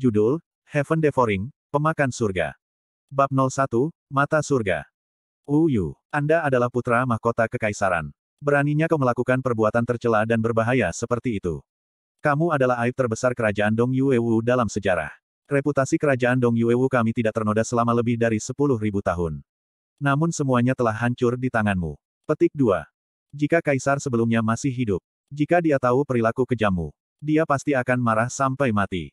Judul, Heaven Devouring, Pemakan Surga. Bab 01, Mata Surga. Uyu, Anda adalah putra mahkota kekaisaran. Beraninya kau melakukan perbuatan tercela dan berbahaya seperti itu. Kamu adalah aib terbesar kerajaan Dong Yuewu dalam sejarah. Reputasi kerajaan Dong Yuewu kami tidak ternoda selama lebih dari 10.000 tahun. Namun semuanya telah hancur di tanganmu. Petik 2. Jika kaisar sebelumnya masih hidup, jika dia tahu perilaku kejammu, dia pasti akan marah sampai mati.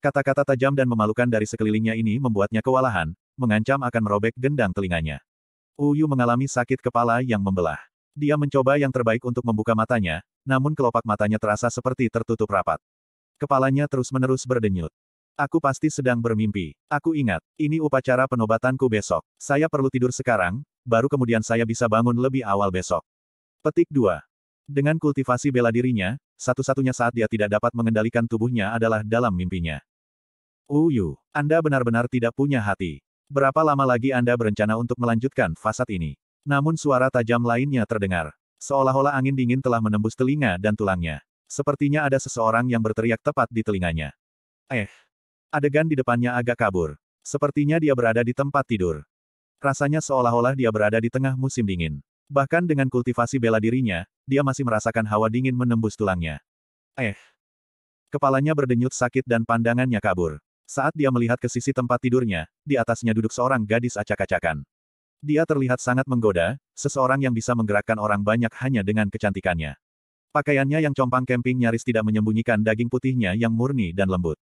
Kata-kata tajam dan memalukan dari sekelilingnya ini membuatnya kewalahan, mengancam akan merobek gendang telinganya. Uyu mengalami sakit kepala yang membelah. Dia mencoba yang terbaik untuk membuka matanya, namun kelopak matanya terasa seperti tertutup rapat. Kepalanya terus-menerus berdenyut. Aku pasti sedang bermimpi. Aku ingat, ini upacara penobatanku besok. Saya perlu tidur sekarang, baru kemudian saya bisa bangun lebih awal besok. Petik 2. Dengan kultivasi bela dirinya, satu-satunya saat dia tidak dapat mengendalikan tubuhnya adalah dalam mimpinya. Uyu, oh, Anda benar-benar tidak punya hati. Berapa lama lagi Anda berencana untuk melanjutkan fasad ini? Namun suara tajam lainnya terdengar. Seolah-olah angin dingin telah menembus telinga dan tulangnya. Sepertinya ada seseorang yang berteriak tepat di telinganya. Eh. Adegan di depannya agak kabur. Sepertinya dia berada di tempat tidur. Rasanya seolah-olah dia berada di tengah musim dingin. Bahkan dengan kultivasi bela dirinya, dia masih merasakan hawa dingin menembus tulangnya. Eh. Kepalanya berdenyut sakit dan pandangannya kabur. Saat dia melihat ke sisi tempat tidurnya, di atasnya duduk seorang gadis acak-acakan. Dia terlihat sangat menggoda, seseorang yang bisa menggerakkan orang banyak hanya dengan kecantikannya. Pakaiannya yang compang camping nyaris tidak menyembunyikan daging putihnya yang murni dan lembut.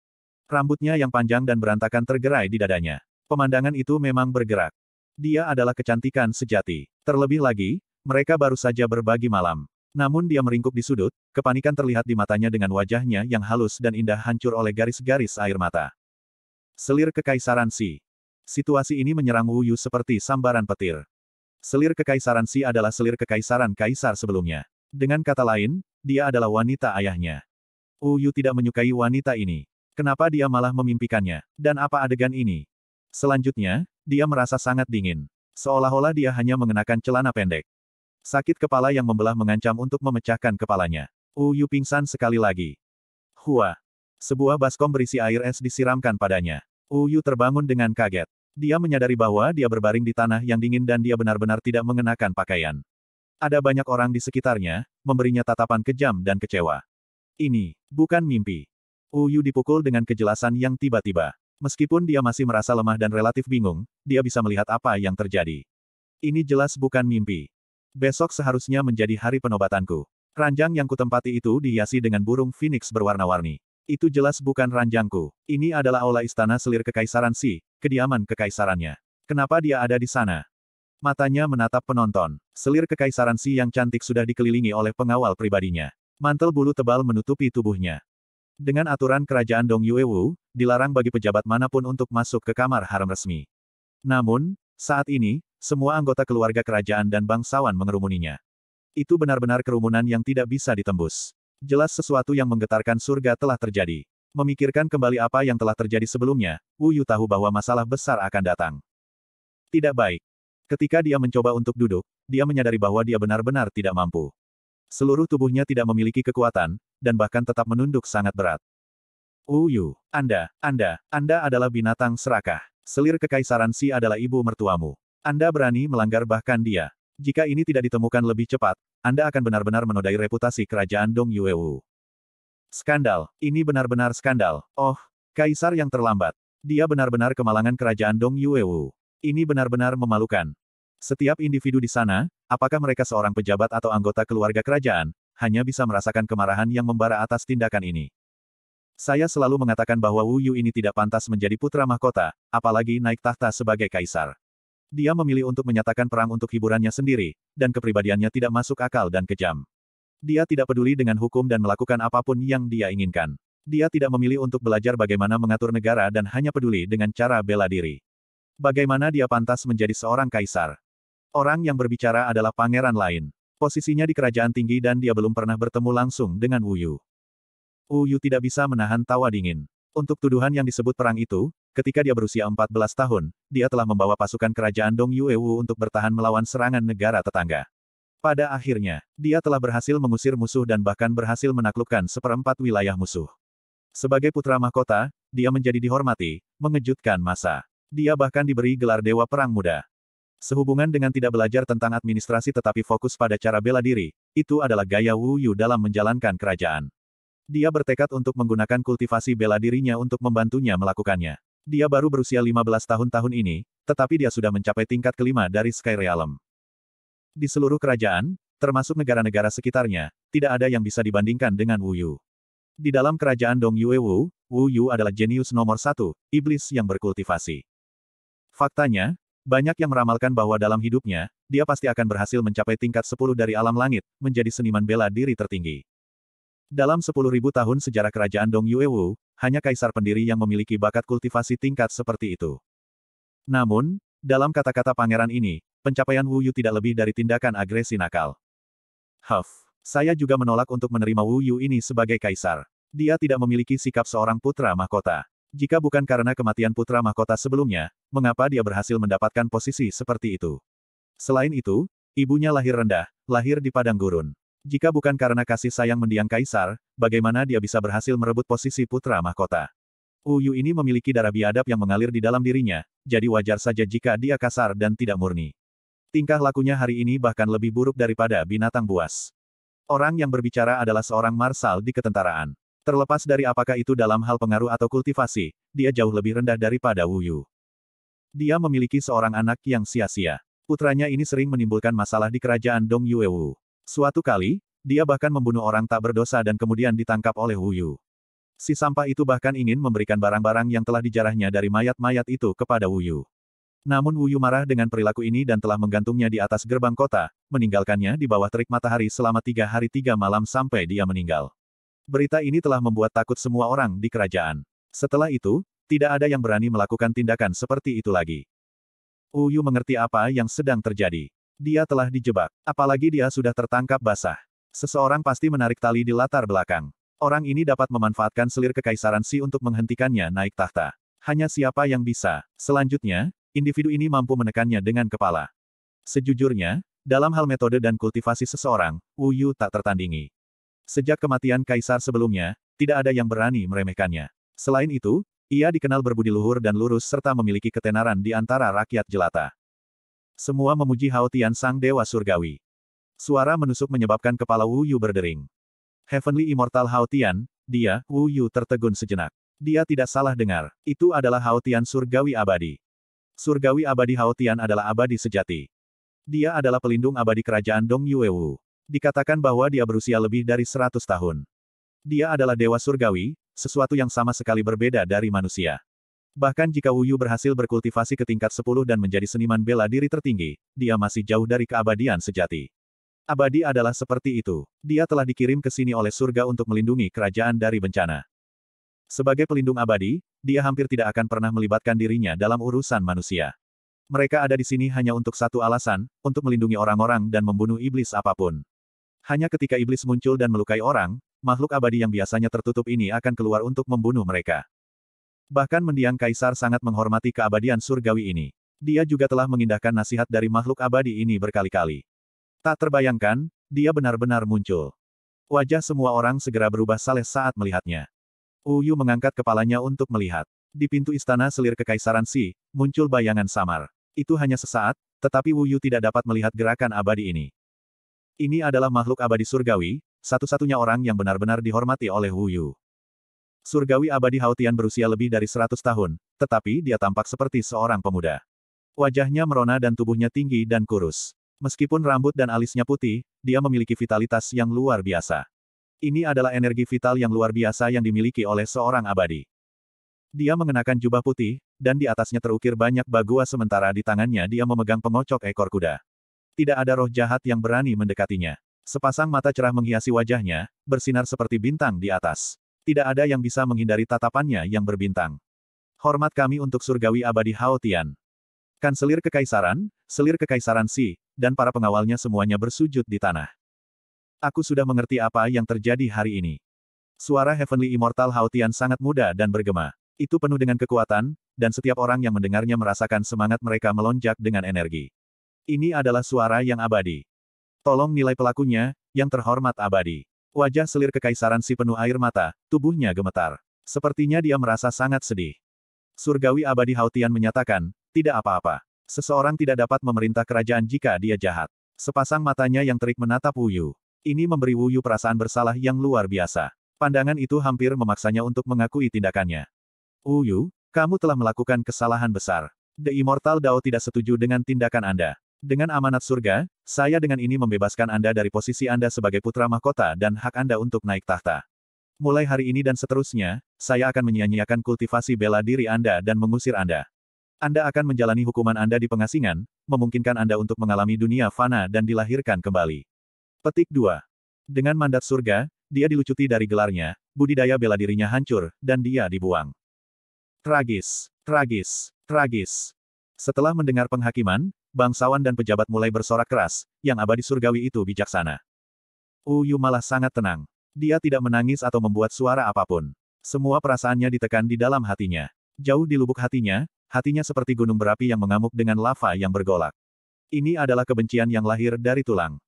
Rambutnya yang panjang dan berantakan tergerai di dadanya. Pemandangan itu memang bergerak. Dia adalah kecantikan sejati. Terlebih lagi, mereka baru saja berbagi malam. Namun dia meringkuk di sudut, kepanikan terlihat di matanya dengan wajahnya yang halus dan indah hancur oleh garis-garis air mata. Selir Kekaisaran Si. Situasi ini menyerang Wu Yu seperti sambaran petir. Selir Kekaisaran Si adalah selir kekaisaran kaisar sebelumnya. Dengan kata lain, dia adalah wanita ayahnya. Wu Yu tidak menyukai wanita ini. Kenapa dia malah memimpikannya? Dan apa adegan ini? Selanjutnya, dia merasa sangat dingin. Seolah-olah dia hanya mengenakan celana pendek. Sakit kepala yang membelah mengancam untuk memecahkan kepalanya. Wu Yu pingsan sekali lagi. Hua. Sebuah baskom berisi air es disiramkan padanya. Uyu terbangun dengan kaget. Dia menyadari bahwa dia berbaring di tanah yang dingin dan dia benar-benar tidak mengenakan pakaian. Ada banyak orang di sekitarnya, memberinya tatapan kejam dan kecewa. Ini, bukan mimpi. Uyu dipukul dengan kejelasan yang tiba-tiba. Meskipun dia masih merasa lemah dan relatif bingung, dia bisa melihat apa yang terjadi. Ini jelas bukan mimpi. Besok seharusnya menjadi hari penobatanku. Ranjang yang kutempati itu dihiasi dengan burung phoenix berwarna-warni. Itu jelas bukan ranjangku. Ini adalah aula istana selir kekaisaran Si, kediaman kekaisarannya. Kenapa dia ada di sana? Matanya menatap penonton. Selir kekaisaran Si yang cantik sudah dikelilingi oleh pengawal pribadinya. Mantel bulu tebal menutupi tubuhnya. Dengan aturan kerajaan Dong Yuewu, dilarang bagi pejabat manapun untuk masuk ke kamar haram resmi. Namun, saat ini, semua anggota keluarga kerajaan dan bangsawan mengerumuninya. Itu benar-benar kerumunan yang tidak bisa ditembus jelas sesuatu yang menggetarkan surga telah terjadi. Memikirkan kembali apa yang telah terjadi sebelumnya, Wu Yu tahu bahwa masalah besar akan datang. Tidak baik. Ketika dia mencoba untuk duduk, dia menyadari bahwa dia benar-benar tidak mampu. Seluruh tubuhnya tidak memiliki kekuatan, dan bahkan tetap menunduk sangat berat. Wu Yu, Anda, Anda, Anda adalah binatang serakah. Selir kekaisaran Si adalah ibu mertuamu. Anda berani melanggar bahkan dia. Jika ini tidak ditemukan lebih cepat, Anda akan benar-benar menodai reputasi kerajaan Dong Yuewu. Skandal, ini benar-benar skandal. Oh, kaisar yang terlambat. Dia benar-benar kemalangan kerajaan Dong Yuewu. Ini benar-benar memalukan. Setiap individu di sana, apakah mereka seorang pejabat atau anggota keluarga kerajaan, hanya bisa merasakan kemarahan yang membara atas tindakan ini. Saya selalu mengatakan bahwa Wu Yu ini tidak pantas menjadi putra mahkota, apalagi naik tahta sebagai kaisar. Dia memilih untuk menyatakan perang untuk hiburannya sendiri, dan kepribadiannya tidak masuk akal dan kejam. Dia tidak peduli dengan hukum dan melakukan apapun yang dia inginkan. Dia tidak memilih untuk belajar bagaimana mengatur negara dan hanya peduli dengan cara bela diri. Bagaimana dia pantas menjadi seorang kaisar? Orang yang berbicara adalah pangeran lain. Posisinya di kerajaan tinggi dan dia belum pernah bertemu langsung dengan Wuyu. Wuyu tidak bisa menahan tawa dingin. Untuk tuduhan yang disebut perang itu, Ketika dia berusia 14 tahun, dia telah membawa pasukan kerajaan Dong Yuewu untuk bertahan melawan serangan negara tetangga. Pada akhirnya, dia telah berhasil mengusir musuh dan bahkan berhasil menaklukkan seperempat wilayah musuh. Sebagai putra mahkota, dia menjadi dihormati, mengejutkan masa. Dia bahkan diberi gelar Dewa Perang Muda. Sehubungan dengan tidak belajar tentang administrasi tetapi fokus pada cara bela diri, itu adalah gaya Wu Yu dalam menjalankan kerajaan. Dia bertekad untuk menggunakan kultivasi bela dirinya untuk membantunya melakukannya. Dia baru berusia 15 tahun tahun ini, tetapi dia sudah mencapai tingkat kelima dari Sky Realm. Di seluruh kerajaan, termasuk negara-negara sekitarnya, tidak ada yang bisa dibandingkan dengan Wu Yu. Di dalam kerajaan Dong Yue Wu, Wu Yu adalah jenius nomor satu, iblis yang berkultivasi. Faktanya, banyak yang meramalkan bahwa dalam hidupnya, dia pasti akan berhasil mencapai tingkat 10 dari alam langit, menjadi seniman bela diri tertinggi. Dalam 10.000 tahun sejarah kerajaan Dong Yuewu, hanya kaisar pendiri yang memiliki bakat kultivasi tingkat seperti itu. Namun, dalam kata-kata pangeran ini, pencapaian Wu Yu tidak lebih dari tindakan agresi nakal. Huff, saya juga menolak untuk menerima Wu Yu ini sebagai kaisar. Dia tidak memiliki sikap seorang putra mahkota. Jika bukan karena kematian putra mahkota sebelumnya, mengapa dia berhasil mendapatkan posisi seperti itu? Selain itu, ibunya lahir rendah, lahir di padang gurun. Jika bukan karena kasih sayang mendiang kaisar, bagaimana dia bisa berhasil merebut posisi putra mahkota? Uyu ini memiliki darah biadab yang mengalir di dalam dirinya, jadi wajar saja jika dia kasar dan tidak murni. Tingkah lakunya hari ini bahkan lebih buruk daripada binatang buas. Orang yang berbicara adalah seorang marsal di ketentaraan. Terlepas dari apakah itu dalam hal pengaruh atau kultivasi, dia jauh lebih rendah daripada Wuyu. Dia memiliki seorang anak yang sia-sia. Putranya ini sering menimbulkan masalah di kerajaan Dong Yuewu. Suatu kali, dia bahkan membunuh orang tak berdosa dan kemudian ditangkap oleh Wu Yu. Si sampah itu bahkan ingin memberikan barang-barang yang telah dijarahnya dari mayat-mayat itu kepada Wu Yu. Namun Wu Yu marah dengan perilaku ini dan telah menggantungnya di atas gerbang kota, meninggalkannya di bawah terik matahari selama tiga hari tiga malam sampai dia meninggal. Berita ini telah membuat takut semua orang di kerajaan. Setelah itu, tidak ada yang berani melakukan tindakan seperti itu lagi. Wu Yu mengerti apa yang sedang terjadi. Dia telah dijebak. Apalagi dia sudah tertangkap basah. Seseorang pasti menarik tali di latar belakang. Orang ini dapat memanfaatkan selir kekaisaran Si untuk menghentikannya naik tahta. Hanya siapa yang bisa. Selanjutnya, individu ini mampu menekannya dengan kepala. Sejujurnya, dalam hal metode dan kultivasi seseorang, Wu Yu tak tertandingi. Sejak kematian kaisar sebelumnya, tidak ada yang berani meremehkannya. Selain itu, ia dikenal berbudi luhur dan lurus serta memiliki ketenaran di antara rakyat jelata. Semua memuji Hao Tian Sang Dewa Surgawi. Suara menusuk menyebabkan kepala Wu Yu berdering. Heavenly Immortal Hao Tian, dia, Wu Yu tertegun sejenak. Dia tidak salah dengar. Itu adalah Hao Tian Surgawi Abadi. Surgawi Abadi Hao Tian adalah abadi sejati. Dia adalah pelindung abadi kerajaan Dong Yuewu. Dikatakan bahwa dia berusia lebih dari 100 tahun. Dia adalah dewa surgawi, sesuatu yang sama sekali berbeda dari manusia. Bahkan jika Wuyu berhasil berkultivasi ke tingkat 10 dan menjadi seniman bela diri tertinggi, dia masih jauh dari keabadian sejati. Abadi adalah seperti itu. Dia telah dikirim ke sini oleh surga untuk melindungi kerajaan dari bencana. Sebagai pelindung abadi, dia hampir tidak akan pernah melibatkan dirinya dalam urusan manusia. Mereka ada di sini hanya untuk satu alasan, untuk melindungi orang-orang dan membunuh iblis apapun. Hanya ketika iblis muncul dan melukai orang, makhluk abadi yang biasanya tertutup ini akan keluar untuk membunuh mereka. Bahkan mendiang kaisar sangat menghormati keabadian surgawi ini. Dia juga telah mengindahkan nasihat dari makhluk abadi ini berkali-kali. Tak terbayangkan, dia benar-benar muncul. Wajah semua orang segera berubah saleh saat melihatnya. Uyu mengangkat kepalanya untuk melihat. Di pintu istana selir kekaisaran Si, muncul bayangan samar. Itu hanya sesaat, tetapi Wuyu tidak dapat melihat gerakan abadi ini. Ini adalah makhluk abadi surgawi, satu-satunya orang yang benar-benar dihormati oleh Wuyu. Surgawi abadi Hautian berusia lebih dari 100 tahun, tetapi dia tampak seperti seorang pemuda. Wajahnya merona dan tubuhnya tinggi dan kurus. Meskipun rambut dan alisnya putih, dia memiliki vitalitas yang luar biasa. Ini adalah energi vital yang luar biasa yang dimiliki oleh seorang abadi. Dia mengenakan jubah putih, dan di atasnya terukir banyak bagua sementara di tangannya dia memegang pengocok ekor kuda. Tidak ada roh jahat yang berani mendekatinya. Sepasang mata cerah menghiasi wajahnya, bersinar seperti bintang di atas. Tidak ada yang bisa menghindari tatapannya yang berbintang. Hormat kami untuk surgawi abadi Hao Tian. Kanselir Kekaisaran, Selir Kekaisaran Si, dan para pengawalnya semuanya bersujud di tanah. Aku sudah mengerti apa yang terjadi hari ini. Suara Heavenly Immortal Hao Tian sangat muda dan bergema. Itu penuh dengan kekuatan, dan setiap orang yang mendengarnya merasakan semangat mereka melonjak dengan energi. Ini adalah suara yang abadi. Tolong nilai pelakunya, yang terhormat abadi. Wajah selir kekaisaran si penuh air mata, tubuhnya gemetar. Sepertinya dia merasa sangat sedih. Surgawi abadi Hautian menyatakan, tidak apa-apa. Seseorang tidak dapat memerintah kerajaan jika dia jahat. Sepasang matanya yang terik menatap Wuyu. Ini memberi Wuyu perasaan bersalah yang luar biasa. Pandangan itu hampir memaksanya untuk mengakui tindakannya. Wuyu, kamu telah melakukan kesalahan besar. The Immortal Dao tidak setuju dengan tindakan Anda. Dengan amanat surga, saya dengan ini membebaskan Anda dari posisi Anda sebagai putra mahkota dan hak Anda untuk naik tahta. Mulai hari ini dan seterusnya, saya akan menyia-nyiakan kultivasi bela diri Anda dan mengusir Anda. Anda akan menjalani hukuman Anda di pengasingan, memungkinkan Anda untuk mengalami dunia fana dan dilahirkan kembali. Petik 2. Dengan mandat surga, dia dilucuti dari gelarnya, budidaya bela dirinya hancur, dan dia dibuang. Tragis, tragis, tragis. Setelah mendengar penghakiman, bangsawan dan pejabat mulai bersorak keras, yang abadi surgawi itu bijaksana. Uyu malah sangat tenang. Dia tidak menangis atau membuat suara apapun. Semua perasaannya ditekan di dalam hatinya. Jauh di lubuk hatinya, hatinya seperti gunung berapi yang mengamuk dengan lava yang bergolak. Ini adalah kebencian yang lahir dari tulang.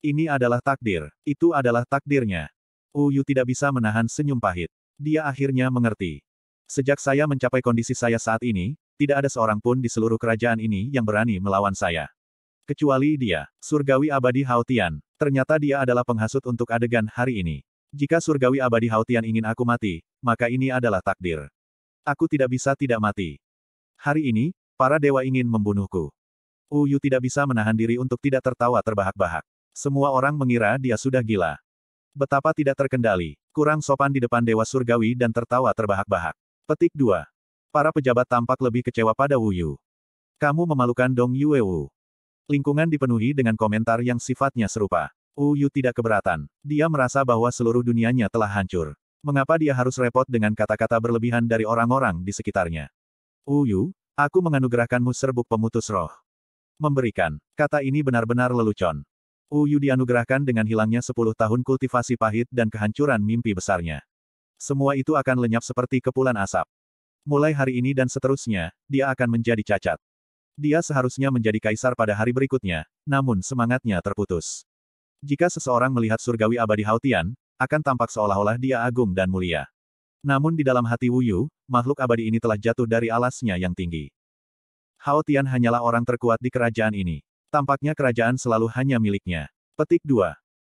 Ini adalah takdir, itu adalah takdirnya. Uyu tidak bisa menahan senyum pahit. Dia akhirnya mengerti. Sejak saya mencapai kondisi saya saat ini, tidak ada seorang pun di seluruh kerajaan ini yang berani melawan saya. Kecuali dia, surgawi abadi Hautian. Ternyata dia adalah penghasut untuk adegan hari ini. Jika surgawi abadi Hautian ingin aku mati, maka ini adalah takdir. Aku tidak bisa tidak mati. Hari ini, para dewa ingin membunuhku. Uyu tidak bisa menahan diri untuk tidak tertawa terbahak-bahak. Semua orang mengira dia sudah gila. Betapa tidak terkendali, kurang sopan di depan dewa surgawi dan tertawa terbahak-bahak. Petik 2. Para pejabat tampak lebih kecewa pada Wu Yu. Kamu memalukan Dong Yue Wu. Lingkungan dipenuhi dengan komentar yang sifatnya serupa. Wu Yu tidak keberatan. Dia merasa bahwa seluruh dunianya telah hancur. Mengapa dia harus repot dengan kata-kata berlebihan dari orang-orang di sekitarnya? Wu Yu, aku menganugerahkanmu serbuk pemutus roh. Memberikan. Kata ini benar-benar lelucon. Uyu dianugerahkan dengan hilangnya sepuluh tahun kultivasi pahit dan kehancuran mimpi besarnya. Semua itu akan lenyap seperti kepulan asap mulai hari ini dan seterusnya, dia akan menjadi cacat. Dia seharusnya menjadi kaisar pada hari berikutnya, namun semangatnya terputus. Jika seseorang melihat surgawi abadi Hautian, akan tampak seolah-olah dia agung dan mulia. Namun di dalam hati Wuyu, makhluk abadi ini telah jatuh dari alasnya yang tinggi. Hautian hanyalah orang terkuat di kerajaan ini. Tampaknya kerajaan selalu hanya miliknya. Petik 2.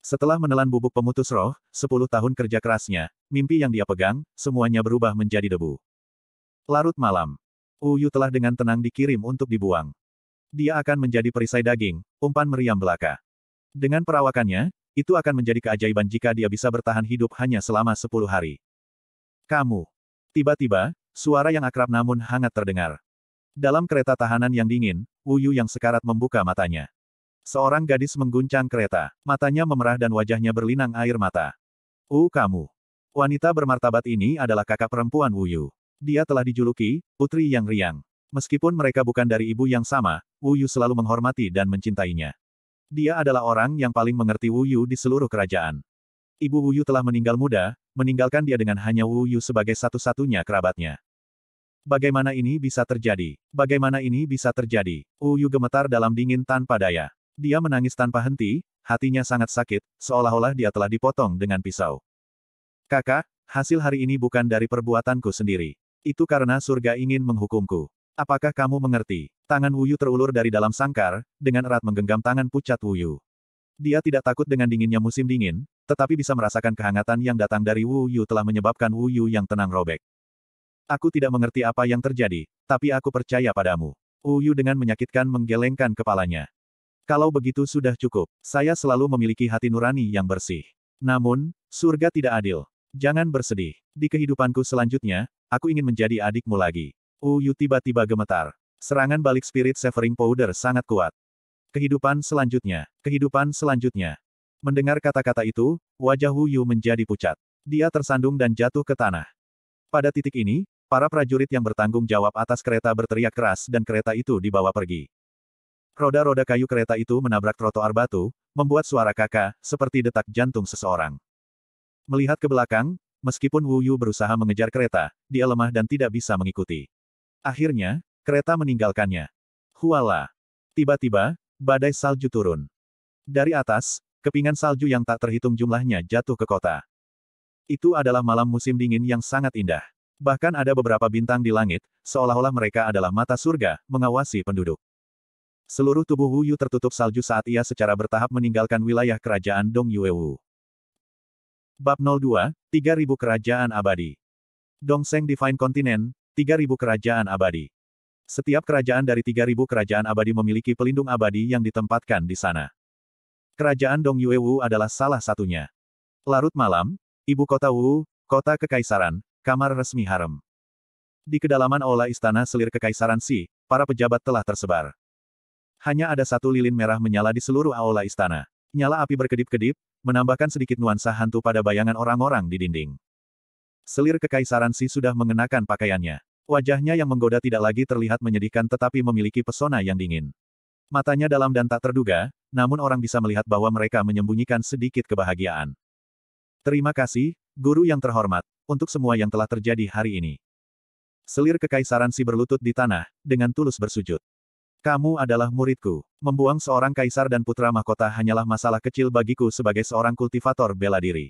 Setelah menelan bubuk pemutus roh, 10 tahun kerja kerasnya, mimpi yang dia pegang, semuanya berubah menjadi debu. Larut malam. Uyu telah dengan tenang dikirim untuk dibuang. Dia akan menjadi perisai daging, umpan meriam belaka. Dengan perawakannya, itu akan menjadi keajaiban jika dia bisa bertahan hidup hanya selama sepuluh hari. Kamu. Tiba-tiba, suara yang akrab namun hangat terdengar. Dalam kereta tahanan yang dingin, Uyu yang sekarat membuka matanya. Seorang gadis mengguncang kereta, matanya memerah dan wajahnya berlinang air mata. U kamu. Wanita bermartabat ini adalah kakak perempuan Wuyu. Dia telah dijuluki, Putri Yang Riang. Meskipun mereka bukan dari ibu yang sama, Wu Yu selalu menghormati dan mencintainya. Dia adalah orang yang paling mengerti Wu Yu di seluruh kerajaan. Ibu Wu Yu telah meninggal muda, meninggalkan dia dengan hanya Wu Yu sebagai satu-satunya kerabatnya. Bagaimana ini bisa terjadi? Bagaimana ini bisa terjadi? Wu Yu gemetar dalam dingin tanpa daya. Dia menangis tanpa henti, hatinya sangat sakit, seolah-olah dia telah dipotong dengan pisau. Kakak, hasil hari ini bukan dari perbuatanku sendiri. Itu karena surga ingin menghukumku. Apakah kamu mengerti? Tangan Wuyu terulur dari dalam sangkar, dengan erat menggenggam tangan pucat Wuyu. Dia tidak takut dengan dinginnya musim dingin, tetapi bisa merasakan kehangatan yang datang dari Wuyu telah menyebabkan Wuyu yang tenang robek. Aku tidak mengerti apa yang terjadi, tapi aku percaya padamu. Wuyu dengan menyakitkan menggelengkan kepalanya. Kalau begitu sudah cukup, saya selalu memiliki hati nurani yang bersih. Namun, surga tidak adil. Jangan bersedih. Di kehidupanku selanjutnya, aku ingin menjadi adikmu lagi. Uyu tiba-tiba gemetar. Serangan balik spirit severing powder sangat kuat. Kehidupan selanjutnya. Kehidupan selanjutnya. Mendengar kata-kata itu, wajah Uyu menjadi pucat. Dia tersandung dan jatuh ke tanah. Pada titik ini, para prajurit yang bertanggung jawab atas kereta berteriak keras dan kereta itu dibawa pergi. Roda-roda kayu kereta itu menabrak trotoar batu, membuat suara kakak seperti detak jantung seseorang. Melihat ke belakang, meskipun Wu Yu berusaha mengejar kereta, dia lemah dan tidak bisa mengikuti. Akhirnya, kereta meninggalkannya. Huala! Tiba-tiba, badai salju turun. Dari atas, kepingan salju yang tak terhitung jumlahnya jatuh ke kota. Itu adalah malam musim dingin yang sangat indah. Bahkan ada beberapa bintang di langit, seolah-olah mereka adalah mata surga, mengawasi penduduk. Seluruh tubuh Wu Yu tertutup salju saat ia secara bertahap meninggalkan wilayah kerajaan Dong Yuewu. Bab 02, 3000 Kerajaan Abadi. Dongseng Divine Continent, 3000 Kerajaan Abadi. Setiap kerajaan dari 3000 kerajaan abadi memiliki pelindung abadi yang ditempatkan di sana. Kerajaan Dong Yue Wu adalah salah satunya. Larut malam, ibu kota Wu, kota kekaisaran, kamar resmi harem. Di kedalaman aula istana selir kekaisaran Si, para pejabat telah tersebar. Hanya ada satu lilin merah menyala di seluruh aula istana. Nyala api berkedip-kedip, menambahkan sedikit nuansa hantu pada bayangan orang-orang di dinding. Selir kekaisaran Si sudah mengenakan pakaiannya. Wajahnya yang menggoda tidak lagi terlihat menyedihkan tetapi memiliki pesona yang dingin. Matanya dalam dan tak terduga, namun orang bisa melihat bahwa mereka menyembunyikan sedikit kebahagiaan. Terima kasih, guru yang terhormat, untuk semua yang telah terjadi hari ini. Selir kekaisaran Si berlutut di tanah, dengan tulus bersujud. Kamu adalah muridku. Membuang seorang kaisar dan putra mahkota hanyalah masalah kecil bagiku sebagai seorang kultivator bela diri.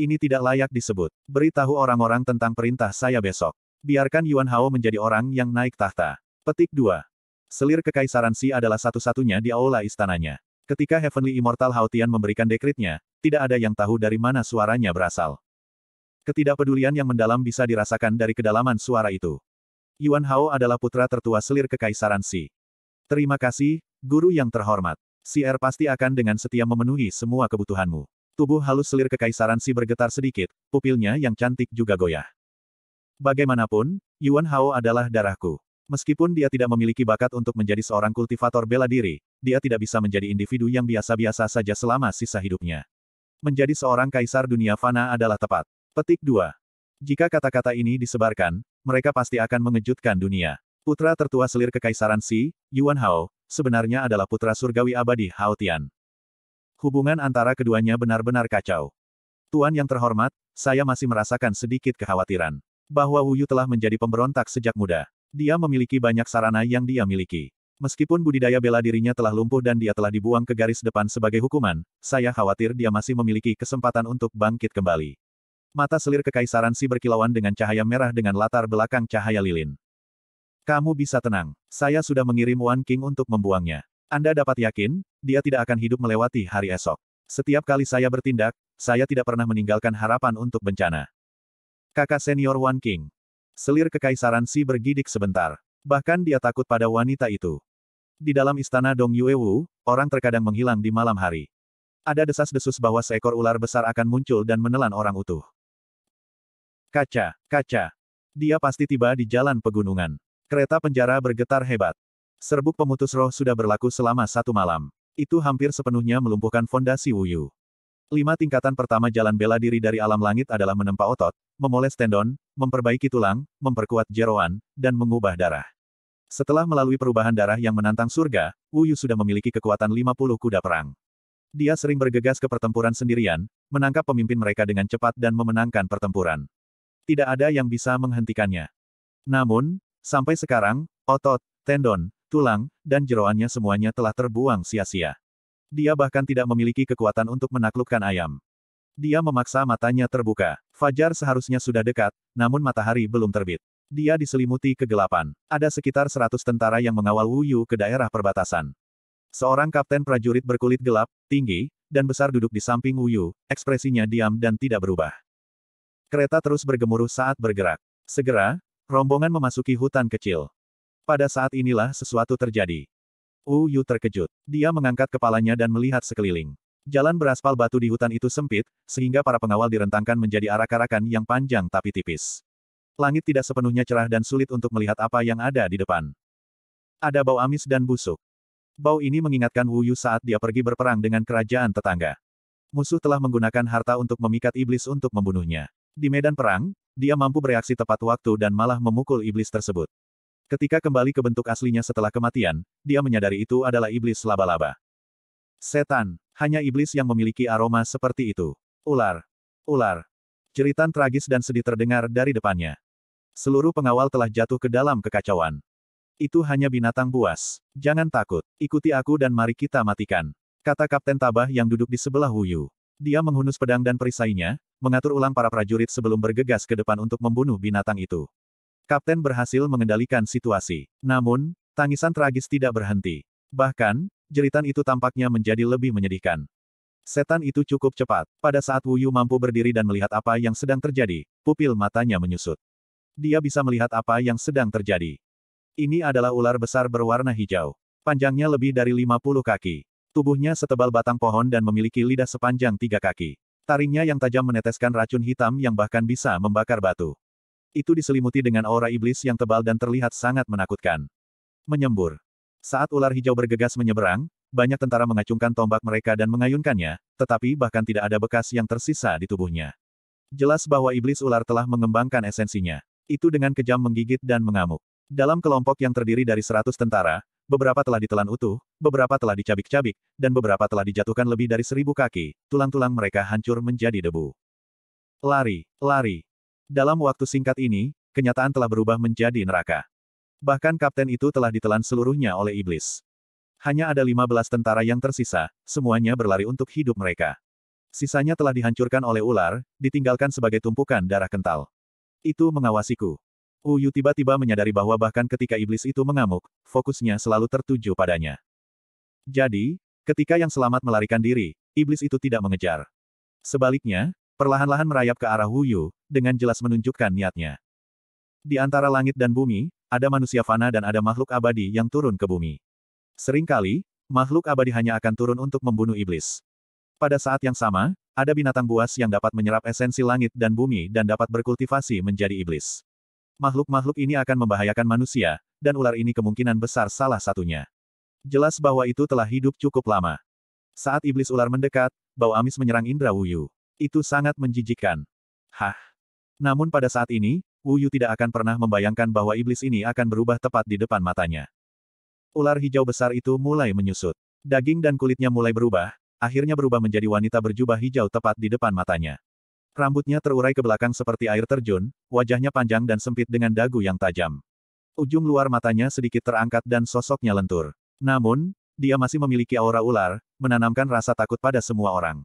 Ini tidak layak disebut. Beritahu orang-orang tentang perintah saya besok. Biarkan Yuan Hao menjadi orang yang naik tahta. Petik 2. Selir kekaisaran Si adalah satu-satunya di aula istananya. Ketika Heavenly Immortal Haotian memberikan dekritnya, tidak ada yang tahu dari mana suaranya berasal. Ketidakpedulian yang mendalam bisa dirasakan dari kedalaman suara itu. Yuan Hao adalah putra tertua selir kekaisaran Si. Terima kasih, guru yang terhormat. Si R er pasti akan dengan setia memenuhi semua kebutuhanmu. Tubuh halus selir kekaisaran Si bergetar sedikit, pupilnya yang cantik juga goyah. Bagaimanapun, Yuan Hao adalah darahku. Meskipun dia tidak memiliki bakat untuk menjadi seorang kultivator bela diri, dia tidak bisa menjadi individu yang biasa-biasa saja selama sisa hidupnya. Menjadi seorang kaisar dunia fana adalah tepat. Petik 2. Jika kata-kata ini disebarkan, mereka pasti akan mengejutkan dunia. Putra tertua selir kekaisaran Si, Yuan Hao, sebenarnya adalah putra surgawi abadi Hao Tian. Hubungan antara keduanya benar-benar kacau. Tuan yang terhormat, saya masih merasakan sedikit kekhawatiran. Bahwa Wu Yu telah menjadi pemberontak sejak muda. Dia memiliki banyak sarana yang dia miliki. Meskipun budidaya bela dirinya telah lumpuh dan dia telah dibuang ke garis depan sebagai hukuman, saya khawatir dia masih memiliki kesempatan untuk bangkit kembali. Mata selir kekaisaran si berkilauan dengan cahaya merah dengan latar belakang cahaya lilin. Kamu bisa tenang. Saya sudah mengirim Wan King untuk membuangnya. Anda dapat yakin, dia tidak akan hidup melewati hari esok. Setiap kali saya bertindak, saya tidak pernah meninggalkan harapan untuk bencana. Kakak senior Wan King. Selir kekaisaran Si bergidik sebentar. Bahkan dia takut pada wanita itu. Di dalam istana Dong Yuewu, orang terkadang menghilang di malam hari. Ada desas-desus bahwa seekor ular besar akan muncul dan menelan orang utuh. Kaca, kaca. Dia pasti tiba di jalan pegunungan. Kereta penjara bergetar hebat. Serbuk pemutus roh sudah berlaku selama satu malam. Itu hampir sepenuhnya melumpuhkan fondasi Wuyu. Lima tingkatan pertama jalan bela diri dari alam langit adalah menempa otot, memoles tendon, memperbaiki tulang, memperkuat jeroan, dan mengubah darah. Setelah melalui perubahan darah yang menantang surga, Wuyu sudah memiliki kekuatan 50 kuda perang. Dia sering bergegas ke pertempuran sendirian, menangkap pemimpin mereka dengan cepat dan memenangkan pertempuran. Tidak ada yang bisa menghentikannya. Namun, Sampai sekarang, otot, tendon, tulang, dan jeroannya semuanya telah terbuang sia-sia. Dia bahkan tidak memiliki kekuatan untuk menaklukkan ayam. Dia memaksa matanya terbuka. Fajar seharusnya sudah dekat, namun matahari belum terbit. Dia diselimuti kegelapan. Ada sekitar seratus tentara yang mengawal Wuyu ke daerah perbatasan. Seorang kapten prajurit berkulit gelap, tinggi, dan besar duduk di samping Wuyu, ekspresinya diam dan tidak berubah. Kereta terus bergemuruh saat bergerak. Segera, Rombongan memasuki hutan kecil. Pada saat inilah sesuatu terjadi. Wu Yu terkejut. Dia mengangkat kepalanya dan melihat sekeliling. Jalan beraspal batu di hutan itu sempit, sehingga para pengawal direntangkan menjadi arak-arakan yang panjang tapi tipis. Langit tidak sepenuhnya cerah dan sulit untuk melihat apa yang ada di depan. Ada bau amis dan busuk. Bau ini mengingatkan Wu Yu saat dia pergi berperang dengan kerajaan tetangga. Musuh telah menggunakan harta untuk memikat iblis untuk membunuhnya. Di medan perang, dia mampu bereaksi tepat waktu dan malah memukul iblis tersebut. Ketika kembali ke bentuk aslinya setelah kematian, dia menyadari itu adalah iblis laba-laba. Setan, hanya iblis yang memiliki aroma seperti itu. Ular, ular. Jeritan tragis dan sedih terdengar dari depannya. Seluruh pengawal telah jatuh ke dalam kekacauan. Itu hanya binatang buas. Jangan takut, ikuti aku dan mari kita matikan. Kata Kapten Tabah yang duduk di sebelah Wuyu. Dia menghunus pedang dan perisainya, mengatur ulang para prajurit sebelum bergegas ke depan untuk membunuh binatang itu. Kapten berhasil mengendalikan situasi. Namun, tangisan tragis tidak berhenti. Bahkan, jeritan itu tampaknya menjadi lebih menyedihkan. Setan itu cukup cepat. Pada saat Wuyu mampu berdiri dan melihat apa yang sedang terjadi, pupil matanya menyusut. Dia bisa melihat apa yang sedang terjadi. Ini adalah ular besar berwarna hijau. Panjangnya lebih dari 50 kaki. Tubuhnya setebal batang pohon dan memiliki lidah sepanjang tiga kaki. Taringnya yang tajam meneteskan racun hitam yang bahkan bisa membakar batu. Itu diselimuti dengan aura iblis yang tebal dan terlihat sangat menakutkan. Menyembur. Saat ular hijau bergegas menyeberang, banyak tentara mengacungkan tombak mereka dan mengayunkannya, tetapi bahkan tidak ada bekas yang tersisa di tubuhnya. Jelas bahwa iblis ular telah mengembangkan esensinya. Itu dengan kejam menggigit dan mengamuk. Dalam kelompok yang terdiri dari seratus tentara, beberapa telah ditelan utuh, beberapa telah dicabik-cabik, dan beberapa telah dijatuhkan lebih dari seribu kaki, tulang-tulang mereka hancur menjadi debu. Lari, lari. Dalam waktu singkat ini, kenyataan telah berubah menjadi neraka. Bahkan kapten itu telah ditelan seluruhnya oleh iblis. Hanya ada 15 tentara yang tersisa, semuanya berlari untuk hidup mereka. Sisanya telah dihancurkan oleh ular, ditinggalkan sebagai tumpukan darah kental. Itu mengawasiku. Uyu tiba-tiba menyadari bahwa bahkan ketika iblis itu mengamuk, fokusnya selalu tertuju padanya. Jadi, ketika yang selamat melarikan diri, iblis itu tidak mengejar. Sebaliknya, perlahan-lahan merayap ke arah Uyu, dengan jelas menunjukkan niatnya. Di antara langit dan bumi, ada manusia fana dan ada makhluk abadi yang turun ke bumi. Seringkali, makhluk abadi hanya akan turun untuk membunuh iblis. Pada saat yang sama, ada binatang buas yang dapat menyerap esensi langit dan bumi dan dapat berkultivasi menjadi iblis. Makhluk-makhluk ini akan membahayakan manusia, dan ular ini kemungkinan besar salah satunya. Jelas bahwa itu telah hidup cukup lama. Saat iblis ular mendekat, bau amis menyerang indra Wuyu. Itu sangat menjijikkan. Hah. Namun pada saat ini, Wuyu tidak akan pernah membayangkan bahwa iblis ini akan berubah tepat di depan matanya. Ular hijau besar itu mulai menyusut. Daging dan kulitnya mulai berubah, akhirnya berubah menjadi wanita berjubah hijau tepat di depan matanya. Rambutnya terurai ke belakang seperti air terjun, wajahnya panjang dan sempit dengan dagu yang tajam. Ujung luar matanya sedikit terangkat dan sosoknya lentur. Namun, dia masih memiliki aura ular, menanamkan rasa takut pada semua orang.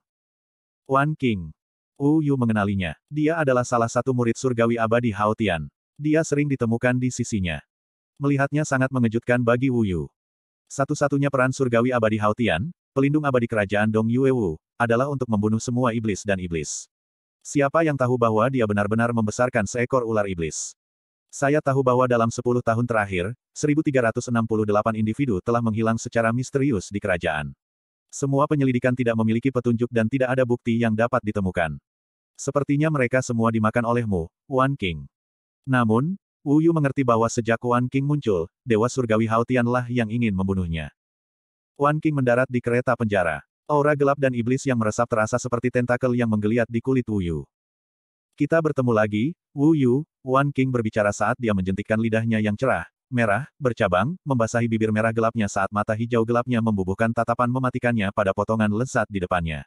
Wan King. Wu Yu mengenalinya. Dia adalah salah satu murid surgawi abadi Hao Tian. Dia sering ditemukan di sisinya. Melihatnya sangat mengejutkan bagi Wu Yu. Satu-satunya peran surgawi abadi Hao Tian, pelindung abadi kerajaan Dong Yue Wu, adalah untuk membunuh semua iblis dan iblis. Siapa yang tahu bahwa dia benar-benar membesarkan seekor ular iblis? Saya tahu bahwa dalam 10 tahun terakhir, 1368 individu telah menghilang secara misterius di kerajaan. Semua penyelidikan tidak memiliki petunjuk dan tidak ada bukti yang dapat ditemukan. Sepertinya mereka semua dimakan olehmu, Wan King. Namun, Wu Yu mengerti bahwa sejak Wan King muncul, Dewa Surgawi Haotianlah yang ingin membunuhnya. Wan King mendarat di kereta penjara. Aura gelap dan iblis yang meresap terasa seperti tentakel yang menggeliat di kulit Wuyu. Kita bertemu lagi, Wuyu. Yu, Wan King berbicara saat dia menjentikkan lidahnya yang cerah, merah, bercabang, membasahi bibir merah gelapnya saat mata hijau gelapnya membubuhkan tatapan mematikannya pada potongan lesat di depannya.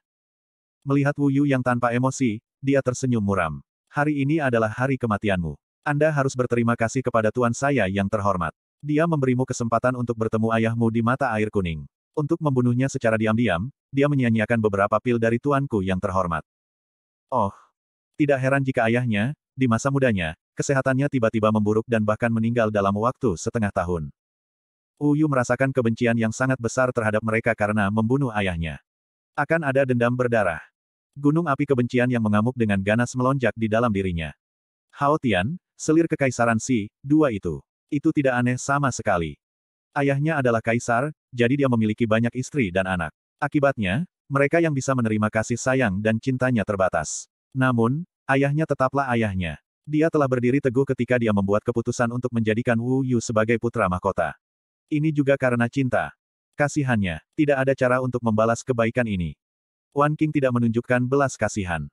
Melihat Wuyu yang tanpa emosi, dia tersenyum muram. Hari ini adalah hari kematianmu. Anda harus berterima kasih kepada Tuan saya yang terhormat. Dia memberimu kesempatan untuk bertemu ayahmu di mata air kuning. Untuk membunuhnya secara diam-diam, dia menyia-nyiakan beberapa pil dari tuanku yang terhormat. Oh, tidak heran jika ayahnya, di masa mudanya, kesehatannya tiba-tiba memburuk dan bahkan meninggal dalam waktu setengah tahun. Uyu merasakan kebencian yang sangat besar terhadap mereka karena membunuh ayahnya. Akan ada dendam berdarah. Gunung api kebencian yang mengamuk dengan ganas melonjak di dalam dirinya. Hao Tian, selir kekaisaran Si, dua itu. Itu tidak aneh sama sekali. Ayahnya adalah kaisar, jadi dia memiliki banyak istri dan anak. Akibatnya, mereka yang bisa menerima kasih sayang dan cintanya terbatas. Namun, ayahnya tetaplah ayahnya. Dia telah berdiri teguh ketika dia membuat keputusan untuk menjadikan Wu Yu sebagai putra mahkota. Ini juga karena cinta. Kasihannya, tidak ada cara untuk membalas kebaikan ini. Wan King tidak menunjukkan belas kasihan.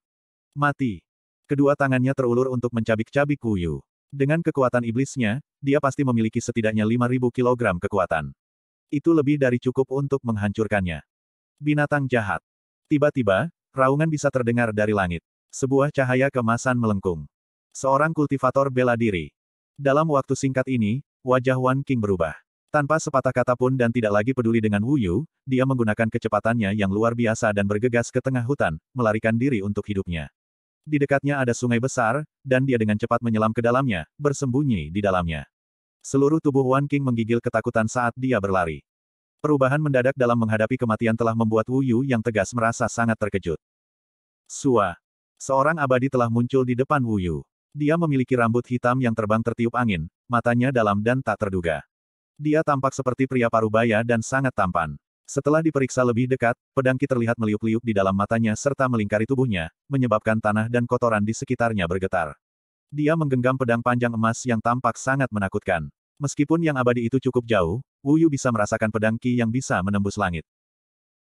Mati. Kedua tangannya terulur untuk mencabik-cabik Wu Yu. Dengan kekuatan iblisnya, dia pasti memiliki setidaknya 5.000 kg kekuatan. Itu lebih dari cukup untuk menghancurkannya. Binatang jahat. Tiba-tiba, raungan bisa terdengar dari langit. Sebuah cahaya kemasan melengkung. Seorang kultivator bela diri. Dalam waktu singkat ini, wajah Wan King berubah. Tanpa sepatah kata pun dan tidak lagi peduli dengan Wu Yu, dia menggunakan kecepatannya yang luar biasa dan bergegas ke tengah hutan, melarikan diri untuk hidupnya. Di dekatnya ada sungai besar, dan dia dengan cepat menyelam ke dalamnya, bersembunyi di dalamnya. Seluruh tubuh Wan King menggigil ketakutan saat dia berlari. Perubahan mendadak dalam menghadapi kematian telah membuat Wu Yu yang tegas merasa sangat terkejut. Sua. Seorang abadi telah muncul di depan Wu Yu. Dia memiliki rambut hitam yang terbang tertiup angin, matanya dalam dan tak terduga. Dia tampak seperti pria parubaya dan sangat tampan. Setelah diperiksa lebih dekat, pedangki terlihat meliuk-liuk di dalam matanya serta melingkari tubuhnya, menyebabkan tanah dan kotoran di sekitarnya bergetar. Dia menggenggam pedang panjang emas yang tampak sangat menakutkan. Meskipun yang abadi itu cukup jauh, Wu Yu bisa merasakan pedangki yang bisa menembus langit.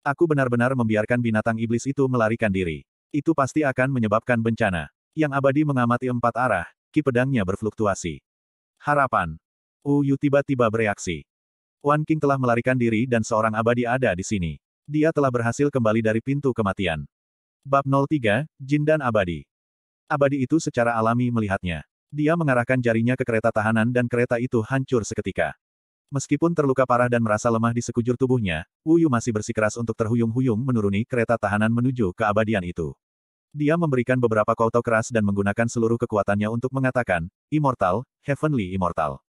Aku benar-benar membiarkan binatang iblis itu melarikan diri. Itu pasti akan menyebabkan bencana. Yang abadi mengamati empat arah, ki pedangnya berfluktuasi. Harapan. Wu Yu tiba-tiba bereaksi. Wan King telah melarikan diri dan seorang abadi ada di sini. Dia telah berhasil kembali dari pintu kematian. Bab 03, Jin dan Abadi. Abadi itu secara alami melihatnya. Dia mengarahkan jarinya ke kereta tahanan dan kereta itu hancur seketika. Meskipun terluka parah dan merasa lemah di sekujur tubuhnya, Wu Yu masih bersikeras untuk terhuyung-huyung menuruni kereta tahanan menuju keabadian itu. Dia memberikan beberapa tau keras dan menggunakan seluruh kekuatannya untuk mengatakan, Immortal, Heavenly Immortal.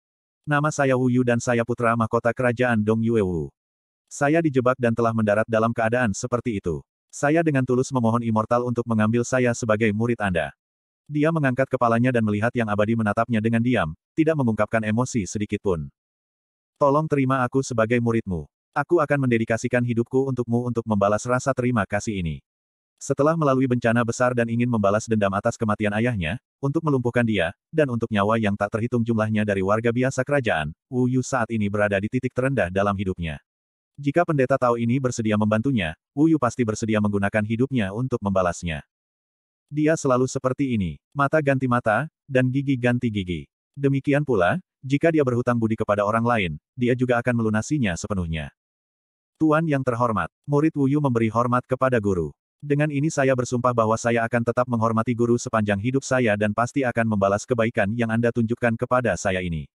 Nama saya Wu Yu dan saya putra mahkota kerajaan Dong Yuewu. Saya dijebak dan telah mendarat dalam keadaan seperti itu. Saya dengan tulus memohon Immortal untuk mengambil saya sebagai murid Anda. Dia mengangkat kepalanya dan melihat yang abadi menatapnya dengan diam, tidak mengungkapkan emosi sedikit pun. Tolong terima aku sebagai muridmu. Aku akan mendedikasikan hidupku untukmu untuk membalas rasa terima kasih ini. Setelah melalui bencana besar dan ingin membalas dendam atas kematian ayahnya, untuk melumpuhkan dia, dan untuk nyawa yang tak terhitung jumlahnya dari warga biasa kerajaan, Wu Yu saat ini berada di titik terendah dalam hidupnya. Jika pendeta Tao ini bersedia membantunya, Wu Yu pasti bersedia menggunakan hidupnya untuk membalasnya. Dia selalu seperti ini, mata ganti mata, dan gigi ganti gigi. Demikian pula, jika dia berhutang budi kepada orang lain, dia juga akan melunasinya sepenuhnya. Tuan yang terhormat, murid Wu Yu memberi hormat kepada guru. Dengan ini saya bersumpah bahwa saya akan tetap menghormati guru sepanjang hidup saya dan pasti akan membalas kebaikan yang Anda tunjukkan kepada saya ini.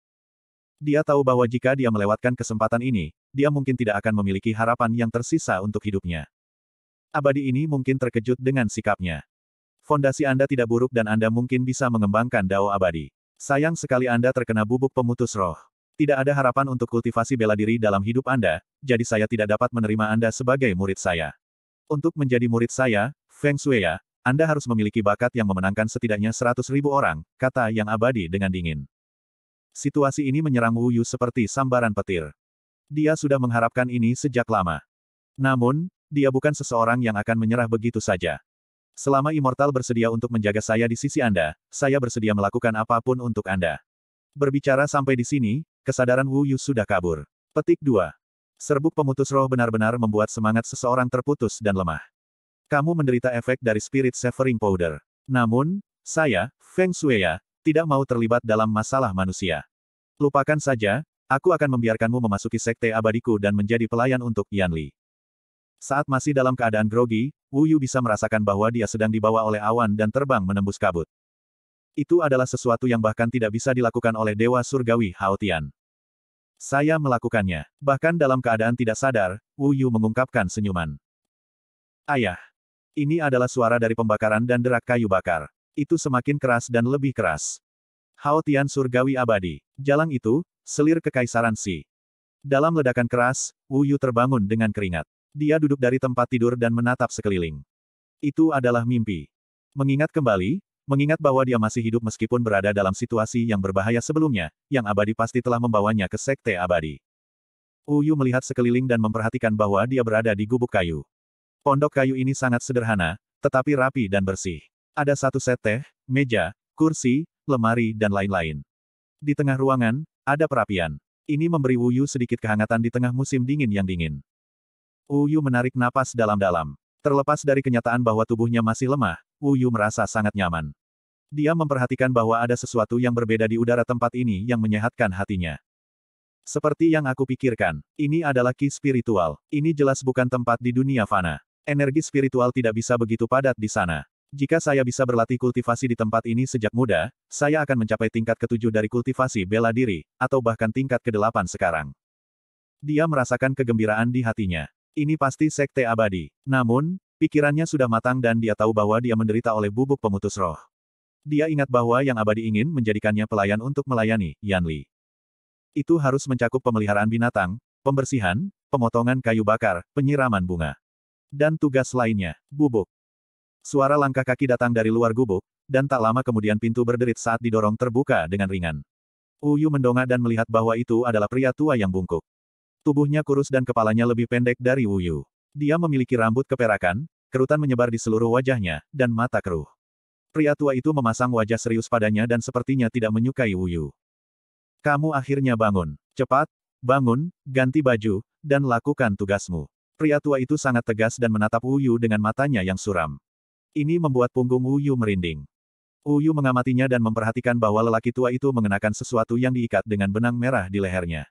Dia tahu bahwa jika dia melewatkan kesempatan ini, dia mungkin tidak akan memiliki harapan yang tersisa untuk hidupnya. Abadi ini mungkin terkejut dengan sikapnya. Fondasi Anda tidak buruk dan Anda mungkin bisa mengembangkan dao abadi. Sayang sekali Anda terkena bubuk pemutus roh. Tidak ada harapan untuk kultivasi bela diri dalam hidup Anda, jadi saya tidak dapat menerima Anda sebagai murid saya. Untuk menjadi murid saya, Feng Shui ya, Anda harus memiliki bakat yang memenangkan setidaknya seratus ribu orang, kata yang abadi dengan dingin. Situasi ini menyerang Wu Yu seperti sambaran petir. Dia sudah mengharapkan ini sejak lama. Namun, dia bukan seseorang yang akan menyerah begitu saja. Selama Immortal bersedia untuk menjaga saya di sisi Anda, saya bersedia melakukan apapun untuk Anda. Berbicara sampai di sini, kesadaran Wu Yu sudah kabur. Petik 2. Serbuk pemutus roh benar-benar membuat semangat seseorang terputus dan lemah. Kamu menderita efek dari spirit severing powder. Namun, saya, Feng Shueya, tidak mau terlibat dalam masalah manusia. Lupakan saja, aku akan membiarkanmu memasuki sekte abadiku dan menjadi pelayan untuk Yan Li. Saat masih dalam keadaan grogi, Wu Yu bisa merasakan bahwa dia sedang dibawa oleh awan dan terbang menembus kabut. Itu adalah sesuatu yang bahkan tidak bisa dilakukan oleh Dewa Surgawi Haotian. Saya melakukannya. Bahkan dalam keadaan tidak sadar, Wu Yu mengungkapkan senyuman. Ayah. Ini adalah suara dari pembakaran dan derak kayu bakar. Itu semakin keras dan lebih keras. Hao Tian surgawi abadi. Jalan itu, selir kekaisaran Si. Dalam ledakan keras, Wu Yu terbangun dengan keringat. Dia duduk dari tempat tidur dan menatap sekeliling. Itu adalah mimpi. Mengingat kembali, Mengingat bahwa dia masih hidup meskipun berada dalam situasi yang berbahaya sebelumnya, yang abadi pasti telah membawanya ke sekte abadi. Uyu melihat sekeliling dan memperhatikan bahwa dia berada di gubuk kayu. Pondok kayu ini sangat sederhana, tetapi rapi dan bersih. Ada satu set teh, meja, kursi, lemari dan lain-lain. Di tengah ruangan, ada perapian. Ini memberi Uyu sedikit kehangatan di tengah musim dingin yang dingin. Uyu menarik napas dalam-dalam. Terlepas dari kenyataan bahwa tubuhnya masih lemah, Uyu merasa sangat nyaman. Dia memperhatikan bahwa ada sesuatu yang berbeda di udara tempat ini yang menyehatkan hatinya. Seperti yang aku pikirkan, ini adalah ki spiritual. Ini jelas bukan tempat di dunia fana. Energi spiritual tidak bisa begitu padat di sana. Jika saya bisa berlatih kultivasi di tempat ini sejak muda, saya akan mencapai tingkat ketujuh dari kultivasi bela diri, atau bahkan tingkat kedelapan sekarang. Dia merasakan kegembiraan di hatinya. Ini pasti sekte abadi. Namun, pikirannya sudah matang dan dia tahu bahwa dia menderita oleh bubuk pemutus roh. Dia ingat bahwa yang abadi ingin menjadikannya pelayan untuk melayani, Yan Li. Itu harus mencakup pemeliharaan binatang, pembersihan, pemotongan kayu bakar, penyiraman bunga. Dan tugas lainnya, gubuk. Suara langkah kaki datang dari luar gubuk, dan tak lama kemudian pintu berderit saat didorong terbuka dengan ringan. Uyu mendongak dan melihat bahwa itu adalah pria tua yang bungkuk. Tubuhnya kurus dan kepalanya lebih pendek dari Uyu. Dia memiliki rambut keperakan, kerutan menyebar di seluruh wajahnya, dan mata keruh. Pria tua itu memasang wajah serius padanya dan sepertinya tidak menyukai Wuyu. Kamu akhirnya bangun. Cepat, bangun, ganti baju, dan lakukan tugasmu. Pria tua itu sangat tegas dan menatap Wuyu dengan matanya yang suram. Ini membuat punggung Wuyu merinding. Wuyu mengamatinya dan memperhatikan bahwa lelaki tua itu mengenakan sesuatu yang diikat dengan benang merah di lehernya.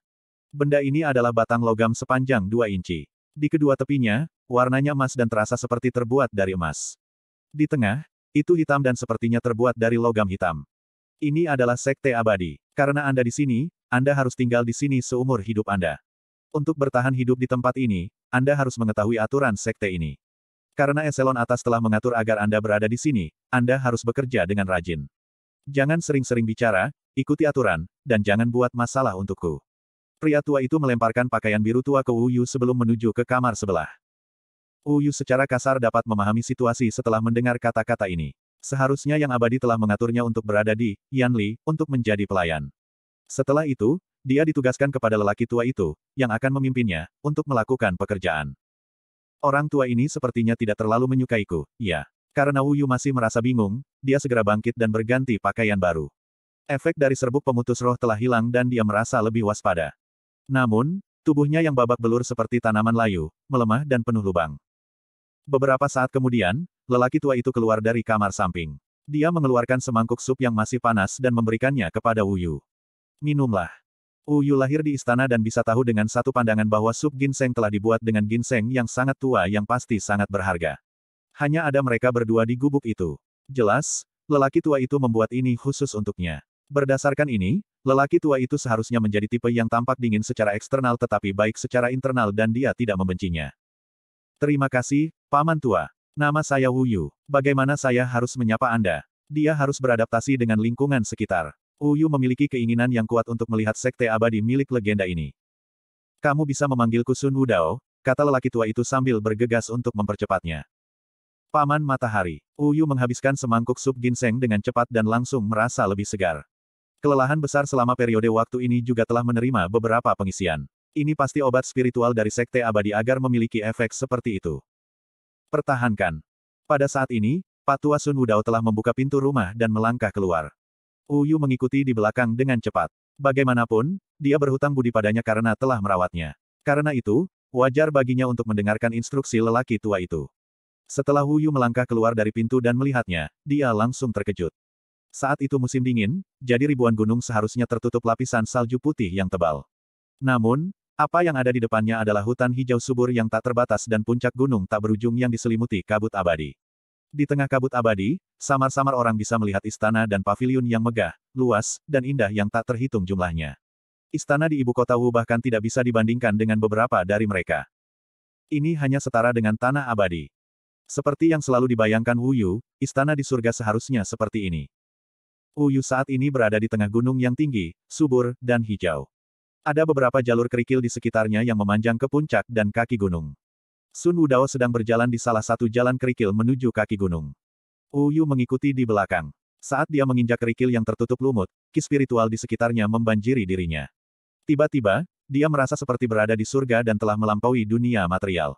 Benda ini adalah batang logam sepanjang dua inci. Di kedua tepinya, warnanya emas dan terasa seperti terbuat dari emas. Di tengah, itu hitam dan sepertinya terbuat dari logam hitam. Ini adalah sekte abadi. Karena Anda di sini, Anda harus tinggal di sini seumur hidup Anda. Untuk bertahan hidup di tempat ini, Anda harus mengetahui aturan sekte ini. Karena eselon atas telah mengatur agar Anda berada di sini, Anda harus bekerja dengan rajin. Jangan sering-sering bicara, ikuti aturan, dan jangan buat masalah untukku. Pria tua itu melemparkan pakaian biru tua ke Wu Yu sebelum menuju ke kamar sebelah. Uyu secara kasar dapat memahami situasi setelah mendengar kata-kata ini. Seharusnya yang abadi telah mengaturnya untuk berada di Yan Li untuk menjadi pelayan. Setelah itu, dia ditugaskan kepada lelaki tua itu, yang akan memimpinnya, untuk melakukan pekerjaan. Orang tua ini sepertinya tidak terlalu menyukaiku, ya. Karena Wu Yu masih merasa bingung, dia segera bangkit dan berganti pakaian baru. Efek dari serbuk pemutus roh telah hilang dan dia merasa lebih waspada. Namun, tubuhnya yang babak belur seperti tanaman layu, melemah dan penuh lubang. Beberapa saat kemudian, lelaki tua itu keluar dari kamar samping. Dia mengeluarkan semangkuk sup yang masih panas dan memberikannya kepada Uyu. Minumlah. Uyu lahir di istana dan bisa tahu dengan satu pandangan bahwa sup ginseng telah dibuat dengan ginseng yang sangat tua yang pasti sangat berharga. Hanya ada mereka berdua di gubuk itu. Jelas, lelaki tua itu membuat ini khusus untuknya. Berdasarkan ini, lelaki tua itu seharusnya menjadi tipe yang tampak dingin secara eksternal tetapi baik secara internal dan dia tidak membencinya. Terima kasih, Paman Tua. Nama saya Wu Bagaimana saya harus menyapa Anda? Dia harus beradaptasi dengan lingkungan sekitar. Wu memiliki keinginan yang kuat untuk melihat sekte abadi milik legenda ini. Kamu bisa memanggilku Sun Wudao, kata lelaki tua itu sambil bergegas untuk mempercepatnya. Paman Matahari, Wu menghabiskan semangkuk sup ginseng dengan cepat dan langsung merasa lebih segar. Kelelahan besar selama periode waktu ini juga telah menerima beberapa pengisian. Ini pasti obat spiritual dari sekte abadi agar memiliki efek seperti itu. Pertahankan. Pada saat ini, Patua Sun Wudao telah membuka pintu rumah dan melangkah keluar. Uyu mengikuti di belakang dengan cepat. Bagaimanapun, dia berhutang budi padanya karena telah merawatnya. Karena itu, wajar baginya untuk mendengarkan instruksi lelaki tua itu. Setelah Uyu melangkah keluar dari pintu dan melihatnya, dia langsung terkejut. Saat itu musim dingin, jadi ribuan gunung seharusnya tertutup lapisan salju putih yang tebal. Namun, apa yang ada di depannya adalah hutan hijau subur yang tak terbatas dan puncak gunung tak berujung yang diselimuti kabut abadi. Di tengah kabut abadi, samar-samar orang bisa melihat istana dan paviliun yang megah, luas, dan indah yang tak terhitung jumlahnya. Istana di ibu kota Wu bahkan tidak bisa dibandingkan dengan beberapa dari mereka. Ini hanya setara dengan tanah abadi. Seperti yang selalu dibayangkan Wu Yu, istana di surga seharusnya seperti ini. Wu Yu saat ini berada di tengah gunung yang tinggi, subur, dan hijau. Ada beberapa jalur kerikil di sekitarnya yang memanjang ke puncak dan kaki gunung. Sun Wudao sedang berjalan di salah satu jalan kerikil menuju kaki gunung. Uyu mengikuti di belakang. Saat dia menginjak kerikil yang tertutup lumut, ki spiritual di sekitarnya membanjiri dirinya. Tiba-tiba, dia merasa seperti berada di surga dan telah melampaui dunia material.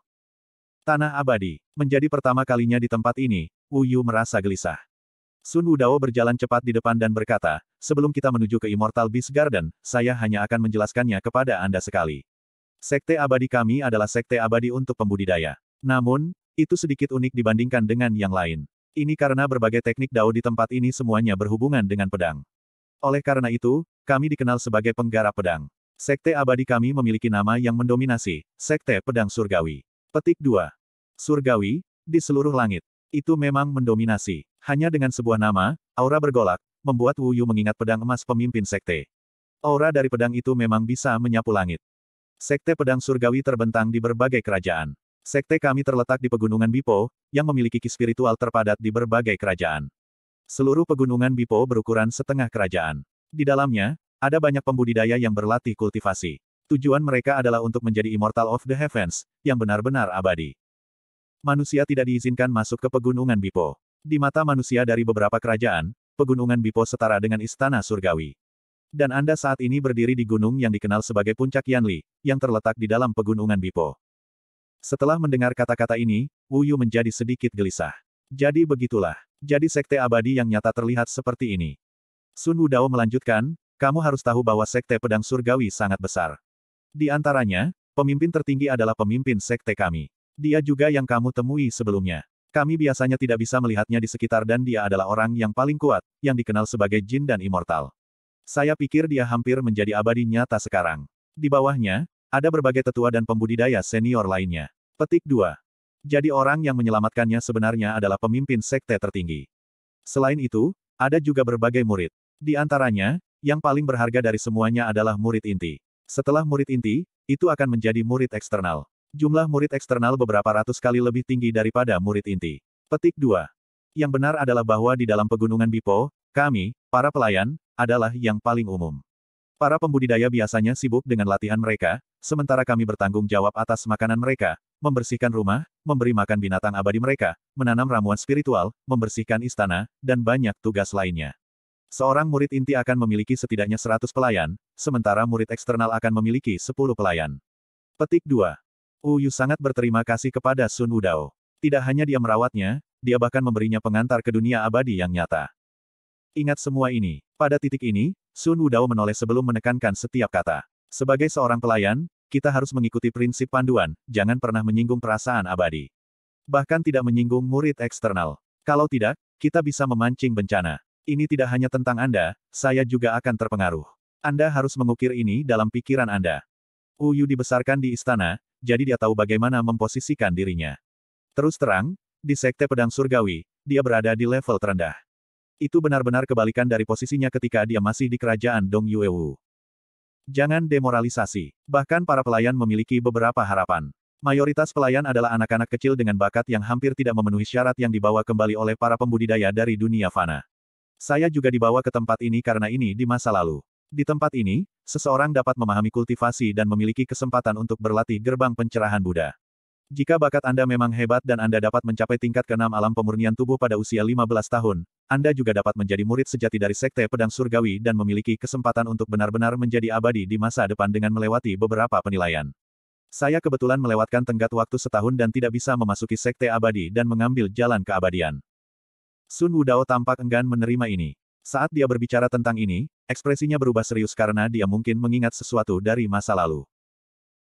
Tanah abadi, menjadi pertama kalinya di tempat ini, Uyu merasa gelisah. Sun Wudao berjalan cepat di depan dan berkata, sebelum kita menuju ke Immortal Beast Garden, saya hanya akan menjelaskannya kepada Anda sekali. Sekte abadi kami adalah sekte abadi untuk pembudidaya. Namun, itu sedikit unik dibandingkan dengan yang lain. Ini karena berbagai teknik dao di tempat ini semuanya berhubungan dengan pedang. Oleh karena itu, kami dikenal sebagai penggarap pedang. Sekte abadi kami memiliki nama yang mendominasi, Sekte Pedang Surgawi. Petik 2. Surgawi, di seluruh langit. Itu memang mendominasi. Hanya dengan sebuah nama, aura bergolak, membuat Wu Yu mengingat pedang emas pemimpin sekte. Aura dari pedang itu memang bisa menyapu langit. Sekte pedang surgawi terbentang di berbagai kerajaan. Sekte kami terletak di pegunungan Bipo, yang memiliki ki spiritual terpadat di berbagai kerajaan. Seluruh pegunungan Bipo berukuran setengah kerajaan. Di dalamnya, ada banyak pembudidaya yang berlatih kultivasi. Tujuan mereka adalah untuk menjadi Immortal of the Heavens, yang benar-benar abadi. Manusia tidak diizinkan masuk ke pegunungan Bipo. Di mata manusia dari beberapa kerajaan, pegunungan Bipo setara dengan istana surgawi. Dan Anda saat ini berdiri di gunung yang dikenal sebagai Puncak Yanli, yang terletak di dalam pegunungan Bipo. Setelah mendengar kata-kata ini, Wu Yu menjadi sedikit gelisah. Jadi begitulah. Jadi sekte abadi yang nyata terlihat seperti ini. Sun Wudao melanjutkan, kamu harus tahu bahwa sekte pedang surgawi sangat besar. Di antaranya, pemimpin tertinggi adalah pemimpin sekte kami. Dia juga yang kamu temui sebelumnya. Kami biasanya tidak bisa melihatnya di sekitar dan dia adalah orang yang paling kuat, yang dikenal sebagai jin dan immortal. Saya pikir dia hampir menjadi abadi nyata sekarang. Di bawahnya, ada berbagai tetua dan pembudidaya senior lainnya. Petik 2. Jadi orang yang menyelamatkannya sebenarnya adalah pemimpin sekte tertinggi. Selain itu, ada juga berbagai murid. Di antaranya, yang paling berharga dari semuanya adalah murid inti. Setelah murid inti, itu akan menjadi murid eksternal. Jumlah murid eksternal beberapa ratus kali lebih tinggi daripada murid inti. Petik 2. Yang benar adalah bahwa di dalam pegunungan Bipo, kami, para pelayan, adalah yang paling umum. Para pembudidaya biasanya sibuk dengan latihan mereka, sementara kami bertanggung jawab atas makanan mereka, membersihkan rumah, memberi makan binatang abadi mereka, menanam ramuan spiritual, membersihkan istana, dan banyak tugas lainnya. Seorang murid inti akan memiliki setidaknya 100 pelayan, sementara murid eksternal akan memiliki 10 pelayan. Petik 2. Uyu sangat berterima kasih kepada Sun Wudao. Tidak hanya dia merawatnya, dia bahkan memberinya pengantar ke dunia abadi yang nyata. Ingat semua ini. Pada titik ini, Sun Wudao menoleh sebelum menekankan setiap kata. Sebagai seorang pelayan, kita harus mengikuti prinsip panduan, jangan pernah menyinggung perasaan abadi. Bahkan tidak menyinggung murid eksternal. Kalau tidak, kita bisa memancing bencana. Ini tidak hanya tentang Anda, saya juga akan terpengaruh. Anda harus mengukir ini dalam pikiran Anda. Uyu dibesarkan di istana, jadi dia tahu bagaimana memposisikan dirinya. Terus terang, di Sekte Pedang Surgawi, dia berada di level terendah. Itu benar-benar kebalikan dari posisinya ketika dia masih di kerajaan Dong Yuewu. Jangan demoralisasi. Bahkan para pelayan memiliki beberapa harapan. Mayoritas pelayan adalah anak-anak kecil dengan bakat yang hampir tidak memenuhi syarat yang dibawa kembali oleh para pembudidaya dari dunia fana. Saya juga dibawa ke tempat ini karena ini di masa lalu. Di tempat ini, seseorang dapat memahami kultivasi dan memiliki kesempatan untuk berlatih gerbang pencerahan Buddha. Jika bakat Anda memang hebat dan Anda dapat mencapai tingkat keenam alam pemurnian tubuh pada usia 15 tahun, Anda juga dapat menjadi murid sejati dari Sekte Pedang Surgawi dan memiliki kesempatan untuk benar-benar menjadi abadi di masa depan dengan melewati beberapa penilaian. Saya kebetulan melewatkan tenggat waktu setahun dan tidak bisa memasuki Sekte Abadi dan mengambil jalan keabadian. Sun Wudao tampak enggan menerima ini. Saat dia berbicara tentang ini, ekspresinya berubah serius karena dia mungkin mengingat sesuatu dari masa lalu.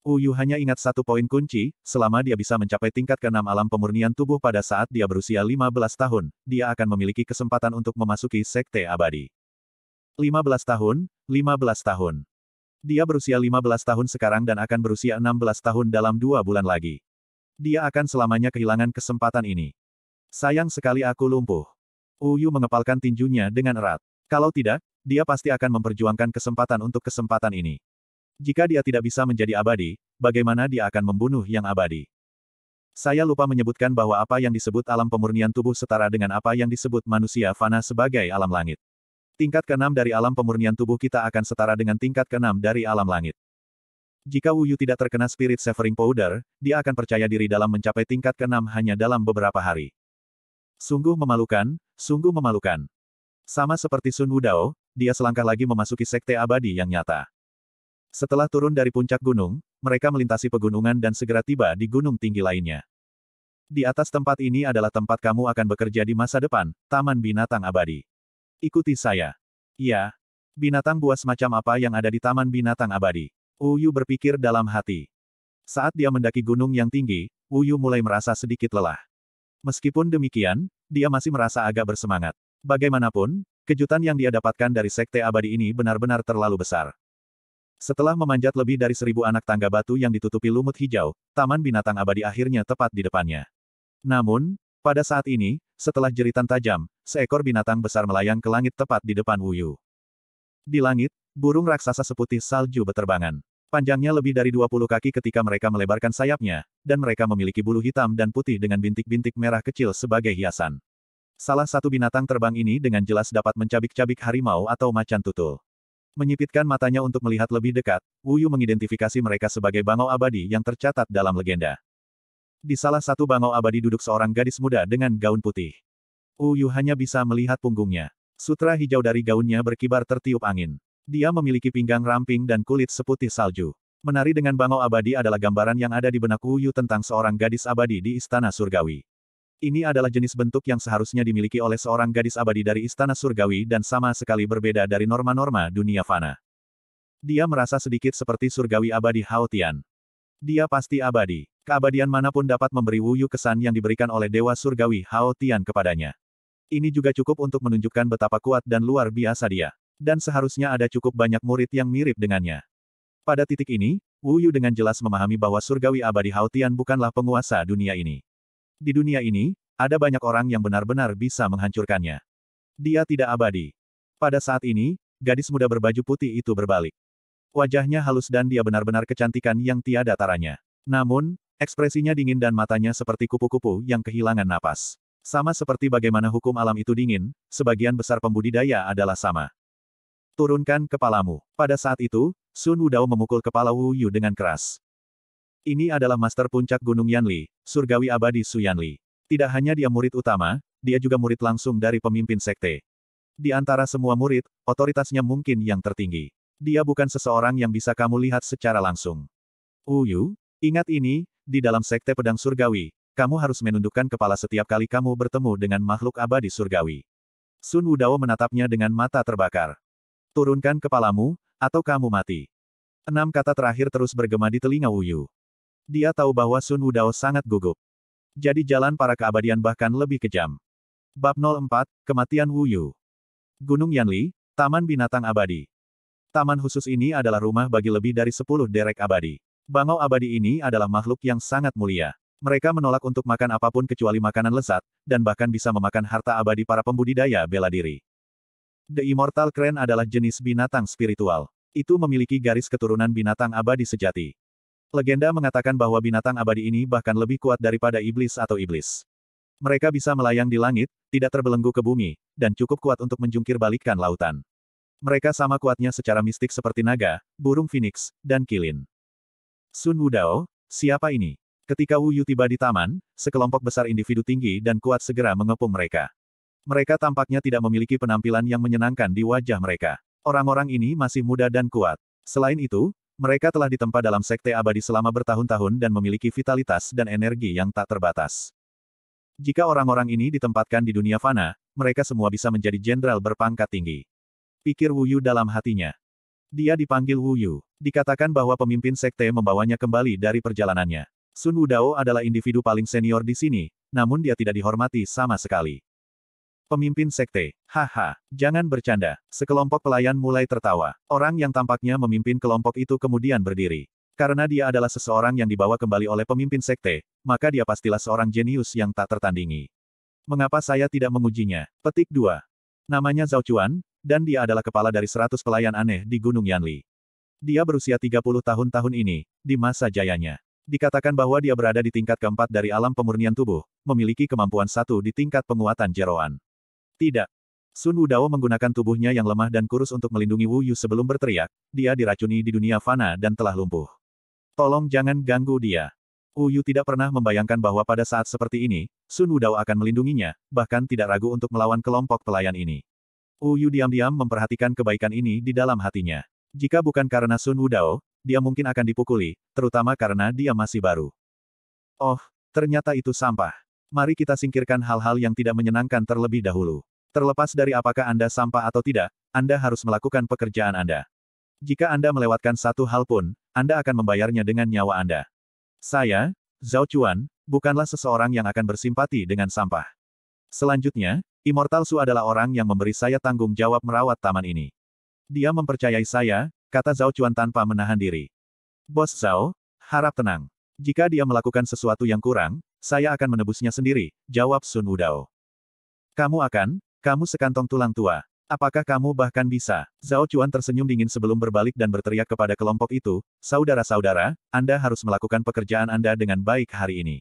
Uyu hanya ingat satu poin kunci, selama dia bisa mencapai tingkat keenam alam pemurnian tubuh pada saat dia berusia 15 tahun, dia akan memiliki kesempatan untuk memasuki sekte abadi. 15 tahun, 15 tahun. Dia berusia 15 tahun sekarang dan akan berusia 16 tahun dalam dua bulan lagi. Dia akan selamanya kehilangan kesempatan ini. Sayang sekali aku lumpuh. Uyu mengepalkan tinjunya dengan erat. Kalau tidak, dia pasti akan memperjuangkan kesempatan untuk kesempatan ini. Jika dia tidak bisa menjadi abadi, bagaimana dia akan membunuh yang abadi? Saya lupa menyebutkan bahwa apa yang disebut alam pemurnian tubuh setara dengan apa yang disebut manusia fana sebagai alam langit. Tingkat keenam dari alam pemurnian tubuh kita akan setara dengan tingkat keenam dari alam langit. Jika Yu tidak terkena spirit severing powder, dia akan percaya diri dalam mencapai tingkat keenam hanya dalam beberapa hari. Sungguh memalukan, sungguh memalukan. Sama seperti Sun Wudao, dia selangkah lagi memasuki sekte abadi yang nyata. Setelah turun dari puncak gunung, mereka melintasi pegunungan dan segera tiba di gunung tinggi lainnya. Di atas tempat ini adalah tempat kamu akan bekerja di masa depan, Taman Binatang Abadi. Ikuti saya. Ya. Binatang buas macam apa yang ada di Taman Binatang Abadi? Uyu berpikir dalam hati. Saat dia mendaki gunung yang tinggi, Uyu mulai merasa sedikit lelah. Meskipun demikian, dia masih merasa agak bersemangat. Bagaimanapun, kejutan yang dia dapatkan dari Sekte Abadi ini benar-benar terlalu besar. Setelah memanjat lebih dari seribu anak tangga batu yang ditutupi lumut hijau, Taman Binatang Abadi akhirnya tepat di depannya. Namun, pada saat ini, setelah jeritan tajam, seekor binatang besar melayang ke langit tepat di depan Wuyu. Di langit, burung raksasa seputih salju beterbangan. Panjangnya lebih dari 20 kaki ketika mereka melebarkan sayapnya, dan mereka memiliki bulu hitam dan putih dengan bintik-bintik merah kecil sebagai hiasan. Salah satu binatang terbang ini dengan jelas dapat mencabik-cabik harimau atau macan tutul. Menyipitkan matanya untuk melihat lebih dekat, Wuyu mengidentifikasi mereka sebagai bangau abadi yang tercatat dalam legenda. Di salah satu bangau abadi duduk seorang gadis muda dengan gaun putih. Wuyu hanya bisa melihat punggungnya. Sutra hijau dari gaunnya berkibar tertiup angin. Dia memiliki pinggang ramping dan kulit seputih salju. Menari dengan bangau abadi adalah gambaran yang ada di benak Wuyu tentang seorang gadis abadi di Istana Surgawi. Ini adalah jenis bentuk yang seharusnya dimiliki oleh seorang gadis abadi dari Istana Surgawi dan sama sekali berbeda dari norma-norma dunia fana. Dia merasa sedikit seperti Surgawi abadi Hao Tian. Dia pasti abadi. Keabadian manapun dapat memberi Wuyu kesan yang diberikan oleh Dewa Surgawi Hao Tian kepadanya. Ini juga cukup untuk menunjukkan betapa kuat dan luar biasa dia dan seharusnya ada cukup banyak murid yang mirip dengannya. Pada titik ini, Wu Yu dengan jelas memahami bahwa surgawi abadi Haotian bukanlah penguasa dunia ini. Di dunia ini, ada banyak orang yang benar-benar bisa menghancurkannya. Dia tidak abadi. Pada saat ini, gadis muda berbaju putih itu berbalik. Wajahnya halus dan dia benar-benar kecantikan yang tiada taranya. Namun, ekspresinya dingin dan matanya seperti kupu-kupu yang kehilangan napas. Sama seperti bagaimana hukum alam itu dingin, sebagian besar pembudidaya adalah sama. Turunkan kepalamu. Pada saat itu, Sun Wudao memukul kepala Wu Yu dengan keras. Ini adalah master puncak Gunung Yanli, surgawi abadi Su Yanli. Tidak hanya dia murid utama, dia juga murid langsung dari pemimpin sekte. Di antara semua murid, otoritasnya mungkin yang tertinggi. Dia bukan seseorang yang bisa kamu lihat secara langsung. Wu Yu, ingat ini, di dalam sekte pedang surgawi, kamu harus menundukkan kepala setiap kali kamu bertemu dengan makhluk abadi surgawi. Sun Wudao menatapnya dengan mata terbakar. Turunkan kepalamu, atau kamu mati. Enam kata terakhir terus bergema di telinga Wuyu. Dia tahu bahwa Sun Wudao sangat gugup. Jadi jalan para keabadian bahkan lebih kejam. Bab 04, Kematian Wuyu. Gunung Yanli, Taman Binatang Abadi. Taman khusus ini adalah rumah bagi lebih dari 10 derek abadi. Bangau abadi ini adalah makhluk yang sangat mulia. Mereka menolak untuk makan apapun kecuali makanan lezat, dan bahkan bisa memakan harta abadi para pembudidaya bela diri. The Immortal Crane adalah jenis binatang spiritual. Itu memiliki garis keturunan binatang abadi sejati. Legenda mengatakan bahwa binatang abadi ini bahkan lebih kuat daripada iblis atau iblis. Mereka bisa melayang di langit, tidak terbelenggu ke bumi, dan cukup kuat untuk menjungkir balikkan lautan. Mereka sama kuatnya secara mistik seperti naga, burung phoenix, dan kilin. Sun Wudao, siapa ini? Ketika Wu Yu tiba di taman, sekelompok besar individu tinggi dan kuat segera mengepung mereka. Mereka tampaknya tidak memiliki penampilan yang menyenangkan di wajah mereka. Orang-orang ini masih muda dan kuat. Selain itu, mereka telah ditempa dalam sekte abadi selama bertahun-tahun dan memiliki vitalitas dan energi yang tak terbatas. Jika orang-orang ini ditempatkan di dunia fana, mereka semua bisa menjadi jenderal berpangkat tinggi. Pikir Wu Yu dalam hatinya. Dia dipanggil Wu Yu. Dikatakan bahwa pemimpin sekte membawanya kembali dari perjalanannya. Sun Wudao adalah individu paling senior di sini, namun dia tidak dihormati sama sekali. Pemimpin sekte. Haha, jangan bercanda. Sekelompok pelayan mulai tertawa. Orang yang tampaknya memimpin kelompok itu kemudian berdiri. Karena dia adalah seseorang yang dibawa kembali oleh pemimpin sekte, maka dia pastilah seorang jenius yang tak tertandingi. Mengapa saya tidak mengujinya? Petik 2. Namanya Zhao Chuan, dan dia adalah kepala dari 100 pelayan aneh di Gunung Yanli. Dia berusia 30 tahun tahun ini, di masa jayanya. Dikatakan bahwa dia berada di tingkat keempat dari alam pemurnian tubuh, memiliki kemampuan satu di tingkat penguatan jeroan. Tidak. Sun Wudao menggunakan tubuhnya yang lemah dan kurus untuk melindungi Wu Yu sebelum berteriak, dia diracuni di dunia fana dan telah lumpuh. Tolong jangan ganggu dia. Wu Yu tidak pernah membayangkan bahwa pada saat seperti ini, Sun Wudao akan melindunginya, bahkan tidak ragu untuk melawan kelompok pelayan ini. Wu Yu diam-diam memperhatikan kebaikan ini di dalam hatinya. Jika bukan karena Sun Wudao, dia mungkin akan dipukuli, terutama karena dia masih baru. Oh, ternyata itu sampah. Mari kita singkirkan hal-hal yang tidak menyenangkan terlebih dahulu. Terlepas dari apakah Anda sampah atau tidak, Anda harus melakukan pekerjaan Anda. Jika Anda melewatkan satu hal pun, Anda akan membayarnya dengan nyawa Anda. Saya, Zhao Chuan, bukanlah seseorang yang akan bersimpati dengan sampah. Selanjutnya, Immortal Su adalah orang yang memberi saya tanggung jawab merawat taman ini. Dia mempercayai saya, kata Zhao Chuan tanpa menahan diri. Bos Zhao, harap tenang. Jika dia melakukan sesuatu yang kurang, saya akan menebusnya sendiri, jawab Sun Wudao. Kamu akan, kamu sekantong tulang tua. Apakah kamu bahkan bisa? Zhao Chuan tersenyum dingin sebelum berbalik dan berteriak kepada kelompok itu, Saudara-saudara, Anda harus melakukan pekerjaan Anda dengan baik hari ini.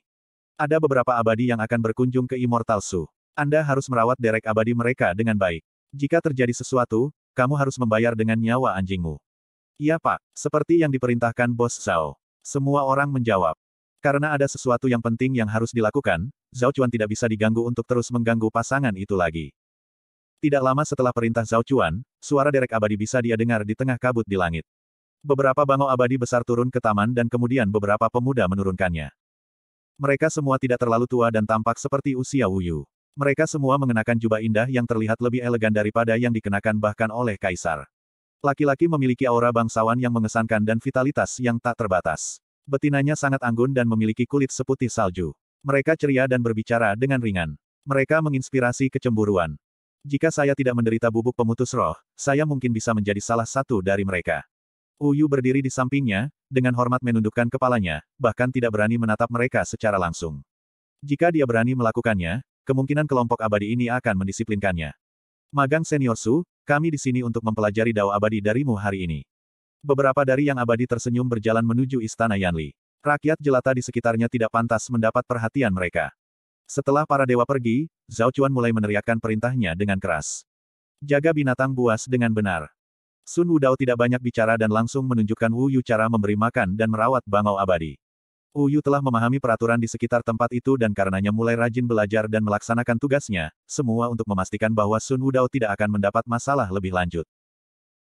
Ada beberapa abadi yang akan berkunjung ke Immortal Su. Anda harus merawat derek abadi mereka dengan baik. Jika terjadi sesuatu, kamu harus membayar dengan nyawa anjingmu. Iya pak, seperti yang diperintahkan bos Zhao. Semua orang menjawab. Karena ada sesuatu yang penting yang harus dilakukan, Zhao Chuan tidak bisa diganggu untuk terus mengganggu pasangan itu lagi. Tidak lama setelah perintah Zhao Chuan, suara derek abadi bisa dia dengar di tengah kabut di langit. Beberapa bangau abadi besar turun ke taman dan kemudian beberapa pemuda menurunkannya. Mereka semua tidak terlalu tua dan tampak seperti usia Wuyu. Mereka semua mengenakan jubah indah yang terlihat lebih elegan daripada yang dikenakan bahkan oleh kaisar. Laki-laki memiliki aura bangsawan yang mengesankan dan vitalitas yang tak terbatas. Betinanya sangat anggun dan memiliki kulit seputih salju. Mereka ceria dan berbicara dengan ringan. Mereka menginspirasi kecemburuan. Jika saya tidak menderita bubuk pemutus roh, saya mungkin bisa menjadi salah satu dari mereka. Uyu berdiri di sampingnya, dengan hormat menundukkan kepalanya, bahkan tidak berani menatap mereka secara langsung. Jika dia berani melakukannya, kemungkinan kelompok abadi ini akan mendisiplinkannya. Magang senior Su, kami di sini untuk mempelajari dao abadi darimu hari ini. Beberapa dari yang abadi tersenyum berjalan menuju istana Yanli. Rakyat jelata di sekitarnya tidak pantas mendapat perhatian mereka. Setelah para dewa pergi, Zhao Chuan mulai meneriakkan perintahnya dengan keras. Jaga binatang buas dengan benar. Sun Wudao tidak banyak bicara dan langsung menunjukkan Wu Yu cara memberi makan dan merawat bangau abadi. Wu Yu telah memahami peraturan di sekitar tempat itu dan karenanya mulai rajin belajar dan melaksanakan tugasnya, semua untuk memastikan bahwa Sun Wudao tidak akan mendapat masalah lebih lanjut.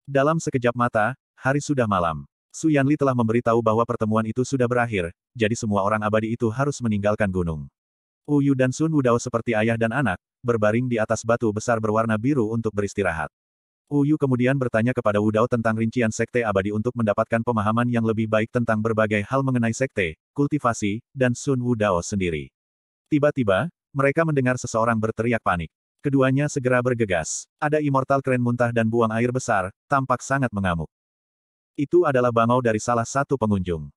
Dalam sekejap mata, hari sudah malam. Su Yanli telah memberitahu bahwa pertemuan itu sudah berakhir, jadi semua orang abadi itu harus meninggalkan gunung. Uyu dan Sun Wudao seperti ayah dan anak, berbaring di atas batu besar berwarna biru untuk beristirahat. Uyu kemudian bertanya kepada Wudao tentang rincian sekte abadi untuk mendapatkan pemahaman yang lebih baik tentang berbagai hal mengenai sekte, kultivasi, dan Sun Wudao sendiri. Tiba-tiba, mereka mendengar seseorang berteriak panik. Keduanya segera bergegas. Ada immortal keren muntah dan buang air besar, tampak sangat mengamuk. Itu adalah bangau dari salah satu pengunjung.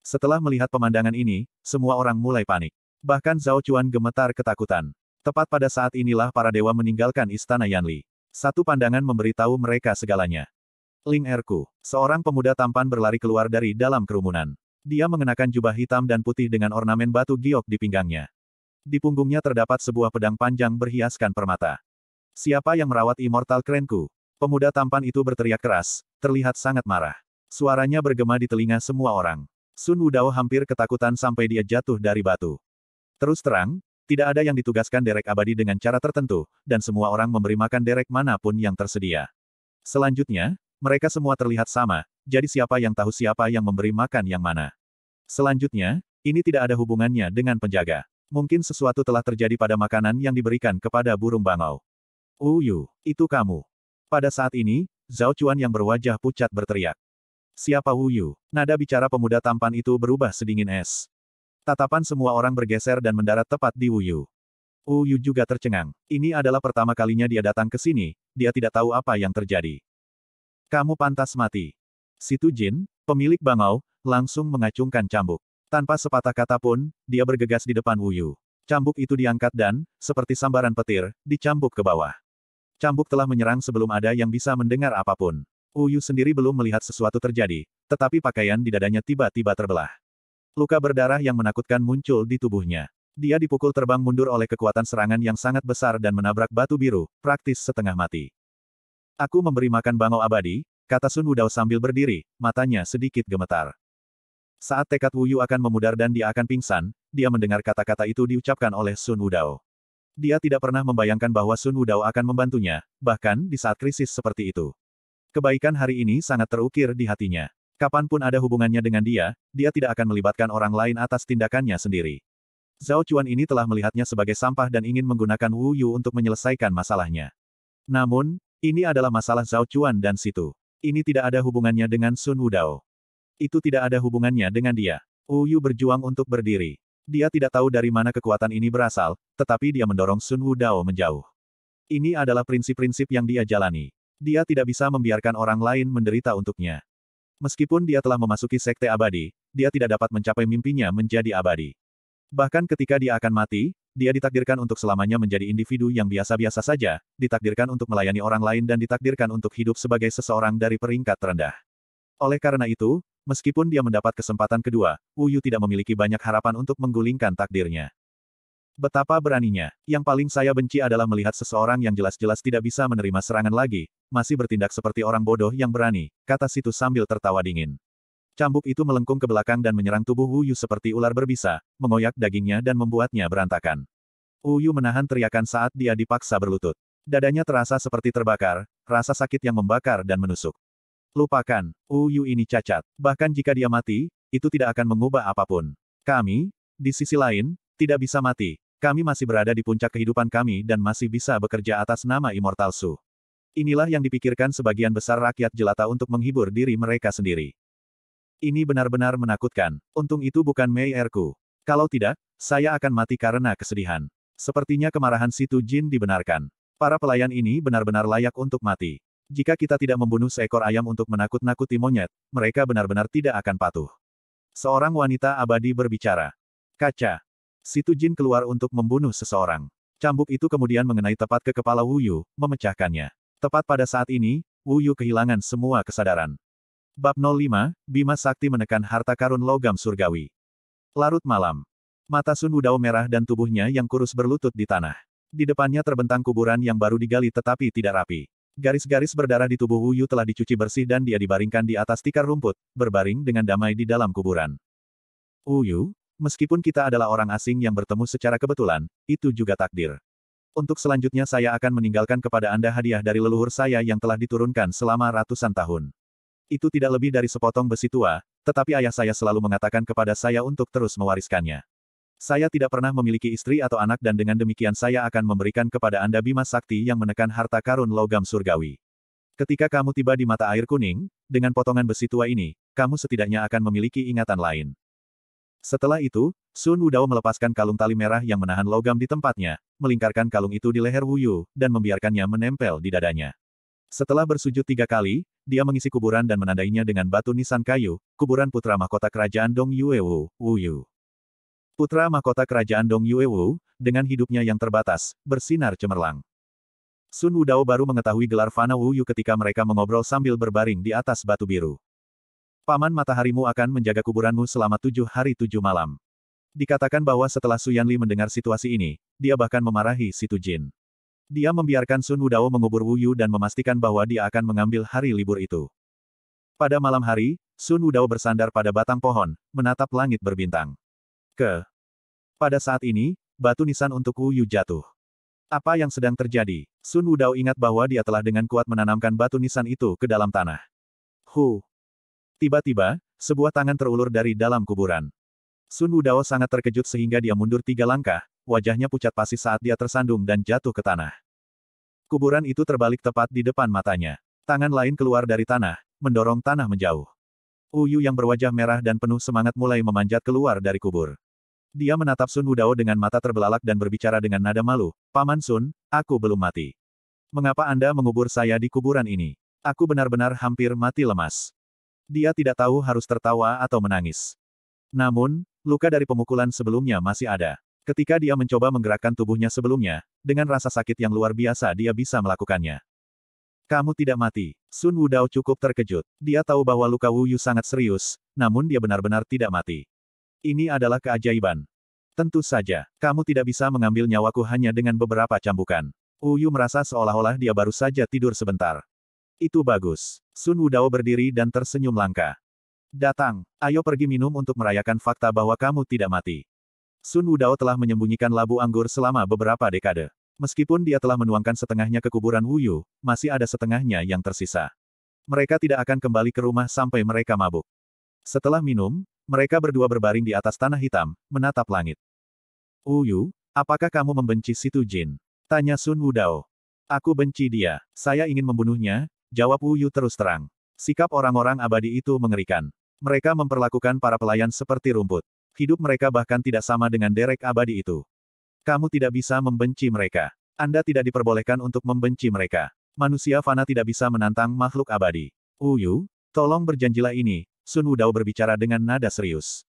Setelah melihat pemandangan ini, semua orang mulai panik. Bahkan Zhao Chuan gemetar ketakutan. Tepat pada saat inilah para dewa meninggalkan istana Yanli. Satu pandangan memberitahu mereka segalanya. Ling Erku, seorang pemuda tampan berlari keluar dari dalam kerumunan. Dia mengenakan jubah hitam dan putih dengan ornamen batu giok di pinggangnya. Di punggungnya terdapat sebuah pedang panjang berhiaskan permata. Siapa yang merawat immortal Krenku? Pemuda tampan itu berteriak keras, terlihat sangat marah. Suaranya bergema di telinga semua orang. Sun Wudao hampir ketakutan sampai dia jatuh dari batu. Terus terang, tidak ada yang ditugaskan derek abadi dengan cara tertentu, dan semua orang memberi makan derek manapun yang tersedia. Selanjutnya, mereka semua terlihat sama, jadi siapa yang tahu siapa yang memberi makan yang mana. Selanjutnya, ini tidak ada hubungannya dengan penjaga. Mungkin sesuatu telah terjadi pada makanan yang diberikan kepada burung bangau. Uyu, oh, itu kamu. Pada saat ini, Zhao Chuan yang berwajah pucat berteriak. Siapa Wuyu? Oh, Nada bicara pemuda tampan itu berubah sedingin es. Tatapan semua orang bergeser dan mendarat tepat di Wuyu. Wuyu juga tercengang. Ini adalah pertama kalinya dia datang ke sini, dia tidak tahu apa yang terjadi. Kamu pantas mati. Situ Jin, pemilik bangau, langsung mengacungkan cambuk. Tanpa sepatah kata pun, dia bergegas di depan Wuyu. Cambuk itu diangkat dan, seperti sambaran petir, dicambuk ke bawah. Cambuk telah menyerang sebelum ada yang bisa mendengar apapun. Wuyu sendiri belum melihat sesuatu terjadi, tetapi pakaian di dadanya tiba-tiba terbelah. Luka berdarah yang menakutkan muncul di tubuhnya. Dia dipukul terbang mundur oleh kekuatan serangan yang sangat besar dan menabrak batu biru, praktis setengah mati. Aku memberi makan bangau abadi, kata Sun Wudao sambil berdiri, matanya sedikit gemetar. Saat tekad Wuyu akan memudar dan dia akan pingsan, dia mendengar kata-kata itu diucapkan oleh Sun Wudao. Dia tidak pernah membayangkan bahwa Sun Wudao akan membantunya, bahkan di saat krisis seperti itu. Kebaikan hari ini sangat terukir di hatinya. Kapanpun ada hubungannya dengan dia, dia tidak akan melibatkan orang lain atas tindakannya sendiri. Zhao Chuan ini telah melihatnya sebagai sampah dan ingin menggunakan Wu Yu untuk menyelesaikan masalahnya. Namun, ini adalah masalah Zhao Chuan dan situ. Ini tidak ada hubungannya dengan Sun Wudao. Itu tidak ada hubungannya dengan dia. Wu Yu berjuang untuk berdiri. Dia tidak tahu dari mana kekuatan ini berasal, tetapi dia mendorong Sun Wudao menjauh. Ini adalah prinsip-prinsip yang dia jalani. Dia tidak bisa membiarkan orang lain menderita untuknya. Meskipun dia telah memasuki sekte abadi, dia tidak dapat mencapai mimpinya menjadi abadi. Bahkan ketika dia akan mati, dia ditakdirkan untuk selamanya menjadi individu yang biasa-biasa saja, ditakdirkan untuk melayani orang lain dan ditakdirkan untuk hidup sebagai seseorang dari peringkat terendah. Oleh karena itu, meskipun dia mendapat kesempatan kedua, Uyu tidak memiliki banyak harapan untuk menggulingkan takdirnya. Betapa beraninya. Yang paling saya benci adalah melihat seseorang yang jelas-jelas tidak bisa menerima serangan lagi, masih bertindak seperti orang bodoh yang berani, kata situ sambil tertawa dingin. Cambuk itu melengkung ke belakang dan menyerang tubuh Yu seperti ular berbisa, mengoyak dagingnya dan membuatnya berantakan. Yu menahan teriakan saat dia dipaksa berlutut. Dadanya terasa seperti terbakar, rasa sakit yang membakar dan menusuk. Lupakan, Yu ini cacat. Bahkan jika dia mati, itu tidak akan mengubah apapun. Kami, di sisi lain, tidak bisa mati, kami masih berada di puncak kehidupan kami dan masih bisa bekerja atas nama Immortal Su. Inilah yang dipikirkan sebagian besar rakyat jelata untuk menghibur diri mereka sendiri. Ini benar-benar menakutkan. Untung itu bukan Mei Erku. Kalau tidak, saya akan mati karena kesedihan. Sepertinya kemarahan Situ Jin dibenarkan. Para pelayan ini benar-benar layak untuk mati. Jika kita tidak membunuh seekor ayam untuk menakut-nakuti monyet, mereka benar-benar tidak akan patuh. Seorang wanita abadi berbicara. Kaca. Situ Jin keluar untuk membunuh seseorang. Cambuk itu kemudian mengenai tepat ke kepala Wuyu, memecahkannya. Tepat pada saat ini, Wuyu kehilangan semua kesadaran. Bab 05, Bima Sakti menekan harta karun logam surgawi. Larut malam. Mata Sun Wudao merah dan tubuhnya yang kurus berlutut di tanah. Di depannya terbentang kuburan yang baru digali tetapi tidak rapi. Garis-garis berdarah di tubuh Wuyu telah dicuci bersih dan dia dibaringkan di atas tikar rumput, berbaring dengan damai di dalam kuburan. Wuyu, Meskipun kita adalah orang asing yang bertemu secara kebetulan, itu juga takdir. Untuk selanjutnya saya akan meninggalkan kepada Anda hadiah dari leluhur saya yang telah diturunkan selama ratusan tahun. Itu tidak lebih dari sepotong besi tua, tetapi ayah saya selalu mengatakan kepada saya untuk terus mewariskannya. Saya tidak pernah memiliki istri atau anak dan dengan demikian saya akan memberikan kepada Anda Bima Sakti yang menekan harta karun logam surgawi. Ketika kamu tiba di mata air kuning, dengan potongan besi tua ini, kamu setidaknya akan memiliki ingatan lain. Setelah itu, Sun Wudao melepaskan kalung tali merah yang menahan logam di tempatnya, melingkarkan kalung itu di leher Wuyu, dan membiarkannya menempel di dadanya. Setelah bersujud tiga kali, dia mengisi kuburan dan menandainya dengan batu nisan kayu, kuburan putra mahkota kerajaan Dong Yuewu, Wuyu. Putra mahkota kerajaan Dong Yuewu, dengan hidupnya yang terbatas, bersinar cemerlang. Sun Wudao baru mengetahui gelar Fana Wuyu ketika mereka mengobrol sambil berbaring di atas batu biru. Paman mataharimu akan menjaga kuburanmu selama tujuh hari tujuh malam. Dikatakan bahwa setelah Suyanli mendengar situasi ini, dia bahkan memarahi Situ Jin. Dia membiarkan Sun Wudao mengubur Wuyu dan memastikan bahwa dia akan mengambil hari libur itu. Pada malam hari, Sun Wudao bersandar pada batang pohon, menatap langit berbintang. Ke. Pada saat ini, batu nisan untuk Wuyu jatuh. Apa yang sedang terjadi? Sun Wudao ingat bahwa dia telah dengan kuat menanamkan batu nisan itu ke dalam tanah. Hu, Tiba-tiba, sebuah tangan terulur dari dalam kuburan. Sun Wudao sangat terkejut sehingga dia mundur tiga langkah, wajahnya pucat pasi saat dia tersandung dan jatuh ke tanah. Kuburan itu terbalik tepat di depan matanya. Tangan lain keluar dari tanah, mendorong tanah menjauh. Uyu yang berwajah merah dan penuh semangat mulai memanjat keluar dari kubur. Dia menatap Sun Wudao dengan mata terbelalak dan berbicara dengan nada malu, Paman Sun, aku belum mati. Mengapa Anda mengubur saya di kuburan ini? Aku benar-benar hampir mati lemas. Dia tidak tahu harus tertawa atau menangis. Namun, luka dari pemukulan sebelumnya masih ada. Ketika dia mencoba menggerakkan tubuhnya sebelumnya, dengan rasa sakit yang luar biasa dia bisa melakukannya. Kamu tidak mati. Sun Wudao cukup terkejut. Dia tahu bahwa luka Wu Yu sangat serius, namun dia benar-benar tidak mati. Ini adalah keajaiban. Tentu saja, kamu tidak bisa mengambil nyawaku hanya dengan beberapa cambukan. Wu Yu merasa seolah-olah dia baru saja tidur sebentar. Itu bagus. Sun Wudao berdiri dan tersenyum langka. Datang, ayo pergi minum untuk merayakan fakta bahwa kamu tidak mati. Sun Wudao telah menyembunyikan labu anggur selama beberapa dekade. Meskipun dia telah menuangkan setengahnya ke kuburan Wuyu, masih ada setengahnya yang tersisa. Mereka tidak akan kembali ke rumah sampai mereka mabuk. Setelah minum, mereka berdua berbaring di atas tanah hitam, menatap langit. Wuyu, apakah kamu membenci Situ Jin? Tanya Sun Wudao. Aku benci dia. Saya ingin membunuhnya, jawab Wu Yu terus terang. Sikap orang-orang abadi itu mengerikan. Mereka memperlakukan para pelayan seperti rumput. Hidup mereka bahkan tidak sama dengan derek abadi itu. Kamu tidak bisa membenci mereka. Anda tidak diperbolehkan untuk membenci mereka. Manusia fana tidak bisa menantang makhluk abadi. Uyu, tolong berjanjilah ini, Sun Wudao berbicara dengan nada serius.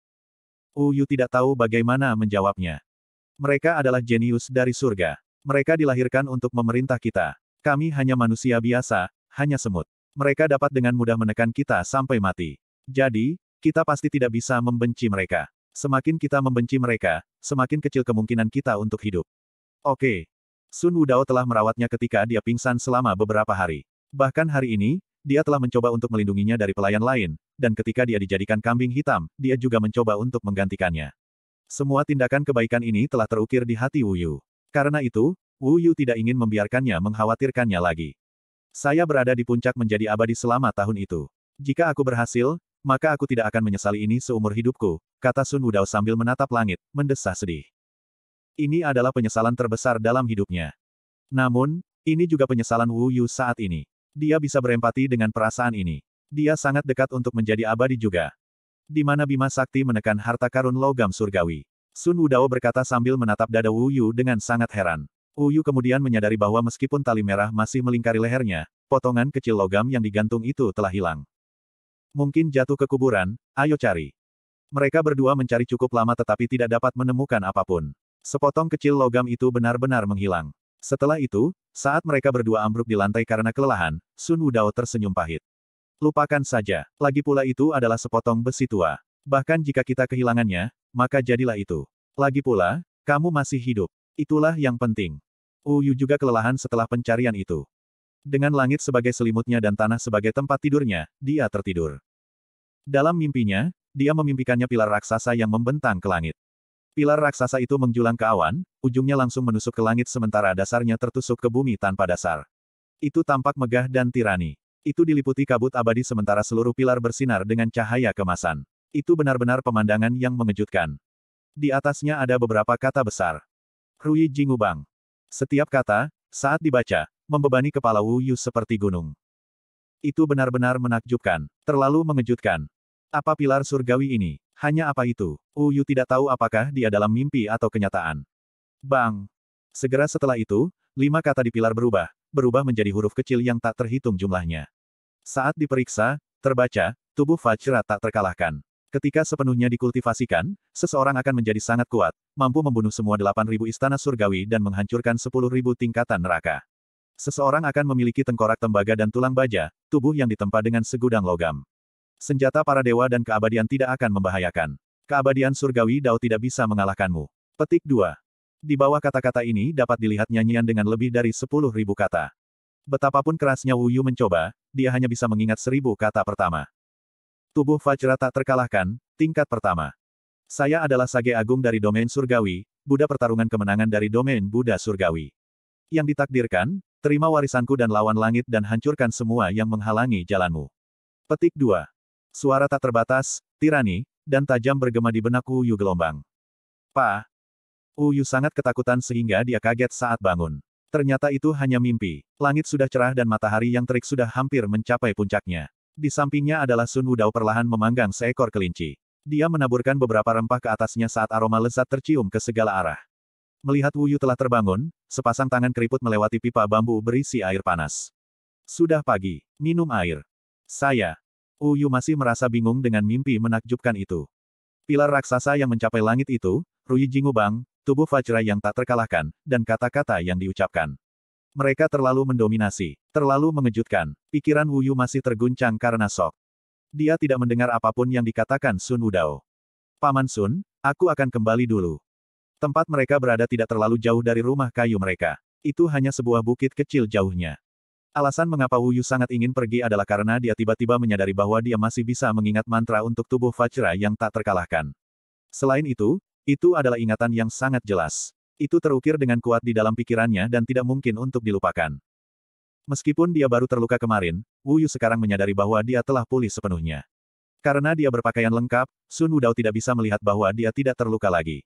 Uyu tidak tahu bagaimana menjawabnya. Mereka adalah jenius dari surga. Mereka dilahirkan untuk memerintah kita. Kami hanya manusia biasa, hanya semut. Mereka dapat dengan mudah menekan kita sampai mati. Jadi, kita pasti tidak bisa membenci mereka. Semakin kita membenci mereka, semakin kecil kemungkinan kita untuk hidup. Oke. Sun Wudao telah merawatnya ketika dia pingsan selama beberapa hari. Bahkan hari ini, dia telah mencoba untuk melindunginya dari pelayan lain, dan ketika dia dijadikan kambing hitam, dia juga mencoba untuk menggantikannya. Semua tindakan kebaikan ini telah terukir di hati Wu Yu. Karena itu, Wu Yu tidak ingin membiarkannya mengkhawatirkannya lagi. Saya berada di puncak menjadi abadi selama tahun itu. Jika aku berhasil, maka aku tidak akan menyesali ini seumur hidupku, kata Sun Wudao sambil menatap langit, mendesah sedih. Ini adalah penyesalan terbesar dalam hidupnya. Namun, ini juga penyesalan Wu Yu saat ini. Dia bisa berempati dengan perasaan ini. Dia sangat dekat untuk menjadi abadi juga. Di mana Bima Sakti menekan harta karun logam surgawi. Sun Wudao berkata sambil menatap dada Wu Yu dengan sangat heran. Uyu kemudian menyadari bahwa meskipun tali merah masih melingkari lehernya, potongan kecil logam yang digantung itu telah hilang. Mungkin jatuh ke kuburan, ayo cari. Mereka berdua mencari cukup lama tetapi tidak dapat menemukan apapun. Sepotong kecil logam itu benar-benar menghilang. Setelah itu, saat mereka berdua ambruk di lantai karena kelelahan, Sun Wudao tersenyum pahit. Lupakan saja, lagi pula itu adalah sepotong besi tua. Bahkan jika kita kehilangannya, maka jadilah itu. Lagi pula, kamu masih hidup. Itulah yang penting. Uyu juga kelelahan setelah pencarian itu. Dengan langit sebagai selimutnya dan tanah sebagai tempat tidurnya, dia tertidur. Dalam mimpinya, dia memimpikannya pilar raksasa yang membentang ke langit. Pilar raksasa itu menjulang ke awan, ujungnya langsung menusuk ke langit sementara dasarnya tertusuk ke bumi tanpa dasar. Itu tampak megah dan tirani. Itu diliputi kabut abadi sementara seluruh pilar bersinar dengan cahaya kemasan. Itu benar-benar pemandangan yang mengejutkan. Di atasnya ada beberapa kata besar. Rui Jingubang. Setiap kata, saat dibaca, membebani kepala Wu Yu seperti gunung. Itu benar-benar menakjubkan, terlalu mengejutkan. Apa pilar surgawi ini? Hanya apa itu? Wu Yu tidak tahu apakah dia dalam mimpi atau kenyataan. Bang! Segera setelah itu, lima kata di pilar berubah, berubah menjadi huruf kecil yang tak terhitung jumlahnya. Saat diperiksa, terbaca, tubuh Fajra tak terkalahkan. Ketika sepenuhnya dikultivasikan, seseorang akan menjadi sangat kuat, mampu membunuh semua 8.000 istana surgawi dan menghancurkan 10.000 tingkatan neraka. Seseorang akan memiliki tengkorak tembaga dan tulang baja, tubuh yang ditempa dengan segudang logam. Senjata para dewa dan keabadian tidak akan membahayakan. Keabadian surgawi Dao tidak bisa mengalahkanmu. Petik 2. Di bawah kata-kata ini dapat dilihat nyanyian dengan lebih dari 10.000 kata. Betapapun kerasnya Wuyu mencoba, dia hanya bisa mengingat seribu kata pertama. Tubuh Vajra tak terkalahkan, tingkat pertama. Saya adalah Sage Agung dari Domain Surgawi, Buddha Pertarungan Kemenangan dari Domain Buddha Surgawi. Yang ditakdirkan, terima warisanku dan lawan langit dan hancurkan semua yang menghalangi jalanmu. Petik 2. Suara tak terbatas, tirani, dan tajam bergema di benak Uyu gelombang. Pa. Uyu sangat ketakutan sehingga dia kaget saat bangun. Ternyata itu hanya mimpi. Langit sudah cerah dan matahari yang terik sudah hampir mencapai puncaknya. Di sampingnya adalah Sun Wudao perlahan memanggang seekor kelinci. Dia menaburkan beberapa rempah ke atasnya saat aroma lezat tercium ke segala arah. Melihat Wuyu telah terbangun, sepasang tangan keriput melewati pipa bambu berisi air panas. Sudah pagi, minum air. Saya. Wuyu masih merasa bingung dengan mimpi menakjubkan itu. Pilar raksasa yang mencapai langit itu, Rui Jingubang, tubuh Fajra yang tak terkalahkan, dan kata-kata yang diucapkan. Mereka terlalu mendominasi, terlalu mengejutkan, pikiran Wuyu masih terguncang karena sok. Dia tidak mendengar apapun yang dikatakan Sun Wudao. Paman Sun, aku akan kembali dulu. Tempat mereka berada tidak terlalu jauh dari rumah kayu mereka. Itu hanya sebuah bukit kecil jauhnya. Alasan mengapa Wuyu sangat ingin pergi adalah karena dia tiba-tiba menyadari bahwa dia masih bisa mengingat mantra untuk tubuh Fajra yang tak terkalahkan. Selain itu, itu adalah ingatan yang sangat jelas. Itu terukir dengan kuat di dalam pikirannya dan tidak mungkin untuk dilupakan. Meskipun dia baru terluka kemarin, Wu Yu sekarang menyadari bahwa dia telah pulih sepenuhnya. Karena dia berpakaian lengkap, Sun Wudao tidak bisa melihat bahwa dia tidak terluka lagi.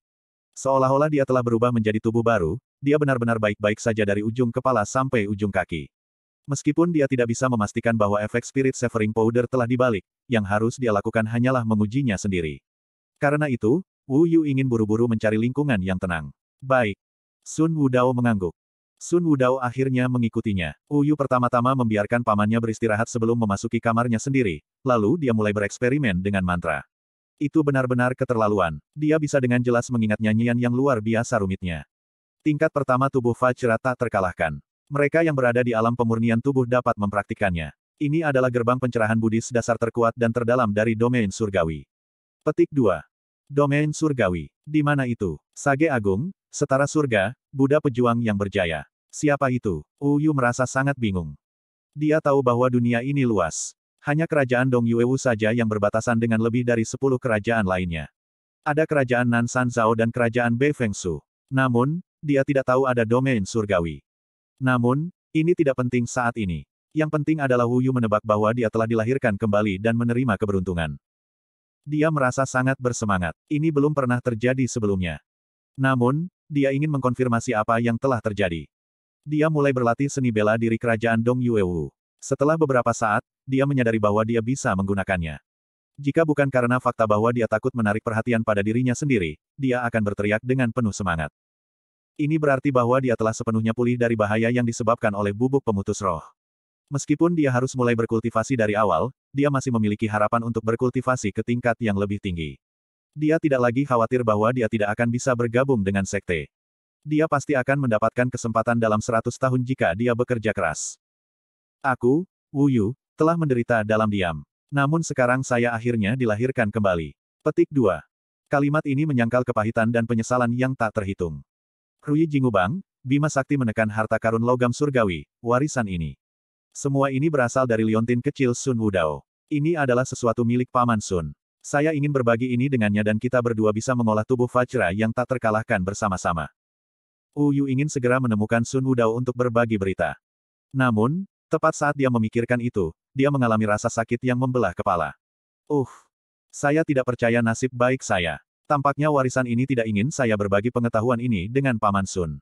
Seolah-olah dia telah berubah menjadi tubuh baru, dia benar-benar baik-baik saja dari ujung kepala sampai ujung kaki. Meskipun dia tidak bisa memastikan bahwa efek spirit severing powder telah dibalik, yang harus dia lakukan hanyalah mengujinya sendiri. Karena itu, Wu Yu ingin buru-buru mencari lingkungan yang tenang. Baik. Sun Wudao mengangguk. Sun Wudao akhirnya mengikutinya. Uyu pertama-tama membiarkan pamannya beristirahat sebelum memasuki kamarnya sendiri, lalu dia mulai bereksperimen dengan mantra. Itu benar-benar keterlaluan. Dia bisa dengan jelas mengingat nyanyian yang luar biasa rumitnya. Tingkat pertama tubuh Fajra tak terkalahkan. Mereka yang berada di alam pemurnian tubuh dapat mempraktikkannya. Ini adalah gerbang pencerahan Buddhis dasar terkuat dan terdalam dari domain surgawi. Petik 2. Domain surgawi. Di mana itu? Sage Agung, setara surga, Buddha pejuang yang berjaya. Siapa itu? Uyu merasa sangat bingung. Dia tahu bahwa dunia ini luas. Hanya kerajaan Dong Yuewu saja yang berbatasan dengan lebih dari sepuluh kerajaan lainnya. Ada kerajaan Nan San Zhao dan kerajaan Bei Su. Namun, dia tidak tahu ada domain surgawi. Namun, ini tidak penting saat ini. Yang penting adalah Yu menebak bahwa dia telah dilahirkan kembali dan menerima keberuntungan. Dia merasa sangat bersemangat. Ini belum pernah terjadi sebelumnya. Namun, dia ingin mengkonfirmasi apa yang telah terjadi. Dia mulai berlatih seni bela diri kerajaan Dong Yuewu. Setelah beberapa saat, dia menyadari bahwa dia bisa menggunakannya. Jika bukan karena fakta bahwa dia takut menarik perhatian pada dirinya sendiri, dia akan berteriak dengan penuh semangat. Ini berarti bahwa dia telah sepenuhnya pulih dari bahaya yang disebabkan oleh bubuk pemutus roh. Meskipun dia harus mulai berkultivasi dari awal, dia masih memiliki harapan untuk berkultivasi ke tingkat yang lebih tinggi. Dia tidak lagi khawatir bahwa dia tidak akan bisa bergabung dengan sekte. Dia pasti akan mendapatkan kesempatan dalam 100 tahun jika dia bekerja keras. Aku, Wu Yu, telah menderita dalam diam. Namun sekarang saya akhirnya dilahirkan kembali. Petik 2. Kalimat ini menyangkal kepahitan dan penyesalan yang tak terhitung. Rui Jingubang, Bima Sakti menekan harta karun logam surgawi, warisan ini. Semua ini berasal dari liontin kecil Sun Wudao. Ini adalah sesuatu milik Paman Sun. Saya ingin berbagi ini dengannya dan kita berdua bisa mengolah tubuh Fajra yang tak terkalahkan bersama-sama. Uyu ingin segera menemukan Sun Wudao untuk berbagi berita. Namun, tepat saat dia memikirkan itu, dia mengalami rasa sakit yang membelah kepala. Uh, saya tidak percaya nasib baik saya. Tampaknya warisan ini tidak ingin saya berbagi pengetahuan ini dengan Paman Sun.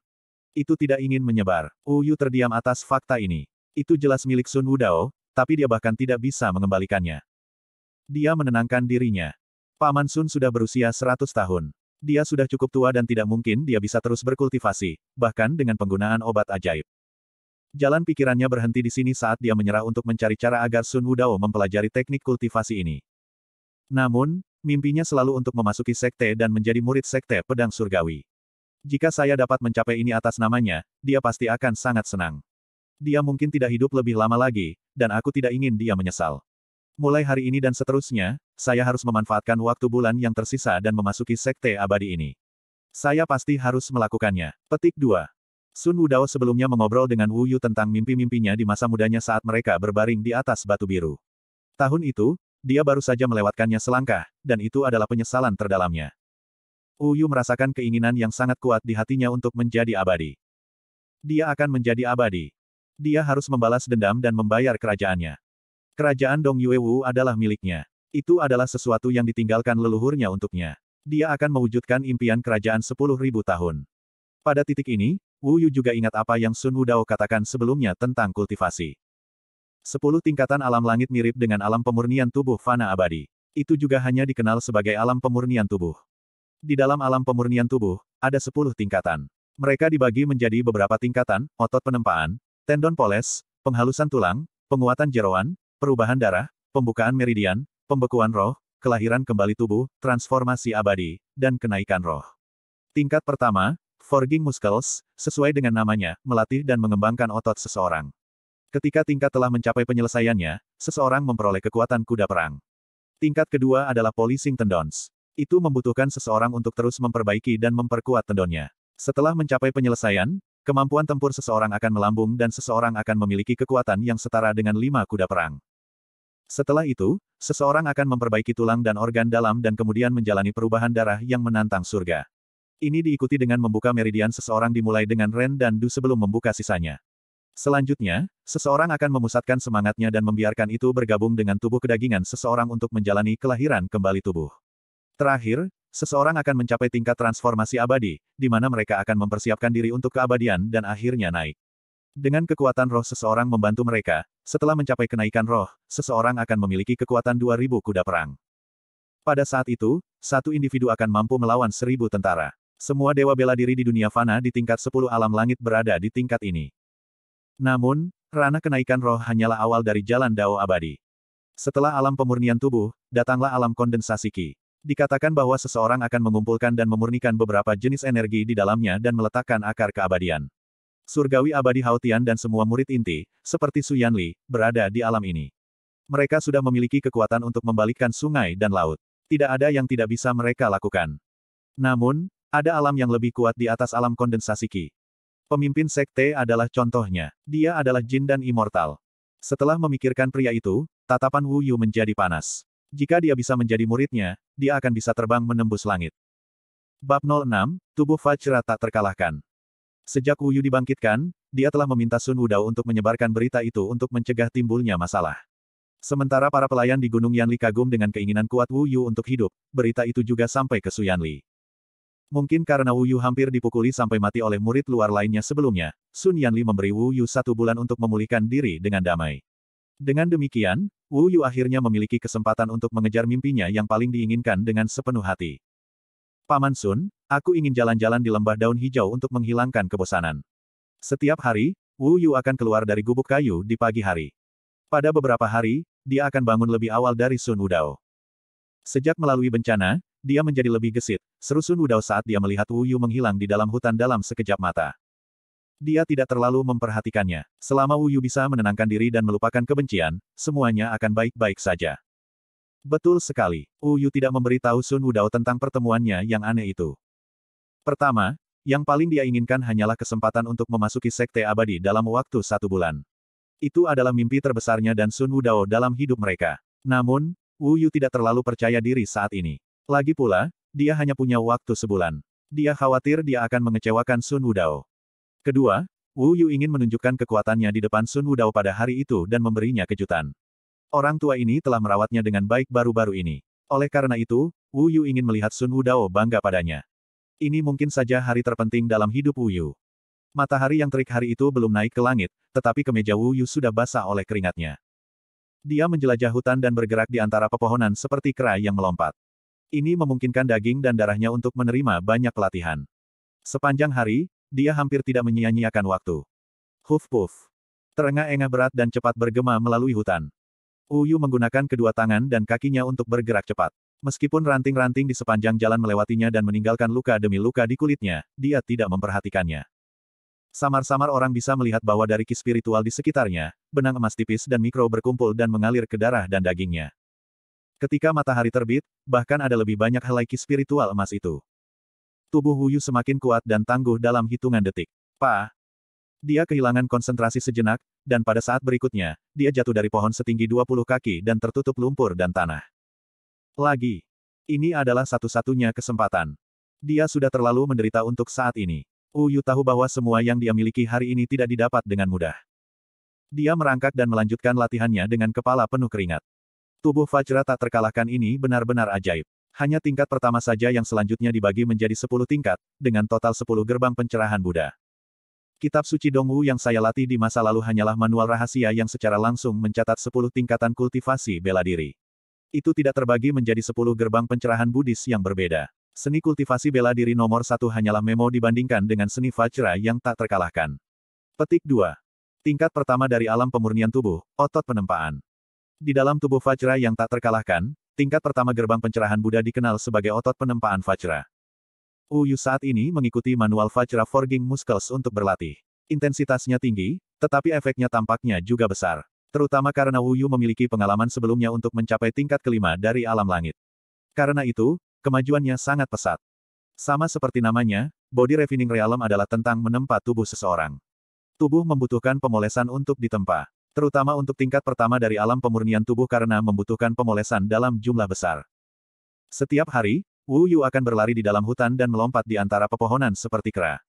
Itu tidak ingin menyebar. Uyu terdiam atas fakta ini. Itu jelas milik Sun Wudao, tapi dia bahkan tidak bisa mengembalikannya. Dia menenangkan dirinya. Paman Sun sudah berusia 100 tahun. Dia sudah cukup tua dan tidak mungkin dia bisa terus berkultivasi, bahkan dengan penggunaan obat ajaib. Jalan pikirannya berhenti di sini saat dia menyerah untuk mencari cara agar Sun Wudao mempelajari teknik kultivasi ini. Namun, mimpinya selalu untuk memasuki sekte dan menjadi murid sekte pedang surgawi. Jika saya dapat mencapai ini atas namanya, dia pasti akan sangat senang dia mungkin tidak hidup lebih lama lagi, dan aku tidak ingin dia menyesal. Mulai hari ini dan seterusnya, saya harus memanfaatkan waktu bulan yang tersisa dan memasuki sekte abadi ini. Saya pasti harus melakukannya. Petik 2. Sun Wudao sebelumnya mengobrol dengan Wu Yu tentang mimpi-mimpinya di masa mudanya saat mereka berbaring di atas batu biru. Tahun itu, dia baru saja melewatkannya selangkah, dan itu adalah penyesalan terdalamnya. Wu Yu merasakan keinginan yang sangat kuat di hatinya untuk menjadi abadi. Dia akan menjadi abadi. Dia harus membalas dendam dan membayar kerajaannya. Kerajaan Dong Yuewu adalah miliknya. Itu adalah sesuatu yang ditinggalkan leluhurnya untuknya. Dia akan mewujudkan impian kerajaan sepuluh ribu tahun. Pada titik ini, Wu Yu juga ingat apa yang Sun Wudao katakan sebelumnya tentang kultivasi. Sepuluh tingkatan alam langit mirip dengan alam pemurnian tubuh fana abadi. Itu juga hanya dikenal sebagai alam pemurnian tubuh. Di dalam alam pemurnian tubuh, ada sepuluh tingkatan. Mereka dibagi menjadi beberapa tingkatan, otot penempaan, Tendon poles, penghalusan tulang, penguatan jeroan, perubahan darah, pembukaan meridian, pembekuan roh, kelahiran kembali tubuh, transformasi abadi, dan kenaikan roh. Tingkat pertama, forging muscles, sesuai dengan namanya, melatih dan mengembangkan otot seseorang. Ketika tingkat telah mencapai penyelesaiannya, seseorang memperoleh kekuatan kuda perang. Tingkat kedua adalah polishing tendons. Itu membutuhkan seseorang untuk terus memperbaiki dan memperkuat tendonnya. Setelah mencapai penyelesaian, Kemampuan tempur seseorang akan melambung dan seseorang akan memiliki kekuatan yang setara dengan lima kuda perang. Setelah itu, seseorang akan memperbaiki tulang dan organ dalam dan kemudian menjalani perubahan darah yang menantang surga. Ini diikuti dengan membuka meridian seseorang dimulai dengan Ren dan Du sebelum membuka sisanya. Selanjutnya, seseorang akan memusatkan semangatnya dan membiarkan itu bergabung dengan tubuh kedagingan seseorang untuk menjalani kelahiran kembali tubuh. Terakhir, Seseorang akan mencapai tingkat transformasi abadi, di mana mereka akan mempersiapkan diri untuk keabadian dan akhirnya naik. Dengan kekuatan roh seseorang membantu mereka, setelah mencapai kenaikan roh, seseorang akan memiliki kekuatan 2000 kuda perang. Pada saat itu, satu individu akan mampu melawan seribu tentara. Semua dewa bela diri di dunia fana di tingkat 10 alam langit berada di tingkat ini. Namun, ranah kenaikan roh hanyalah awal dari jalan Dao abadi. Setelah alam pemurnian tubuh, datanglah alam kondensasi ki. Dikatakan bahwa seseorang akan mengumpulkan dan memurnikan beberapa jenis energi di dalamnya dan meletakkan akar keabadian. Surgawi abadi Haotian dan semua murid inti, seperti Su Yanli, berada di alam ini. Mereka sudah memiliki kekuatan untuk membalikkan sungai dan laut. Tidak ada yang tidak bisa mereka lakukan. Namun, ada alam yang lebih kuat di atas alam kondensasi Qi. Pemimpin sekte adalah contohnya. Dia adalah jin dan immortal. Setelah memikirkan pria itu, tatapan Wu Yu menjadi panas. Jika dia bisa menjadi muridnya, dia akan bisa terbang menembus langit. Bab 06, Tubuh Fajra tak terkalahkan. Sejak Wuyu dibangkitkan, dia telah meminta Sun Wudao untuk menyebarkan berita itu untuk mencegah timbulnya masalah. Sementara para pelayan di Gunung Yanli kagum dengan keinginan kuat Wuyu untuk hidup, berita itu juga sampai ke Su Yanli. Mungkin karena Wuyu hampir dipukuli sampai mati oleh murid luar lainnya sebelumnya, Sun Yanli memberi Wuyu satu bulan untuk memulihkan diri dengan damai. Dengan demikian, Wu Yu akhirnya memiliki kesempatan untuk mengejar mimpinya yang paling diinginkan dengan sepenuh hati. Paman Sun, aku ingin jalan-jalan di lembah daun hijau untuk menghilangkan kebosanan. Setiap hari, Wu Yu akan keluar dari gubuk kayu di pagi hari. Pada beberapa hari, dia akan bangun lebih awal dari Sun Wudao. Sejak melalui bencana, dia menjadi lebih gesit, seru Sun Wudao saat dia melihat Wu Yu menghilang di dalam hutan dalam sekejap mata. Dia tidak terlalu memperhatikannya. Selama Wu Yu bisa menenangkan diri dan melupakan kebencian, semuanya akan baik-baik saja. Betul sekali, Wu Yu tidak memberitahu Sun Wudao tentang pertemuannya yang aneh itu. Pertama, yang paling dia inginkan hanyalah kesempatan untuk memasuki Sekte Abadi dalam waktu satu bulan. Itu adalah mimpi terbesarnya dan Sun Wudao dalam hidup mereka. Namun, Wu Yu tidak terlalu percaya diri saat ini. Lagi pula, dia hanya punya waktu sebulan. Dia khawatir dia akan mengecewakan Sun Wudao. Kedua, Wu Yu ingin menunjukkan kekuatannya di depan Sun Wudao pada hari itu dan memberinya kejutan. Orang tua ini telah merawatnya dengan baik baru-baru ini. Oleh karena itu, Wu Yu ingin melihat Sun Wudao bangga padanya. Ini mungkin saja hari terpenting dalam hidup Wu Yu. Matahari yang terik hari itu belum naik ke langit, tetapi kemeja Wu Yu sudah basah oleh keringatnya. Dia menjelajah hutan dan bergerak di antara pepohonan seperti kera yang melompat. Ini memungkinkan daging dan darahnya untuk menerima banyak pelatihan. Sepanjang hari, dia hampir tidak menyia-nyiakan waktu. Huf puff. Terengah-engah berat dan cepat bergema melalui hutan. Uyu menggunakan kedua tangan dan kakinya untuk bergerak cepat. Meskipun ranting-ranting di sepanjang jalan melewatinya dan meninggalkan luka demi luka di kulitnya, dia tidak memperhatikannya. Samar-samar orang bisa melihat bahwa dari ki spiritual di sekitarnya, benang emas tipis dan mikro berkumpul dan mengalir ke darah dan dagingnya. Ketika matahari terbit, bahkan ada lebih banyak helai ki spiritual emas itu. Tubuh Yu semakin kuat dan tangguh dalam hitungan detik. Pa! Dia kehilangan konsentrasi sejenak, dan pada saat berikutnya, dia jatuh dari pohon setinggi 20 kaki dan tertutup lumpur dan tanah. Lagi. Ini adalah satu-satunya kesempatan. Dia sudah terlalu menderita untuk saat ini. Yu tahu bahwa semua yang dia miliki hari ini tidak didapat dengan mudah. Dia merangkak dan melanjutkan latihannya dengan kepala penuh keringat. Tubuh Fajra tak terkalahkan ini benar-benar ajaib. Hanya tingkat pertama saja yang selanjutnya dibagi menjadi sepuluh tingkat, dengan total sepuluh gerbang pencerahan Buddha. Kitab suci Dongwu yang saya latih di masa lalu hanyalah manual rahasia yang secara langsung mencatat sepuluh tingkatan kultivasi bela diri. Itu tidak terbagi menjadi sepuluh gerbang pencerahan Buddhis yang berbeda. Seni kultivasi bela diri nomor satu hanyalah memo dibandingkan dengan seni vajra yang tak terkalahkan. Petik 2. Tingkat pertama dari alam pemurnian tubuh, otot penempaan. Di dalam tubuh vajra yang tak terkalahkan, Tingkat pertama gerbang pencerahan Buddha dikenal sebagai otot penempaan Vajra. Uyu saat ini mengikuti manual Vajra Forging Muscles untuk berlatih. Intensitasnya tinggi, tetapi efeknya tampaknya juga besar. Terutama karena Uyu memiliki pengalaman sebelumnya untuk mencapai tingkat kelima dari alam langit. Karena itu, kemajuannya sangat pesat. Sama seperti namanya, body refining realm adalah tentang menempa tubuh seseorang. Tubuh membutuhkan pemolesan untuk ditempa. Terutama untuk tingkat pertama dari alam pemurnian tubuh karena membutuhkan pemolesan dalam jumlah besar. Setiap hari, Wu Yu akan berlari di dalam hutan dan melompat di antara pepohonan seperti kera.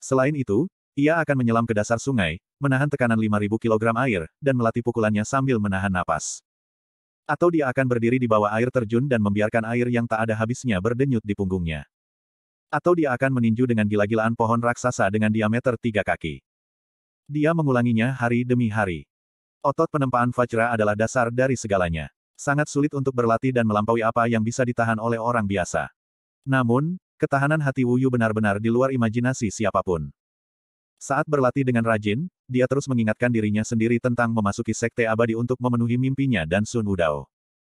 Selain itu, ia akan menyelam ke dasar sungai, menahan tekanan 5.000 kg air, dan melatih pukulannya sambil menahan napas. Atau dia akan berdiri di bawah air terjun dan membiarkan air yang tak ada habisnya berdenyut di punggungnya. Atau dia akan meninju dengan gila-gilaan pohon raksasa dengan diameter tiga kaki. Dia mengulanginya hari demi hari. Otot penempaan Vajra adalah dasar dari segalanya. Sangat sulit untuk berlatih dan melampaui apa yang bisa ditahan oleh orang biasa. Namun, ketahanan hati Wuyu benar-benar di luar imajinasi siapapun. Saat berlatih dengan rajin, dia terus mengingatkan dirinya sendiri tentang memasuki sekte abadi untuk memenuhi mimpinya dan Sun Wudao.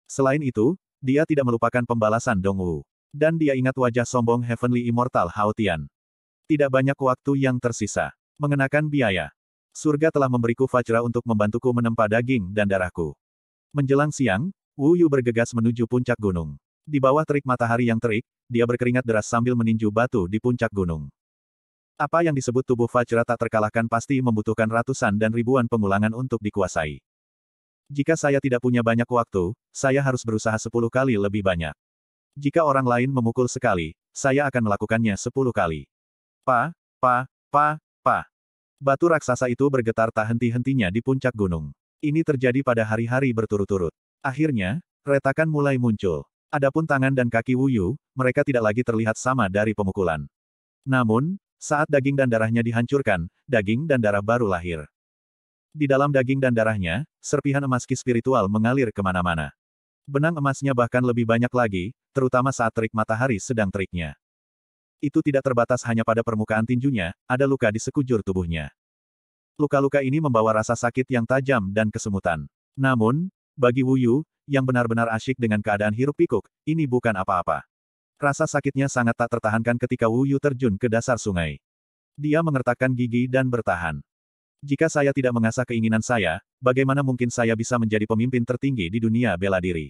Selain itu, dia tidak melupakan pembalasan Dong Wu. Dan dia ingat wajah sombong Heavenly Immortal Hao Tian. Tidak banyak waktu yang tersisa. Mengenakan biaya, Surga telah memberiku Fajra untuk membantuku menempa daging dan darahku. Menjelang siang, Wu Yu bergegas menuju puncak gunung. Di bawah terik matahari yang terik, dia berkeringat deras sambil meninju batu di puncak gunung. Apa yang disebut tubuh Fajra tak terkalahkan pasti membutuhkan ratusan dan ribuan pengulangan untuk dikuasai. Jika saya tidak punya banyak waktu, saya harus berusaha sepuluh kali lebih banyak. Jika orang lain memukul sekali, saya akan melakukannya sepuluh kali. Pa, pa, pa, pa. Batu raksasa itu bergetar tak henti-hentinya di puncak gunung. Ini terjadi pada hari-hari berturut-turut. Akhirnya, retakan mulai muncul. Adapun tangan dan kaki Wuyu, mereka tidak lagi terlihat sama dari pemukulan. Namun, saat daging dan darahnya dihancurkan, daging dan darah baru lahir. Di dalam daging dan darahnya, serpihan emas ki spiritual mengalir kemana-mana. Benang emasnya bahkan lebih banyak lagi, terutama saat terik matahari sedang teriknya itu tidak terbatas hanya pada permukaan tinjunya, ada luka di sekujur tubuhnya. Luka-luka ini membawa rasa sakit yang tajam dan kesemutan. Namun, bagi Wu Yu, yang benar-benar asyik dengan keadaan hiruk pikuk, ini bukan apa-apa. Rasa sakitnya sangat tak tertahankan ketika Wu Yu terjun ke dasar sungai. Dia mengertakkan gigi dan bertahan. Jika saya tidak mengasah keinginan saya, bagaimana mungkin saya bisa menjadi pemimpin tertinggi di dunia bela diri?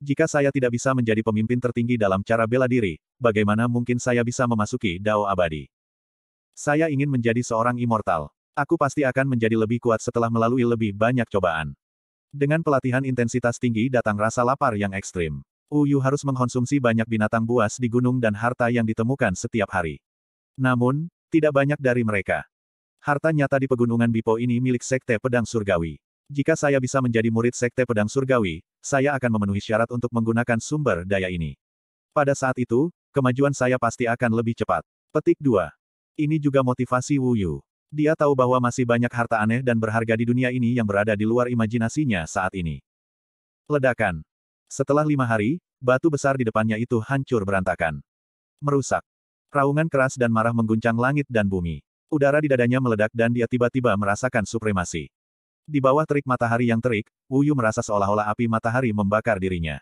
Jika saya tidak bisa menjadi pemimpin tertinggi dalam cara bela diri, bagaimana mungkin saya bisa memasuki Dao abadi? Saya ingin menjadi seorang immortal. Aku pasti akan menjadi lebih kuat setelah melalui lebih banyak cobaan. Dengan pelatihan intensitas tinggi datang rasa lapar yang ekstrim. Uyu harus mengkonsumsi banyak binatang buas di gunung dan harta yang ditemukan setiap hari. Namun, tidak banyak dari mereka. Harta nyata di pegunungan Bipo ini milik Sekte Pedang Surgawi. Jika saya bisa menjadi murid Sekte Pedang Surgawi, saya akan memenuhi syarat untuk menggunakan sumber daya ini. Pada saat itu, kemajuan saya pasti akan lebih cepat. Petik 2. Ini juga motivasi Wu Yu. Dia tahu bahwa masih banyak harta aneh dan berharga di dunia ini yang berada di luar imajinasinya saat ini. Ledakan. Setelah lima hari, batu besar di depannya itu hancur berantakan. Merusak. Raungan keras dan marah mengguncang langit dan bumi. Udara di dadanya meledak dan dia tiba-tiba merasakan supremasi. Di bawah terik matahari yang terik, Wuyu merasa seolah-olah api matahari membakar dirinya.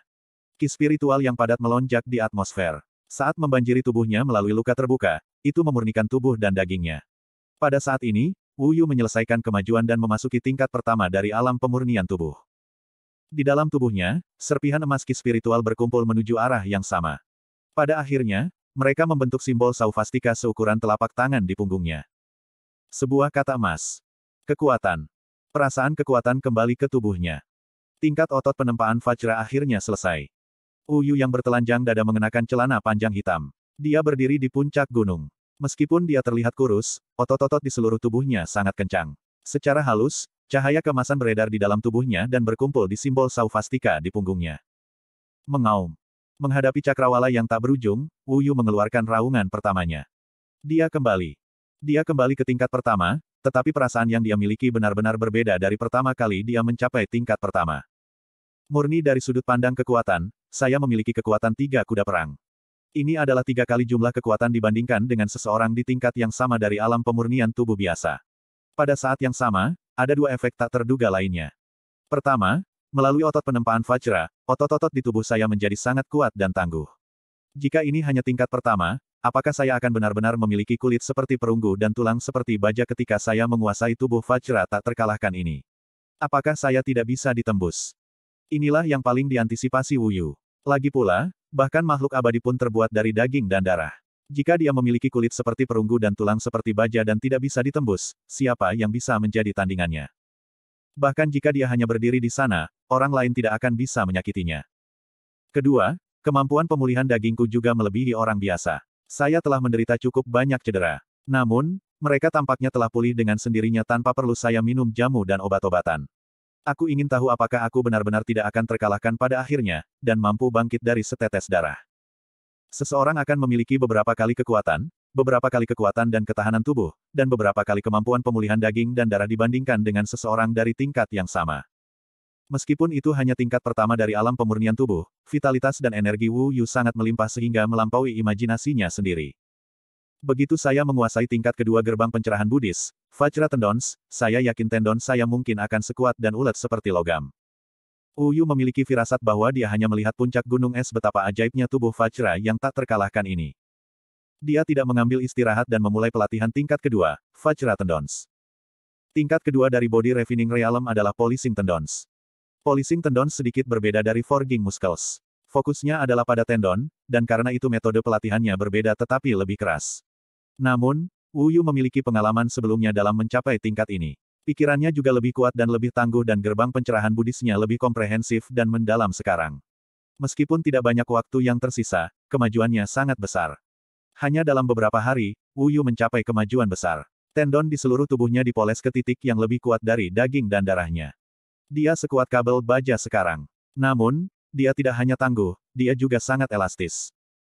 Ki spiritual yang padat melonjak di atmosfer. Saat membanjiri tubuhnya melalui luka terbuka, itu memurnikan tubuh dan dagingnya. Pada saat ini, Wuyu menyelesaikan kemajuan dan memasuki tingkat pertama dari alam pemurnian tubuh. Di dalam tubuhnya, serpihan emas ki spiritual berkumpul menuju arah yang sama. Pada akhirnya, mereka membentuk simbol saufastika seukuran telapak tangan di punggungnya. Sebuah kata emas. Kekuatan. Perasaan kekuatan kembali ke tubuhnya. Tingkat otot penempaan Fajra akhirnya selesai. Uyu yang bertelanjang dada mengenakan celana panjang hitam. Dia berdiri di puncak gunung. Meskipun dia terlihat kurus, otot-otot di seluruh tubuhnya sangat kencang. Secara halus, cahaya kemasan beredar di dalam tubuhnya dan berkumpul di simbol saufastika di punggungnya. Mengaum. Menghadapi cakrawala yang tak berujung, Uyu mengeluarkan raungan pertamanya. Dia kembali. Dia kembali ke tingkat pertama, tetapi perasaan yang dia miliki benar-benar berbeda dari pertama kali dia mencapai tingkat pertama. Murni dari sudut pandang kekuatan, saya memiliki kekuatan tiga kuda perang. Ini adalah tiga kali jumlah kekuatan dibandingkan dengan seseorang di tingkat yang sama dari alam pemurnian tubuh biasa. Pada saat yang sama, ada dua efek tak terduga lainnya. Pertama, melalui otot penempaan Vajra, otot-otot di tubuh saya menjadi sangat kuat dan tangguh. Jika ini hanya tingkat pertama, Apakah saya akan benar-benar memiliki kulit seperti perunggu dan tulang seperti baja ketika saya menguasai tubuh Vajra tak terkalahkan ini? Apakah saya tidak bisa ditembus? Inilah yang paling diantisipasi Wuyu. Lagi pula, bahkan makhluk abadi pun terbuat dari daging dan darah. Jika dia memiliki kulit seperti perunggu dan tulang seperti baja dan tidak bisa ditembus, siapa yang bisa menjadi tandingannya? Bahkan jika dia hanya berdiri di sana, orang lain tidak akan bisa menyakitinya. Kedua, kemampuan pemulihan dagingku juga melebihi orang biasa. Saya telah menderita cukup banyak cedera. Namun, mereka tampaknya telah pulih dengan sendirinya tanpa perlu saya minum jamu dan obat-obatan. Aku ingin tahu apakah aku benar-benar tidak akan terkalahkan pada akhirnya, dan mampu bangkit dari setetes darah. Seseorang akan memiliki beberapa kali kekuatan, beberapa kali kekuatan dan ketahanan tubuh, dan beberapa kali kemampuan pemulihan daging dan darah dibandingkan dengan seseorang dari tingkat yang sama. Meskipun itu hanya tingkat pertama dari alam pemurnian tubuh, vitalitas dan energi Wu Yu sangat melimpah sehingga melampaui imajinasinya sendiri. Begitu saya menguasai tingkat kedua gerbang pencerahan Buddhis, Vajra Tendons, saya yakin tendon saya mungkin akan sekuat dan ulet seperti logam. Wu Yu memiliki firasat bahwa dia hanya melihat puncak gunung es betapa ajaibnya tubuh Vajra yang tak terkalahkan ini. Dia tidak mengambil istirahat dan memulai pelatihan tingkat kedua, Vajra Tendons. Tingkat kedua dari Body Refining Realm adalah Polishing Tendons. Polishing tendon sedikit berbeda dari forging muscles. Fokusnya adalah pada tendon, dan karena itu metode pelatihannya berbeda tetapi lebih keras. Namun, Wu Yu memiliki pengalaman sebelumnya dalam mencapai tingkat ini. Pikirannya juga lebih kuat dan lebih tangguh dan gerbang pencerahan Buddhisnya lebih komprehensif dan mendalam sekarang. Meskipun tidak banyak waktu yang tersisa, kemajuannya sangat besar. Hanya dalam beberapa hari, Wu Yu mencapai kemajuan besar. Tendon di seluruh tubuhnya dipoles ke titik yang lebih kuat dari daging dan darahnya. Dia sekuat kabel baja sekarang. Namun, dia tidak hanya tangguh, dia juga sangat elastis.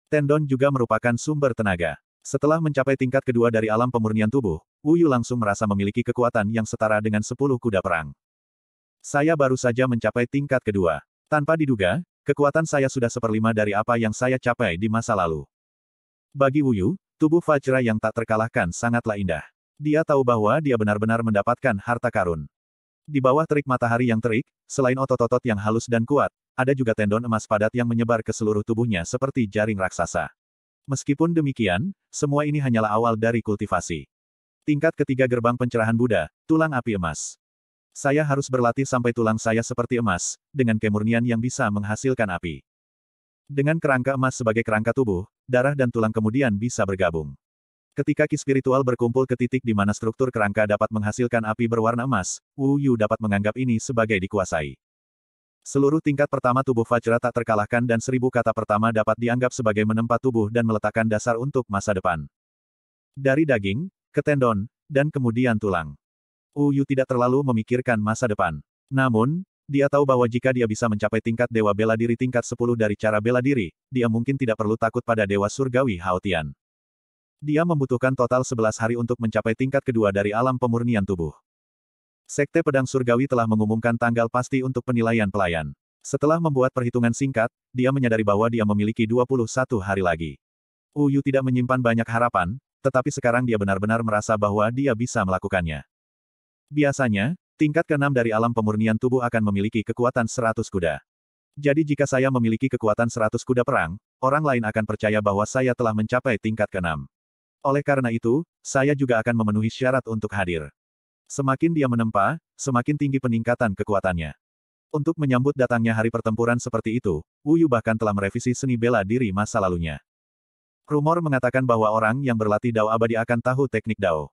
Tendon juga merupakan sumber tenaga. Setelah mencapai tingkat kedua dari alam pemurnian tubuh, Wuyu langsung merasa memiliki kekuatan yang setara dengan sepuluh kuda perang. Saya baru saja mencapai tingkat kedua. Tanpa diduga, kekuatan saya sudah seperlima dari apa yang saya capai di masa lalu. Bagi Wuyu, tubuh Fajra yang tak terkalahkan sangatlah indah. Dia tahu bahwa dia benar-benar mendapatkan harta karun. Di bawah terik matahari yang terik, selain otot-otot yang halus dan kuat, ada juga tendon emas padat yang menyebar ke seluruh tubuhnya seperti jaring raksasa. Meskipun demikian, semua ini hanyalah awal dari kultivasi. Tingkat ketiga gerbang pencerahan Buddha, tulang api emas. Saya harus berlatih sampai tulang saya seperti emas, dengan kemurnian yang bisa menghasilkan api. Dengan kerangka emas sebagai kerangka tubuh, darah dan tulang kemudian bisa bergabung. Ketika ki spiritual berkumpul ke titik di mana struktur kerangka dapat menghasilkan api berwarna emas, Wu Yu dapat menganggap ini sebagai dikuasai. Seluruh tingkat pertama tubuh Fajra tak terkalahkan dan seribu kata pertama dapat dianggap sebagai menempa tubuh dan meletakkan dasar untuk masa depan. Dari daging, ke tendon, dan kemudian tulang. Wu Yu tidak terlalu memikirkan masa depan. Namun, dia tahu bahwa jika dia bisa mencapai tingkat dewa bela diri tingkat 10 dari cara bela diri, dia mungkin tidak perlu takut pada dewa surgawi Haotian. Dia membutuhkan total 11 hari untuk mencapai tingkat kedua dari alam pemurnian tubuh. Sekte Pedang Surgawi telah mengumumkan tanggal pasti untuk penilaian pelayan. Setelah membuat perhitungan singkat, dia menyadari bahwa dia memiliki 21 hari lagi. Uyu tidak menyimpan banyak harapan, tetapi sekarang dia benar-benar merasa bahwa dia bisa melakukannya. Biasanya, tingkat keenam dari alam pemurnian tubuh akan memiliki kekuatan 100 kuda. Jadi jika saya memiliki kekuatan 100 kuda perang, orang lain akan percaya bahwa saya telah mencapai tingkat keenam. Oleh karena itu, saya juga akan memenuhi syarat untuk hadir. Semakin dia menempa, semakin tinggi peningkatan kekuatannya. Untuk menyambut datangnya hari pertempuran seperti itu, Wu Yu bahkan telah merevisi seni bela diri masa lalunya. Rumor mengatakan bahwa orang yang berlatih Dao abadi akan tahu teknik Dao.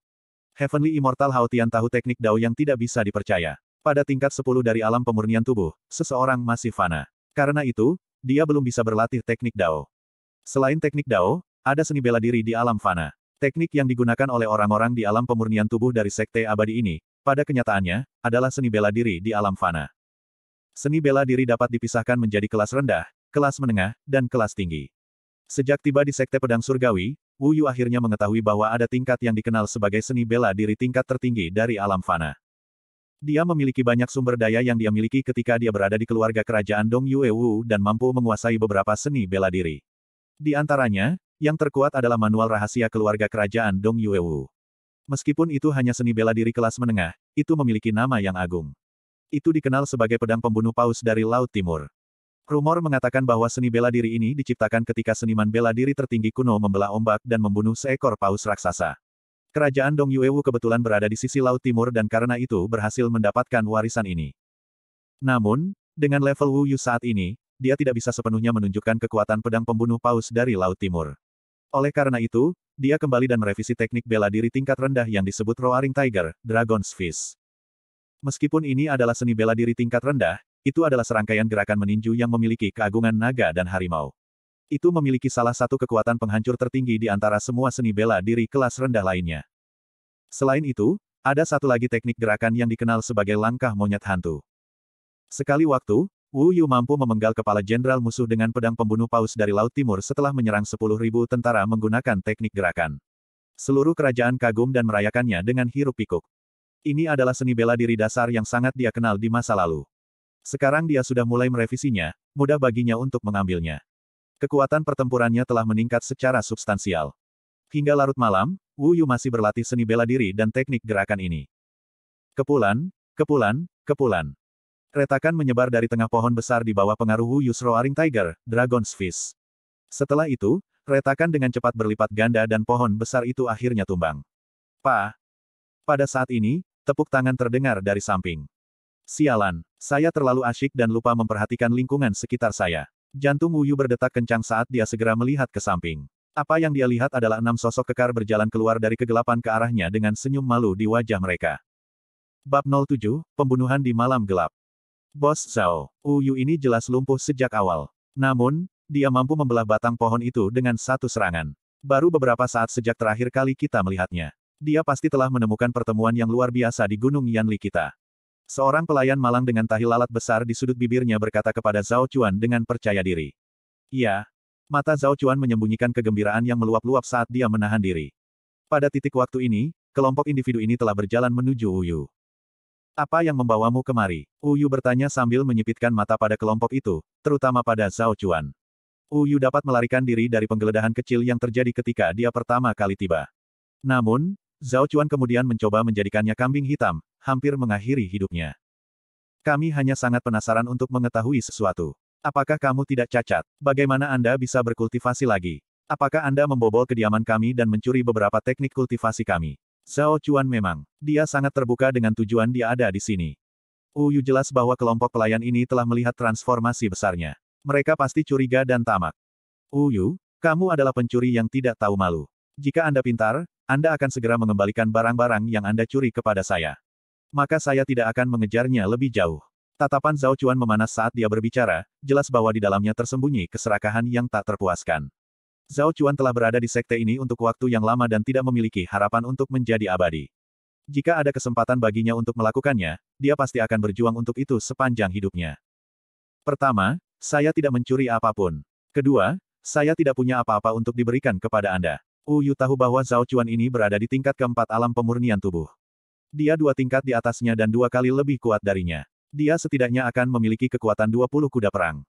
Heavenly Immortal Haotian tahu teknik Dao yang tidak bisa dipercaya. Pada tingkat 10 dari alam pemurnian tubuh, seseorang masih fana. Karena itu, dia belum bisa berlatih teknik Dao. Selain teknik Dao, ada seni bela diri di alam fana. Teknik yang digunakan oleh orang-orang di alam pemurnian tubuh dari sekte abadi ini, pada kenyataannya, adalah seni bela diri di alam fana. Seni bela diri dapat dipisahkan menjadi kelas rendah, kelas menengah, dan kelas tinggi. Sejak tiba di sekte pedang surgawi, Wu Yu akhirnya mengetahui bahwa ada tingkat yang dikenal sebagai seni bela diri tingkat tertinggi dari alam fana. Dia memiliki banyak sumber daya yang dia miliki ketika dia berada di keluarga kerajaan Dong Yue Wu dan mampu menguasai beberapa seni bela diri. Di antaranya, yang terkuat adalah manual rahasia keluarga kerajaan Dong Yuewu. Meskipun itu hanya seni bela diri kelas menengah, itu memiliki nama yang agung. Itu dikenal sebagai pedang pembunuh paus dari Laut Timur. Rumor mengatakan bahwa seni bela diri ini diciptakan ketika seniman bela diri tertinggi kuno membelah ombak dan membunuh seekor paus raksasa. Kerajaan Dong Yuewu kebetulan berada di sisi Laut Timur dan karena itu berhasil mendapatkan warisan ini. Namun, dengan level Wu Yu saat ini, dia tidak bisa sepenuhnya menunjukkan kekuatan pedang pembunuh paus dari Laut Timur. Oleh karena itu, dia kembali dan merevisi teknik bela diri tingkat rendah yang disebut Roaring Tiger, Dragon's Fist. Meskipun ini adalah seni bela diri tingkat rendah, itu adalah serangkaian gerakan meninju yang memiliki keagungan naga dan harimau. Itu memiliki salah satu kekuatan penghancur tertinggi di antara semua seni bela diri kelas rendah lainnya. Selain itu, ada satu lagi teknik gerakan yang dikenal sebagai langkah monyet hantu. Sekali waktu, Wu Yu mampu memenggal kepala jenderal musuh dengan pedang pembunuh paus dari Laut Timur setelah menyerang 10.000 tentara menggunakan teknik gerakan. Seluruh kerajaan kagum dan merayakannya dengan hirup pikuk. Ini adalah seni bela diri dasar yang sangat dia kenal di masa lalu. Sekarang dia sudah mulai merevisinya, mudah baginya untuk mengambilnya. Kekuatan pertempurannya telah meningkat secara substansial. Hingga larut malam, Wu Yu masih berlatih seni bela diri dan teknik gerakan ini. Kepulan, kepulan, kepulan. Retakan menyebar dari tengah pohon besar di bawah pengaruh Wu Yusro Tiger, Dragon's Fist. Setelah itu, retakan dengan cepat berlipat ganda dan pohon besar itu akhirnya tumbang. Pa. Pada saat ini, tepuk tangan terdengar dari samping. Sialan, saya terlalu asyik dan lupa memperhatikan lingkungan sekitar saya. Jantung Yu berdetak kencang saat dia segera melihat ke samping. Apa yang dia lihat adalah enam sosok kekar berjalan keluar dari kegelapan ke arahnya dengan senyum malu di wajah mereka. Bab 07, Pembunuhan di Malam Gelap Bos Zhao, Uyu ini jelas lumpuh sejak awal. Namun, dia mampu membelah batang pohon itu dengan satu serangan. Baru beberapa saat sejak terakhir kali kita melihatnya. Dia pasti telah menemukan pertemuan yang luar biasa di Gunung Yanli kita. Seorang pelayan malang dengan tahi lalat besar di sudut bibirnya berkata kepada Zhao Chuan dengan percaya diri. Ya, Mata Zhao Chuan menyembunyikan kegembiraan yang meluap-luap saat dia menahan diri. Pada titik waktu ini, kelompok individu ini telah berjalan menuju Uyu. Apa yang membawamu kemari? Uyu bertanya sambil menyipitkan mata pada kelompok itu, terutama pada Zhao Chuan. Uyu dapat melarikan diri dari penggeledahan kecil yang terjadi ketika dia pertama kali tiba. Namun, Zhao Chuan kemudian mencoba menjadikannya kambing hitam, hampir mengakhiri hidupnya. Kami hanya sangat penasaran untuk mengetahui sesuatu. Apakah kamu tidak cacat? Bagaimana Anda bisa berkultivasi lagi? Apakah Anda membobol kediaman kami dan mencuri beberapa teknik kultivasi kami? Zhao Chuan memang. Dia sangat terbuka dengan tujuan dia ada di sini. Uyu jelas bahwa kelompok pelayan ini telah melihat transformasi besarnya. Mereka pasti curiga dan tamak. Uyu, kamu adalah pencuri yang tidak tahu malu. Jika Anda pintar, Anda akan segera mengembalikan barang-barang yang Anda curi kepada saya. Maka saya tidak akan mengejarnya lebih jauh. Tatapan Zhao Chuan memanas saat dia berbicara, jelas bahwa di dalamnya tersembunyi keserakahan yang tak terpuaskan. Zhao Chuan telah berada di sekte ini untuk waktu yang lama dan tidak memiliki harapan untuk menjadi abadi. Jika ada kesempatan baginya untuk melakukannya, dia pasti akan berjuang untuk itu sepanjang hidupnya. Pertama, saya tidak mencuri apapun. Kedua, saya tidak punya apa-apa untuk diberikan kepada Anda. Uyu tahu bahwa Zhao Chuan ini berada di tingkat keempat alam pemurnian tubuh. Dia dua tingkat di atasnya dan dua kali lebih kuat darinya. Dia setidaknya akan memiliki kekuatan 20 kuda perang.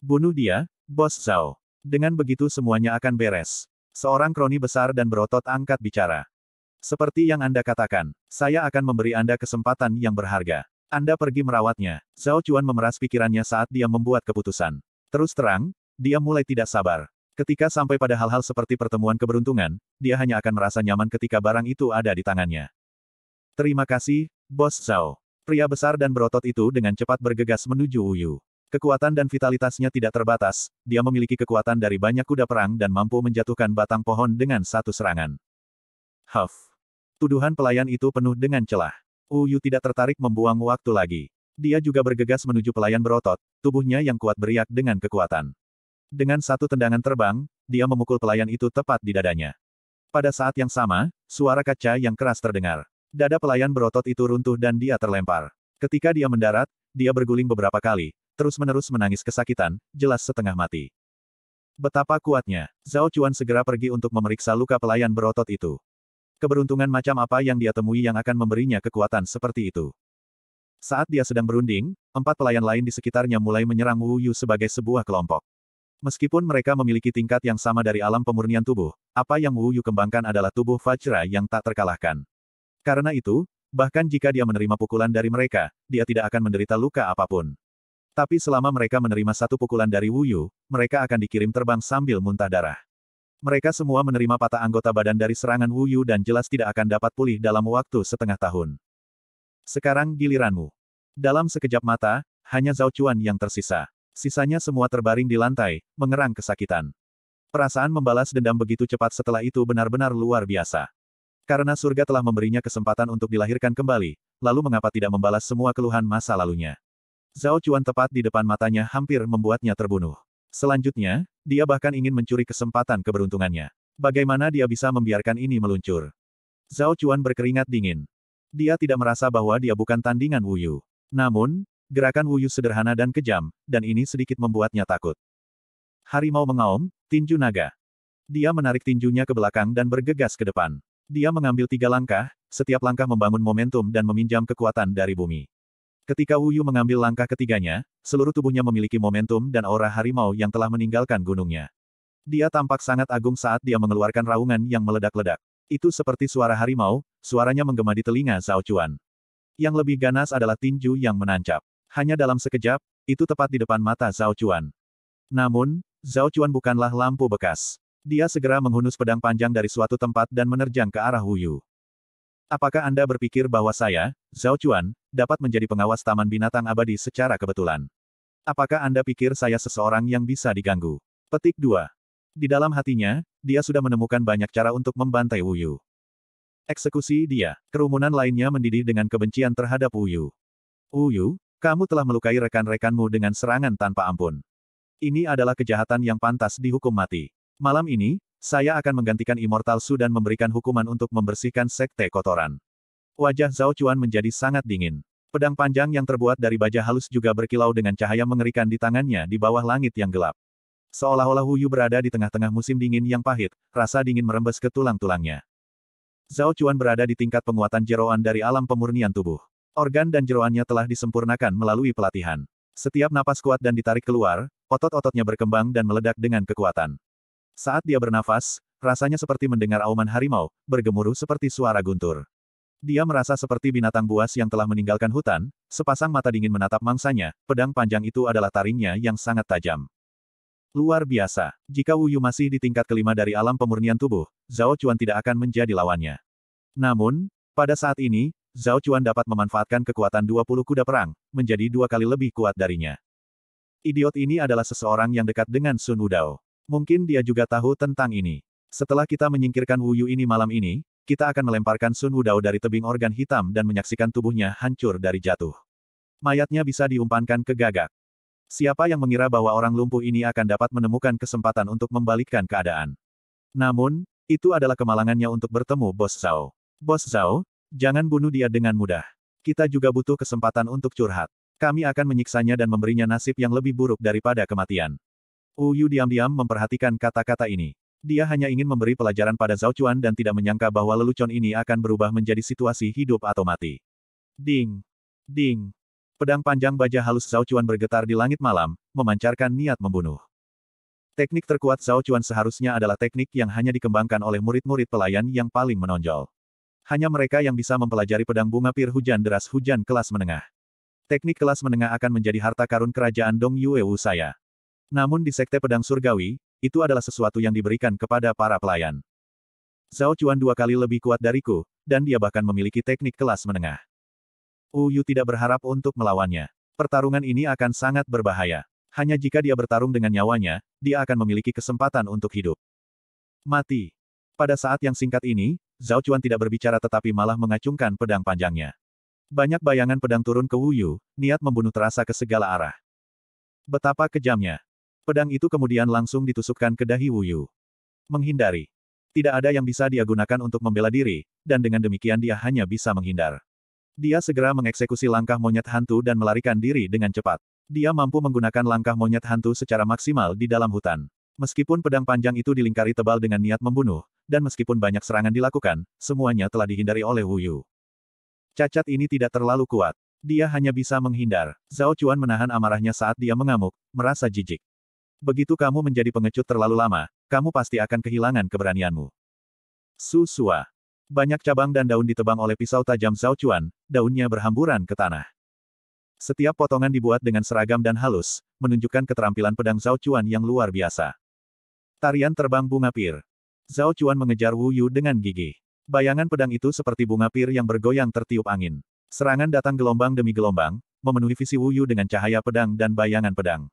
Bunuh dia, Bos Zhao. Dengan begitu semuanya akan beres. Seorang kroni besar dan berotot angkat bicara. Seperti yang Anda katakan, saya akan memberi Anda kesempatan yang berharga. Anda pergi merawatnya. Zhao Chuan memeras pikirannya saat dia membuat keputusan. Terus terang, dia mulai tidak sabar. Ketika sampai pada hal-hal seperti pertemuan keberuntungan, dia hanya akan merasa nyaman ketika barang itu ada di tangannya. Terima kasih, Bos Zhao. Pria besar dan berotot itu dengan cepat bergegas menuju Uyu. Kekuatan dan vitalitasnya tidak terbatas, dia memiliki kekuatan dari banyak kuda perang dan mampu menjatuhkan batang pohon dengan satu serangan. Huff. Tuduhan pelayan itu penuh dengan celah. Uyu tidak tertarik membuang waktu lagi. Dia juga bergegas menuju pelayan berotot, tubuhnya yang kuat beriak dengan kekuatan. Dengan satu tendangan terbang, dia memukul pelayan itu tepat di dadanya. Pada saat yang sama, suara kaca yang keras terdengar. Dada pelayan berotot itu runtuh dan dia terlempar. Ketika dia mendarat, dia berguling beberapa kali, terus-menerus menangis kesakitan, jelas setengah mati. Betapa kuatnya, Zhao Chuan segera pergi untuk memeriksa luka pelayan berotot itu. Keberuntungan macam apa yang dia temui yang akan memberinya kekuatan seperti itu. Saat dia sedang berunding, empat pelayan lain di sekitarnya mulai menyerang Wu Yu sebagai sebuah kelompok. Meskipun mereka memiliki tingkat yang sama dari alam pemurnian tubuh, apa yang Wu Yu kembangkan adalah tubuh Vajra yang tak terkalahkan. Karena itu, bahkan jika dia menerima pukulan dari mereka, dia tidak akan menderita luka apapun. Tapi selama mereka menerima satu pukulan dari Wu Yu, mereka akan dikirim terbang sambil muntah darah. Mereka semua menerima patah anggota badan dari serangan Wu Yu dan jelas tidak akan dapat pulih dalam waktu setengah tahun. Sekarang giliranmu. Dalam sekejap mata, hanya Zhao Chuan yang tersisa. Sisanya semua terbaring di lantai, mengerang kesakitan. Perasaan membalas dendam begitu cepat setelah itu benar-benar luar biasa. Karena surga telah memberinya kesempatan untuk dilahirkan kembali, lalu mengapa tidak membalas semua keluhan masa lalunya? Zhao Chuan tepat di depan matanya hampir membuatnya terbunuh. Selanjutnya, dia bahkan ingin mencuri kesempatan keberuntungannya. Bagaimana dia bisa membiarkan ini meluncur? Zhao Chuan berkeringat dingin. Dia tidak merasa bahwa dia bukan tandingan Wu Yu. Namun, gerakan Wu Yu sederhana dan kejam, dan ini sedikit membuatnya takut. Harimau mengaum, tinju naga. Dia menarik tinjunya ke belakang dan bergegas ke depan. Dia mengambil tiga langkah, setiap langkah membangun momentum dan meminjam kekuatan dari bumi. Ketika Yu mengambil langkah ketiganya, seluruh tubuhnya memiliki momentum dan aura harimau yang telah meninggalkan gunungnya. Dia tampak sangat agung saat dia mengeluarkan raungan yang meledak-ledak. Itu seperti suara harimau, suaranya menggema di telinga Zhao Chuan. Yang lebih ganas adalah tinju yang menancap. Hanya dalam sekejap, itu tepat di depan mata Zhao Chuan. Namun, Zhao Chuan bukanlah lampu bekas. Dia segera menghunus pedang panjang dari suatu tempat dan menerjang ke arah Yu. Apakah Anda berpikir bahwa saya, Zhao Chuan, dapat menjadi pengawas Taman Binatang Abadi secara kebetulan? Apakah Anda pikir saya seseorang yang bisa diganggu? Petik 2. Di dalam hatinya, dia sudah menemukan banyak cara untuk membantai Wuyu. Eksekusi dia. Kerumunan lainnya mendidih dengan kebencian terhadap Wuyu. Wuyu, kamu telah melukai rekan-rekanmu dengan serangan tanpa ampun. Ini adalah kejahatan yang pantas dihukum mati. Malam ini, saya akan menggantikan Immortal Su dan memberikan hukuman untuk membersihkan sekte kotoran. Wajah Zhao Chuan menjadi sangat dingin. Pedang panjang yang terbuat dari baja halus juga berkilau dengan cahaya mengerikan di tangannya di bawah langit yang gelap. Seolah-olah Huyu berada di tengah-tengah musim dingin yang pahit, rasa dingin merembes ke tulang-tulangnya. Zhao Chuan berada di tingkat penguatan jeroan dari alam pemurnian tubuh. Organ dan jeroannya telah disempurnakan melalui pelatihan. Setiap napas kuat dan ditarik keluar, otot-ototnya berkembang dan meledak dengan kekuatan. Saat dia bernafas, rasanya seperti mendengar auman harimau, bergemuruh seperti suara guntur. Dia merasa seperti binatang buas yang telah meninggalkan hutan, sepasang mata dingin menatap mangsanya, pedang panjang itu adalah taringnya yang sangat tajam. Luar biasa, jika Wu Yu masih di tingkat kelima dari alam pemurnian tubuh, Zhao Chuan tidak akan menjadi lawannya. Namun, pada saat ini, Zhao Chuan dapat memanfaatkan kekuatan 20 kuda perang, menjadi dua kali lebih kuat darinya. Idiot ini adalah seseorang yang dekat dengan Sun Wudao. Mungkin dia juga tahu tentang ini. Setelah kita menyingkirkan Wuyu ini malam ini, kita akan melemparkan Sun Wudao dari tebing organ hitam dan menyaksikan tubuhnya hancur dari jatuh. Mayatnya bisa diumpankan ke gagak. Siapa yang mengira bahwa orang lumpuh ini akan dapat menemukan kesempatan untuk membalikkan keadaan. Namun, itu adalah kemalangannya untuk bertemu Bos Zhao. Bos Zhao, jangan bunuh dia dengan mudah. Kita juga butuh kesempatan untuk curhat. Kami akan menyiksanya dan memberinya nasib yang lebih buruk daripada kematian. Uyu diam-diam memperhatikan kata-kata ini. Dia hanya ingin memberi pelajaran pada Zhao Chuan dan tidak menyangka bahwa lelucon ini akan berubah menjadi situasi hidup atau mati. Ding! Ding! Pedang panjang baja halus Zhao Chuan bergetar di langit malam, memancarkan niat membunuh. Teknik terkuat Zhao Chuan seharusnya adalah teknik yang hanya dikembangkan oleh murid-murid pelayan yang paling menonjol. Hanya mereka yang bisa mempelajari pedang bunga pir hujan deras hujan kelas menengah. Teknik kelas menengah akan menjadi harta karun kerajaan Dong Wu saya. Namun di Sekte Pedang Surgawi, itu adalah sesuatu yang diberikan kepada para pelayan. Zhao Chuan dua kali lebih kuat dariku, dan dia bahkan memiliki teknik kelas menengah. Uyu tidak berharap untuk melawannya. Pertarungan ini akan sangat berbahaya. Hanya jika dia bertarung dengan nyawanya, dia akan memiliki kesempatan untuk hidup. Mati. Pada saat yang singkat ini, Zhao Chuan tidak berbicara tetapi malah mengacungkan pedang panjangnya. Banyak bayangan pedang turun ke Wuyu, niat membunuh terasa ke segala arah. Betapa kejamnya. Pedang itu kemudian langsung ditusukkan ke dahi Wuyu. Menghindari. Tidak ada yang bisa dia gunakan untuk membela diri, dan dengan demikian dia hanya bisa menghindar. Dia segera mengeksekusi langkah monyet hantu dan melarikan diri dengan cepat. Dia mampu menggunakan langkah monyet hantu secara maksimal di dalam hutan. Meskipun pedang panjang itu dilingkari tebal dengan niat membunuh, dan meskipun banyak serangan dilakukan, semuanya telah dihindari oleh Wuyu. Cacat ini tidak terlalu kuat. Dia hanya bisa menghindar. Zhao Chuan menahan amarahnya saat dia mengamuk, merasa jijik. Begitu kamu menjadi pengecut terlalu lama, kamu pasti akan kehilangan keberanianmu. Susua. Banyak cabang dan daun ditebang oleh pisau tajam Zhao Chuan, daunnya berhamburan ke tanah. Setiap potongan dibuat dengan seragam dan halus, menunjukkan keterampilan pedang Zhao Chuan yang luar biasa. Tarian terbang bunga pir. Zhao Chuan mengejar Wu Yu dengan gigi. Bayangan pedang itu seperti bunga pir yang bergoyang tertiup angin. Serangan datang gelombang demi gelombang, memenuhi visi Wu Yu dengan cahaya pedang dan bayangan pedang.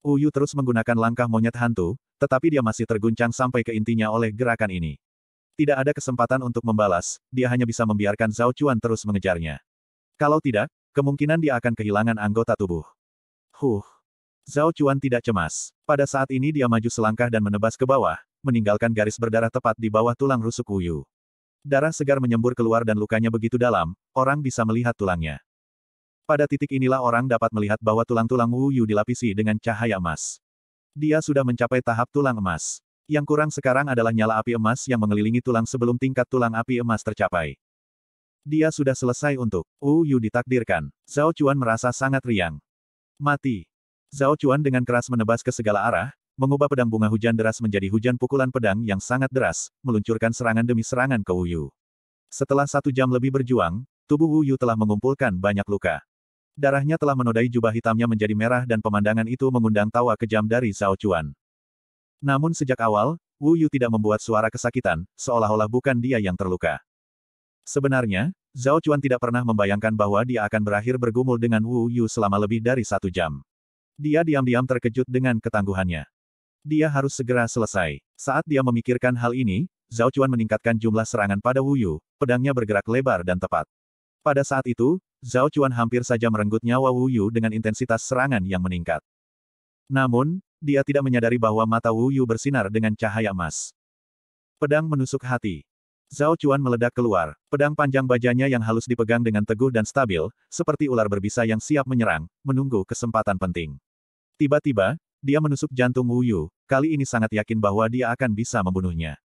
Uyu terus menggunakan langkah monyet hantu, tetapi dia masih terguncang sampai ke intinya oleh gerakan ini. Tidak ada kesempatan untuk membalas, dia hanya bisa membiarkan Zhao Chuan terus mengejarnya. Kalau tidak, kemungkinan dia akan kehilangan anggota tubuh. Huh. Zhao Chuan tidak cemas. Pada saat ini dia maju selangkah dan menebas ke bawah, meninggalkan garis berdarah tepat di bawah tulang rusuk Uyu. Darah segar menyembur keluar dan lukanya begitu dalam, orang bisa melihat tulangnya. Pada titik inilah orang dapat melihat bahwa tulang-tulang Wu Yu dilapisi dengan cahaya emas. Dia sudah mencapai tahap tulang emas. Yang kurang sekarang adalah nyala api emas yang mengelilingi tulang sebelum tingkat tulang api emas tercapai. Dia sudah selesai untuk Wu Yu ditakdirkan. Zhao Chuan merasa sangat riang. Mati. Zhao Chuan dengan keras menebas ke segala arah, mengubah pedang bunga hujan deras menjadi hujan pukulan pedang yang sangat deras, meluncurkan serangan demi serangan ke Wu Yu. Setelah satu jam lebih berjuang, tubuh Wu Yu telah mengumpulkan banyak luka. Darahnya telah menodai jubah hitamnya menjadi merah dan pemandangan itu mengundang tawa kejam dari Zhao Chuan. Namun sejak awal, Wu Yu tidak membuat suara kesakitan, seolah-olah bukan dia yang terluka. Sebenarnya, Zhao Chuan tidak pernah membayangkan bahwa dia akan berakhir bergumul dengan Wu Yu selama lebih dari satu jam. Dia diam-diam terkejut dengan ketangguhannya. Dia harus segera selesai. Saat dia memikirkan hal ini, Zhao Chuan meningkatkan jumlah serangan pada Wu Yu, pedangnya bergerak lebar dan tepat. Pada saat itu, Zhao Chuan hampir saja merenggut nyawa Wu Yu dengan intensitas serangan yang meningkat. Namun, dia tidak menyadari bahwa mata Wu Yu bersinar dengan cahaya emas. Pedang menusuk hati. Zhao Chuan meledak keluar, pedang panjang bajanya yang halus dipegang dengan teguh dan stabil, seperti ular berbisa yang siap menyerang, menunggu kesempatan penting. Tiba-tiba, dia menusuk jantung Wu Yu, kali ini sangat yakin bahwa dia akan bisa membunuhnya.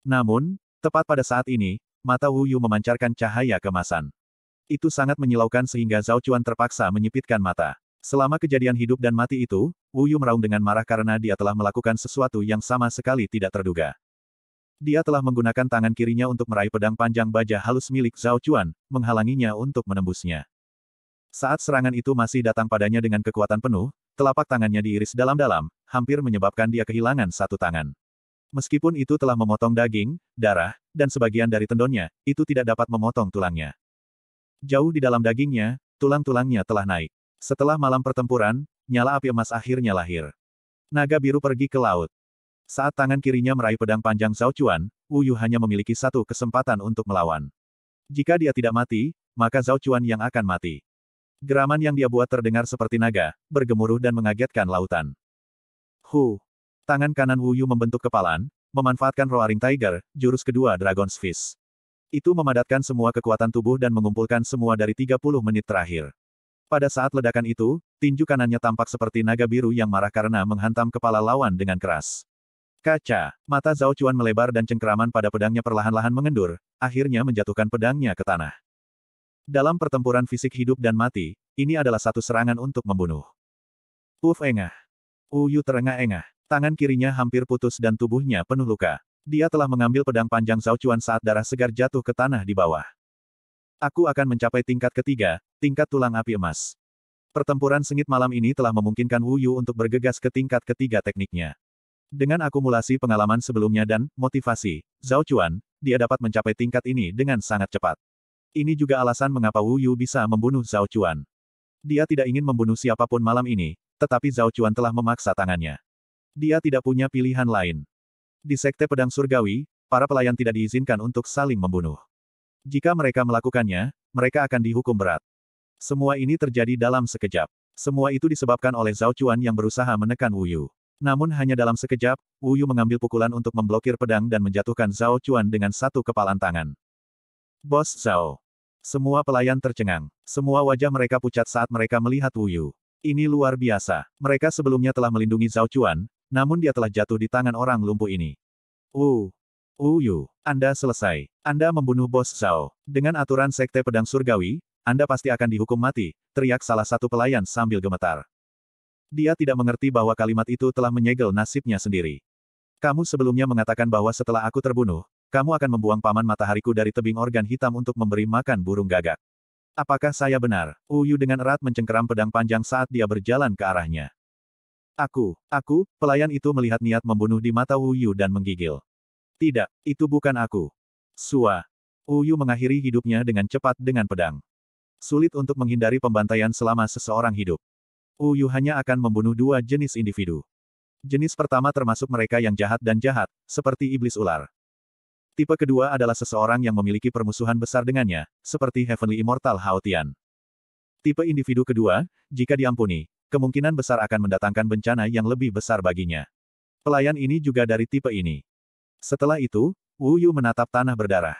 Namun, tepat pada saat ini, mata Wu Yu memancarkan cahaya kemasan. Itu sangat menyilaukan sehingga Zhao Chuan terpaksa menyipitkan mata. Selama kejadian hidup dan mati itu, Wu Yu meraung dengan marah karena dia telah melakukan sesuatu yang sama sekali tidak terduga. Dia telah menggunakan tangan kirinya untuk meraih pedang panjang baja halus milik Zhao Chuan, menghalanginya untuk menembusnya. Saat serangan itu masih datang padanya dengan kekuatan penuh, telapak tangannya diiris dalam-dalam, hampir menyebabkan dia kehilangan satu tangan. Meskipun itu telah memotong daging, darah, dan sebagian dari tendonnya, itu tidak dapat memotong tulangnya. Jauh di dalam dagingnya, tulang-tulangnya telah naik. Setelah malam pertempuran, nyala api emas akhirnya lahir. Naga biru pergi ke laut. Saat tangan kirinya meraih pedang panjang Zhao Chuan, Yu hanya memiliki satu kesempatan untuk melawan. Jika dia tidak mati, maka Zhao Chuan yang akan mati. Geraman yang dia buat terdengar seperti naga, bergemuruh dan mengagetkan lautan. Hu! Tangan kanan Yu membentuk kepalan, memanfaatkan Roaring Tiger, jurus kedua Dragon's Fist. Itu memadatkan semua kekuatan tubuh dan mengumpulkan semua dari 30 menit terakhir. Pada saat ledakan itu, tinju kanannya tampak seperti naga biru yang marah karena menghantam kepala lawan dengan keras. Kaca, mata Zhao Chuan melebar dan cengkeraman pada pedangnya perlahan-lahan mengendur, akhirnya menjatuhkan pedangnya ke tanah. Dalam pertempuran fisik hidup dan mati, ini adalah satu serangan untuk membunuh. Uf engah. Uyu terengah-engah. Tangan kirinya hampir putus dan tubuhnya penuh luka. Dia telah mengambil pedang panjang Zhao Chuan saat darah segar jatuh ke tanah di bawah. Aku akan mencapai tingkat ketiga, tingkat tulang api emas. Pertempuran sengit malam ini telah memungkinkan Wu Yu untuk bergegas ke tingkat ketiga tekniknya. Dengan akumulasi pengalaman sebelumnya dan motivasi Zhao Chuan, dia dapat mencapai tingkat ini dengan sangat cepat. Ini juga alasan mengapa Wu Yu bisa membunuh Zhao Chuan. Dia tidak ingin membunuh siapapun malam ini, tetapi Zhao Chuan telah memaksa tangannya. Dia tidak punya pilihan lain. Di Sekte Pedang Surgawi, para pelayan tidak diizinkan untuk saling membunuh. Jika mereka melakukannya, mereka akan dihukum berat. Semua ini terjadi dalam sekejap. Semua itu disebabkan oleh Zhao Chuan yang berusaha menekan Wu Yu. Namun hanya dalam sekejap, Wu Yu mengambil pukulan untuk memblokir pedang dan menjatuhkan Zhao Chuan dengan satu kepalan tangan. Bos Zhao. Semua pelayan tercengang. Semua wajah mereka pucat saat mereka melihat Wu Yu. Ini luar biasa. Mereka sebelumnya telah melindungi Zhao Chuan, namun dia telah jatuh di tangan orang lumpuh ini. Uh, Yu, Anda selesai. Anda membunuh bos Zhao. Dengan aturan sekte pedang surgawi, Anda pasti akan dihukum mati, teriak salah satu pelayan sambil gemetar. Dia tidak mengerti bahwa kalimat itu telah menyegel nasibnya sendiri. Kamu sebelumnya mengatakan bahwa setelah aku terbunuh, kamu akan membuang paman matahariku dari tebing organ hitam untuk memberi makan burung gagak. Apakah saya benar? Uyu dengan erat mencengkeram pedang panjang saat dia berjalan ke arahnya. Aku, aku, pelayan itu melihat niat membunuh di mata Wu Yu dan menggigil. Tidak, itu bukan aku. Sua. Wu Yu mengakhiri hidupnya dengan cepat dengan pedang. Sulit untuk menghindari pembantaian selama seseorang hidup. Wu Yu hanya akan membunuh dua jenis individu. Jenis pertama termasuk mereka yang jahat dan jahat, seperti iblis ular. Tipe kedua adalah seseorang yang memiliki permusuhan besar dengannya, seperti Heavenly Immortal Haotian. Tipe individu kedua, jika diampuni, kemungkinan besar akan mendatangkan bencana yang lebih besar baginya. Pelayan ini juga dari tipe ini. Setelah itu, Wu Yu menatap tanah berdarah.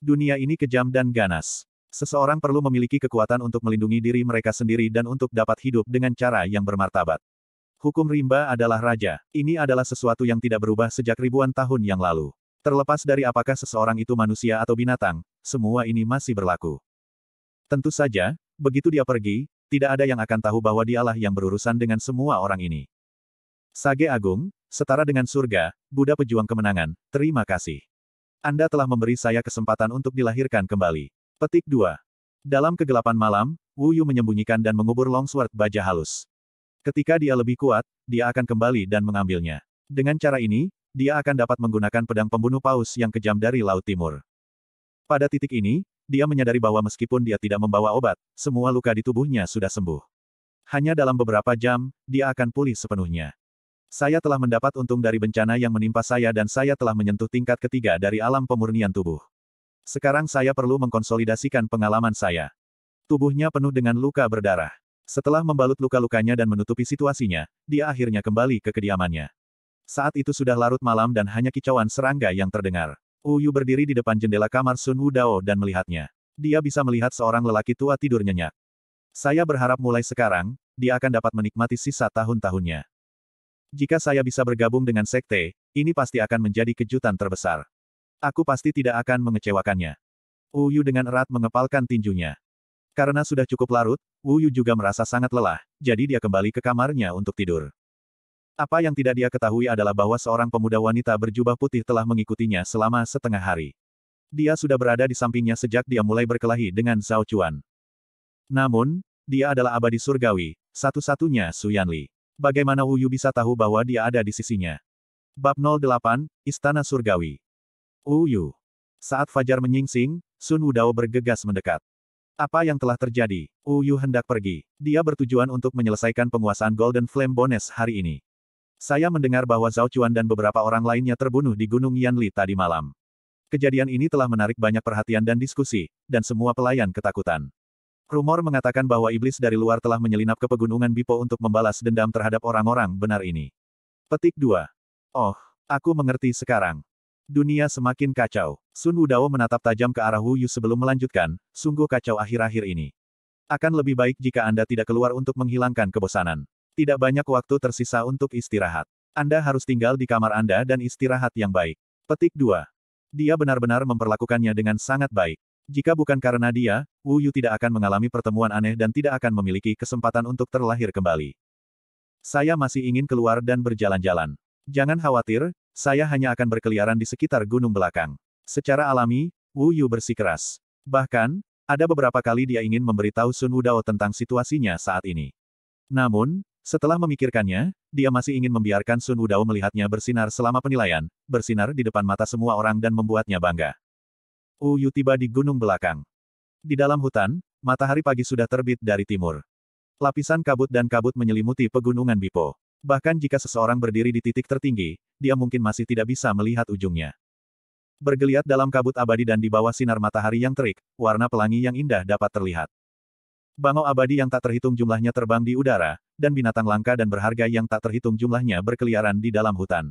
Dunia ini kejam dan ganas. Seseorang perlu memiliki kekuatan untuk melindungi diri mereka sendiri dan untuk dapat hidup dengan cara yang bermartabat. Hukum rimba adalah raja. Ini adalah sesuatu yang tidak berubah sejak ribuan tahun yang lalu. Terlepas dari apakah seseorang itu manusia atau binatang, semua ini masih berlaku. Tentu saja, begitu dia pergi, tidak ada yang akan tahu bahwa dialah yang berurusan dengan semua orang ini. Sage Agung, setara dengan surga, Buddha pejuang kemenangan, terima kasih. Anda telah memberi saya kesempatan untuk dilahirkan kembali. Petik 2. Dalam kegelapan malam, Wu Yu menyembunyikan dan mengubur longsword baja halus. Ketika dia lebih kuat, dia akan kembali dan mengambilnya. Dengan cara ini, dia akan dapat menggunakan pedang pembunuh paus yang kejam dari Laut Timur. Pada titik ini, dia menyadari bahwa meskipun dia tidak membawa obat, semua luka di tubuhnya sudah sembuh. Hanya dalam beberapa jam, dia akan pulih sepenuhnya. Saya telah mendapat untung dari bencana yang menimpa saya dan saya telah menyentuh tingkat ketiga dari alam pemurnian tubuh. Sekarang saya perlu mengkonsolidasikan pengalaman saya. Tubuhnya penuh dengan luka berdarah. Setelah membalut luka-lukanya dan menutupi situasinya, dia akhirnya kembali ke kediamannya. Saat itu sudah larut malam dan hanya kicauan serangga yang terdengar. Uyu berdiri di depan jendela kamar Sun Wudao dan melihatnya. Dia bisa melihat seorang lelaki tua tidur nyenyak. Saya berharap mulai sekarang, dia akan dapat menikmati sisa tahun-tahunnya. Jika saya bisa bergabung dengan sekte, ini pasti akan menjadi kejutan terbesar. Aku pasti tidak akan mengecewakannya. Uyu dengan erat mengepalkan tinjunya. Karena sudah cukup larut, Yu juga merasa sangat lelah, jadi dia kembali ke kamarnya untuk tidur. Apa yang tidak dia ketahui adalah bahwa seorang pemuda wanita berjubah putih telah mengikutinya selama setengah hari. Dia sudah berada di sampingnya sejak dia mulai berkelahi dengan Zhao Chuan. Namun, dia adalah abadi surgawi, satu-satunya Su Yanli. Bagaimana Wu Yu bisa tahu bahwa dia ada di sisinya? Bab 08, Istana Surgawi. Wu Yu. Saat Fajar menyingsing, Sun Wudao bergegas mendekat. Apa yang telah terjadi? Wu Yu hendak pergi. Dia bertujuan untuk menyelesaikan penguasaan Golden Flame Bones hari ini. Saya mendengar bahwa Zhao Chuan dan beberapa orang lainnya terbunuh di Gunung Yanli tadi malam. Kejadian ini telah menarik banyak perhatian dan diskusi, dan semua pelayan ketakutan. Rumor mengatakan bahwa iblis dari luar telah menyelinap ke pegunungan Bipo untuk membalas dendam terhadap orang-orang benar ini. Petik 2. Oh, aku mengerti sekarang. Dunia semakin kacau. Sun Wudao menatap tajam ke arah Wu Yu sebelum melanjutkan, sungguh kacau akhir-akhir ini. Akan lebih baik jika Anda tidak keluar untuk menghilangkan kebosanan. Tidak banyak waktu tersisa untuk istirahat. Anda harus tinggal di kamar Anda dan istirahat yang baik. Petik 2. Dia benar-benar memperlakukannya dengan sangat baik. Jika bukan karena dia, Wu Yu tidak akan mengalami pertemuan aneh dan tidak akan memiliki kesempatan untuk terlahir kembali. Saya masih ingin keluar dan berjalan-jalan. Jangan khawatir, saya hanya akan berkeliaran di sekitar gunung belakang. Secara alami, Wu Yu bersikeras. Bahkan, ada beberapa kali dia ingin memberitahu Sun Wudao tentang situasinya saat ini. Namun, setelah memikirkannya, dia masih ingin membiarkan Sun Wudao melihatnya bersinar selama penilaian, bersinar di depan mata semua orang dan membuatnya bangga. Uyu tiba di gunung belakang. Di dalam hutan, matahari pagi sudah terbit dari timur. Lapisan kabut dan kabut menyelimuti pegunungan Bipo. Bahkan jika seseorang berdiri di titik tertinggi, dia mungkin masih tidak bisa melihat ujungnya. Bergeliat dalam kabut abadi dan di bawah sinar matahari yang terik, warna pelangi yang indah dapat terlihat. Bangau abadi yang tak terhitung jumlahnya terbang di udara, dan binatang langka dan berharga yang tak terhitung jumlahnya berkeliaran di dalam hutan.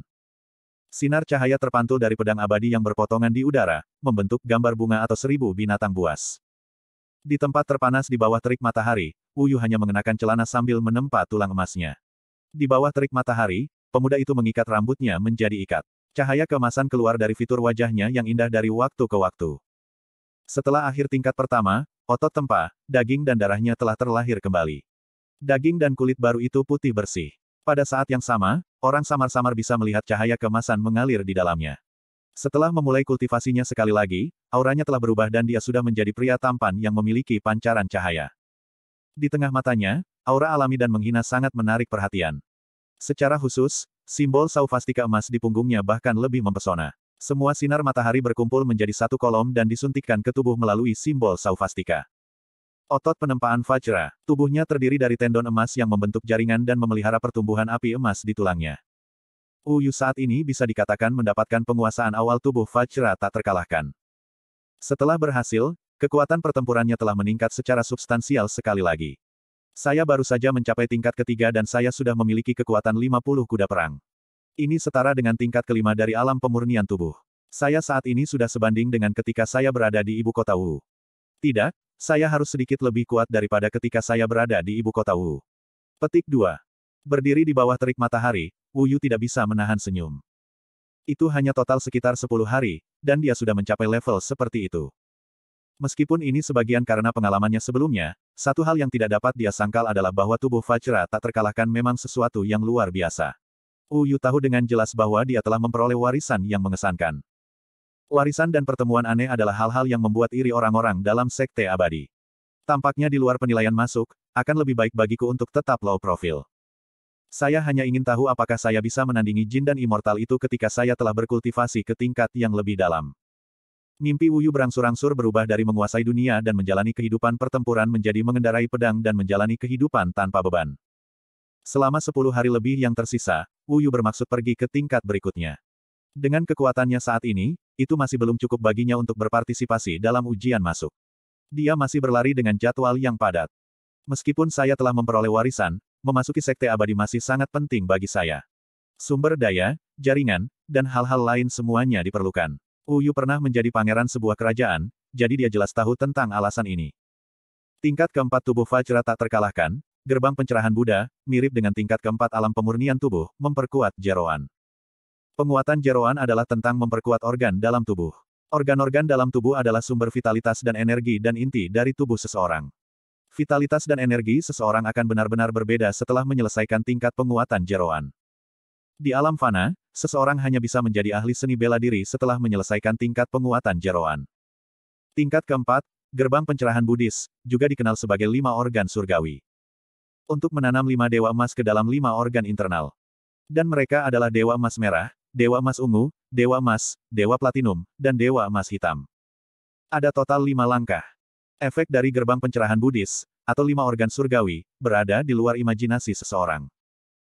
Sinar cahaya terpantul dari pedang abadi yang berpotongan di udara, membentuk gambar bunga atau seribu binatang buas. Di tempat terpanas di bawah terik matahari, Uyu hanya mengenakan celana sambil menempa tulang emasnya. Di bawah terik matahari, pemuda itu mengikat rambutnya menjadi ikat. Cahaya kemasan keluar dari fitur wajahnya yang indah dari waktu ke waktu. Setelah akhir tingkat pertama, Otot tempa, daging dan darahnya telah terlahir kembali. Daging dan kulit baru itu putih bersih. Pada saat yang sama, orang samar-samar bisa melihat cahaya kemasan mengalir di dalamnya. Setelah memulai kultivasinya sekali lagi, auranya telah berubah dan dia sudah menjadi pria tampan yang memiliki pancaran cahaya. Di tengah matanya, aura alami dan menghina sangat menarik perhatian. Secara khusus, simbol saufastika emas di punggungnya bahkan lebih mempesona. Semua sinar matahari berkumpul menjadi satu kolom dan disuntikkan ke tubuh melalui simbol sauvastika. Otot penempaan Vajra, tubuhnya terdiri dari tendon emas yang membentuk jaringan dan memelihara pertumbuhan api emas di tulangnya. Uyu saat ini bisa dikatakan mendapatkan penguasaan awal tubuh Vajra tak terkalahkan. Setelah berhasil, kekuatan pertempurannya telah meningkat secara substansial sekali lagi. Saya baru saja mencapai tingkat ketiga dan saya sudah memiliki kekuatan 50 kuda perang. Ini setara dengan tingkat kelima dari alam pemurnian tubuh. Saya saat ini sudah sebanding dengan ketika saya berada di ibu kota Wu. Tidak, saya harus sedikit lebih kuat daripada ketika saya berada di ibu kota Wu. Petik 2. Berdiri di bawah terik matahari, Wu Yu tidak bisa menahan senyum. Itu hanya total sekitar 10 hari, dan dia sudah mencapai level seperti itu. Meskipun ini sebagian karena pengalamannya sebelumnya, satu hal yang tidak dapat dia sangkal adalah bahwa tubuh Fajra tak terkalahkan memang sesuatu yang luar biasa. Uyu tahu dengan jelas bahwa dia telah memperoleh warisan yang mengesankan. Warisan dan pertemuan aneh adalah hal-hal yang membuat iri orang-orang dalam sekte abadi. Tampaknya di luar penilaian masuk, akan lebih baik bagiku untuk tetap low profile. Saya hanya ingin tahu apakah saya bisa menandingi jin dan immortal itu ketika saya telah berkultivasi ke tingkat yang lebih dalam. Mimpi Wuyu berangsur-angsur berubah dari menguasai dunia dan menjalani kehidupan pertempuran menjadi mengendarai pedang dan menjalani kehidupan tanpa beban. Selama sepuluh hari lebih yang tersisa, Uyu bermaksud pergi ke tingkat berikutnya. Dengan kekuatannya saat ini, itu masih belum cukup baginya untuk berpartisipasi dalam ujian masuk. Dia masih berlari dengan jadwal yang padat. Meskipun saya telah memperoleh warisan, memasuki sekte abadi masih sangat penting bagi saya. Sumber daya, jaringan, dan hal-hal lain semuanya diperlukan. Uyu pernah menjadi pangeran sebuah kerajaan, jadi dia jelas tahu tentang alasan ini. Tingkat keempat tubuh Fajra tak terkalahkan, gerbang pencerahan Buddha, mirip dengan tingkat keempat alam pemurnian tubuh, memperkuat jeroan. Penguatan jeroan adalah tentang memperkuat organ dalam tubuh. Organ-organ dalam tubuh adalah sumber vitalitas dan energi dan inti dari tubuh seseorang. Vitalitas dan energi seseorang akan benar-benar berbeda setelah menyelesaikan tingkat penguatan jeroan. Di alam fana, seseorang hanya bisa menjadi ahli seni bela diri setelah menyelesaikan tingkat penguatan jeroan. Tingkat keempat, gerbang pencerahan Buddhis, juga dikenal sebagai lima organ surgawi untuk menanam lima dewa emas ke dalam lima organ internal. Dan mereka adalah dewa emas merah, dewa emas ungu, dewa emas, dewa platinum, dan dewa emas hitam. Ada total lima langkah. Efek dari gerbang pencerahan Buddhis, atau lima organ surgawi, berada di luar imajinasi seseorang.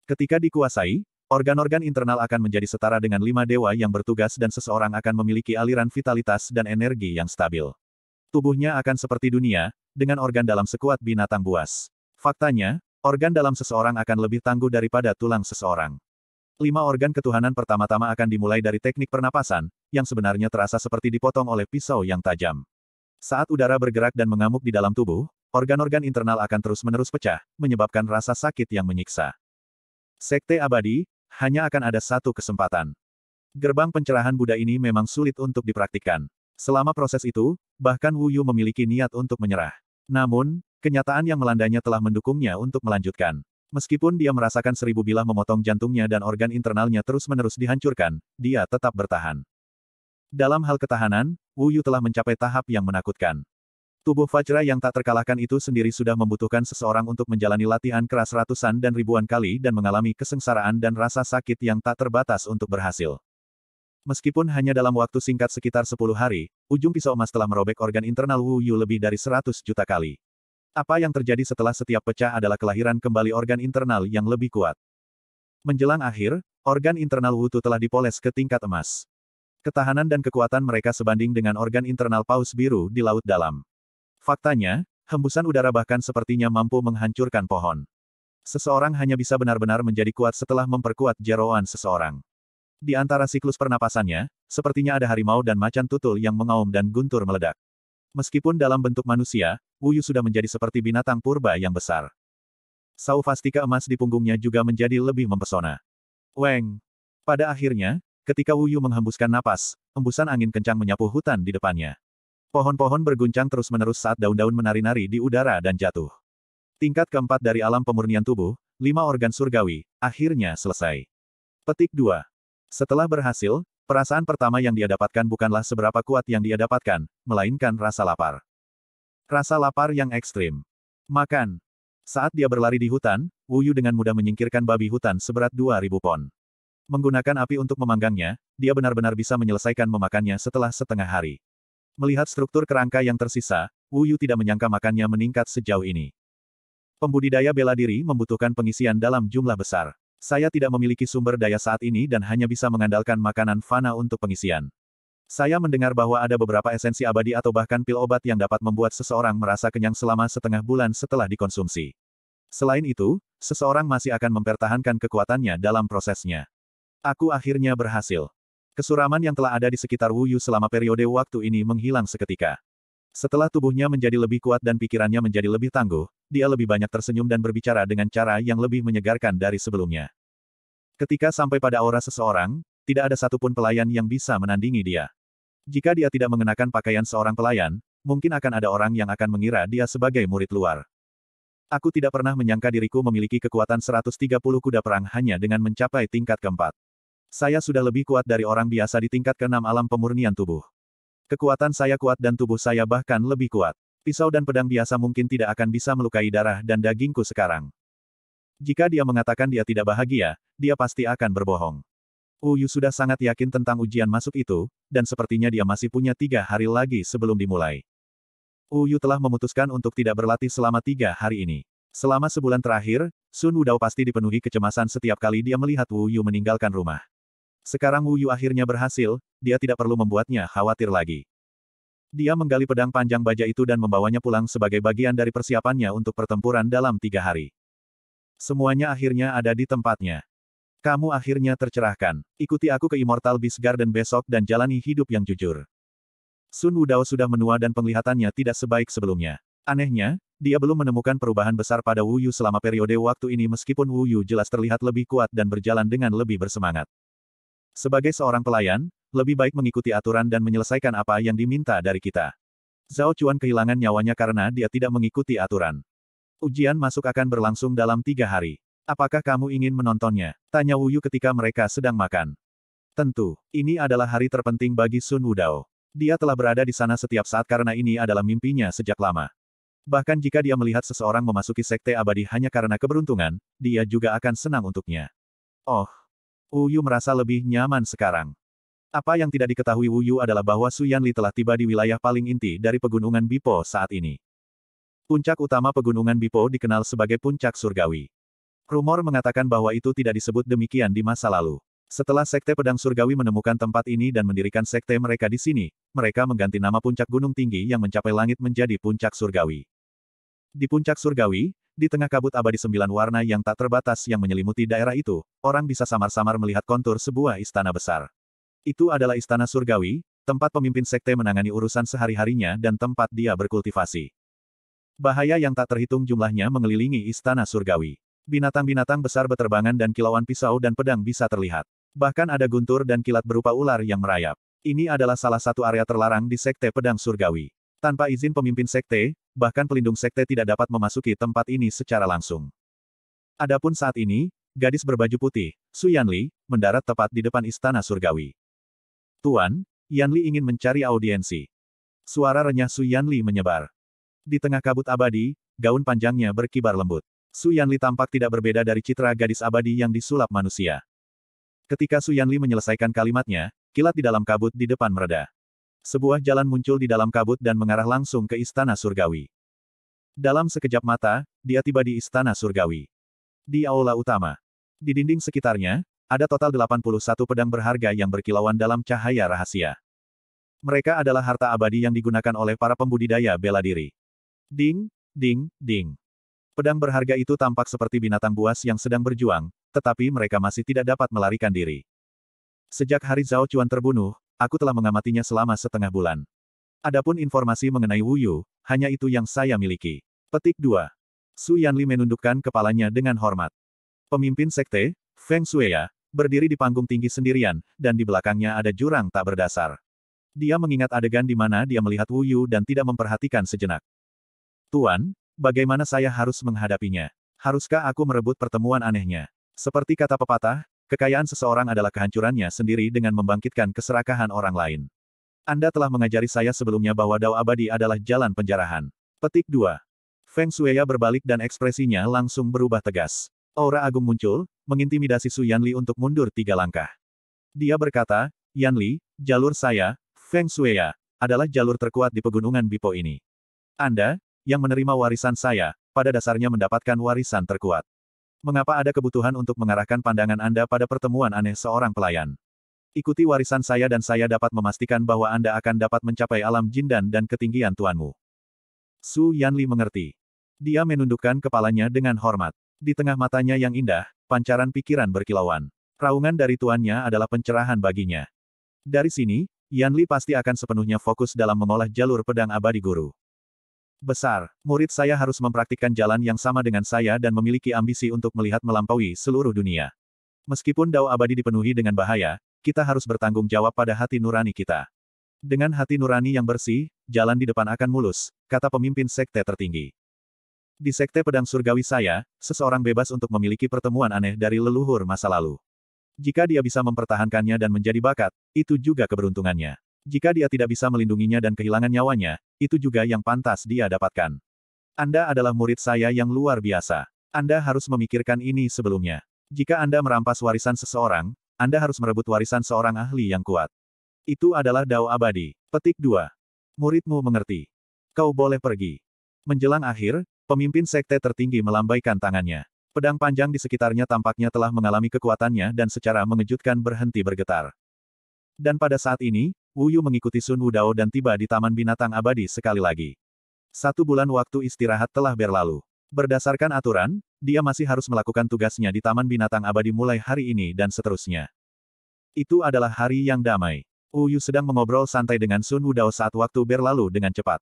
Ketika dikuasai, organ-organ internal akan menjadi setara dengan lima dewa yang bertugas dan seseorang akan memiliki aliran vitalitas dan energi yang stabil. Tubuhnya akan seperti dunia, dengan organ dalam sekuat binatang buas. Faktanya, Organ dalam seseorang akan lebih tangguh daripada tulang seseorang. Lima organ ketuhanan pertama-tama akan dimulai dari teknik pernapasan, yang sebenarnya terasa seperti dipotong oleh pisau yang tajam. Saat udara bergerak dan mengamuk di dalam tubuh, organ-organ internal akan terus-menerus pecah, menyebabkan rasa sakit yang menyiksa. Sekte abadi, hanya akan ada satu kesempatan. Gerbang pencerahan Buddha ini memang sulit untuk dipraktikkan. Selama proses itu, bahkan Wu Yu memiliki niat untuk menyerah. Namun, Kenyataan yang melandanya telah mendukungnya untuk melanjutkan. Meskipun dia merasakan seribu bilah memotong jantungnya dan organ internalnya terus-menerus dihancurkan, dia tetap bertahan. Dalam hal ketahanan, Wu Yu telah mencapai tahap yang menakutkan. Tubuh Fajra yang tak terkalahkan itu sendiri sudah membutuhkan seseorang untuk menjalani latihan keras ratusan dan ribuan kali dan mengalami kesengsaraan dan rasa sakit yang tak terbatas untuk berhasil. Meskipun hanya dalam waktu singkat sekitar 10 hari, ujung pisau emas telah merobek organ internal Wu Yu lebih dari 100 juta kali. Apa yang terjadi setelah setiap pecah adalah kelahiran kembali organ internal yang lebih kuat. Menjelang akhir, organ internal Wutu telah dipoles ke tingkat emas. Ketahanan dan kekuatan mereka sebanding dengan organ internal paus biru di laut dalam. Faktanya, hembusan udara bahkan sepertinya mampu menghancurkan pohon. Seseorang hanya bisa benar-benar menjadi kuat setelah memperkuat jeroan seseorang. Di antara siklus pernapasannya, sepertinya ada harimau dan macan tutul yang mengaum dan guntur meledak. Meskipun dalam bentuk manusia, Wuyu sudah menjadi seperti binatang purba yang besar. Saufastika emas di punggungnya juga menjadi lebih mempesona. Weng! Pada akhirnya, ketika Wuyu menghembuskan napas, embusan angin kencang menyapu hutan di depannya. Pohon-pohon berguncang terus-menerus saat daun-daun menari-nari di udara dan jatuh. Tingkat keempat dari alam pemurnian tubuh, lima organ surgawi, akhirnya selesai. Petik 2. Setelah berhasil, perasaan pertama yang dia dapatkan bukanlah seberapa kuat yang dia dapatkan, melainkan rasa lapar. Rasa lapar yang ekstrim. Makan. Saat dia berlari di hutan, Wuyu dengan mudah menyingkirkan babi hutan seberat 2000 pon. Menggunakan api untuk memanggangnya, dia benar-benar bisa menyelesaikan memakannya setelah setengah hari. Melihat struktur kerangka yang tersisa, Wuyu tidak menyangka makannya meningkat sejauh ini. Pembudidaya bela diri membutuhkan pengisian dalam jumlah besar. Saya tidak memiliki sumber daya saat ini dan hanya bisa mengandalkan makanan fana untuk pengisian. Saya mendengar bahwa ada beberapa esensi abadi atau bahkan pil obat yang dapat membuat seseorang merasa kenyang selama setengah bulan setelah dikonsumsi. Selain itu, seseorang masih akan mempertahankan kekuatannya dalam prosesnya. Aku akhirnya berhasil. Kesuraman yang telah ada di sekitar Wu Yu selama periode waktu ini menghilang seketika. Setelah tubuhnya menjadi lebih kuat dan pikirannya menjadi lebih tangguh, dia lebih banyak tersenyum dan berbicara dengan cara yang lebih menyegarkan dari sebelumnya. Ketika sampai pada aura seseorang, tidak ada satupun pelayan yang bisa menandingi dia. Jika dia tidak mengenakan pakaian seorang pelayan, mungkin akan ada orang yang akan mengira dia sebagai murid luar. Aku tidak pernah menyangka diriku memiliki kekuatan 130 kuda perang hanya dengan mencapai tingkat keempat. Saya sudah lebih kuat dari orang biasa di tingkat keenam alam pemurnian tubuh. Kekuatan saya kuat dan tubuh saya bahkan lebih kuat. Pisau dan pedang biasa mungkin tidak akan bisa melukai darah dan dagingku sekarang. Jika dia mengatakan dia tidak bahagia, dia pasti akan berbohong. Uyu sudah sangat yakin tentang ujian masuk itu, dan sepertinya dia masih punya tiga hari lagi sebelum dimulai. Uyu telah memutuskan untuk tidak berlatih selama tiga hari ini. Selama sebulan terakhir, Sun Wudao pasti dipenuhi kecemasan setiap kali dia melihat Wu Yu meninggalkan rumah. Sekarang Wu Yu akhirnya berhasil, dia tidak perlu membuatnya khawatir lagi. Dia menggali pedang panjang baja itu dan membawanya pulang sebagai bagian dari persiapannya untuk pertempuran dalam tiga hari. Semuanya akhirnya ada di tempatnya. Kamu akhirnya tercerahkan. Ikuti aku ke Immortal Beast Garden besok dan jalani hidup yang jujur. Sun Wudao sudah menua dan penglihatannya tidak sebaik sebelumnya. Anehnya, dia belum menemukan perubahan besar pada Wu Yu selama periode waktu ini meskipun Wu Yu jelas terlihat lebih kuat dan berjalan dengan lebih bersemangat. Sebagai seorang pelayan, lebih baik mengikuti aturan dan menyelesaikan apa yang diminta dari kita. Zhao Chuan kehilangan nyawanya karena dia tidak mengikuti aturan. Ujian masuk akan berlangsung dalam tiga hari. Apakah kamu ingin menontonnya? Tanya Wuyu ketika mereka sedang makan. Tentu, ini adalah hari terpenting bagi Sun Wudao. Dia telah berada di sana setiap saat karena ini adalah mimpinya sejak lama. Bahkan jika dia melihat seseorang memasuki sekte abadi hanya karena keberuntungan, dia juga akan senang untuknya. Oh, Wuyu merasa lebih nyaman sekarang. Apa yang tidak diketahui Wuyu adalah bahwa Su Yanli telah tiba di wilayah paling inti dari pegunungan Bipo saat ini. Puncak utama pegunungan Bipo dikenal sebagai puncak surgawi. Rumor mengatakan bahwa itu tidak disebut demikian di masa lalu. Setelah Sekte Pedang Surgawi menemukan tempat ini dan mendirikan sekte mereka di sini, mereka mengganti nama puncak gunung tinggi yang mencapai langit menjadi puncak surgawi. Di puncak surgawi, di tengah kabut abadi sembilan warna yang tak terbatas yang menyelimuti daerah itu, orang bisa samar-samar melihat kontur sebuah istana besar. Itu adalah istana surgawi, tempat pemimpin sekte menangani urusan sehari-harinya dan tempat dia berkultivasi. Bahaya yang tak terhitung jumlahnya mengelilingi istana surgawi. Binatang-binatang besar beterbangan dan kilauan pisau dan pedang bisa terlihat. Bahkan ada guntur dan kilat berupa ular yang merayap. Ini adalah salah satu area terlarang di Sekte Pedang Surgawi. Tanpa izin pemimpin Sekte, bahkan pelindung Sekte tidak dapat memasuki tempat ini secara langsung. Adapun saat ini, gadis berbaju putih, Su Yanli, mendarat tepat di depan Istana Surgawi. Tuan, Yanli ingin mencari audiensi. Suara renyah Su Yanli menyebar. Di tengah kabut abadi, gaun panjangnya berkibar lembut. Su Yanli tampak tidak berbeda dari citra gadis abadi yang disulap manusia. Ketika Su Yanli menyelesaikan kalimatnya, kilat di dalam kabut di depan mereda. Sebuah jalan muncul di dalam kabut dan mengarah langsung ke Istana Surgawi. Dalam sekejap mata, dia tiba di Istana Surgawi. Di aula utama. Di dinding sekitarnya, ada total 81 pedang berharga yang berkilauan dalam cahaya rahasia. Mereka adalah harta abadi yang digunakan oleh para pembudidaya bela diri. Ding, ding, ding. Pedang berharga itu tampak seperti binatang buas yang sedang berjuang, tetapi mereka masih tidak dapat melarikan diri. Sejak hari Zhao Chuan terbunuh, aku telah mengamatinya selama setengah bulan. Adapun informasi mengenai Wu Yu, hanya itu yang saya miliki. Petik 2. Su Yanli menundukkan kepalanya dengan hormat. Pemimpin sekte, Feng Shueya, berdiri di panggung tinggi sendirian, dan di belakangnya ada jurang tak berdasar. Dia mengingat adegan di mana dia melihat Wu Yu dan tidak memperhatikan sejenak. Tuan, Bagaimana saya harus menghadapinya? Haruskah aku merebut pertemuan anehnya? Seperti kata pepatah, kekayaan seseorang adalah kehancurannya sendiri dengan membangkitkan keserakahan orang lain. Anda telah mengajari saya sebelumnya bahwa Dao Abadi adalah jalan penjarahan. Petik 2. Feng Shueya berbalik dan ekspresinya langsung berubah tegas. Aura agung muncul, mengintimidasi Su Yanli untuk mundur tiga langkah. Dia berkata, Yanli, jalur saya, Feng Shueya, adalah jalur terkuat di pegunungan Bipo ini. Anda, yang menerima warisan saya, pada dasarnya mendapatkan warisan terkuat. Mengapa ada kebutuhan untuk mengarahkan pandangan Anda pada pertemuan aneh seorang pelayan? Ikuti warisan saya dan saya dapat memastikan bahwa Anda akan dapat mencapai alam jindan dan ketinggian tuanmu. Su Yanli mengerti. Dia menundukkan kepalanya dengan hormat. Di tengah matanya yang indah, pancaran pikiran berkilauan. Raungan dari tuannya adalah pencerahan baginya. Dari sini, Yanli pasti akan sepenuhnya fokus dalam mengolah jalur pedang abadi guru besar, murid saya harus mempraktikkan jalan yang sama dengan saya dan memiliki ambisi untuk melihat melampaui seluruh dunia. Meskipun dao abadi dipenuhi dengan bahaya, kita harus bertanggung jawab pada hati nurani kita. Dengan hati nurani yang bersih, jalan di depan akan mulus, kata pemimpin sekte tertinggi. Di sekte pedang surgawi saya, seseorang bebas untuk memiliki pertemuan aneh dari leluhur masa lalu. Jika dia bisa mempertahankannya dan menjadi bakat, itu juga keberuntungannya. Jika dia tidak bisa melindunginya dan kehilangan nyawanya, itu juga yang pantas dia dapatkan. Anda adalah murid saya yang luar biasa. Anda harus memikirkan ini sebelumnya. Jika Anda merampas warisan seseorang, Anda harus merebut warisan seorang ahli yang kuat. Itu adalah dao abadi. Petik 2. Muridmu mengerti. Kau boleh pergi. Menjelang akhir, pemimpin sekte tertinggi melambaikan tangannya. Pedang panjang di sekitarnya tampaknya telah mengalami kekuatannya dan secara mengejutkan berhenti bergetar. Dan pada saat ini, Wuyu mengikuti Sun Wudao dan tiba di Taman Binatang Abadi sekali lagi. Satu bulan waktu istirahat telah berlalu. Berdasarkan aturan, dia masih harus melakukan tugasnya di Taman Binatang Abadi mulai hari ini dan seterusnya. Itu adalah hari yang damai. Wuyu sedang mengobrol santai dengan Sun Wudao saat waktu berlalu dengan cepat.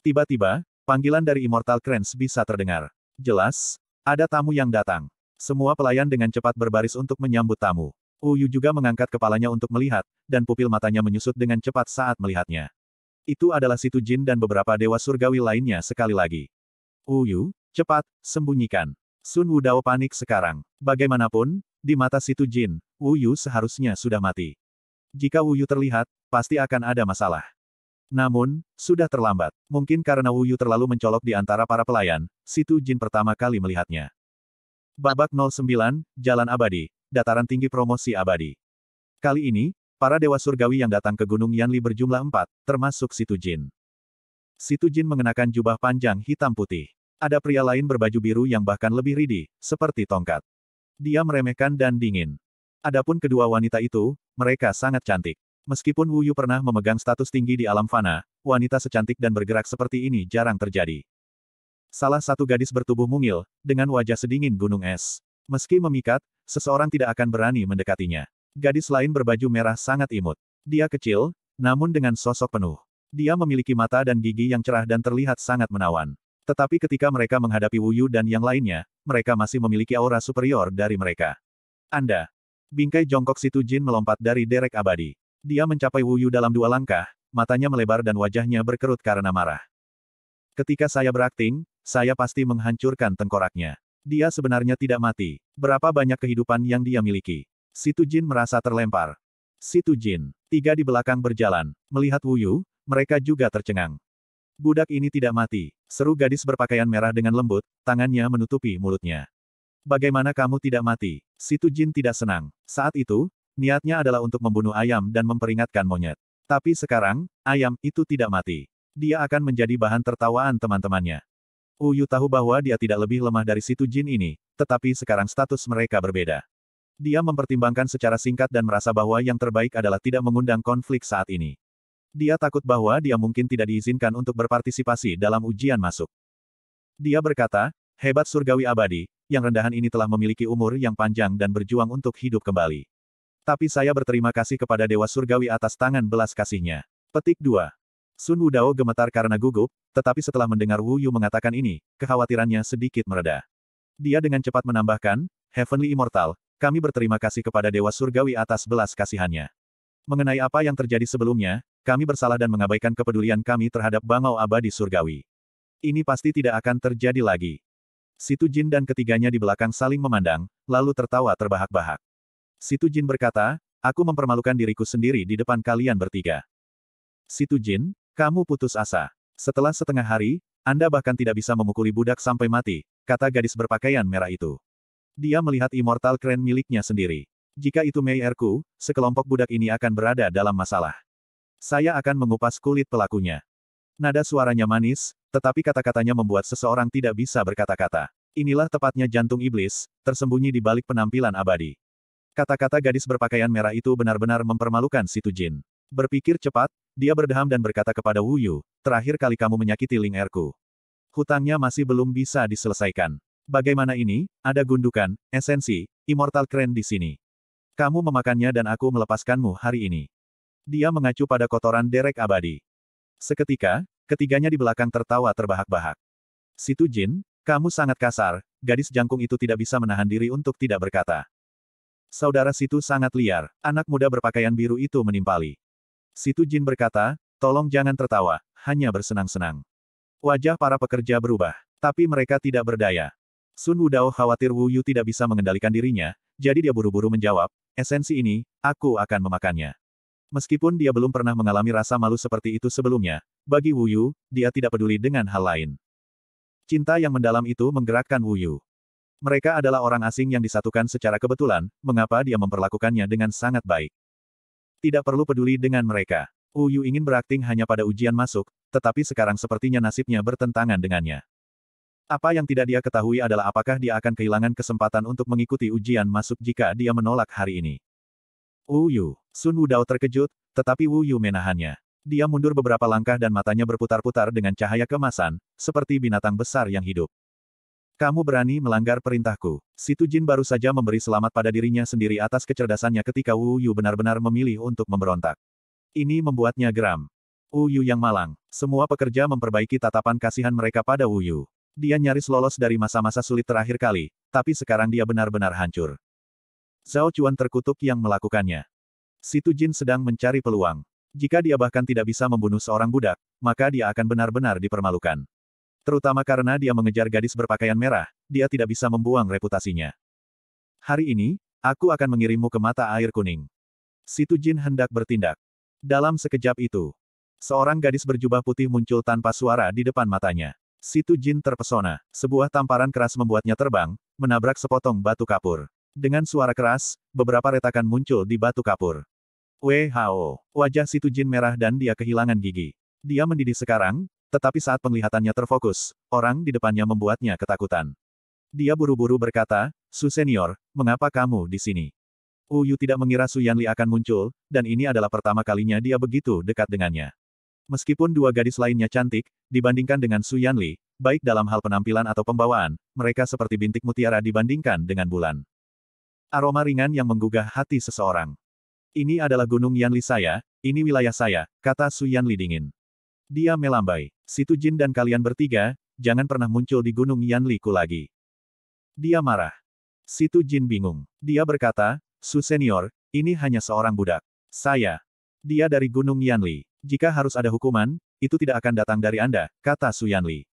Tiba-tiba, panggilan dari Immortal Crane bisa terdengar. Jelas, ada tamu yang datang. Semua pelayan dengan cepat berbaris untuk menyambut tamu. Uyu juga mengangkat kepalanya untuk melihat, dan pupil matanya menyusut dengan cepat saat melihatnya. Itu adalah situ jin dan beberapa dewa surgawi lainnya sekali lagi. Uyu, cepat, sembunyikan. Sun Wudao panik sekarang. Bagaimanapun, di mata situ jin, Uyu seharusnya sudah mati. Jika Wuyu terlihat, pasti akan ada masalah. Namun, sudah terlambat. Mungkin karena Wuyu terlalu mencolok di antara para pelayan, Situ Jin pertama kali melihatnya. Babak 09, Jalan Abadi, dataran tinggi promosi abadi. Kali ini, para dewa surgawi yang datang ke Gunung Yanli berjumlah empat, termasuk Situ Jin. Situ Jin mengenakan jubah panjang hitam putih. Ada pria lain berbaju biru yang bahkan lebih ridih, seperti tongkat. Dia meremehkan dan dingin. Adapun kedua wanita itu, mereka sangat cantik. Meskipun Wu Yu pernah memegang status tinggi di alam fana, wanita secantik dan bergerak seperti ini jarang terjadi. Salah satu gadis bertubuh mungil, dengan wajah sedingin gunung es. Meski memikat, seseorang tidak akan berani mendekatinya. Gadis lain berbaju merah sangat imut. Dia kecil, namun dengan sosok penuh. Dia memiliki mata dan gigi yang cerah dan terlihat sangat menawan. Tetapi ketika mereka menghadapi Wuyu dan yang lainnya, mereka masih memiliki aura superior dari mereka. Anda. Bingkai jongkok situ Jin melompat dari derek abadi. Dia mencapai Wuyu dalam dua langkah, matanya melebar dan wajahnya berkerut karena marah. Ketika saya berakting, saya pasti menghancurkan tengkoraknya. Dia sebenarnya tidak mati. Berapa banyak kehidupan yang dia miliki? Situ Jin merasa terlempar. Situ Jin. Tiga di belakang berjalan. Melihat Wuyu, mereka juga tercengang. Budak ini tidak mati, seru gadis berpakaian merah dengan lembut, tangannya menutupi mulutnya. Bagaimana kamu tidak mati? Situ Jin tidak senang. Saat itu, niatnya adalah untuk membunuh ayam dan memperingatkan monyet. Tapi sekarang, ayam itu tidak mati. Dia akan menjadi bahan tertawaan teman-temannya. Uyu tahu bahwa dia tidak lebih lemah dari situ jin ini, tetapi sekarang status mereka berbeda. Dia mempertimbangkan secara singkat dan merasa bahwa yang terbaik adalah tidak mengundang konflik saat ini. Dia takut bahwa dia mungkin tidak diizinkan untuk berpartisipasi dalam ujian masuk. Dia berkata, hebat surgawi abadi, yang rendahan ini telah memiliki umur yang panjang dan berjuang untuk hidup kembali. Tapi saya berterima kasih kepada Dewa Surgawi atas tangan belas kasihnya. Petik 2. Sun Wudao gemetar karena gugup, tetapi setelah mendengar Wu Yu mengatakan ini, kekhawatirannya sedikit mereda. Dia dengan cepat menambahkan, Heavenly Immortal, kami berterima kasih kepada Dewa Surgawi atas belas kasihannya. Mengenai apa yang terjadi sebelumnya, kami bersalah dan mengabaikan kepedulian kami terhadap bangau abadi surgawi. Ini pasti tidak akan terjadi lagi. Situ Jin dan ketiganya di belakang saling memandang, lalu tertawa terbahak-bahak. Situ Jin berkata, aku mempermalukan diriku sendiri di depan kalian bertiga. Situ Jin, kamu putus asa. Setelah setengah hari, Anda bahkan tidak bisa memukuli budak sampai mati, kata gadis berpakaian merah itu. Dia melihat immortal kren miliknya sendiri. Jika itu Mei Erku, sekelompok budak ini akan berada dalam masalah. Saya akan mengupas kulit pelakunya. Nada suaranya manis, tetapi kata-katanya membuat seseorang tidak bisa berkata-kata. Inilah tepatnya jantung iblis, tersembunyi di balik penampilan abadi. Kata-kata gadis berpakaian merah itu benar-benar mempermalukan situ jin. Berpikir cepat, dia berdeham dan berkata kepada Wu Yu, terakhir kali kamu menyakiti Ling Erku. Hutangnya masih belum bisa diselesaikan. Bagaimana ini, ada gundukan, esensi, immortal keren di sini. Kamu memakannya dan aku melepaskanmu hari ini. Dia mengacu pada kotoran derek abadi. Seketika, ketiganya di belakang tertawa terbahak-bahak. Situ Jin, kamu sangat kasar, gadis jangkung itu tidak bisa menahan diri untuk tidak berkata. Saudara situ sangat liar, anak muda berpakaian biru itu menimpali. Situ Jin berkata, tolong jangan tertawa, hanya bersenang-senang. Wajah para pekerja berubah, tapi mereka tidak berdaya. Sun Wudao khawatir Wu Yu tidak bisa mengendalikan dirinya, jadi dia buru-buru menjawab, esensi ini, aku akan memakannya. Meskipun dia belum pernah mengalami rasa malu seperti itu sebelumnya, bagi Wu Yu, dia tidak peduli dengan hal lain. Cinta yang mendalam itu menggerakkan Wu Yu. Mereka adalah orang asing yang disatukan secara kebetulan, mengapa dia memperlakukannya dengan sangat baik. Tidak perlu peduli dengan mereka. Uyu ingin berakting hanya pada ujian masuk, tetapi sekarang sepertinya nasibnya bertentangan dengannya. Apa yang tidak dia ketahui adalah apakah dia akan kehilangan kesempatan untuk mengikuti ujian masuk jika dia menolak hari ini. Uyu, Sun Wudao terkejut, tetapi Wuyu menahannya. Dia mundur beberapa langkah dan matanya berputar-putar dengan cahaya kemasan, seperti binatang besar yang hidup. Kamu berani melanggar perintahku. Situ Jin baru saja memberi selamat pada dirinya sendiri atas kecerdasannya ketika Wu Yu benar-benar memilih untuk memberontak. Ini membuatnya geram. Wu Yu yang malang. Semua pekerja memperbaiki tatapan kasihan mereka pada Wu Yu. Dia nyaris lolos dari masa-masa sulit terakhir kali, tapi sekarang dia benar-benar hancur. Zhao Chuan terkutuk yang melakukannya. Situ Jin sedang mencari peluang. Jika dia bahkan tidak bisa membunuh seorang budak, maka dia akan benar-benar dipermalukan. Terutama karena dia mengejar gadis berpakaian merah, dia tidak bisa membuang reputasinya. Hari ini, aku akan mengirimmu ke mata air kuning. Situ Jin hendak bertindak. Dalam sekejap itu, seorang gadis berjubah putih muncul tanpa suara di depan matanya. Situ Jin terpesona. Sebuah tamparan keras membuatnya terbang, menabrak sepotong batu kapur. Dengan suara keras, beberapa retakan muncul di batu kapur. Hao, Wajah Situ Jin merah dan dia kehilangan gigi. Dia mendidih sekarang, tetapi saat penglihatannya terfokus, orang di depannya membuatnya ketakutan. Dia buru-buru berkata, Su Senior, mengapa kamu di sini? Uyu tidak mengira Su Yanli akan muncul, dan ini adalah pertama kalinya dia begitu dekat dengannya. Meskipun dua gadis lainnya cantik, dibandingkan dengan Su Yanli, baik dalam hal penampilan atau pembawaan, mereka seperti bintik mutiara dibandingkan dengan bulan. Aroma ringan yang menggugah hati seseorang. Ini adalah gunung Yanli saya, ini wilayah saya, kata Su Yanli dingin. Dia melambai. Situ Jin dan kalian bertiga, jangan pernah muncul di Gunung Yanliku lagi. Dia marah. Situ Jin bingung. Dia berkata, Su Senior, ini hanya seorang budak. Saya. Dia dari Gunung Yanli. Jika harus ada hukuman, itu tidak akan datang dari Anda, kata Su Yanli.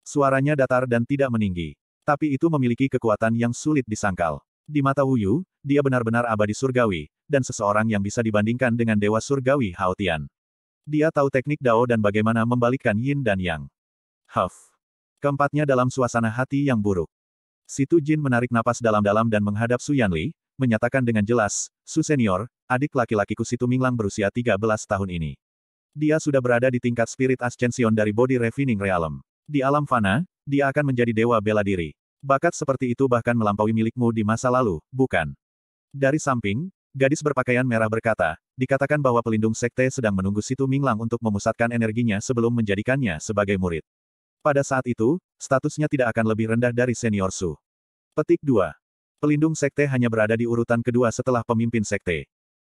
Suaranya datar dan tidak meninggi. Tapi itu memiliki kekuatan yang sulit disangkal. Di mata Wu Yu, dia benar-benar abadi surgawi, dan seseorang yang bisa dibandingkan dengan Dewa Surgawi Haotian. Dia tahu teknik Dao dan bagaimana membalikkan Yin dan Yang. Huff. Keempatnya dalam suasana hati yang buruk. Situ Jin menarik napas dalam-dalam dan menghadap Su Yanli, menyatakan dengan jelas, Su Senior, adik laki-lakiku Situ Minglang berusia 13 tahun ini. Dia sudah berada di tingkat spirit ascension dari body refining realm. Di alam fana, dia akan menjadi dewa bela diri. Bakat seperti itu bahkan melampaui milikmu di masa lalu, bukan? Dari samping, gadis berpakaian merah berkata, dikatakan bahwa pelindung sekte sedang menunggu Situ Minglang untuk memusatkan energinya sebelum menjadikannya sebagai murid. Pada saat itu, statusnya tidak akan lebih rendah dari senior Su. Petik 2. Pelindung sekte hanya berada di urutan kedua setelah pemimpin sekte.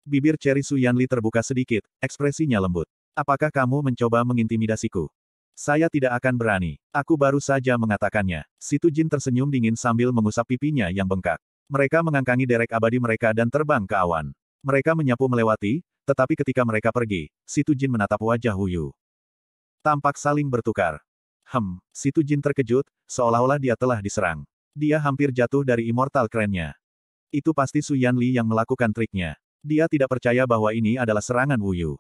Bibir Cherry Su Yanli terbuka sedikit, ekspresinya lembut. Apakah kamu mencoba mengintimidasiku? Saya tidak akan berani. Aku baru saja mengatakannya. Situ Jin tersenyum dingin sambil mengusap pipinya yang bengkak. Mereka mengangkangi derek abadi mereka dan terbang ke awan. Mereka menyapu melewati, tetapi ketika mereka pergi, Situ Jin menatap wajah Huyu. Tampak saling bertukar. Hem, Situ Jin terkejut, seolah-olah dia telah diserang. Dia hampir jatuh dari immortal kerennya. Itu pasti Su Li yang melakukan triknya. Dia tidak percaya bahwa ini adalah serangan Wuyu.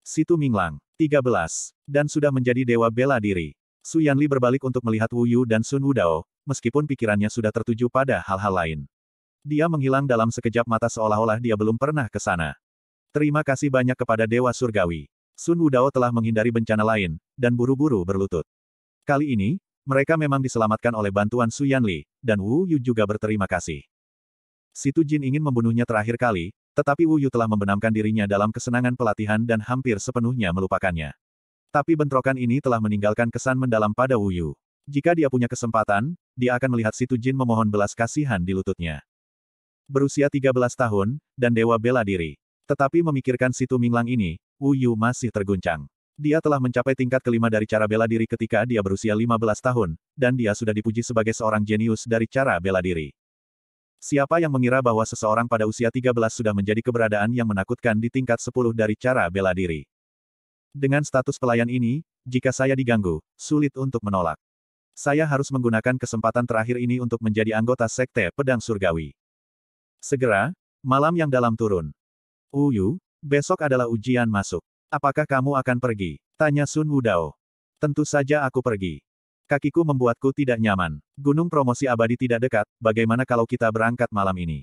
Situ Minglang, 13, dan sudah menjadi dewa bela diri. Su Li berbalik untuk melihat Wuyu dan Sun Wudao, meskipun pikirannya sudah tertuju pada hal-hal lain. Dia menghilang dalam sekejap mata seolah-olah dia belum pernah ke sana. Terima kasih banyak kepada Dewa Surgawi. Sun Wudao telah menghindari bencana lain, dan buru-buru berlutut. Kali ini, mereka memang diselamatkan oleh bantuan Su Yanli, dan Wu Yu juga berterima kasih. Situ Jin ingin membunuhnya terakhir kali, tetapi Wu Yu telah membenamkan dirinya dalam kesenangan pelatihan dan hampir sepenuhnya melupakannya. Tapi bentrokan ini telah meninggalkan kesan mendalam pada Wu Yu. Jika dia punya kesempatan, dia akan melihat Situ Jin memohon belas kasihan di lututnya berusia 13 tahun, dan dewa bela diri. Tetapi memikirkan Situ Minglang ini, Wu Yu masih terguncang. Dia telah mencapai tingkat kelima dari cara bela diri ketika dia berusia 15 tahun, dan dia sudah dipuji sebagai seorang jenius dari cara bela diri. Siapa yang mengira bahwa seseorang pada usia 13 sudah menjadi keberadaan yang menakutkan di tingkat 10 dari cara bela diri? Dengan status pelayan ini, jika saya diganggu, sulit untuk menolak. Saya harus menggunakan kesempatan terakhir ini untuk menjadi anggota Sekte Pedang Surgawi. Segera, malam yang dalam turun. Uyu, besok adalah ujian masuk. Apakah kamu akan pergi? Tanya Sun Wudao. Tentu saja aku pergi. Kakiku membuatku tidak nyaman. Gunung promosi abadi tidak dekat, bagaimana kalau kita berangkat malam ini?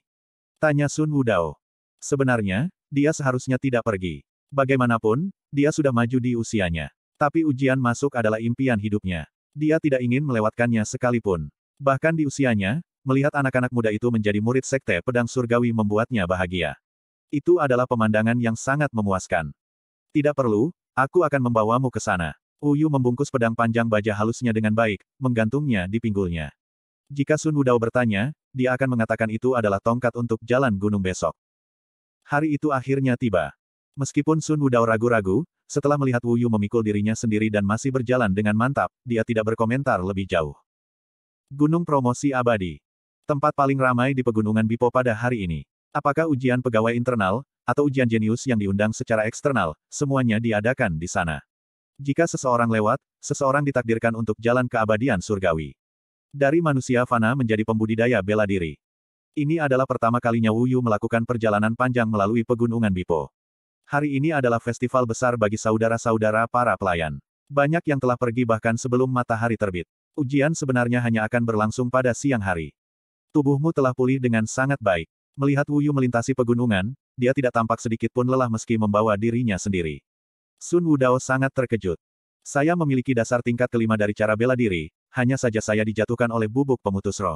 Tanya Sun Wudao. Sebenarnya, dia seharusnya tidak pergi. Bagaimanapun, dia sudah maju di usianya. Tapi ujian masuk adalah impian hidupnya. Dia tidak ingin melewatkannya sekalipun. Bahkan di usianya, Melihat anak-anak muda itu menjadi murid sekte pedang surgawi membuatnya bahagia. Itu adalah pemandangan yang sangat memuaskan. Tidak perlu, aku akan membawamu ke sana. Uyu membungkus pedang panjang baja halusnya dengan baik, menggantungnya di pinggulnya. Jika Sun Wudao bertanya, dia akan mengatakan itu adalah tongkat untuk jalan gunung besok. Hari itu akhirnya tiba. Meskipun Sun Wudao ragu-ragu, setelah melihat Wuyu memikul dirinya sendiri dan masih berjalan dengan mantap, dia tidak berkomentar lebih jauh. Gunung Promosi Abadi Tempat paling ramai di pegunungan Bipo pada hari ini. Apakah ujian pegawai internal, atau ujian jenius yang diundang secara eksternal, semuanya diadakan di sana. Jika seseorang lewat, seseorang ditakdirkan untuk jalan keabadian surgawi. Dari manusia fana menjadi pembudidaya bela diri. Ini adalah pertama kalinya Wu Yu melakukan perjalanan panjang melalui pegunungan Bipo. Hari ini adalah festival besar bagi saudara-saudara para pelayan. Banyak yang telah pergi bahkan sebelum matahari terbit. Ujian sebenarnya hanya akan berlangsung pada siang hari. Tubuhmu telah pulih dengan sangat baik. Melihat Wuyu melintasi pegunungan, dia tidak tampak sedikit pun lelah meski membawa dirinya sendiri. Sun Wudao sangat terkejut. Saya memiliki dasar tingkat kelima dari cara bela diri, hanya saja saya dijatuhkan oleh bubuk pemutus roh.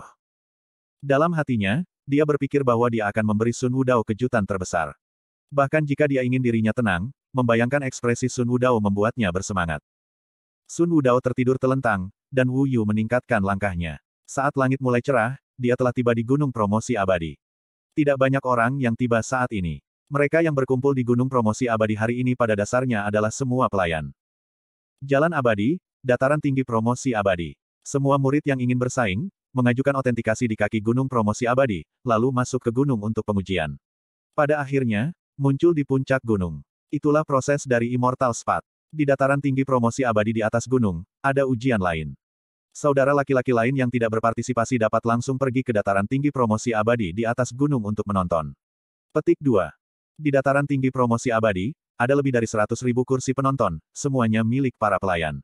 Dalam hatinya, dia berpikir bahwa dia akan memberi Sun Wudao kejutan terbesar. Bahkan jika dia ingin dirinya tenang, membayangkan ekspresi Sun Wudao membuatnya bersemangat. Sun Wudao tertidur telentang, dan Wu Yu meningkatkan langkahnya. Saat langit mulai cerah, dia telah tiba di Gunung Promosi Abadi. Tidak banyak orang yang tiba saat ini. Mereka yang berkumpul di Gunung Promosi Abadi hari ini pada dasarnya adalah semua pelayan. Jalan Abadi, dataran tinggi promosi abadi. Semua murid yang ingin bersaing, mengajukan otentikasi di kaki Gunung Promosi Abadi, lalu masuk ke gunung untuk pengujian. Pada akhirnya, muncul di puncak gunung. Itulah proses dari Immortal Spot. Di dataran tinggi promosi abadi di atas gunung, ada ujian lain. Saudara laki-laki lain yang tidak berpartisipasi dapat langsung pergi ke dataran tinggi promosi abadi di atas gunung untuk menonton. Petik 2. Di dataran tinggi promosi abadi, ada lebih dari 100 ribu kursi penonton, semuanya milik para pelayan.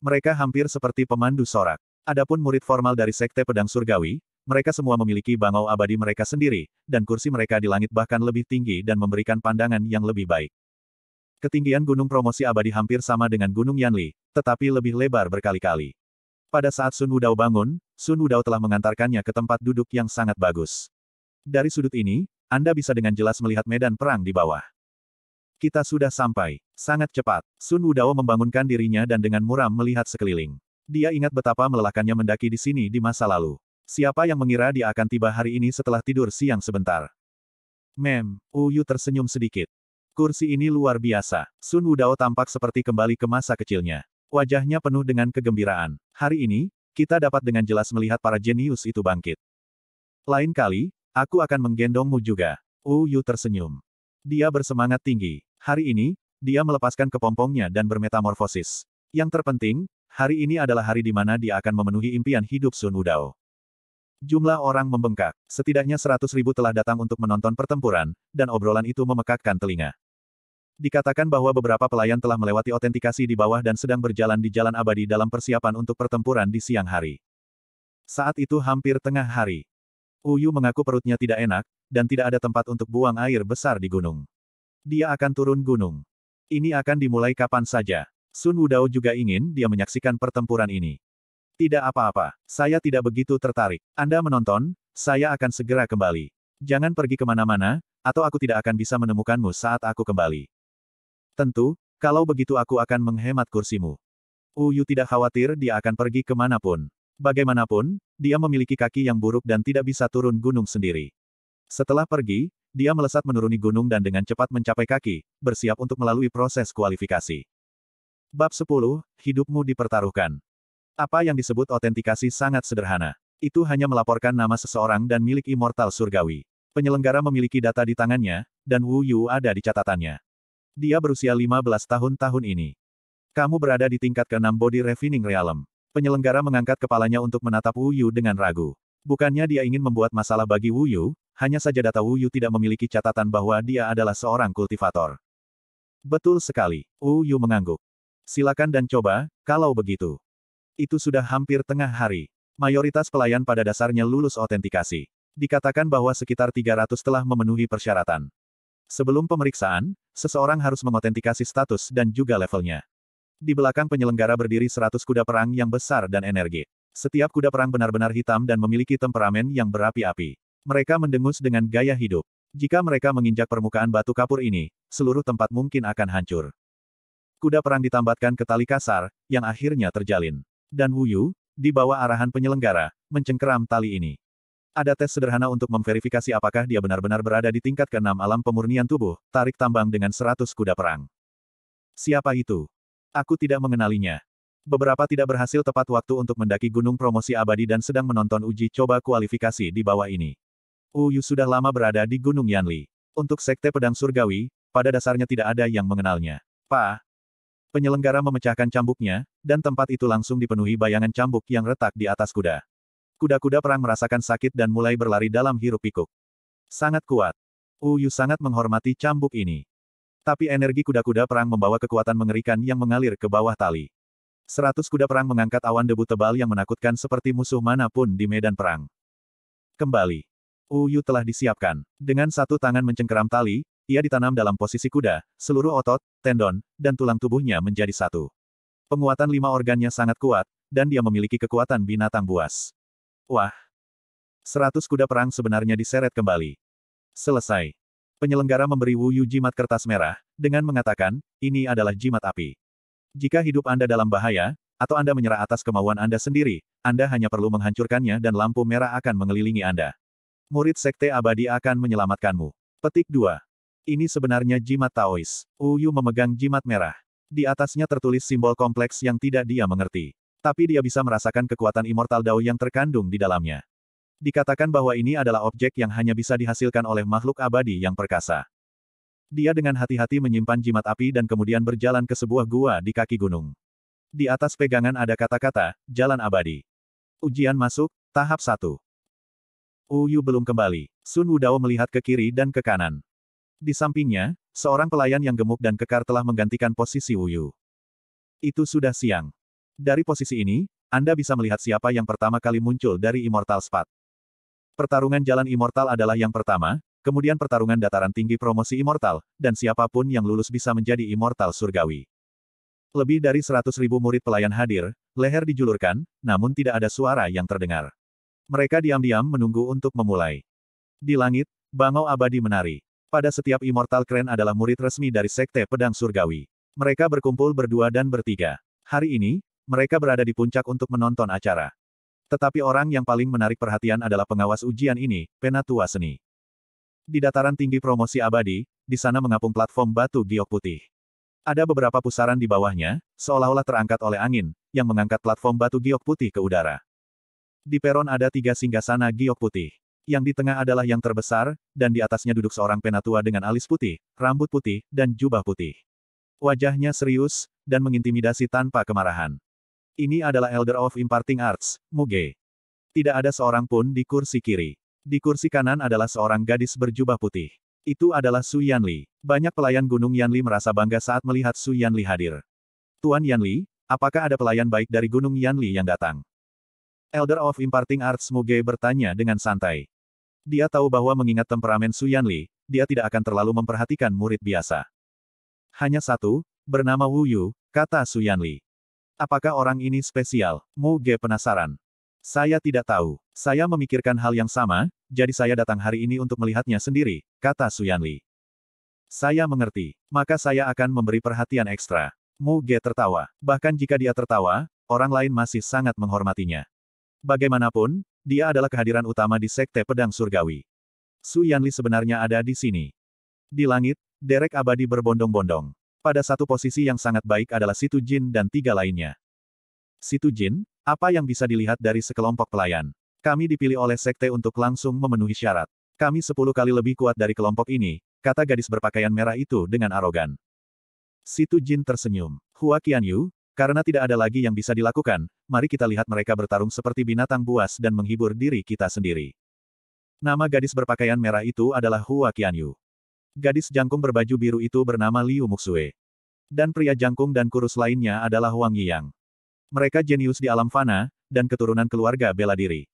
Mereka hampir seperti pemandu sorak. Adapun murid formal dari Sekte Pedang Surgawi, mereka semua memiliki bangau abadi mereka sendiri, dan kursi mereka di langit bahkan lebih tinggi dan memberikan pandangan yang lebih baik. Ketinggian Gunung Promosi Abadi hampir sama dengan Gunung Yanli, tetapi lebih lebar berkali-kali. Pada saat Sun Wudao bangun, Sun Wudao telah mengantarkannya ke tempat duduk yang sangat bagus. Dari sudut ini, Anda bisa dengan jelas melihat medan perang di bawah. Kita sudah sampai. Sangat cepat, Sun Wudao membangunkan dirinya dan dengan muram melihat sekeliling. Dia ingat betapa melelahkannya mendaki di sini di masa lalu. Siapa yang mengira dia akan tiba hari ini setelah tidur siang sebentar? Mem, Uyu tersenyum sedikit. Kursi ini luar biasa. Sun Wudao tampak seperti kembali ke masa kecilnya. Wajahnya penuh dengan kegembiraan. Hari ini, kita dapat dengan jelas melihat para jenius itu bangkit. Lain kali, aku akan menggendongmu juga. Wu Yu tersenyum. Dia bersemangat tinggi. Hari ini, dia melepaskan kepompongnya dan bermetamorfosis. Yang terpenting, hari ini adalah hari di mana dia akan memenuhi impian hidup Sun Wudao. Jumlah orang membengkak, setidaknya seratus ribu telah datang untuk menonton pertempuran, dan obrolan itu memekakkan telinga dikatakan bahwa beberapa pelayan telah melewati otentikasi di bawah dan sedang berjalan di jalan abadi dalam persiapan untuk pertempuran di siang hari. Saat itu hampir tengah hari. Uyu mengaku perutnya tidak enak, dan tidak ada tempat untuk buang air besar di gunung. Dia akan turun gunung. Ini akan dimulai kapan saja. Sun Wudao juga ingin dia menyaksikan pertempuran ini. Tidak apa-apa, saya tidak begitu tertarik. Anda menonton, saya akan segera kembali. Jangan pergi kemana-mana, atau aku tidak akan bisa menemukanmu saat aku kembali. Tentu, kalau begitu aku akan menghemat kursimu. Uyu tidak khawatir dia akan pergi kemanapun. Bagaimanapun, dia memiliki kaki yang buruk dan tidak bisa turun gunung sendiri. Setelah pergi, dia melesat menuruni gunung dan dengan cepat mencapai kaki, bersiap untuk melalui proses kualifikasi. Bab 10, Hidupmu Dipertaruhkan Apa yang disebut otentikasi sangat sederhana. Itu hanya melaporkan nama seseorang dan milik immortal surgawi. Penyelenggara memiliki data di tangannya, dan Wu Yu ada di catatannya. Dia berusia 15 tahun tahun ini. Kamu berada di tingkat ke-6 Body Refining Realm. Penyelenggara mengangkat kepalanya untuk menatap Wu Yu dengan ragu. Bukannya dia ingin membuat masalah bagi Wu Yu, hanya saja data Wu Yu tidak memiliki catatan bahwa dia adalah seorang kultivator. Betul sekali, Wu Yu mengangguk. Silakan dan coba, kalau begitu. Itu sudah hampir tengah hari. Mayoritas pelayan pada dasarnya lulus otentikasi. Dikatakan bahwa sekitar 300 telah memenuhi persyaratan. Sebelum pemeriksaan, seseorang harus mengotentikasi status dan juga levelnya. Di belakang penyelenggara berdiri 100 kuda perang yang besar dan energi. Setiap kuda perang benar-benar hitam dan memiliki temperamen yang berapi-api. Mereka mendengus dengan gaya hidup. Jika mereka menginjak permukaan batu kapur ini, seluruh tempat mungkin akan hancur. Kuda perang ditambatkan ke tali kasar, yang akhirnya terjalin. Dan Wuyu, di bawah arahan penyelenggara, mencengkeram tali ini. Ada tes sederhana untuk memverifikasi apakah dia benar-benar berada di tingkat ke-6 alam pemurnian tubuh, tarik tambang dengan 100 kuda perang. Siapa itu? Aku tidak mengenalinya. Beberapa tidak berhasil tepat waktu untuk mendaki Gunung Promosi Abadi dan sedang menonton uji coba kualifikasi di bawah ini. Uyu sudah lama berada di Gunung Yanli. Untuk Sekte Pedang Surgawi, pada dasarnya tidak ada yang mengenalnya. Pa, Penyelenggara memecahkan cambuknya, dan tempat itu langsung dipenuhi bayangan cambuk yang retak di atas kuda. Kuda-kuda perang merasakan sakit dan mulai berlari dalam hirup pikuk Sangat kuat. Uyu sangat menghormati cambuk ini. Tapi energi kuda-kuda perang membawa kekuatan mengerikan yang mengalir ke bawah tali. Seratus kuda perang mengangkat awan debu tebal yang menakutkan seperti musuh manapun di medan perang. Kembali. Uyu telah disiapkan. Dengan satu tangan mencengkeram tali, ia ditanam dalam posisi kuda, seluruh otot, tendon, dan tulang tubuhnya menjadi satu. Penguatan lima organnya sangat kuat, dan dia memiliki kekuatan binatang buas. Wah! Seratus kuda perang sebenarnya diseret kembali. Selesai. Penyelenggara memberi Wu Yu jimat kertas merah, dengan mengatakan, ini adalah jimat api. Jika hidup Anda dalam bahaya, atau Anda menyerah atas kemauan Anda sendiri, Anda hanya perlu menghancurkannya dan lampu merah akan mengelilingi Anda. Murid Sekte Abadi akan menyelamatkanmu. Petik 2. Ini sebenarnya jimat Taois. Wu Yu memegang jimat merah. Di atasnya tertulis simbol kompleks yang tidak dia mengerti. Tapi dia bisa merasakan kekuatan immortal Dao yang terkandung di dalamnya. Dikatakan bahwa ini adalah objek yang hanya bisa dihasilkan oleh makhluk abadi yang perkasa. Dia dengan hati-hati menyimpan jimat api dan kemudian berjalan ke sebuah gua di kaki gunung. Di atas pegangan ada kata-kata, jalan abadi. Ujian masuk, tahap 1. Uyu belum kembali. Sun Wudao melihat ke kiri dan ke kanan. Di sampingnya, seorang pelayan yang gemuk dan kekar telah menggantikan posisi Uyu. Itu sudah siang. Dari posisi ini, Anda bisa melihat siapa yang pertama kali muncul dari Immortal Spot. Pertarungan jalan Immortal adalah yang pertama, kemudian pertarungan dataran tinggi promosi Immortal, dan siapapun yang lulus bisa menjadi Immortal Surgawi. Lebih dari 100.000 murid pelayan hadir, leher dijulurkan, namun tidak ada suara yang terdengar. Mereka diam-diam menunggu untuk memulai. Di langit, bangau abadi menari. Pada setiap Immortal Keren adalah murid resmi dari Sekte Pedang Surgawi. Mereka berkumpul berdua dan bertiga. Hari ini, mereka berada di puncak untuk menonton acara. Tetapi orang yang paling menarik perhatian adalah pengawas ujian ini, Penatua Seni. Di dataran tinggi promosi abadi, di sana mengapung platform batu giok putih. Ada beberapa pusaran di bawahnya, seolah-olah terangkat oleh angin, yang mengangkat platform batu giok putih ke udara. Di peron ada tiga singgasana giok putih. Yang di tengah adalah yang terbesar, dan di atasnya duduk seorang penatua dengan alis putih, rambut putih, dan jubah putih. Wajahnya serius, dan mengintimidasi tanpa kemarahan. Ini adalah Elder of Imparting Arts, Muge. Tidak ada seorang pun di kursi kiri. Di kursi kanan adalah seorang gadis berjubah putih. Itu adalah Su Yanli. Banyak pelayan Gunung Yanli merasa bangga saat melihat Su Yanli hadir. Tuan Yanli, apakah ada pelayan baik dari Gunung Yanli yang datang? Elder of Imparting Arts Muge bertanya dengan santai. Dia tahu bahwa mengingat temperamen Su Yanli, dia tidak akan terlalu memperhatikan murid biasa. Hanya satu, bernama Wu Yu, kata Su Yanli. Apakah orang ini spesial? Mu Ge penasaran. Saya tidak tahu. Saya memikirkan hal yang sama, jadi saya datang hari ini untuk melihatnya sendiri, kata Su Yanli. Saya mengerti. Maka saya akan memberi perhatian ekstra. Mu Ge tertawa. Bahkan jika dia tertawa, orang lain masih sangat menghormatinya. Bagaimanapun, dia adalah kehadiran utama di Sekte Pedang Surgawi. Su Yanli sebenarnya ada di sini. Di langit, derek abadi berbondong-bondong. Pada satu posisi yang sangat baik adalah Situ Jin dan tiga lainnya. Situ Jin, apa yang bisa dilihat dari sekelompok pelayan? Kami dipilih oleh sekte untuk langsung memenuhi syarat. Kami sepuluh kali lebih kuat dari kelompok ini, kata gadis berpakaian merah itu dengan arogan. Situ Jin tersenyum. Hua Qianyu, karena tidak ada lagi yang bisa dilakukan, mari kita lihat mereka bertarung seperti binatang buas dan menghibur diri kita sendiri. Nama gadis berpakaian merah itu adalah Hua Qianyu. Gadis jangkung berbaju biru itu bernama Liu Muxue. Dan pria jangkung dan kurus lainnya adalah Wang Yiyang. Mereka jenius di alam fana, dan keturunan keluarga bela diri.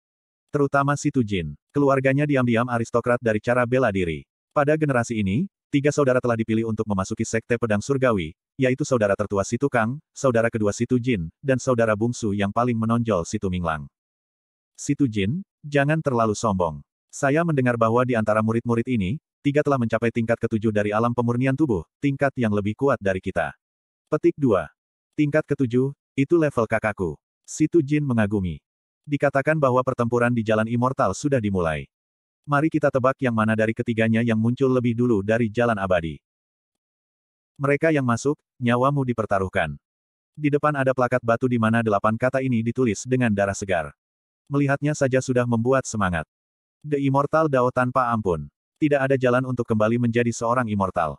Terutama Situ Jin, Keluarganya diam-diam aristokrat dari cara bela diri. Pada generasi ini, tiga saudara telah dipilih untuk memasuki sekte pedang surgawi, yaitu saudara tertua si Tukang, saudara kedua Situ Jin, dan saudara bungsu yang paling menonjol Situ Minglang. Situ Jin, jangan terlalu sombong. Saya mendengar bahwa di antara murid-murid ini, tiga telah mencapai tingkat ketujuh dari alam pemurnian tubuh, tingkat yang lebih kuat dari kita. Petik 2. Tingkat ketujuh, itu level kakakku. Situ Jin mengagumi. Dikatakan bahwa pertempuran di Jalan Immortal sudah dimulai. Mari kita tebak yang mana dari ketiganya yang muncul lebih dulu dari Jalan Abadi. Mereka yang masuk, nyawamu dipertaruhkan. Di depan ada plakat batu di mana delapan kata ini ditulis dengan darah segar. Melihatnya saja sudah membuat semangat. The Immortal Dao tanpa ampun. Tidak ada jalan untuk kembali menjadi seorang immortal.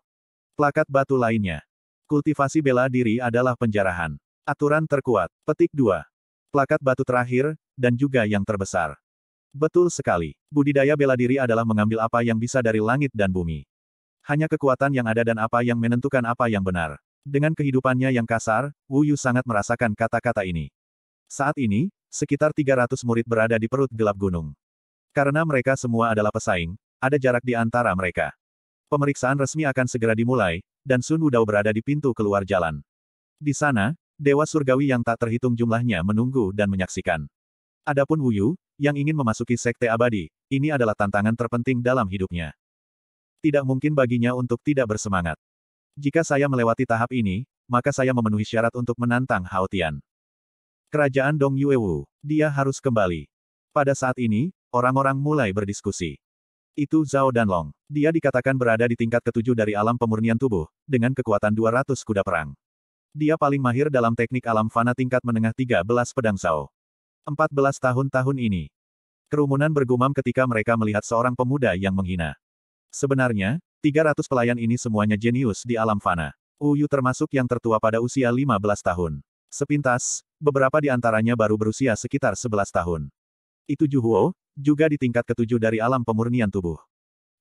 Plakat batu lainnya. Kultivasi bela diri adalah penjarahan. Aturan terkuat. Petik 2. Plakat batu terakhir, dan juga yang terbesar. Betul sekali. Budidaya bela diri adalah mengambil apa yang bisa dari langit dan bumi. Hanya kekuatan yang ada dan apa yang menentukan apa yang benar. Dengan kehidupannya yang kasar, Wu Yu sangat merasakan kata-kata ini. Saat ini, sekitar 300 murid berada di perut gelap gunung. Karena mereka semua adalah pesaing, ada jarak di antara mereka. Pemeriksaan resmi akan segera dimulai, dan Sun Wudao berada di pintu keluar jalan. Di sana, Dewa Surgawi yang tak terhitung jumlahnya menunggu dan menyaksikan. Adapun Wuyu, yang ingin memasuki Sekte Abadi, ini adalah tantangan terpenting dalam hidupnya. Tidak mungkin baginya untuk tidak bersemangat. Jika saya melewati tahap ini, maka saya memenuhi syarat untuk menantang Hao Kerajaan Dong Yuewu, dia harus kembali. Pada saat ini, orang-orang mulai berdiskusi. Itu Zhao dan Long. Dia dikatakan berada di tingkat ketujuh dari alam pemurnian tubuh, dengan kekuatan 200 kuda perang. Dia paling mahir dalam teknik alam fana tingkat menengah 13 pedang Zhao. 14 tahun tahun ini. Kerumunan bergumam ketika mereka melihat seorang pemuda yang menghina. Sebenarnya, 300 pelayan ini semuanya jenius di alam fana. Uyu termasuk yang tertua pada usia 15 tahun. Sepintas, beberapa di antaranya baru berusia sekitar 11 tahun itu Juhuo, juga di tingkat ketujuh dari alam pemurnian tubuh.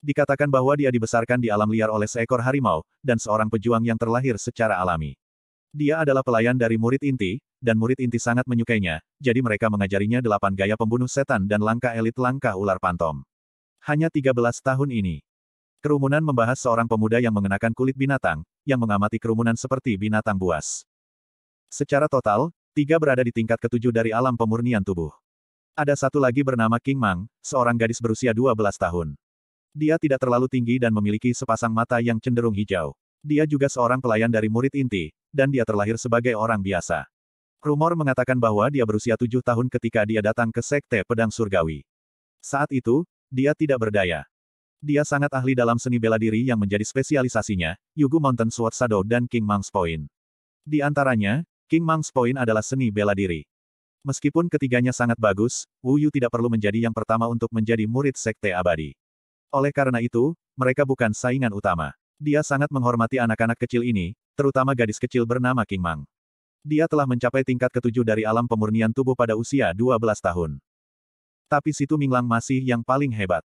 Dikatakan bahwa dia dibesarkan di alam liar oleh seekor harimau, dan seorang pejuang yang terlahir secara alami. Dia adalah pelayan dari murid inti, dan murid inti sangat menyukainya, jadi mereka mengajarinya delapan gaya pembunuh setan dan langkah elit langkah ular pantom. Hanya 13 tahun ini. Kerumunan membahas seorang pemuda yang mengenakan kulit binatang, yang mengamati kerumunan seperti binatang buas. Secara total, tiga berada di tingkat ketujuh dari alam pemurnian tubuh. Ada satu lagi bernama King Mang, seorang gadis berusia 12 tahun. Dia tidak terlalu tinggi dan memiliki sepasang mata yang cenderung hijau. Dia juga seorang pelayan dari murid inti, dan dia terlahir sebagai orang biasa. Rumor mengatakan bahwa dia berusia tujuh tahun ketika dia datang ke Sekte Pedang Surgawi. Saat itu, dia tidak berdaya. Dia sangat ahli dalam seni bela diri yang menjadi spesialisasinya, Yugu Mountain Sword Shadow dan King Mang's Point. Di antaranya, King Mang's Point adalah seni bela diri. Meskipun ketiganya sangat bagus, Wu Yu tidak perlu menjadi yang pertama untuk menjadi murid Sekte Abadi. Oleh karena itu, mereka bukan saingan utama. Dia sangat menghormati anak-anak kecil ini, terutama gadis kecil bernama King Mang. Dia telah mencapai tingkat ketujuh dari alam pemurnian tubuh pada usia 12 tahun. Tapi Situ Minglang masih yang paling hebat.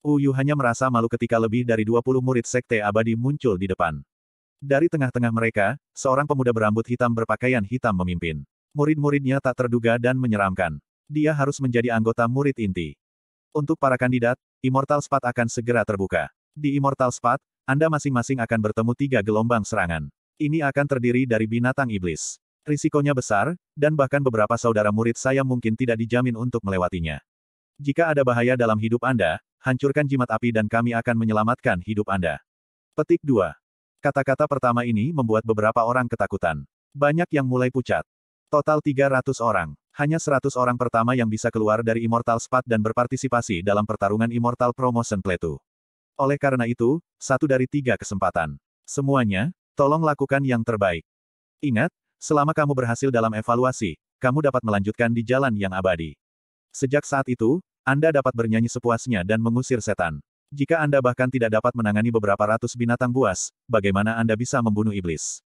Wu Yu hanya merasa malu ketika lebih dari 20 murid Sekte Abadi muncul di depan. Dari tengah-tengah mereka, seorang pemuda berambut hitam berpakaian hitam memimpin. Murid-muridnya tak terduga dan menyeramkan. Dia harus menjadi anggota murid inti. Untuk para kandidat, Immortal Spat akan segera terbuka. Di Immortal Spat, Anda masing-masing akan bertemu tiga gelombang serangan. Ini akan terdiri dari binatang iblis. Risikonya besar, dan bahkan beberapa saudara murid saya mungkin tidak dijamin untuk melewatinya. Jika ada bahaya dalam hidup Anda, hancurkan jimat api dan kami akan menyelamatkan hidup Anda. Petik 2. Kata-kata pertama ini membuat beberapa orang ketakutan. Banyak yang mulai pucat. Total 300 orang. Hanya 100 orang pertama yang bisa keluar dari Immortal Spat dan berpartisipasi dalam pertarungan Immortal Promotion Pletu. Oleh karena itu, satu dari tiga kesempatan. Semuanya, tolong lakukan yang terbaik. Ingat, selama kamu berhasil dalam evaluasi, kamu dapat melanjutkan di jalan yang abadi. Sejak saat itu, Anda dapat bernyanyi sepuasnya dan mengusir setan. Jika Anda bahkan tidak dapat menangani beberapa ratus binatang buas, bagaimana Anda bisa membunuh iblis?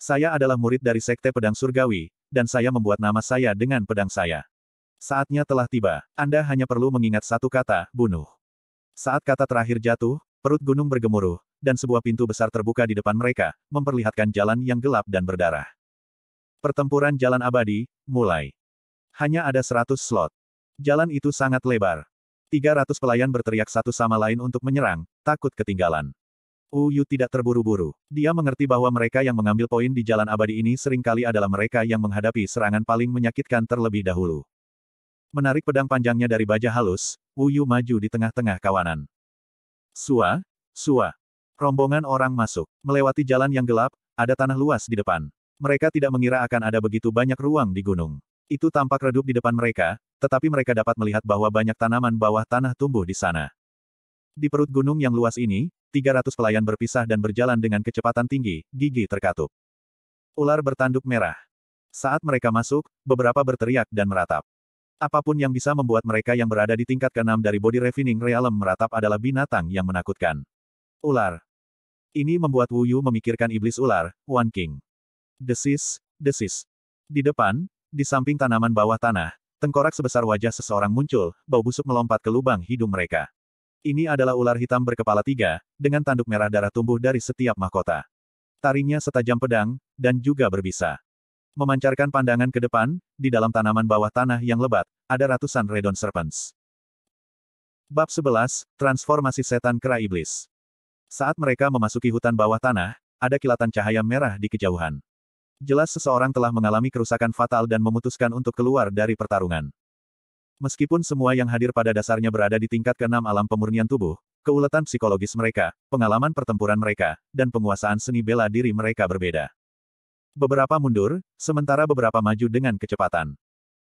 Saya adalah murid dari Sekte Pedang Surgawi, dan saya membuat nama saya dengan pedang saya. Saatnya telah tiba. Anda hanya perlu mengingat satu kata, bunuh. Saat kata terakhir jatuh, perut gunung bergemuruh, dan sebuah pintu besar terbuka di depan mereka, memperlihatkan jalan yang gelap dan berdarah. Pertempuran jalan abadi, mulai. Hanya ada seratus slot. Jalan itu sangat lebar. Tiga pelayan berteriak satu sama lain untuk menyerang, takut ketinggalan. Uyu tidak terburu-buru. Dia mengerti bahwa mereka yang mengambil poin di jalan abadi ini seringkali adalah mereka yang menghadapi serangan paling menyakitkan terlebih dahulu. Menarik pedang panjangnya dari baja halus, Uyu maju di tengah-tengah kawanan. Sua, sua. Rombongan orang masuk. Melewati jalan yang gelap, ada tanah luas di depan. Mereka tidak mengira akan ada begitu banyak ruang di gunung. Itu tampak redup di depan mereka, tetapi mereka dapat melihat bahwa banyak tanaman bawah tanah tumbuh di sana. Di perut gunung yang luas ini, 300 pelayan berpisah dan berjalan dengan kecepatan tinggi, gigi terkatup. Ular bertanduk merah. Saat mereka masuk, beberapa berteriak dan meratap. Apapun yang bisa membuat mereka yang berada di tingkat ke-6 dari body refining realm meratap adalah binatang yang menakutkan. Ular. Ini membuat Wu Yu memikirkan iblis ular, Wan King. Desis, desis. Di depan, di samping tanaman bawah tanah, tengkorak sebesar wajah seseorang muncul, bau busuk melompat ke lubang hidung mereka. Ini adalah ular hitam berkepala tiga, dengan tanduk merah darah tumbuh dari setiap mahkota. Taringnya setajam pedang, dan juga berbisa. Memancarkan pandangan ke depan, di dalam tanaman bawah tanah yang lebat, ada ratusan redon serpents. Bab 11, Transformasi Setan Kera Iblis Saat mereka memasuki hutan bawah tanah, ada kilatan cahaya merah di kejauhan. Jelas seseorang telah mengalami kerusakan fatal dan memutuskan untuk keluar dari pertarungan. Meskipun semua yang hadir pada dasarnya berada di tingkat keenam alam pemurnian tubuh, keuletan psikologis mereka, pengalaman pertempuran mereka, dan penguasaan seni bela diri mereka berbeda. Beberapa mundur, sementara beberapa maju dengan kecepatan.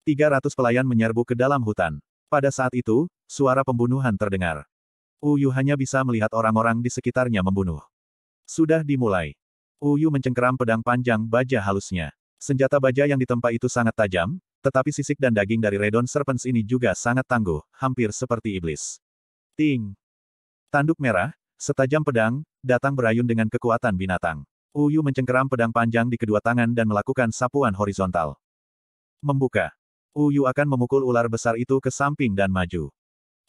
300 pelayan menyerbu ke dalam hutan. Pada saat itu, suara pembunuhan terdengar. Uyu hanya bisa melihat orang-orang di sekitarnya membunuh. Sudah dimulai. Uyu mencengkeram pedang panjang baja halusnya. Senjata baja yang ditempa itu sangat tajam, tetapi sisik dan daging dari Redon Serpents ini juga sangat tangguh, hampir seperti iblis. Ting! Tanduk merah, setajam pedang, datang berayun dengan kekuatan binatang. Uyu mencengkeram pedang panjang di kedua tangan dan melakukan sapuan horizontal. Membuka. Uyu akan memukul ular besar itu ke samping dan maju.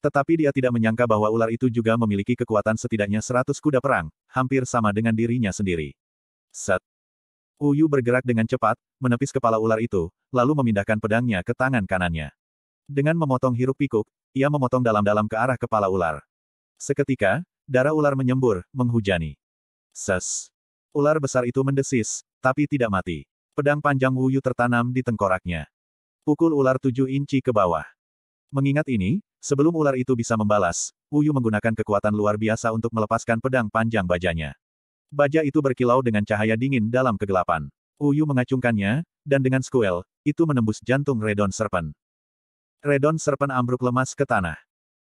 Tetapi dia tidak menyangka bahwa ular itu juga memiliki kekuatan setidaknya 100 kuda perang, hampir sama dengan dirinya sendiri. Set. Uyu bergerak dengan cepat, menepis kepala ular itu, lalu memindahkan pedangnya ke tangan kanannya. Dengan memotong hiruk-pikuk, ia memotong dalam-dalam ke arah kepala ular. Seketika, darah ular menyembur, menghujani. Ses. Ular besar itu mendesis, tapi tidak mati. Pedang panjang Wuyu tertanam di tengkoraknya. Pukul ular tujuh inci ke bawah. Mengingat ini, sebelum ular itu bisa membalas, Wuyu menggunakan kekuatan luar biasa untuk melepaskan pedang panjang bajanya. Baja itu berkilau dengan cahaya dingin dalam kegelapan. Uyu mengacungkannya, dan dengan skuel, itu menembus jantung Redon Serpen. Redon Serpen ambruk lemas ke tanah.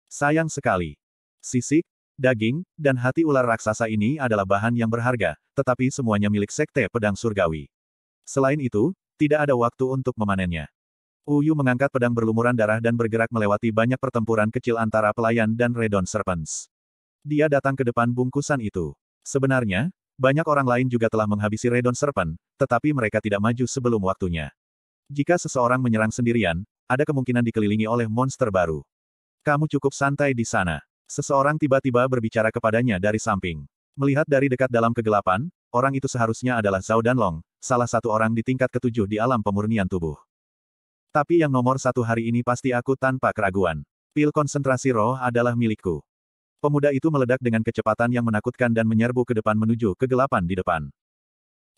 Sayang sekali. Sisik, daging, dan hati ular raksasa ini adalah bahan yang berharga, tetapi semuanya milik Sekte Pedang Surgawi. Selain itu, tidak ada waktu untuk memanennya. Uyu mengangkat pedang berlumuran darah dan bergerak melewati banyak pertempuran kecil antara pelayan dan Redon Serpents. Dia datang ke depan bungkusan itu. Sebenarnya, banyak orang lain juga telah menghabisi Redon Serpent, tetapi mereka tidak maju sebelum waktunya. Jika seseorang menyerang sendirian, ada kemungkinan dikelilingi oleh monster baru. Kamu cukup santai di sana. Seseorang tiba-tiba berbicara kepadanya dari samping. Melihat dari dekat dalam kegelapan, orang itu seharusnya adalah Zhao Danlong, salah satu orang di tingkat ketujuh di alam pemurnian tubuh. Tapi yang nomor satu hari ini pasti aku tanpa keraguan. Pil konsentrasi roh adalah milikku. Pemuda itu meledak dengan kecepatan yang menakutkan dan menyerbu ke depan menuju kegelapan di depan.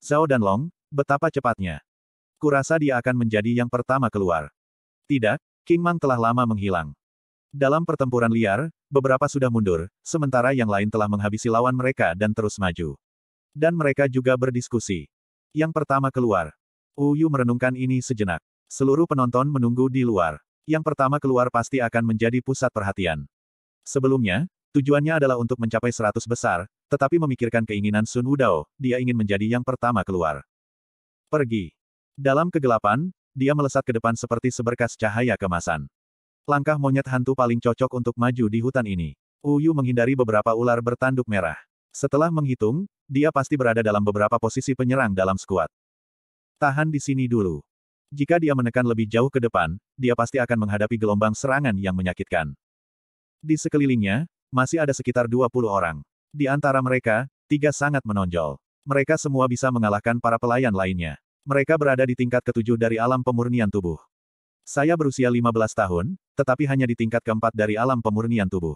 Zhao dan Long, betapa cepatnya. Kurasa dia akan menjadi yang pertama keluar. Tidak, King Mang telah lama menghilang. Dalam pertempuran liar, beberapa sudah mundur, sementara yang lain telah menghabisi lawan mereka dan terus maju. Dan mereka juga berdiskusi. Yang pertama keluar. Uyu merenungkan ini sejenak. Seluruh penonton menunggu di luar. Yang pertama keluar pasti akan menjadi pusat perhatian. Sebelumnya, Tujuannya adalah untuk mencapai seratus besar, tetapi memikirkan keinginan Sun Wudao, dia ingin menjadi yang pertama keluar. Pergi. Dalam kegelapan, dia melesat ke depan seperti seberkas cahaya kemasan. Langkah monyet hantu paling cocok untuk maju di hutan ini. Uyu menghindari beberapa ular bertanduk merah. Setelah menghitung, dia pasti berada dalam beberapa posisi penyerang dalam skuad. Tahan di sini dulu. Jika dia menekan lebih jauh ke depan, dia pasti akan menghadapi gelombang serangan yang menyakitkan. Di sekelilingnya, masih ada sekitar 20 orang. Di antara mereka, tiga sangat menonjol. Mereka semua bisa mengalahkan para pelayan lainnya. Mereka berada di tingkat ketujuh dari alam pemurnian tubuh. Saya berusia 15 tahun, tetapi hanya di tingkat keempat dari alam pemurnian tubuh.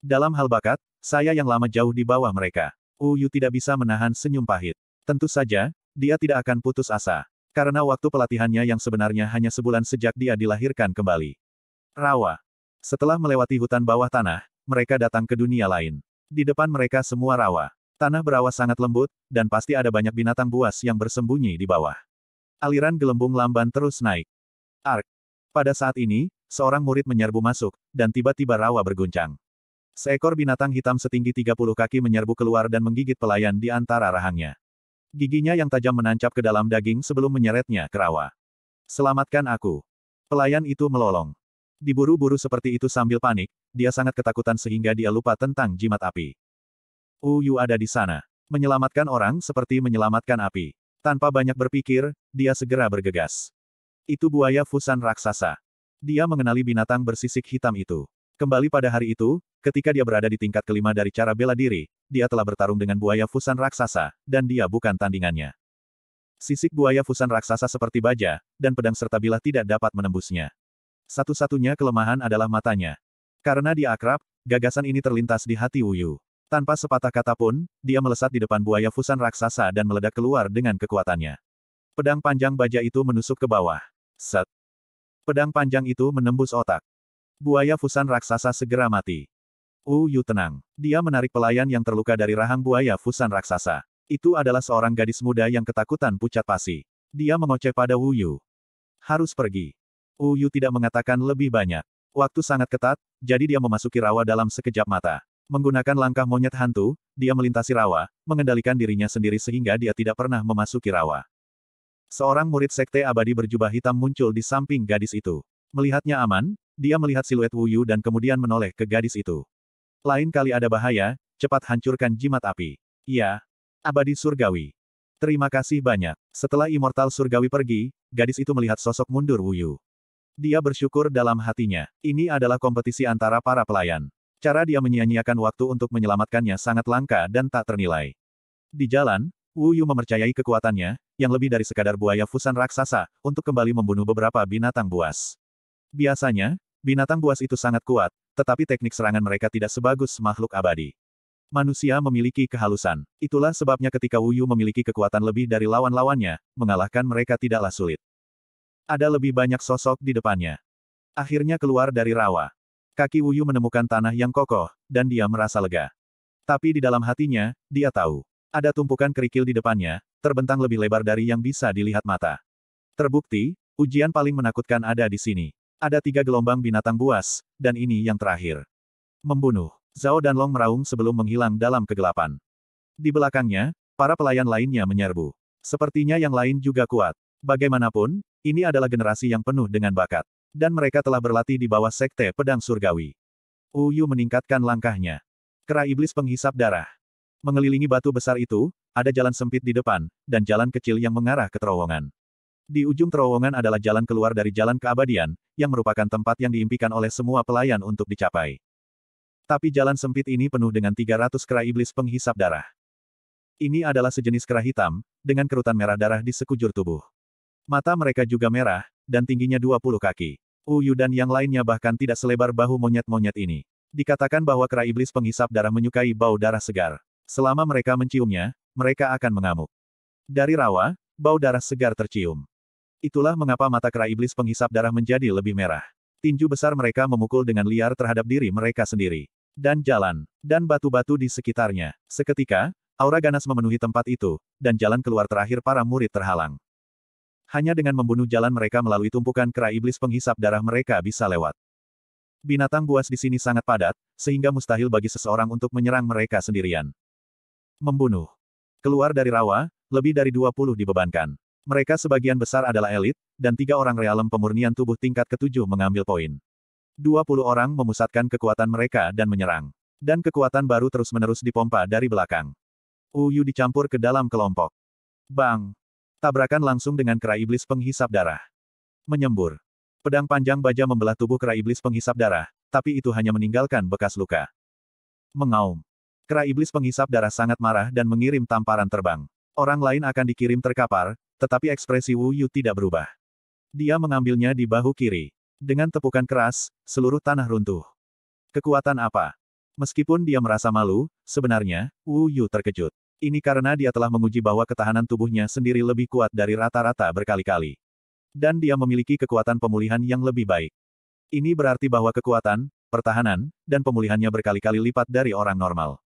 Dalam hal bakat, saya yang lama jauh di bawah mereka. Uyu tidak bisa menahan senyum pahit. Tentu saja, dia tidak akan putus asa. Karena waktu pelatihannya yang sebenarnya hanya sebulan sejak dia dilahirkan kembali. Rawa. Setelah melewati hutan bawah tanah, mereka datang ke dunia lain. Di depan mereka semua rawa. Tanah berawa sangat lembut, dan pasti ada banyak binatang buas yang bersembunyi di bawah. Aliran gelembung lamban terus naik. Ark. Pada saat ini, seorang murid menyerbu masuk, dan tiba-tiba rawa berguncang. Seekor binatang hitam setinggi 30 kaki menyerbu keluar dan menggigit pelayan di antara rahangnya. Giginya yang tajam menancap ke dalam daging sebelum menyeretnya ke rawa. Selamatkan aku. Pelayan itu melolong. Diburu-buru seperti itu sambil panik, dia sangat ketakutan sehingga dia lupa tentang jimat api. Uyu ada di sana. Menyelamatkan orang seperti menyelamatkan api. Tanpa banyak berpikir, dia segera bergegas. Itu buaya fusan raksasa. Dia mengenali binatang bersisik hitam itu. Kembali pada hari itu, ketika dia berada di tingkat kelima dari cara bela diri, dia telah bertarung dengan buaya fusan raksasa, dan dia bukan tandingannya. Sisik buaya fusan raksasa seperti baja, dan pedang serta bilah tidak dapat menembusnya. Satu-satunya kelemahan adalah matanya. Karena dia akrab, gagasan ini terlintas di hati Wuyu. Tanpa sepatah kata pun, dia melesat di depan buaya fusan raksasa dan meledak keluar dengan kekuatannya. Pedang panjang baja itu menusuk ke bawah. Set. Pedang panjang itu menembus otak. Buaya fusan raksasa segera mati. Wuyu tenang. Dia menarik pelayan yang terluka dari rahang buaya fusan raksasa. Itu adalah seorang gadis muda yang ketakutan pucat pasi. Dia mengoceh pada Wuyu. Harus pergi. Uyu tidak mengatakan lebih banyak. Waktu sangat ketat, jadi dia memasuki rawa dalam sekejap mata. Menggunakan langkah monyet hantu, dia melintasi rawa, mengendalikan dirinya sendiri sehingga dia tidak pernah memasuki rawa. Seorang murid sekte abadi berjubah hitam muncul di samping gadis itu. Melihatnya aman, dia melihat siluet Wuyu dan kemudian menoleh ke gadis itu. Lain kali ada bahaya, cepat hancurkan jimat api. Iya, abadi surgawi. Terima kasih banyak. Setelah immortal surgawi pergi, gadis itu melihat sosok mundur Wuyu. Dia bersyukur dalam hatinya. Ini adalah kompetisi antara para pelayan. Cara dia menyia-nyiakan waktu untuk menyelamatkannya sangat langka dan tak ternilai. Di jalan, Wu Yu memercayai kekuatannya, yang lebih dari sekadar buaya fusan raksasa, untuk kembali membunuh beberapa binatang buas. Biasanya, binatang buas itu sangat kuat, tetapi teknik serangan mereka tidak sebagus makhluk abadi. Manusia memiliki kehalusan. Itulah sebabnya ketika Wu Yu memiliki kekuatan lebih dari lawan-lawannya, mengalahkan mereka tidaklah sulit. Ada lebih banyak sosok di depannya. Akhirnya keluar dari rawa. Kaki Wuyu menemukan tanah yang kokoh, dan dia merasa lega. Tapi di dalam hatinya, dia tahu. Ada tumpukan kerikil di depannya, terbentang lebih lebar dari yang bisa dilihat mata. Terbukti, ujian paling menakutkan ada di sini. Ada tiga gelombang binatang buas, dan ini yang terakhir. Membunuh. Zhao dan Long meraung sebelum menghilang dalam kegelapan. Di belakangnya, para pelayan lainnya menyerbu. Sepertinya yang lain juga kuat. Bagaimanapun, ini adalah generasi yang penuh dengan bakat. Dan mereka telah berlatih di bawah sekte pedang surgawi. Uyu meningkatkan langkahnya. Kera iblis penghisap darah. Mengelilingi batu besar itu, ada jalan sempit di depan, dan jalan kecil yang mengarah ke terowongan. Di ujung terowongan adalah jalan keluar dari jalan keabadian, yang merupakan tempat yang diimpikan oleh semua pelayan untuk dicapai. Tapi jalan sempit ini penuh dengan 300 kera iblis penghisap darah. Ini adalah sejenis kera hitam, dengan kerutan merah darah di sekujur tubuh. Mata mereka juga merah, dan tingginya 20 kaki. Uyu dan yang lainnya bahkan tidak selebar bahu monyet-monyet ini. Dikatakan bahwa kera iblis penghisap darah menyukai bau darah segar. Selama mereka menciumnya, mereka akan mengamuk. Dari rawa, bau darah segar tercium. Itulah mengapa mata kera iblis penghisap darah menjadi lebih merah. Tinju besar mereka memukul dengan liar terhadap diri mereka sendiri. Dan jalan, dan batu-batu di sekitarnya. Seketika, aura ganas memenuhi tempat itu, dan jalan keluar terakhir para murid terhalang. Hanya dengan membunuh jalan mereka melalui tumpukan kera iblis penghisap darah mereka bisa lewat. Binatang buas di sini sangat padat, sehingga mustahil bagi seseorang untuk menyerang mereka sendirian. Membunuh. Keluar dari rawa, lebih dari 20 dibebankan. Mereka sebagian besar adalah elit, dan tiga orang realem pemurnian tubuh tingkat ketujuh mengambil poin. 20 orang memusatkan kekuatan mereka dan menyerang. Dan kekuatan baru terus-menerus dipompa dari belakang. Uyu dicampur ke dalam kelompok. Bang! Tabrakan langsung dengan kera iblis penghisap darah. Menyembur. Pedang panjang baja membelah tubuh kera iblis penghisap darah, tapi itu hanya meninggalkan bekas luka. Mengaum. Kera iblis penghisap darah sangat marah dan mengirim tamparan terbang. Orang lain akan dikirim terkapar, tetapi ekspresi Wu Yu tidak berubah. Dia mengambilnya di bahu kiri. Dengan tepukan keras, seluruh tanah runtuh. Kekuatan apa? Meskipun dia merasa malu, sebenarnya, Wu Yu terkejut. Ini karena dia telah menguji bahwa ketahanan tubuhnya sendiri lebih kuat dari rata-rata berkali-kali. Dan dia memiliki kekuatan pemulihan yang lebih baik. Ini berarti bahwa kekuatan, pertahanan, dan pemulihannya berkali-kali lipat dari orang normal.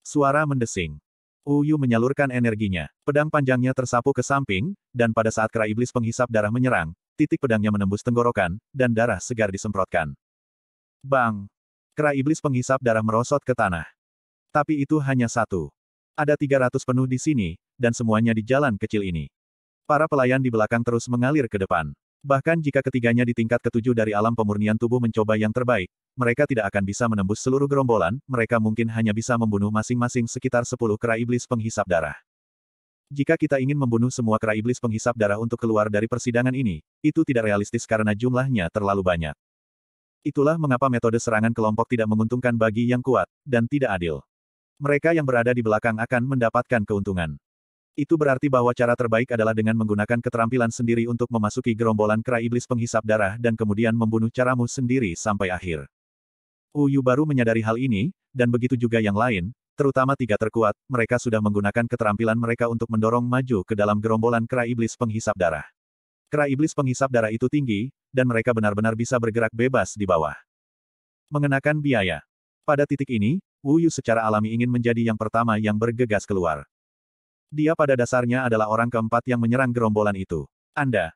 Suara mendesing. Uyu menyalurkan energinya. Pedang panjangnya tersapu ke samping, dan pada saat kera iblis penghisap darah menyerang, titik pedangnya menembus tenggorokan, dan darah segar disemprotkan. Bang! Kera iblis penghisap darah merosot ke tanah. Tapi itu hanya satu. Ada 300 penuh di sini, dan semuanya di jalan kecil ini. Para pelayan di belakang terus mengalir ke depan. Bahkan jika ketiganya di tingkat ketujuh dari alam pemurnian tubuh mencoba yang terbaik, mereka tidak akan bisa menembus seluruh gerombolan, mereka mungkin hanya bisa membunuh masing-masing sekitar 10 kera iblis penghisap darah. Jika kita ingin membunuh semua kera iblis penghisap darah untuk keluar dari persidangan ini, itu tidak realistis karena jumlahnya terlalu banyak. Itulah mengapa metode serangan kelompok tidak menguntungkan bagi yang kuat, dan tidak adil mereka yang berada di belakang akan mendapatkan keuntungan. Itu berarti bahwa cara terbaik adalah dengan menggunakan keterampilan sendiri untuk memasuki gerombolan kera iblis penghisap darah dan kemudian membunuh caramu sendiri sampai akhir. Uyu baru menyadari hal ini, dan begitu juga yang lain, terutama tiga terkuat, mereka sudah menggunakan keterampilan mereka untuk mendorong maju ke dalam gerombolan kera iblis penghisap darah. Kera iblis penghisap darah itu tinggi, dan mereka benar-benar bisa bergerak bebas di bawah. Mengenakan biaya. Pada titik ini, Wuyu secara alami ingin menjadi yang pertama yang bergegas keluar. Dia pada dasarnya adalah orang keempat yang menyerang gerombolan itu. Anda.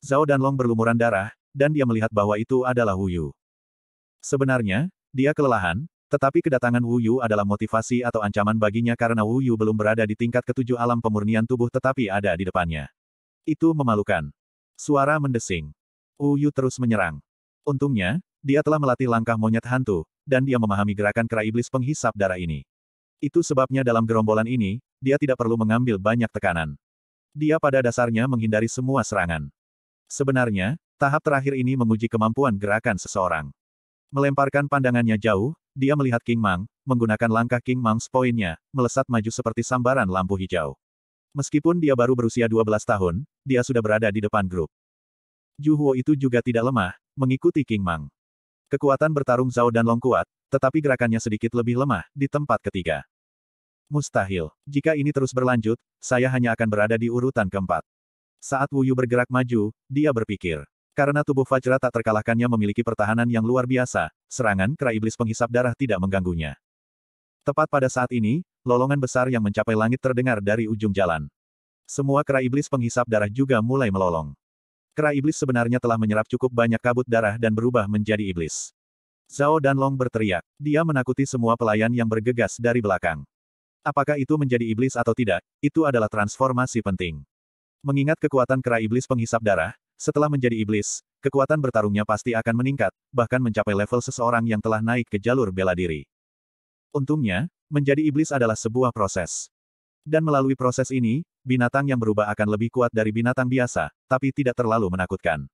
Zhao dan Long berlumuran darah, dan dia melihat bahwa itu adalah Wuyu. Sebenarnya, dia kelelahan, tetapi kedatangan Wuyu adalah motivasi atau ancaman baginya karena Wuyu belum berada di tingkat ketujuh alam pemurnian tubuh tetapi ada di depannya. Itu memalukan. Suara mendesing. Wuyu terus menyerang. Untungnya, dia telah melatih langkah monyet hantu, dan dia memahami gerakan kera iblis penghisap darah ini. Itu sebabnya dalam gerombolan ini, dia tidak perlu mengambil banyak tekanan. Dia pada dasarnya menghindari semua serangan. Sebenarnya, tahap terakhir ini menguji kemampuan gerakan seseorang. Melemparkan pandangannya jauh, dia melihat King Mang, menggunakan langkah King Mang's poinnya, melesat maju seperti sambaran lampu hijau. Meskipun dia baru berusia 12 tahun, dia sudah berada di depan grup. Juhuo itu juga tidak lemah, mengikuti King Mang. Kekuatan bertarung Zhao dan Long kuat, tetapi gerakannya sedikit lebih lemah, di tempat ketiga. Mustahil. Jika ini terus berlanjut, saya hanya akan berada di urutan keempat. Saat Wuyu bergerak maju, dia berpikir. Karena tubuh Fajra tak terkalahkannya memiliki pertahanan yang luar biasa, serangan kera iblis penghisap darah tidak mengganggunya. Tepat pada saat ini, lolongan besar yang mencapai langit terdengar dari ujung jalan. Semua kera iblis penghisap darah juga mulai melolong. Kera iblis sebenarnya telah menyerap cukup banyak kabut darah dan berubah menjadi iblis. Zhao dan Long berteriak. Dia menakuti semua pelayan yang bergegas dari belakang. Apakah itu menjadi iblis atau tidak, itu adalah transformasi penting. Mengingat kekuatan kera iblis penghisap darah, setelah menjadi iblis, kekuatan bertarungnya pasti akan meningkat, bahkan mencapai level seseorang yang telah naik ke jalur bela diri. Untungnya, menjadi iblis adalah sebuah proses. Dan melalui proses ini, binatang yang berubah akan lebih kuat dari binatang biasa, tapi tidak terlalu menakutkan.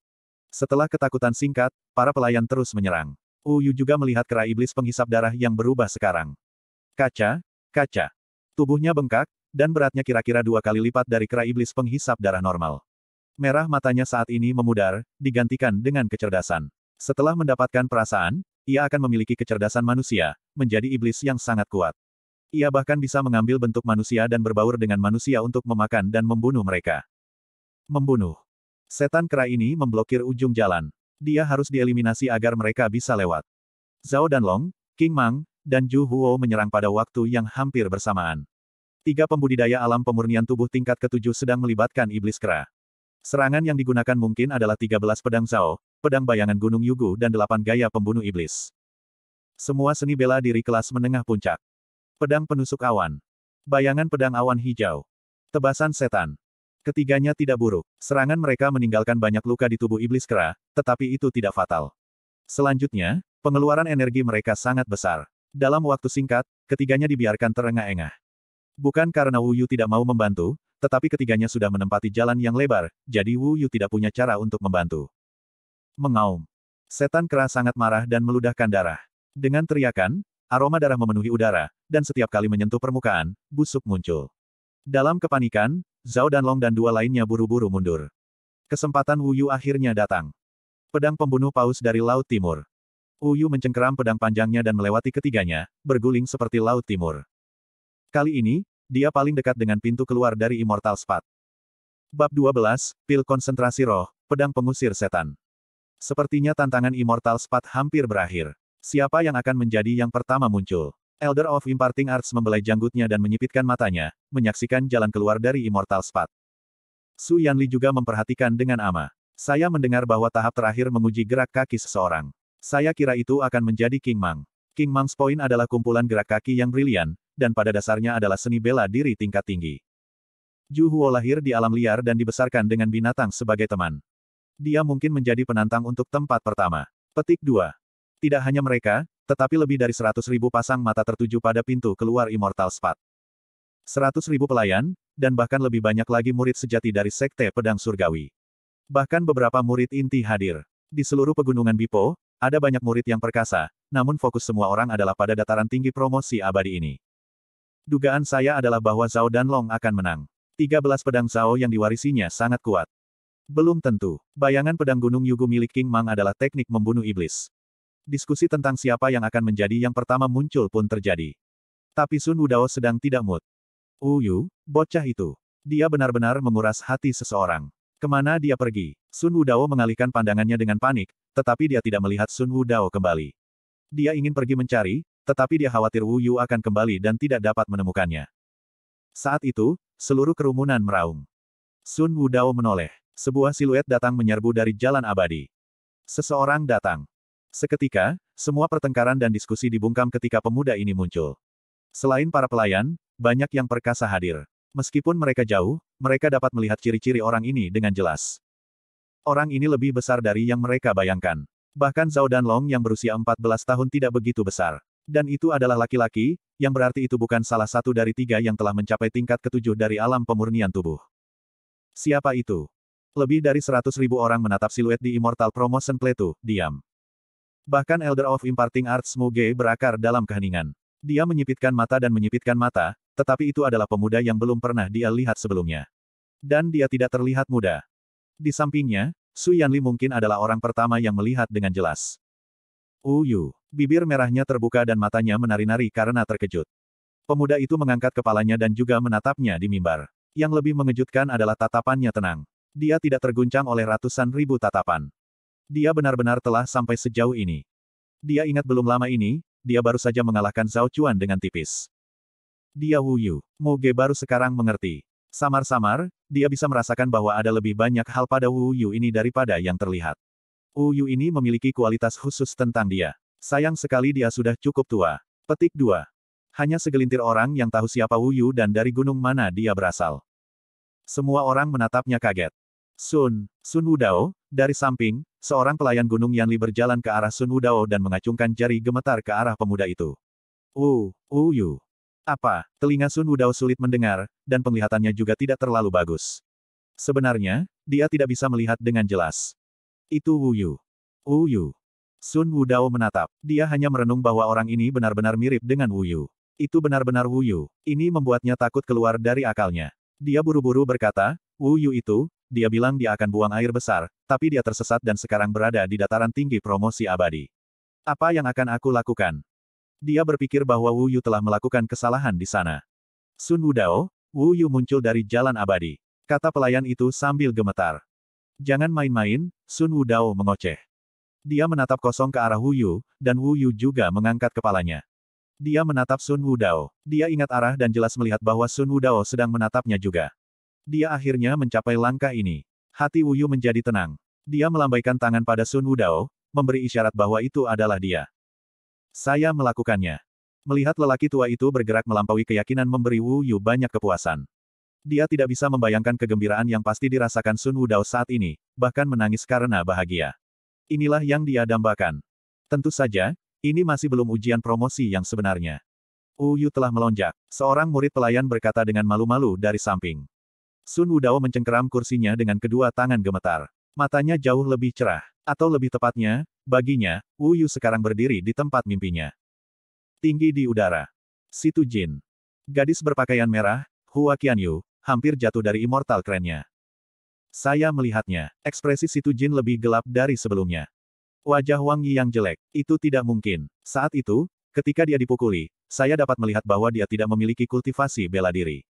Setelah ketakutan singkat, para pelayan terus menyerang. Uyu juga melihat kera iblis penghisap darah yang berubah sekarang. Kaca, kaca. Tubuhnya bengkak, dan beratnya kira-kira dua kali lipat dari kera iblis penghisap darah normal. Merah matanya saat ini memudar, digantikan dengan kecerdasan. Setelah mendapatkan perasaan, ia akan memiliki kecerdasan manusia, menjadi iblis yang sangat kuat. Ia bahkan bisa mengambil bentuk manusia dan berbaur dengan manusia untuk memakan dan membunuh mereka. Membunuh. Setan kera ini memblokir ujung jalan. Dia harus dieliminasi agar mereka bisa lewat. Zhao dan Long, King Mang, dan Zhu Huo menyerang pada waktu yang hampir bersamaan. Tiga pembudidaya alam pemurnian tubuh tingkat ketujuh sedang melibatkan iblis kera. Serangan yang digunakan mungkin adalah 13 pedang Zhao, pedang bayangan Gunung Yugu dan delapan gaya pembunuh iblis. Semua seni bela diri kelas menengah puncak. Pedang penusuk awan. Bayangan pedang awan hijau. Tebasan setan. Ketiganya tidak buruk. Serangan mereka meninggalkan banyak luka di tubuh iblis kera, tetapi itu tidak fatal. Selanjutnya, pengeluaran energi mereka sangat besar. Dalam waktu singkat, ketiganya dibiarkan terengah-engah. Bukan karena Wu Yu tidak mau membantu, tetapi ketiganya sudah menempati jalan yang lebar, jadi Wu Yu tidak punya cara untuk membantu. Mengaum. Setan kera sangat marah dan meludahkan darah. Dengan teriakan, aroma darah memenuhi udara, dan setiap kali menyentuh permukaan, busuk muncul. Dalam kepanikan, Zhao dan Long dan dua lainnya buru-buru mundur. Kesempatan Wuyu akhirnya datang. Pedang pembunuh paus dari Laut Timur. Wuyu mencengkeram pedang panjangnya dan melewati ketiganya, berguling seperti Laut Timur. Kali ini, dia paling dekat dengan pintu keluar dari Immortal Spat. Bab 12, Pil Konsentrasi Roh, Pedang Pengusir Setan. Sepertinya tantangan Immortal Spat hampir berakhir. Siapa yang akan menjadi yang pertama muncul? Elder of Imparting Arts membelai janggutnya dan menyipitkan matanya, menyaksikan jalan keluar dari Immortal Spat. Su Yanli juga memperhatikan dengan ama. Saya mendengar bahwa tahap terakhir menguji gerak kaki seseorang. Saya kira itu akan menjadi King Mang. King Mang's Point adalah kumpulan gerak kaki yang brilian, dan pada dasarnya adalah seni bela diri tingkat tinggi. Ju Huo lahir di alam liar dan dibesarkan dengan binatang sebagai teman. Dia mungkin menjadi penantang untuk tempat pertama. Petik 2. Tidak hanya mereka, tetapi lebih dari seratus ribu pasang mata tertuju pada pintu keluar Immortal Spat. Seratus ribu pelayan, dan bahkan lebih banyak lagi murid sejati dari Sekte Pedang Surgawi. Bahkan beberapa murid inti hadir. Di seluruh pegunungan Bipo, ada banyak murid yang perkasa, namun fokus semua orang adalah pada dataran tinggi promosi abadi ini. Dugaan saya adalah bahwa Zhao dan Long akan menang. 13 pedang Zhao yang diwarisinya sangat kuat. Belum tentu. Bayangan pedang gunung Yugu milik King Mang adalah teknik membunuh iblis. Diskusi tentang siapa yang akan menjadi yang pertama muncul pun terjadi. Tapi Sun Wudao sedang tidak mood. Uyu, bocah itu. Dia benar-benar menguras hati seseorang. Kemana dia pergi? Sun Wudao mengalihkan pandangannya dengan panik, tetapi dia tidak melihat Sun Wudao kembali. Dia ingin pergi mencari, tetapi dia khawatir Wu Yu akan kembali dan tidak dapat menemukannya. Saat itu, seluruh kerumunan meraung. Sun Wudao menoleh. Sebuah siluet datang menyerbu dari jalan abadi. Seseorang datang. Seketika, semua pertengkaran dan diskusi dibungkam ketika pemuda ini muncul. Selain para pelayan, banyak yang perkasa hadir. Meskipun mereka jauh, mereka dapat melihat ciri-ciri orang ini dengan jelas. Orang ini lebih besar dari yang mereka bayangkan. Bahkan Zhao dan Long yang berusia 14 tahun tidak begitu besar. Dan itu adalah laki-laki, yang berarti itu bukan salah satu dari tiga yang telah mencapai tingkat ketujuh dari alam pemurnian tubuh. Siapa itu? Lebih dari seratus ribu orang menatap siluet di Immortal Promotion Pletu, diam. Bahkan Elder of Imparting Arts Muge berakar dalam keheningan. Dia menyipitkan mata dan menyipitkan mata, tetapi itu adalah pemuda yang belum pernah dia lihat sebelumnya. Dan dia tidak terlihat muda. Di sampingnya, Su Yanli mungkin adalah orang pertama yang melihat dengan jelas. Uyu, bibir merahnya terbuka dan matanya menari-nari karena terkejut. Pemuda itu mengangkat kepalanya dan juga menatapnya di mimbar. Yang lebih mengejutkan adalah tatapannya tenang. Dia tidak terguncang oleh ratusan ribu tatapan. Dia benar-benar telah sampai sejauh ini. Dia ingat belum lama ini, dia baru saja mengalahkan Zhao Chuan dengan tipis. Dia Wuyu, Moge baru sekarang mengerti. Samar-samar, dia bisa merasakan bahwa ada lebih banyak hal pada Wuyu ini daripada yang terlihat. Wuyu ini memiliki kualitas khusus tentang dia. Sayang sekali dia sudah cukup tua. Petik 2. Hanya segelintir orang yang tahu siapa Wuyu dan dari gunung mana dia berasal. Semua orang menatapnya kaget. Sun, Sun Wudao, dari samping, seorang pelayan Gunung Yanli berjalan ke arah Sun Wudao dan mengacungkan jari gemetar ke arah pemuda itu. Wu, Wuyu. yu. Apa, telinga Sun Wudao sulit mendengar, dan penglihatannya juga tidak terlalu bagus. Sebenarnya, dia tidak bisa melihat dengan jelas. Itu Wu Yu. Wu Yu. Sun Wudao menatap. Dia hanya merenung bahwa orang ini benar-benar mirip dengan Wu Yu. Itu benar-benar Wu Yu. Ini membuatnya takut keluar dari akalnya. Dia buru-buru berkata, Wu Yu itu, dia bilang dia akan buang air besar, tapi dia tersesat dan sekarang berada di dataran tinggi promosi abadi. Apa yang akan aku lakukan? Dia berpikir bahwa Wu Yu telah melakukan kesalahan di sana. Sun Wudao, Wu Yu muncul dari jalan abadi. Kata pelayan itu sambil gemetar. Jangan main-main, Sun Wudao mengoceh. Dia menatap kosong ke arah Wu Yu, dan Wu Yu juga mengangkat kepalanya. Dia menatap Sun Wudao. Dia ingat arah dan jelas melihat bahwa Sun Wudao sedang menatapnya juga. Dia akhirnya mencapai langkah ini. Hati Wuyu menjadi tenang. Dia melambaikan tangan pada Sun Wudao, memberi isyarat bahwa itu adalah dia. Saya melakukannya. Melihat lelaki tua itu bergerak melampaui keyakinan memberi Wu Yu banyak kepuasan. Dia tidak bisa membayangkan kegembiraan yang pasti dirasakan Sun Wudao saat ini, bahkan menangis karena bahagia. Inilah yang dia dambakan. Tentu saja, ini masih belum ujian promosi yang sebenarnya. Wu Yu telah melonjak. Seorang murid pelayan berkata dengan malu-malu dari samping. Sun Wudao mencengkeram kursinya dengan kedua tangan gemetar. Matanya jauh lebih cerah. Atau lebih tepatnya, baginya, Wu Yu sekarang berdiri di tempat mimpinya. Tinggi di udara. Situ Jin. Gadis berpakaian merah, Hua Qianyu, hampir jatuh dari immortal kerennya. Saya melihatnya, ekspresi Situ Jin lebih gelap dari sebelumnya. Wajah Wang Yi yang jelek, itu tidak mungkin. Saat itu, ketika dia dipukuli, saya dapat melihat bahwa dia tidak memiliki kultivasi bela diri.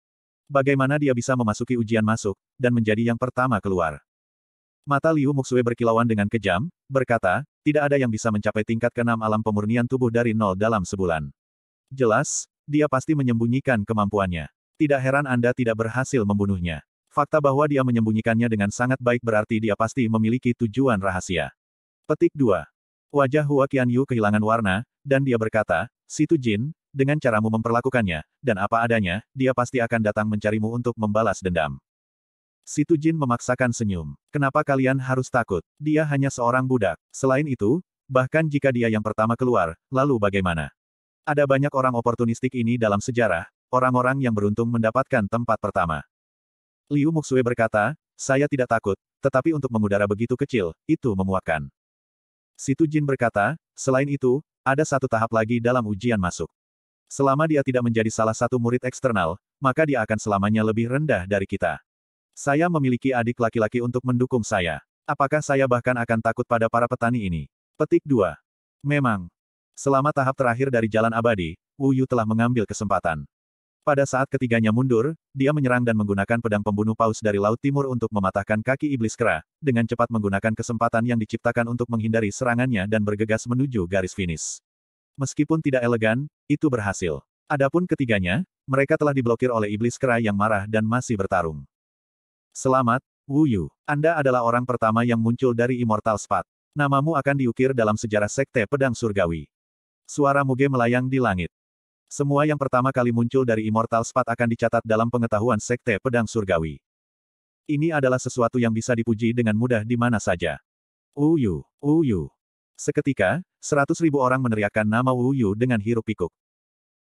Bagaimana dia bisa memasuki ujian masuk, dan menjadi yang pertama keluar. Mata Liu Muxue berkilauan dengan kejam, berkata, tidak ada yang bisa mencapai tingkat keenam alam pemurnian tubuh dari nol dalam sebulan. Jelas, dia pasti menyembunyikan kemampuannya. Tidak heran Anda tidak berhasil membunuhnya. Fakta bahwa dia menyembunyikannya dengan sangat baik berarti dia pasti memiliki tujuan rahasia. Petik 2. Wajah Hua Qianyu kehilangan warna, dan dia berkata, Situ Jin, dengan caramu memperlakukannya, dan apa adanya, dia pasti akan datang mencarimu untuk membalas dendam. Situ Jin memaksakan senyum. Kenapa kalian harus takut? Dia hanya seorang budak. Selain itu, bahkan jika dia yang pertama keluar, lalu bagaimana? Ada banyak orang oportunistik ini dalam sejarah, orang-orang yang beruntung mendapatkan tempat pertama. Liu Muxue berkata, saya tidak takut, tetapi untuk mengudara begitu kecil, itu memuakkan. Situ Jin berkata, selain itu, ada satu tahap lagi dalam ujian masuk. Selama dia tidak menjadi salah satu murid eksternal, maka dia akan selamanya lebih rendah dari kita. Saya memiliki adik laki-laki untuk mendukung saya. Apakah saya bahkan akan takut pada para petani ini? Petik 2. Memang. Selama tahap terakhir dari jalan abadi, Wu Yu telah mengambil kesempatan. Pada saat ketiganya mundur, dia menyerang dan menggunakan pedang pembunuh paus dari Laut Timur untuk mematahkan kaki iblis kera, dengan cepat menggunakan kesempatan yang diciptakan untuk menghindari serangannya dan bergegas menuju garis finish. Meskipun tidak elegan, itu berhasil. Adapun ketiganya, mereka telah diblokir oleh iblis kera yang marah dan masih bertarung. Selamat, Wu Yu. Anda adalah orang pertama yang muncul dari Immortal Spat. Namamu akan diukir dalam sejarah Sekte Pedang Surgawi. Suara Muge melayang di langit. Semua yang pertama kali muncul dari Immortal Spat akan dicatat dalam pengetahuan Sekte Pedang Surgawi. Ini adalah sesuatu yang bisa dipuji dengan mudah di mana saja. Uyu, uyu. Seketika, seratus ribu orang meneriakkan nama Wu Yu dengan hiruk pikuk.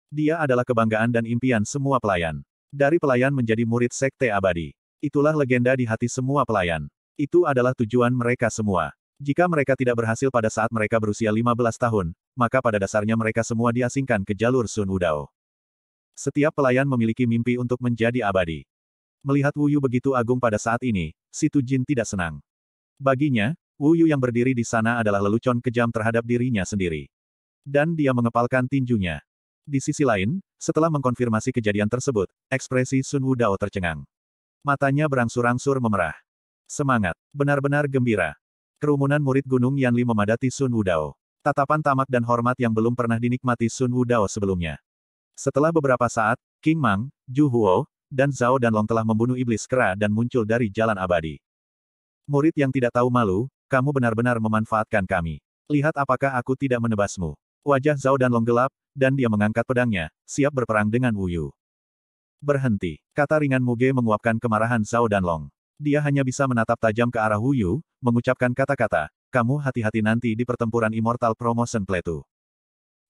Dia adalah kebanggaan dan impian semua pelayan. Dari pelayan menjadi murid sekte abadi. Itulah legenda di hati semua pelayan. Itu adalah tujuan mereka semua. Jika mereka tidak berhasil pada saat mereka berusia 15 tahun, maka pada dasarnya mereka semua diasingkan ke jalur Sun Wudao. Setiap pelayan memiliki mimpi untuk menjadi abadi. Melihat Wuyu begitu agung pada saat ini, Situ Jin tidak senang. Baginya, Wu Yu yang berdiri di sana adalah lelucon kejam terhadap dirinya sendiri. Dan dia mengepalkan tinjunya. Di sisi lain, setelah mengkonfirmasi kejadian tersebut, ekspresi Sun Wu Dao tercengang. Matanya berangsur-angsur memerah. Semangat, benar-benar gembira. Kerumunan murid Gunung Yanli memadati Sun Wu Dao, Tatapan tamak dan hormat yang belum pernah dinikmati Sun Wu Dao sebelumnya. Setelah beberapa saat, King Mang, Ju Huo, dan Zhao dan Long telah membunuh iblis kera dan muncul dari jalan abadi. Murid yang tidak tahu malu, kamu benar-benar memanfaatkan kami. Lihat apakah aku tidak menebasmu. Wajah Zhao dan Long gelap, dan dia mengangkat pedangnya, siap berperang dengan Wuyu. Berhenti, kata ringan Muge menguapkan kemarahan Zhao dan Long. Dia hanya bisa menatap tajam ke arah Wuyu, mengucapkan kata-kata, kamu hati-hati nanti di pertempuran Immortal Promotion Wu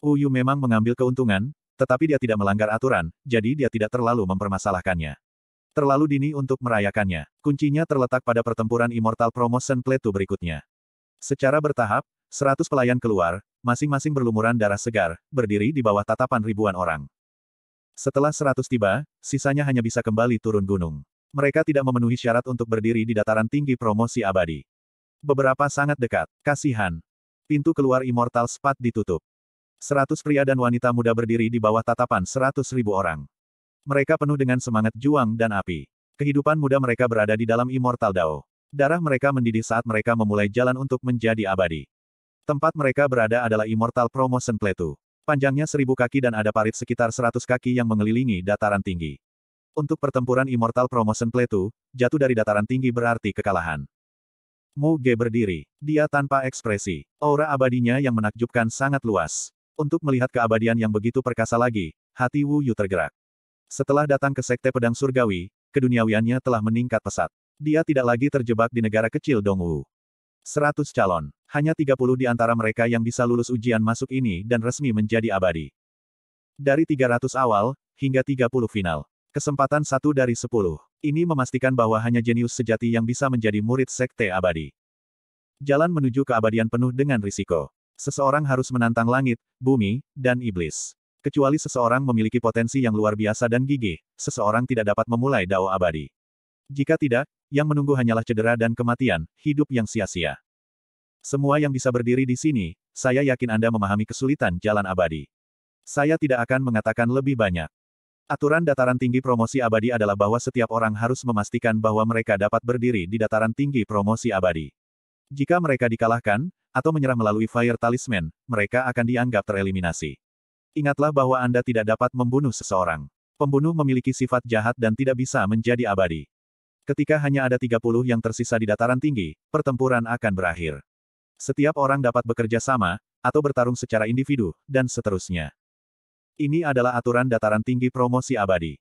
Wuyu memang mengambil keuntungan, tetapi dia tidak melanggar aturan, jadi dia tidak terlalu mempermasalahkannya. Terlalu dini untuk merayakannya. Kuncinya terletak pada pertempuran Immortal Promotion Plateau berikutnya. Secara bertahap, seratus pelayan keluar, masing-masing berlumuran darah segar, berdiri di bawah tatapan ribuan orang. Setelah seratus tiba, sisanya hanya bisa kembali turun gunung. Mereka tidak memenuhi syarat untuk berdiri di dataran tinggi promosi abadi. Beberapa sangat dekat. Kasihan. Pintu keluar Immortal Spat ditutup. Seratus pria dan wanita muda berdiri di bawah tatapan seratus ribu orang. Mereka penuh dengan semangat juang dan api. Kehidupan muda mereka berada di dalam Immortal Dao. Darah mereka mendidih saat mereka memulai jalan untuk menjadi abadi. Tempat mereka berada adalah Immortal Promotion Plateau. Panjangnya seribu kaki dan ada parit sekitar seratus kaki yang mengelilingi dataran tinggi. Untuk pertempuran Immortal Promotion Plateau, jatuh dari dataran tinggi berarti kekalahan. Mu Ge berdiri. Dia tanpa ekspresi. Aura abadinya yang menakjubkan sangat luas. Untuk melihat keabadian yang begitu perkasa lagi, hati Wu Yu tergerak. Setelah datang ke Sekte Pedang Surgawi, keduniawiannya telah meningkat pesat. Dia tidak lagi terjebak di negara kecil Dongwu. Seratus calon. Hanya 30 di antara mereka yang bisa lulus ujian masuk ini dan resmi menjadi abadi. Dari 300 awal, hingga 30 final. Kesempatan satu dari 10. Ini memastikan bahwa hanya jenius sejati yang bisa menjadi murid Sekte Abadi. Jalan menuju keabadian penuh dengan risiko. Seseorang harus menantang langit, bumi, dan iblis. Kecuali seseorang memiliki potensi yang luar biasa dan gigih, seseorang tidak dapat memulai dao abadi. Jika tidak, yang menunggu hanyalah cedera dan kematian, hidup yang sia-sia. Semua yang bisa berdiri di sini, saya yakin Anda memahami kesulitan jalan abadi. Saya tidak akan mengatakan lebih banyak. Aturan dataran tinggi promosi abadi adalah bahwa setiap orang harus memastikan bahwa mereka dapat berdiri di dataran tinggi promosi abadi. Jika mereka dikalahkan, atau menyerah melalui Fire Talisman, mereka akan dianggap tereliminasi. Ingatlah bahwa Anda tidak dapat membunuh seseorang. Pembunuh memiliki sifat jahat dan tidak bisa menjadi abadi. Ketika hanya ada 30 yang tersisa di dataran tinggi, pertempuran akan berakhir. Setiap orang dapat bekerja sama, atau bertarung secara individu, dan seterusnya. Ini adalah aturan dataran tinggi promosi abadi.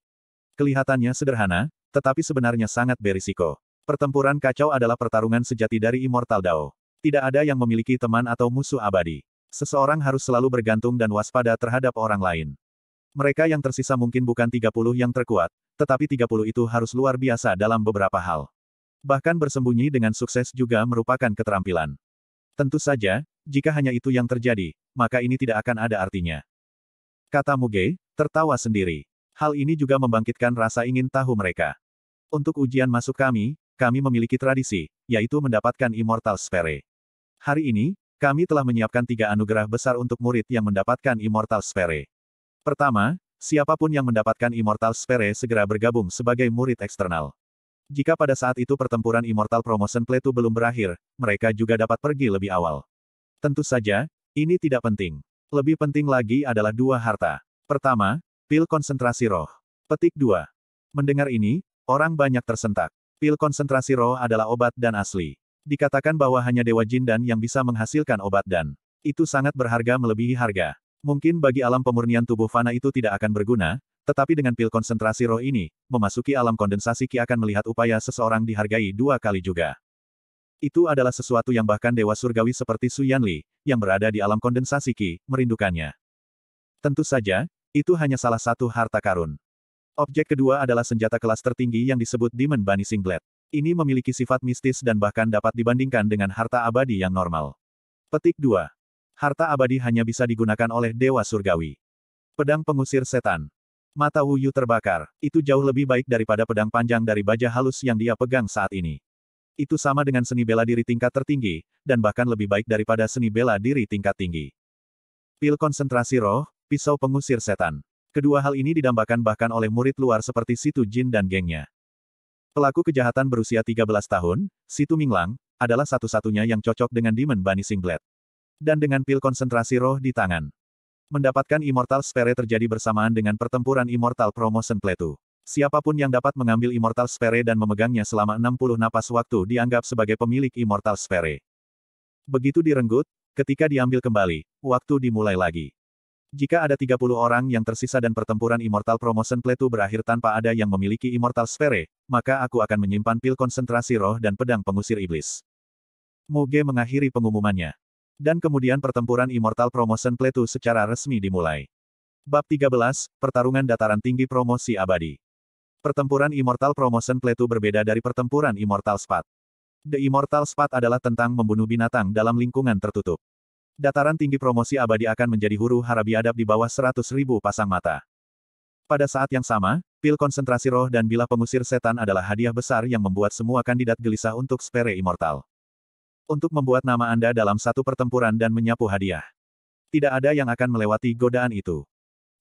Kelihatannya sederhana, tetapi sebenarnya sangat berisiko. Pertempuran kacau adalah pertarungan sejati dari Immortal Dao. Tidak ada yang memiliki teman atau musuh abadi. Seseorang harus selalu bergantung dan waspada terhadap orang lain. Mereka yang tersisa mungkin bukan 30 yang terkuat, tetapi 30 itu harus luar biasa dalam beberapa hal. Bahkan bersembunyi dengan sukses juga merupakan keterampilan. Tentu saja, jika hanya itu yang terjadi, maka ini tidak akan ada artinya. Kata Muge, tertawa sendiri. Hal ini juga membangkitkan rasa ingin tahu mereka. Untuk ujian masuk kami, kami memiliki tradisi, yaitu mendapatkan Immortal Sphere. Hari ini, kami telah menyiapkan tiga anugerah besar untuk murid yang mendapatkan Immortal Sphere. Pertama, siapapun yang mendapatkan Immortal Sphere segera bergabung sebagai murid eksternal. Jika pada saat itu pertempuran Immortal Promotion Pletu belum berakhir, mereka juga dapat pergi lebih awal. Tentu saja, ini tidak penting. Lebih penting lagi adalah dua harta. Pertama, pil konsentrasi roh. Petik dua. Mendengar ini, orang banyak tersentak. Pil konsentrasi roh adalah obat dan asli. Dikatakan bahwa hanya Dewa Jin dan yang bisa menghasilkan obat dan itu sangat berharga melebihi harga. Mungkin bagi alam pemurnian tubuh fana itu tidak akan berguna, tetapi dengan pil konsentrasi roh ini, memasuki alam kondensasi Ki akan melihat upaya seseorang dihargai dua kali juga. Itu adalah sesuatu yang bahkan Dewa Surgawi seperti Su Yanli, yang berada di alam kondensasi Ki, merindukannya. Tentu saja, itu hanya salah satu harta karun. Objek kedua adalah senjata kelas tertinggi yang disebut Demon Bunny Singlet. Ini memiliki sifat mistis dan bahkan dapat dibandingkan dengan harta abadi yang normal. Petik 2. Harta abadi hanya bisa digunakan oleh Dewa Surgawi. Pedang pengusir setan. Mata Wuyu terbakar. Itu jauh lebih baik daripada pedang panjang dari baja halus yang dia pegang saat ini. Itu sama dengan seni bela diri tingkat tertinggi, dan bahkan lebih baik daripada seni bela diri tingkat tinggi. Pil konsentrasi roh, pisau pengusir setan. Kedua hal ini didambakan bahkan oleh murid luar seperti Situ Jin dan gengnya. Pelaku kejahatan berusia 13 tahun, Situ Minglang, adalah satu-satunya yang cocok dengan Demon Bunny Singlet. Dan dengan pil konsentrasi roh di tangan. Mendapatkan Immortal Sphere terjadi bersamaan dengan pertempuran Immortal Promotion Plateau. Siapapun yang dapat mengambil Immortal Sphere dan memegangnya selama 60 napas waktu dianggap sebagai pemilik Immortal Sphere. Begitu direnggut, ketika diambil kembali, waktu dimulai lagi. Jika ada 30 orang yang tersisa dan pertempuran Immortal Promotion Plateau berakhir tanpa ada yang memiliki Immortal Sphere, maka aku akan menyimpan pil konsentrasi roh dan pedang pengusir iblis. Moge mengakhiri pengumumannya. Dan kemudian pertempuran Immortal Promotion Plateau secara resmi dimulai. Bab 13, Pertarungan Dataran Tinggi Promosi Abadi. Pertempuran Immortal Promotion Plateau berbeda dari pertempuran Immortal Spat. The Immortal Spat adalah tentang membunuh binatang dalam lingkungan tertutup. Dataran tinggi promosi abadi akan menjadi huru hara biadab di bawah 100.000 pasang mata. Pada saat yang sama, pil konsentrasi roh dan bilah pengusir setan adalah hadiah besar yang membuat semua kandidat gelisah untuk spere immortal. Untuk membuat nama Anda dalam satu pertempuran dan menyapu hadiah. Tidak ada yang akan melewati godaan itu.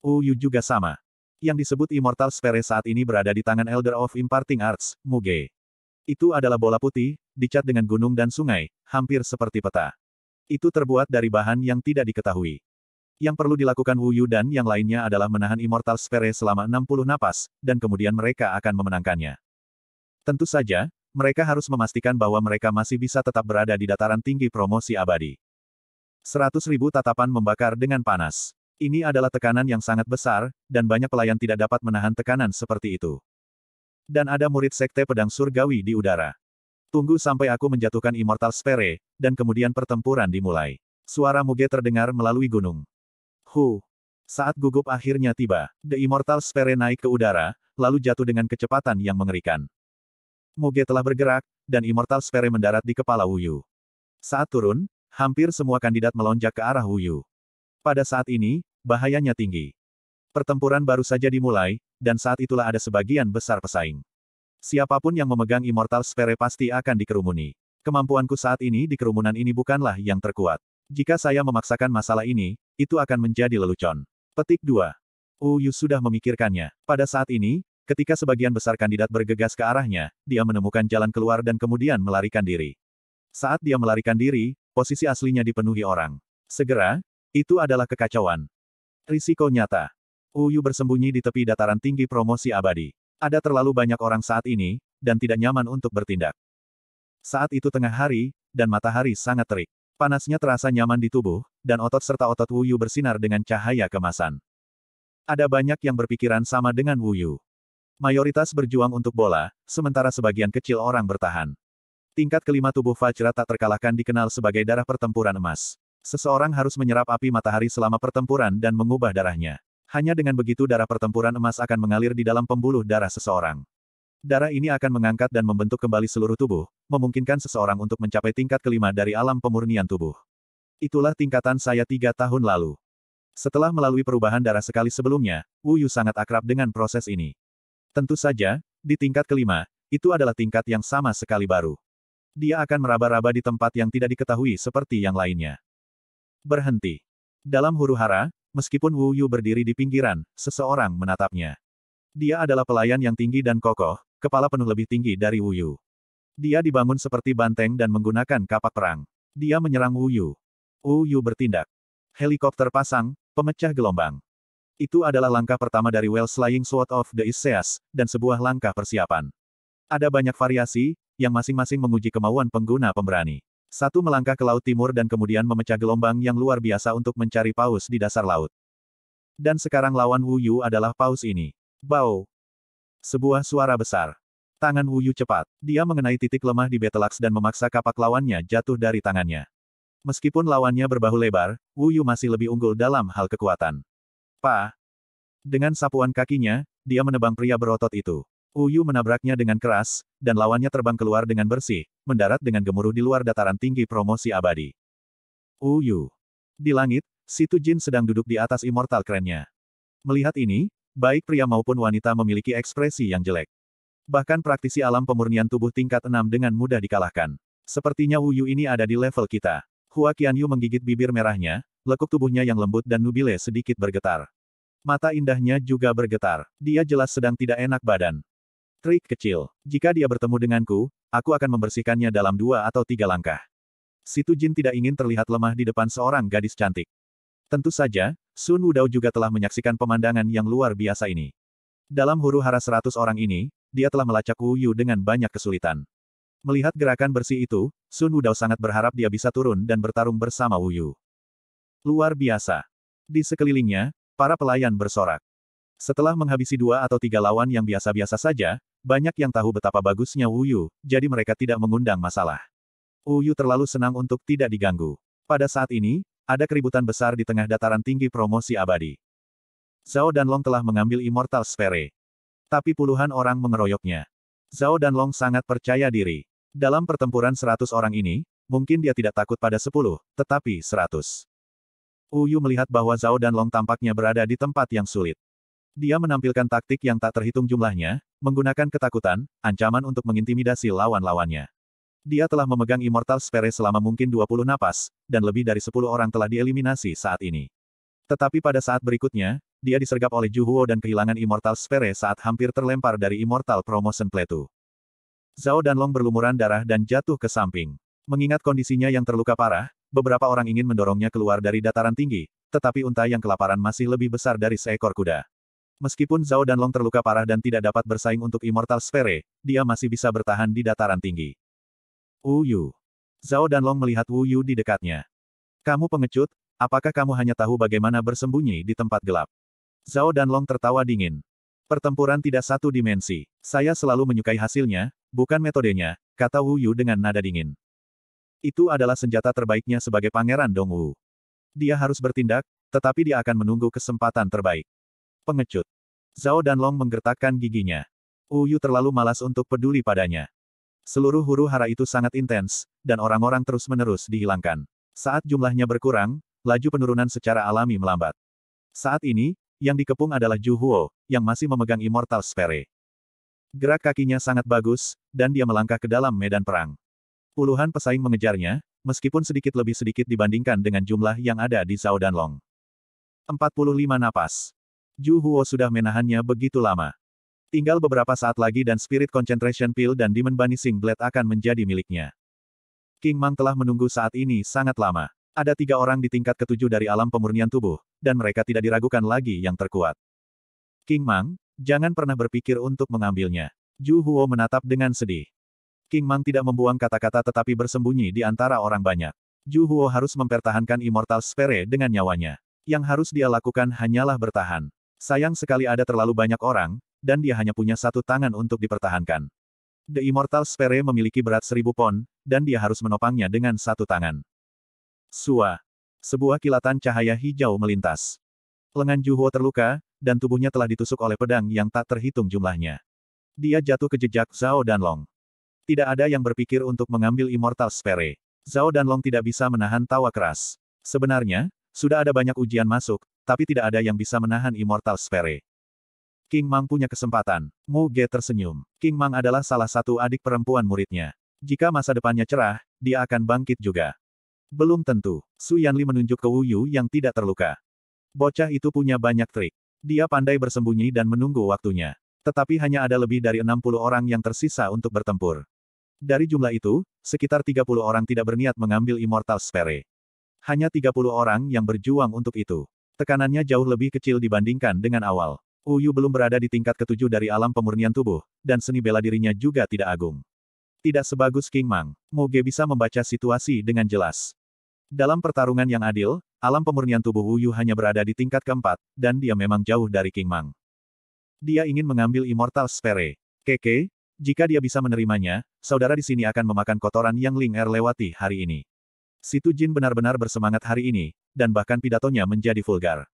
Uyu juga sama. Yang disebut Immortal Sphere saat ini berada di tangan Elder of Imparting Arts, Muge. Itu adalah bola putih, dicat dengan gunung dan sungai, hampir seperti peta. Itu terbuat dari bahan yang tidak diketahui. Yang perlu dilakukan Wu Yu dan yang lainnya adalah menahan Immortal Sphere selama 60 napas, dan kemudian mereka akan memenangkannya. Tentu saja, mereka harus memastikan bahwa mereka masih bisa tetap berada di dataran tinggi promosi abadi. Seratus ribu tatapan membakar dengan panas. Ini adalah tekanan yang sangat besar, dan banyak pelayan tidak dapat menahan tekanan seperti itu. Dan ada murid sekte pedang surgawi di udara. Tunggu sampai aku menjatuhkan Immortal Sphere, dan kemudian pertempuran dimulai. Suara Muge terdengar melalui gunung. Hu! Saat gugup akhirnya tiba, The Immortal Sphere naik ke udara, lalu jatuh dengan kecepatan yang mengerikan. Muge telah bergerak, dan Immortal Sphere mendarat di kepala Wuyu. Saat turun, hampir semua kandidat melonjak ke arah Wuyu. Pada saat ini, bahayanya tinggi. Pertempuran baru saja dimulai, dan saat itulah ada sebagian besar pesaing. Siapapun yang memegang Immortal Sphere pasti akan dikerumuni. Kemampuanku saat ini di kerumunan ini bukanlah yang terkuat. Jika saya memaksakan masalah ini, itu akan menjadi lelucon. Petik 2. Uyu sudah memikirkannya. Pada saat ini, ketika sebagian besar kandidat bergegas ke arahnya, dia menemukan jalan keluar dan kemudian melarikan diri. Saat dia melarikan diri, posisi aslinya dipenuhi orang. Segera, itu adalah kekacauan. Risiko nyata. Uyu bersembunyi di tepi dataran tinggi promosi abadi. Ada terlalu banyak orang saat ini, dan tidak nyaman untuk bertindak. Saat itu tengah hari, dan matahari sangat terik. Panasnya terasa nyaman di tubuh, dan otot serta otot Wuyu bersinar dengan cahaya kemasan. Ada banyak yang berpikiran sama dengan Wuyu. Mayoritas berjuang untuk bola, sementara sebagian kecil orang bertahan. Tingkat kelima tubuh Fajra tak terkalahkan dikenal sebagai darah pertempuran emas. Seseorang harus menyerap api matahari selama pertempuran dan mengubah darahnya. Hanya dengan begitu darah pertempuran emas akan mengalir di dalam pembuluh darah seseorang. Darah ini akan mengangkat dan membentuk kembali seluruh tubuh, memungkinkan seseorang untuk mencapai tingkat kelima dari alam pemurnian tubuh. Itulah tingkatan saya tiga tahun lalu. Setelah melalui perubahan darah sekali sebelumnya, Wu Yu sangat akrab dengan proses ini. Tentu saja, di tingkat kelima, itu adalah tingkat yang sama sekali baru. Dia akan meraba-raba di tempat yang tidak diketahui seperti yang lainnya. Berhenti. Dalam huru hara, Meskipun Wu Yu berdiri di pinggiran, seseorang menatapnya. Dia adalah pelayan yang tinggi dan kokoh, kepala penuh lebih tinggi dari Wu Yu. Dia dibangun seperti banteng dan menggunakan kapak perang. Dia menyerang Wu Yu. Wu Yu bertindak. Helikopter pasang, pemecah gelombang. Itu adalah langkah pertama dari Well Slaying Sword of the Isseas, dan sebuah langkah persiapan. Ada banyak variasi, yang masing-masing menguji kemauan pengguna pemberani. Satu melangkah ke laut timur dan kemudian memecah gelombang yang luar biasa untuk mencari paus di dasar laut. Dan sekarang lawan Wu Yu adalah paus ini. Bau. Sebuah suara besar. Tangan Wu Yu cepat. Dia mengenai titik lemah di betelax dan memaksa kapak lawannya jatuh dari tangannya. Meskipun lawannya berbahu lebar, Wu Yu masih lebih unggul dalam hal kekuatan. Pa. Dengan sapuan kakinya, dia menebang pria berotot itu. Uyu menabraknya dengan keras, dan lawannya terbang keluar dengan bersih, mendarat dengan gemuruh di luar dataran tinggi promosi abadi. Uyu. Di langit, Situ Jin sedang duduk di atas immortal kerennya. Melihat ini, baik pria maupun wanita memiliki ekspresi yang jelek. Bahkan praktisi alam pemurnian tubuh tingkat 6 dengan mudah dikalahkan. Sepertinya Uyu ini ada di level kita. Hua Qianyu menggigit bibir merahnya, lekuk tubuhnya yang lembut dan nubile sedikit bergetar. Mata indahnya juga bergetar. Dia jelas sedang tidak enak badan. Trik kecil. Jika dia bertemu denganku, aku akan membersihkannya dalam dua atau tiga langkah. Situ Jin tidak ingin terlihat lemah di depan seorang gadis cantik. Tentu saja, Sun Wudao juga telah menyaksikan pemandangan yang luar biasa ini. Dalam huru hara seratus orang ini, dia telah melacak Wu Yu dengan banyak kesulitan. Melihat gerakan bersih itu, Sun Wudao sangat berharap dia bisa turun dan bertarung bersama Wu Yu. Luar biasa. Di sekelilingnya, para pelayan bersorak. Setelah menghabisi dua atau tiga lawan yang biasa-biasa saja, banyak yang tahu betapa bagusnya Wuyu, jadi mereka tidak mengundang masalah. Wuyu terlalu senang untuk tidak diganggu. Pada saat ini, ada keributan besar di tengah dataran tinggi promosi abadi. Zhao dan Long telah mengambil Immortal Sphere. Tapi puluhan orang mengeroyoknya. Zhao dan Long sangat percaya diri. Dalam pertempuran seratus orang ini, mungkin dia tidak takut pada sepuluh, tetapi seratus. Uyu melihat bahwa Zhao dan Long tampaknya berada di tempat yang sulit. Dia menampilkan taktik yang tak terhitung jumlahnya, menggunakan ketakutan, ancaman untuk mengintimidasi lawan-lawannya. Dia telah memegang Immortal Sphere selama mungkin 20 napas, dan lebih dari 10 orang telah dieliminasi saat ini. Tetapi pada saat berikutnya, dia disergap oleh Juhuo dan kehilangan Immortal Sphere saat hampir terlempar dari Immortal Promotion Plateau. Zhao dan Long berlumuran darah dan jatuh ke samping. Mengingat kondisinya yang terluka parah, beberapa orang ingin mendorongnya keluar dari dataran tinggi, tetapi unta yang kelaparan masih lebih besar dari seekor kuda. Meskipun Zhao dan Long terluka parah dan tidak dapat bersaing untuk Immortal Sphere, dia masih bisa bertahan di dataran tinggi. Wu Yu. Zhao dan Long melihat Wu Yu di dekatnya. Kamu pengecut, apakah kamu hanya tahu bagaimana bersembunyi di tempat gelap? Zhao dan Long tertawa dingin. Pertempuran tidak satu dimensi. Saya selalu menyukai hasilnya, bukan metodenya, kata Wu Yu dengan nada dingin. Itu adalah senjata terbaiknya sebagai pangeran Dongwu. Dia harus bertindak, tetapi dia akan menunggu kesempatan terbaik. Pengecut. Zhao dan Long menggertakkan giginya. Uyu terlalu malas untuk peduli padanya. Seluruh huru hara itu sangat intens, dan orang-orang terus-menerus dihilangkan. Saat jumlahnya berkurang, laju penurunan secara alami melambat. Saat ini, yang dikepung adalah Ju Huo, yang masih memegang Immortal Sphere. Gerak kakinya sangat bagus, dan dia melangkah ke dalam medan perang. Puluhan pesaing mengejarnya, meskipun sedikit lebih sedikit dibandingkan dengan jumlah yang ada di Zhao dan Long. 45 napas. Ju Huo sudah menahannya begitu lama. Tinggal beberapa saat lagi dan Spirit Concentration Pill dan Demon Banishing Blade akan menjadi miliknya. King Mang telah menunggu saat ini sangat lama. Ada tiga orang di tingkat ketujuh dari alam pemurnian tubuh, dan mereka tidak diragukan lagi yang terkuat. King Mang, jangan pernah berpikir untuk mengambilnya. Ju Huo menatap dengan sedih. King Mang tidak membuang kata-kata tetapi bersembunyi di antara orang banyak. Ju Huo harus mempertahankan Immortal Sphere dengan nyawanya. Yang harus dia lakukan hanyalah bertahan. Sayang sekali ada terlalu banyak orang, dan dia hanya punya satu tangan untuk dipertahankan. The Immortal Sphere memiliki berat seribu pon, dan dia harus menopangnya dengan satu tangan. Sua. Sebuah kilatan cahaya hijau melintas. Lengan Juho terluka, dan tubuhnya telah ditusuk oleh pedang yang tak terhitung jumlahnya. Dia jatuh ke jejak Zhao dan Long. Tidak ada yang berpikir untuk mengambil Immortal Sphere. Zhao dan Long tidak bisa menahan tawa keras. Sebenarnya, sudah ada banyak ujian masuk, tapi tidak ada yang bisa menahan Immortal Sphere. King Mang punya kesempatan. Mu Ge tersenyum. King Mang adalah salah satu adik perempuan muridnya. Jika masa depannya cerah, dia akan bangkit juga. Belum tentu. Su Yanli menunjuk ke Wu Yu yang tidak terluka. Bocah itu punya banyak trik. Dia pandai bersembunyi dan menunggu waktunya. Tetapi hanya ada lebih dari 60 orang yang tersisa untuk bertempur. Dari jumlah itu, sekitar 30 orang tidak berniat mengambil Immortal Sphere. Hanya 30 orang yang berjuang untuk itu. Tekanannya jauh lebih kecil dibandingkan dengan awal. Uyu belum berada di tingkat ketujuh dari alam pemurnian tubuh, dan seni bela dirinya juga tidak agung. Tidak sebagus King Mang, Moge bisa membaca situasi dengan jelas. Dalam pertarungan yang adil, alam pemurnian tubuh Uyu hanya berada di tingkat keempat, dan dia memang jauh dari King Mang. Dia ingin mengambil Immortal Spere. Keke, jika dia bisa menerimanya, saudara di sini akan memakan kotoran yang Ling Er lewati hari ini. Situ Jin benar-benar bersemangat hari ini, dan bahkan pidatonya menjadi vulgar.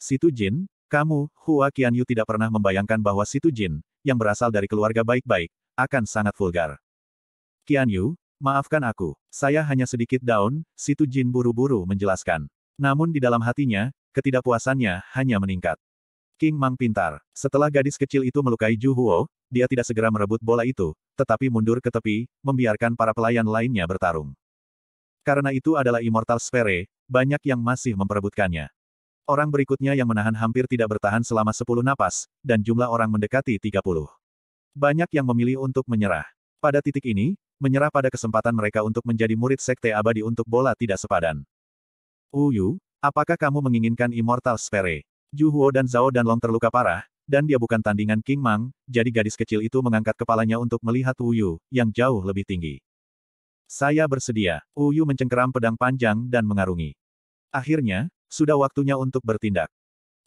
Situ Jin, kamu, Hua Qianyu tidak pernah membayangkan bahwa Situ Jin, yang berasal dari keluarga baik-baik, akan sangat vulgar. Qianyu, maafkan aku, saya hanya sedikit down, Situ Jin buru-buru menjelaskan. Namun di dalam hatinya, ketidakpuasannya hanya meningkat. King Mang pintar. Setelah gadis kecil itu melukai Ju Huo, dia tidak segera merebut bola itu, tetapi mundur ke tepi, membiarkan para pelayan lainnya bertarung. Karena itu adalah Immortal Sphere, banyak yang masih memperebutkannya. Orang berikutnya yang menahan hampir tidak bertahan selama 10 napas, dan jumlah orang mendekati 30. Banyak yang memilih untuk menyerah. Pada titik ini, menyerah pada kesempatan mereka untuk menjadi murid sekte abadi untuk bola tidak sepadan. Uyu, apakah kamu menginginkan Immortal Sphere? Juhuo dan Zhao dan Long terluka parah, dan dia bukan tandingan King Mang, jadi gadis kecil itu mengangkat kepalanya untuk melihat Yu yang jauh lebih tinggi. Saya bersedia. Uyu mencengkeram pedang panjang dan mengarungi. Akhirnya, sudah waktunya untuk bertindak.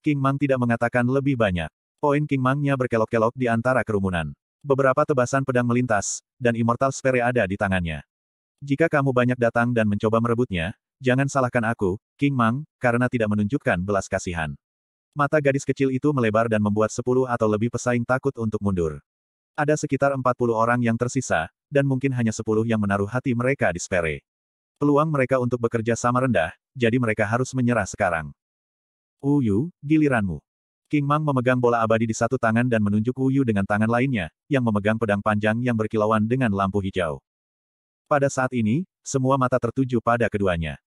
King Mang tidak mengatakan lebih banyak. Poin King Mangnya berkelok-kelok di antara kerumunan. Beberapa tebasan pedang melintas, dan Immortal Sphere ada di tangannya. Jika kamu banyak datang dan mencoba merebutnya, jangan salahkan aku, King Mang, karena tidak menunjukkan belas kasihan. Mata gadis kecil itu melebar dan membuat sepuluh atau lebih pesaing takut untuk mundur. Ada sekitar empat puluh orang yang tersisa, dan mungkin hanya sepuluh yang menaruh hati mereka di Spere. Peluang mereka untuk bekerja sama rendah, jadi mereka harus menyerah sekarang. Uyu, giliranmu. King Mang memegang bola abadi di satu tangan dan menunjuk Uyu dengan tangan lainnya, yang memegang pedang panjang yang berkilauan dengan lampu hijau. Pada saat ini, semua mata tertuju pada keduanya.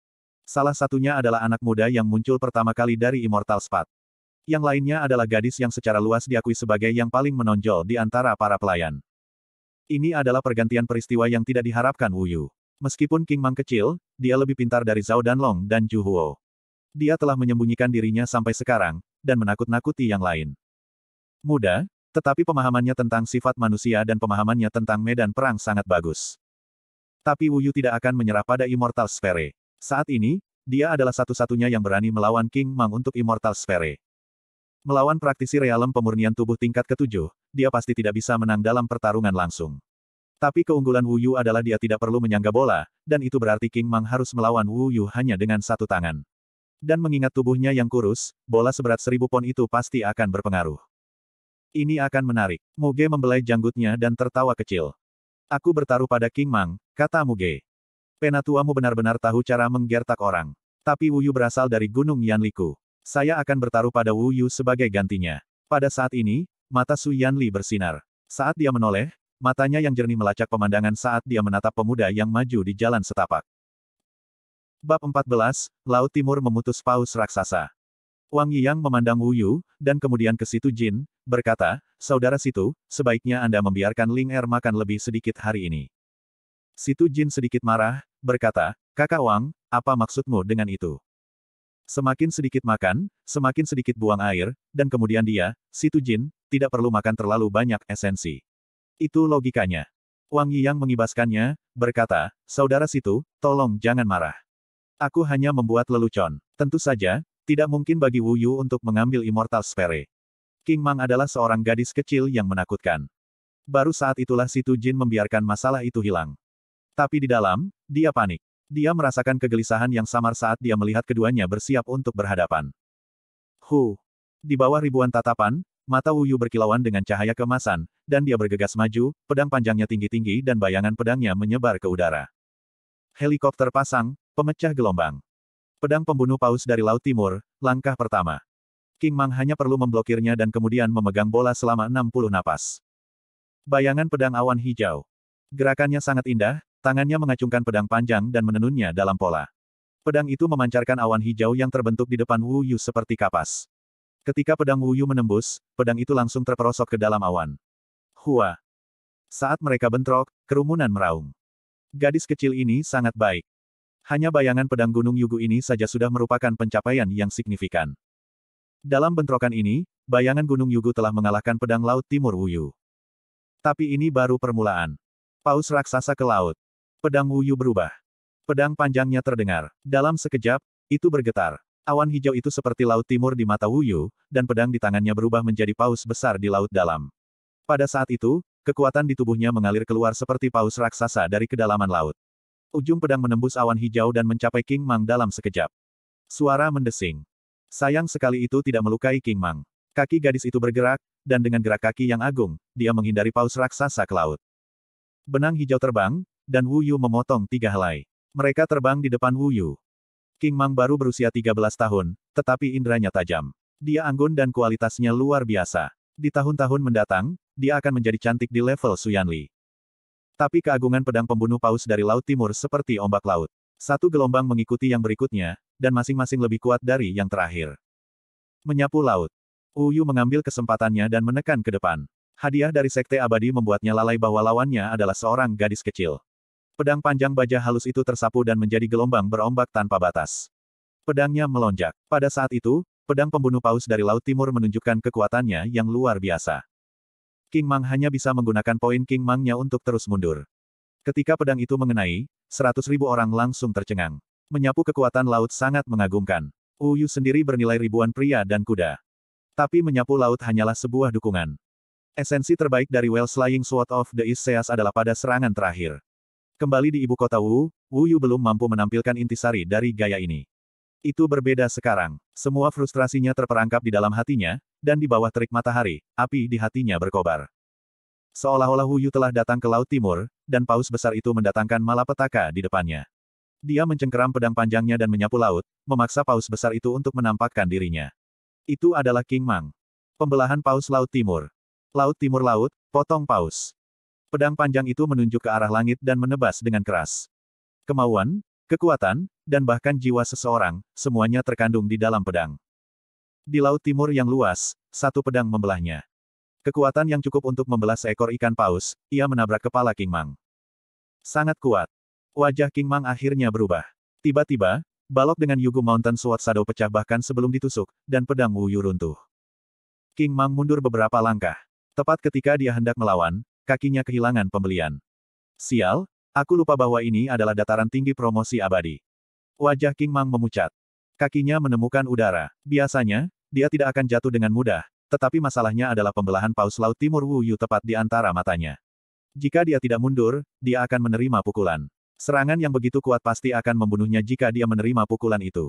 Salah satunya adalah anak muda yang muncul pertama kali dari Immortal Spat. Yang lainnya adalah gadis yang secara luas diakui sebagai yang paling menonjol di antara para pelayan. Ini adalah pergantian peristiwa yang tidak diharapkan Wu Yu. Meskipun King Mang kecil, dia lebih pintar dari Zhao Danlong dan Ju Huo. Dia telah menyembunyikan dirinya sampai sekarang, dan menakut-nakuti yang lain. Muda, tetapi pemahamannya tentang sifat manusia dan pemahamannya tentang medan perang sangat bagus. Tapi Wu Yu tidak akan menyerah pada Immortal Sphere. Saat ini, dia adalah satu-satunya yang berani melawan King Mang untuk Immortal Sphere. Melawan praktisi realem pemurnian tubuh tingkat ketujuh, dia pasti tidak bisa menang dalam pertarungan langsung. Tapi keunggulan Wu Yu adalah dia tidak perlu menyangga bola, dan itu berarti King Mang harus melawan Wu Yu hanya dengan satu tangan. Dan mengingat tubuhnya yang kurus, bola seberat seribu pon itu pasti akan berpengaruh. Ini akan menarik. Muge membelai janggutnya dan tertawa kecil. Aku bertaruh pada King Mang, kata Muge. Penatuamu benar-benar tahu cara menggertak orang. Tapi Wu Yu berasal dari Gunung Yanliku. Saya akan bertaruh pada Wu Yu sebagai gantinya. Pada saat ini, mata Su Li bersinar. Saat dia menoleh, matanya yang jernih melacak pemandangan saat dia menatap pemuda yang maju di jalan setapak. Bab 14, Laut Timur memutus paus raksasa. Wang Yi Yang memandang Wu Yu, dan kemudian ke situ Jin, berkata, Saudara Situ, sebaiknya Anda membiarkan Ling Er makan lebih sedikit hari ini. Situ Jin sedikit marah, berkata, Kakak Wang, apa maksudmu dengan itu? Semakin sedikit makan, semakin sedikit buang air, dan kemudian dia, Situ Jin, tidak perlu makan terlalu banyak esensi. Itu logikanya. Wang Yi yang mengibaskannya, berkata, Saudara Situ, tolong jangan marah. Aku hanya membuat lelucon. Tentu saja, tidak mungkin bagi Wu Yu untuk mengambil Immortal Sphere. King Mang adalah seorang gadis kecil yang menakutkan. Baru saat itulah Situ Jin membiarkan masalah itu hilang. Tapi di dalam, dia panik. Dia merasakan kegelisahan yang samar saat dia melihat keduanya bersiap untuk berhadapan. Hu! Di bawah ribuan tatapan, mata Wuyu berkilauan dengan cahaya kemasan, dan dia bergegas maju, pedang panjangnya tinggi-tinggi dan bayangan pedangnya menyebar ke udara. Helikopter pasang, pemecah gelombang. Pedang pembunuh paus dari Laut Timur, langkah pertama. King Mang hanya perlu memblokirnya dan kemudian memegang bola selama 60 napas. Bayangan pedang awan hijau. Gerakannya sangat indah, Tangannya mengacungkan pedang panjang dan menenunnya dalam pola. Pedang itu memancarkan awan hijau yang terbentuk di depan Wu Yu seperti kapas. Ketika pedang Wu Yu menembus, pedang itu langsung terperosok ke dalam awan. Hua. Saat mereka bentrok, kerumunan meraung. Gadis kecil ini sangat baik. Hanya bayangan pedang gunung Yugu ini saja sudah merupakan pencapaian yang signifikan. Dalam bentrokan ini, bayangan Gunung Yugu telah mengalahkan pedang Laut Timur Wuyu. Tapi ini baru permulaan. Paus raksasa ke laut. Pedang Wuyu berubah. Pedang panjangnya terdengar. Dalam sekejap, itu bergetar. Awan hijau itu seperti laut timur di mata Wuyu, dan pedang di tangannya berubah menjadi paus besar di laut dalam. Pada saat itu, kekuatan di tubuhnya mengalir keluar seperti paus raksasa dari kedalaman laut. Ujung pedang menembus awan hijau dan mencapai King Mang dalam sekejap. Suara mendesing. Sayang sekali itu tidak melukai King Mang. Kaki gadis itu bergerak, dan dengan gerak kaki yang agung, dia menghindari paus raksasa ke laut. Benang hijau terbang, dan Wu Yu memotong tiga helai. Mereka terbang di depan Wu Yu. King Mang baru berusia 13 tahun, tetapi inderanya tajam. Dia anggun dan kualitasnya luar biasa. Di tahun-tahun mendatang, dia akan menjadi cantik di level Suyanli. Tapi keagungan pedang pembunuh paus dari Laut Timur seperti ombak laut. Satu gelombang mengikuti yang berikutnya, dan masing-masing lebih kuat dari yang terakhir. Menyapu laut. Wu Yu mengambil kesempatannya dan menekan ke depan. Hadiah dari Sekte Abadi membuatnya lalai bahwa lawannya adalah seorang gadis kecil. Pedang panjang baja halus itu tersapu dan menjadi gelombang berombak tanpa batas. Pedangnya melonjak. Pada saat itu, pedang pembunuh paus dari Laut Timur menunjukkan kekuatannya yang luar biasa. King Mang hanya bisa menggunakan poin King Mangnya untuk terus mundur. Ketika pedang itu mengenai, seratus ribu orang langsung tercengang. Menyapu kekuatan laut sangat mengagumkan. Uyu sendiri bernilai ribuan pria dan kuda. Tapi menyapu laut hanyalah sebuah dukungan. Esensi terbaik dari Well Slaying Sword of the East Seas adalah pada serangan terakhir. Kembali di ibu kota Wu, Wu Yu belum mampu menampilkan intisari dari gaya ini. Itu berbeda sekarang. Semua frustrasinya terperangkap di dalam hatinya, dan di bawah terik matahari, api di hatinya berkobar. Seolah-olah Wu Yu telah datang ke Laut Timur, dan paus besar itu mendatangkan malapetaka di depannya. Dia mencengkeram pedang panjangnya dan menyapu laut, memaksa paus besar itu untuk menampakkan dirinya. Itu adalah King Mang. Pembelahan paus Laut Timur. Laut Timur Laut, potong paus. Pedang panjang itu menunjuk ke arah langit dan menebas dengan keras. Kemauan, kekuatan, dan bahkan jiwa seseorang, semuanya terkandung di dalam pedang. Di Laut Timur yang luas, satu pedang membelahnya. Kekuatan yang cukup untuk membelah seekor ikan paus, ia menabrak kepala King Mang. Sangat kuat. Wajah King Mang akhirnya berubah. Tiba-tiba, balok dengan Yugu Mountain Sword Shadow pecah bahkan sebelum ditusuk, dan pedang Yu runtuh. King Mang mundur beberapa langkah. Tepat ketika dia hendak melawan, kakinya kehilangan pembelian. Sial, aku lupa bahwa ini adalah dataran tinggi promosi abadi. Wajah King Mang memucat. Kakinya menemukan udara. Biasanya, dia tidak akan jatuh dengan mudah, tetapi masalahnya adalah pembelahan paus laut timur Wu Yu tepat di antara matanya. Jika dia tidak mundur, dia akan menerima pukulan. Serangan yang begitu kuat pasti akan membunuhnya jika dia menerima pukulan itu.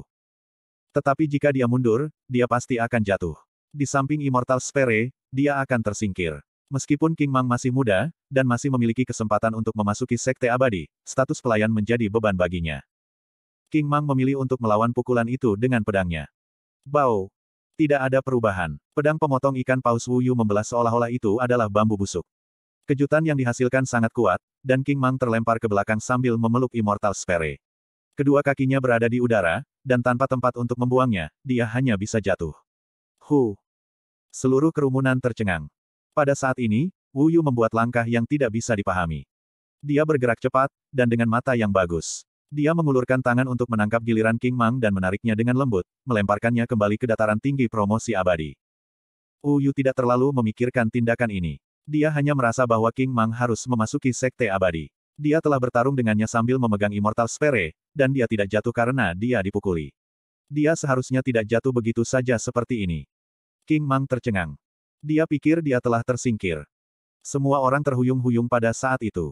Tetapi jika dia mundur, dia pasti akan jatuh. Di samping Immortal Sphere, dia akan tersingkir. Meskipun King Mang masih muda, dan masih memiliki kesempatan untuk memasuki sekte abadi, status pelayan menjadi beban baginya. King Mang memilih untuk melawan pukulan itu dengan pedangnya. Bau. Tidak ada perubahan. Pedang pemotong ikan paus Wuyu membelas seolah-olah itu adalah bambu busuk. Kejutan yang dihasilkan sangat kuat, dan King Mang terlempar ke belakang sambil memeluk Immortal Spere. Kedua kakinya berada di udara, dan tanpa tempat untuk membuangnya, dia hanya bisa jatuh. Hu. Seluruh kerumunan tercengang. Pada saat ini, Wu Yu membuat langkah yang tidak bisa dipahami. Dia bergerak cepat, dan dengan mata yang bagus. Dia mengulurkan tangan untuk menangkap giliran King Mang dan menariknya dengan lembut, melemparkannya kembali ke dataran tinggi promosi abadi. Wu Yu tidak terlalu memikirkan tindakan ini. Dia hanya merasa bahwa King Mang harus memasuki sekte abadi. Dia telah bertarung dengannya sambil memegang Immortal Sphere, dan dia tidak jatuh karena dia dipukuli. Dia seharusnya tidak jatuh begitu saja seperti ini. King Mang tercengang. Dia pikir dia telah tersingkir. Semua orang terhuyung-huyung pada saat itu.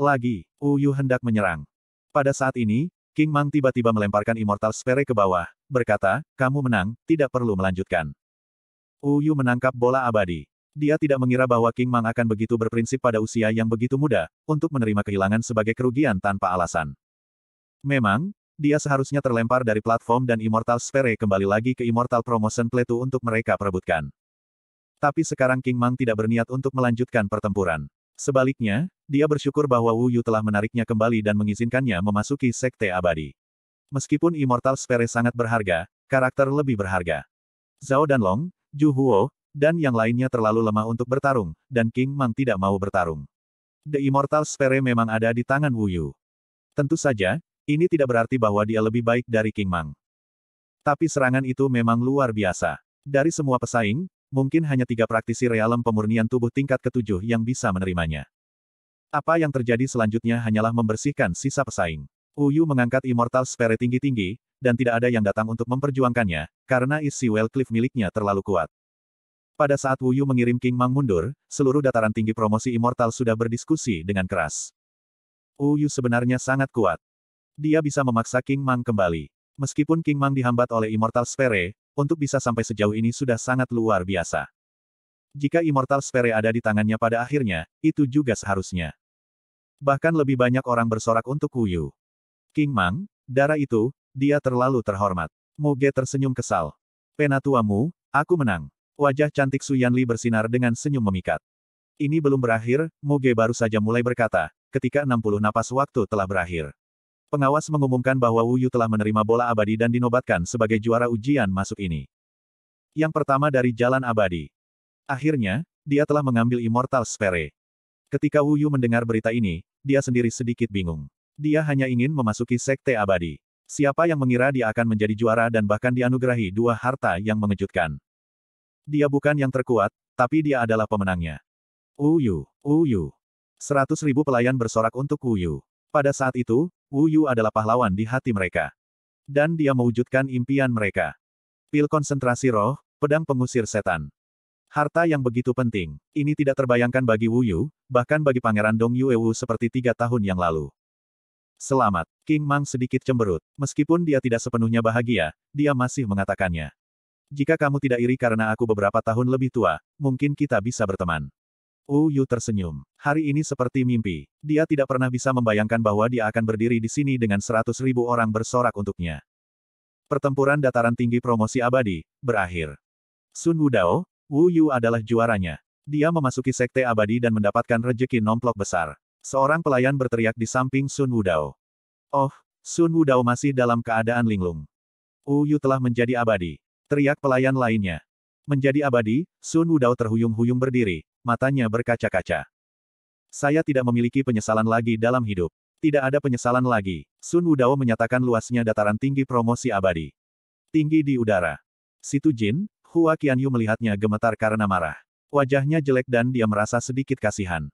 Lagi, Uyu hendak menyerang. Pada saat ini, King Mang tiba-tiba melemparkan Immortal Sphere ke bawah, berkata, kamu menang, tidak perlu melanjutkan. Uyu menangkap bola abadi. Dia tidak mengira bahwa King Mang akan begitu berprinsip pada usia yang begitu muda, untuk menerima kehilangan sebagai kerugian tanpa alasan. Memang, dia seharusnya terlempar dari platform dan Immortal Sphere kembali lagi ke Immortal Promotion Plateau untuk mereka perebutkan. Tapi sekarang King Mang tidak berniat untuk melanjutkan pertempuran. Sebaliknya, dia bersyukur bahwa Wu Yu telah menariknya kembali dan mengizinkannya memasuki Sekte Abadi. Meskipun Immortal Sphere sangat berharga, karakter lebih berharga. Zhao dan Long, Ju Huo, dan yang lainnya terlalu lemah untuk bertarung, dan King Mang tidak mau bertarung. The Immortal Sphere memang ada di tangan Wu Yu. Tentu saja, ini tidak berarti bahwa dia lebih baik dari King Mang. Tapi serangan itu memang luar biasa. Dari semua pesaing, mungkin hanya tiga praktisi realem pemurnian tubuh tingkat ketujuh yang bisa menerimanya. Apa yang terjadi selanjutnya hanyalah membersihkan sisa pesaing. Uyu mengangkat Immortal Sphere tinggi-tinggi, dan tidak ada yang datang untuk memperjuangkannya, karena isi Wellcliff miliknya terlalu kuat. Pada saat Wuyu mengirim King Mang mundur, seluruh dataran tinggi promosi Immortal sudah berdiskusi dengan keras. Wuyu sebenarnya sangat kuat. Dia bisa memaksa King Mang kembali. Meskipun King Mang dihambat oleh Immortal Sphere, untuk bisa sampai sejauh ini sudah sangat luar biasa. Jika Immortal Sphere ada di tangannya pada akhirnya, itu juga seharusnya. Bahkan lebih banyak orang bersorak untuk Kuyu. King Mang, darah itu, dia terlalu terhormat. Moge tersenyum kesal. Penatuamu, aku menang. Wajah cantik Su Yanli bersinar dengan senyum memikat. Ini belum berakhir, Moge baru saja mulai berkata, ketika 60 napas waktu telah berakhir. Pengawas mengumumkan bahwa Wu Yu telah menerima bola abadi dan dinobatkan sebagai juara ujian masuk ini. Yang pertama dari Jalan Abadi. Akhirnya, dia telah mengambil Immortal Sphere. Ketika Wu Yu mendengar berita ini, dia sendiri sedikit bingung. Dia hanya ingin memasuki Sekte Abadi. Siapa yang mengira dia akan menjadi juara dan bahkan dianugerahi dua harta yang mengejutkan. Dia bukan yang terkuat, tapi dia adalah pemenangnya. Wu Yu. Seratus ribu pelayan bersorak untuk Wu Yu. Pada saat itu, Yu adalah pahlawan di hati mereka. Dan dia mewujudkan impian mereka. Pil konsentrasi roh, pedang pengusir setan. Harta yang begitu penting. Ini tidak terbayangkan bagi Yu, bahkan bagi Pangeran Dong Wu seperti tiga tahun yang lalu. Selamat, King Mang sedikit cemberut. Meskipun dia tidak sepenuhnya bahagia, dia masih mengatakannya. Jika kamu tidak iri karena aku beberapa tahun lebih tua, mungkin kita bisa berteman. Wu Yu tersenyum. Hari ini seperti mimpi. Dia tidak pernah bisa membayangkan bahwa dia akan berdiri di sini dengan seratus ribu orang bersorak untuknya. Pertempuran dataran tinggi promosi abadi, berakhir. Sun Wudao, Wu Yu adalah juaranya. Dia memasuki sekte abadi dan mendapatkan rejeki nomplok besar. Seorang pelayan berteriak di samping Sun Wudao. Oh, Sun Wudao masih dalam keadaan linglung. Wu Yu telah menjadi abadi. Teriak pelayan lainnya. Menjadi abadi, Sun Wudao terhuyung-huyung berdiri, matanya berkaca-kaca. Saya tidak memiliki penyesalan lagi dalam hidup. Tidak ada penyesalan lagi. Sun Wudao menyatakan luasnya dataran tinggi promosi abadi. Tinggi di udara. Situ Jin, Hua Qianyu melihatnya gemetar karena marah. Wajahnya jelek dan dia merasa sedikit kasihan.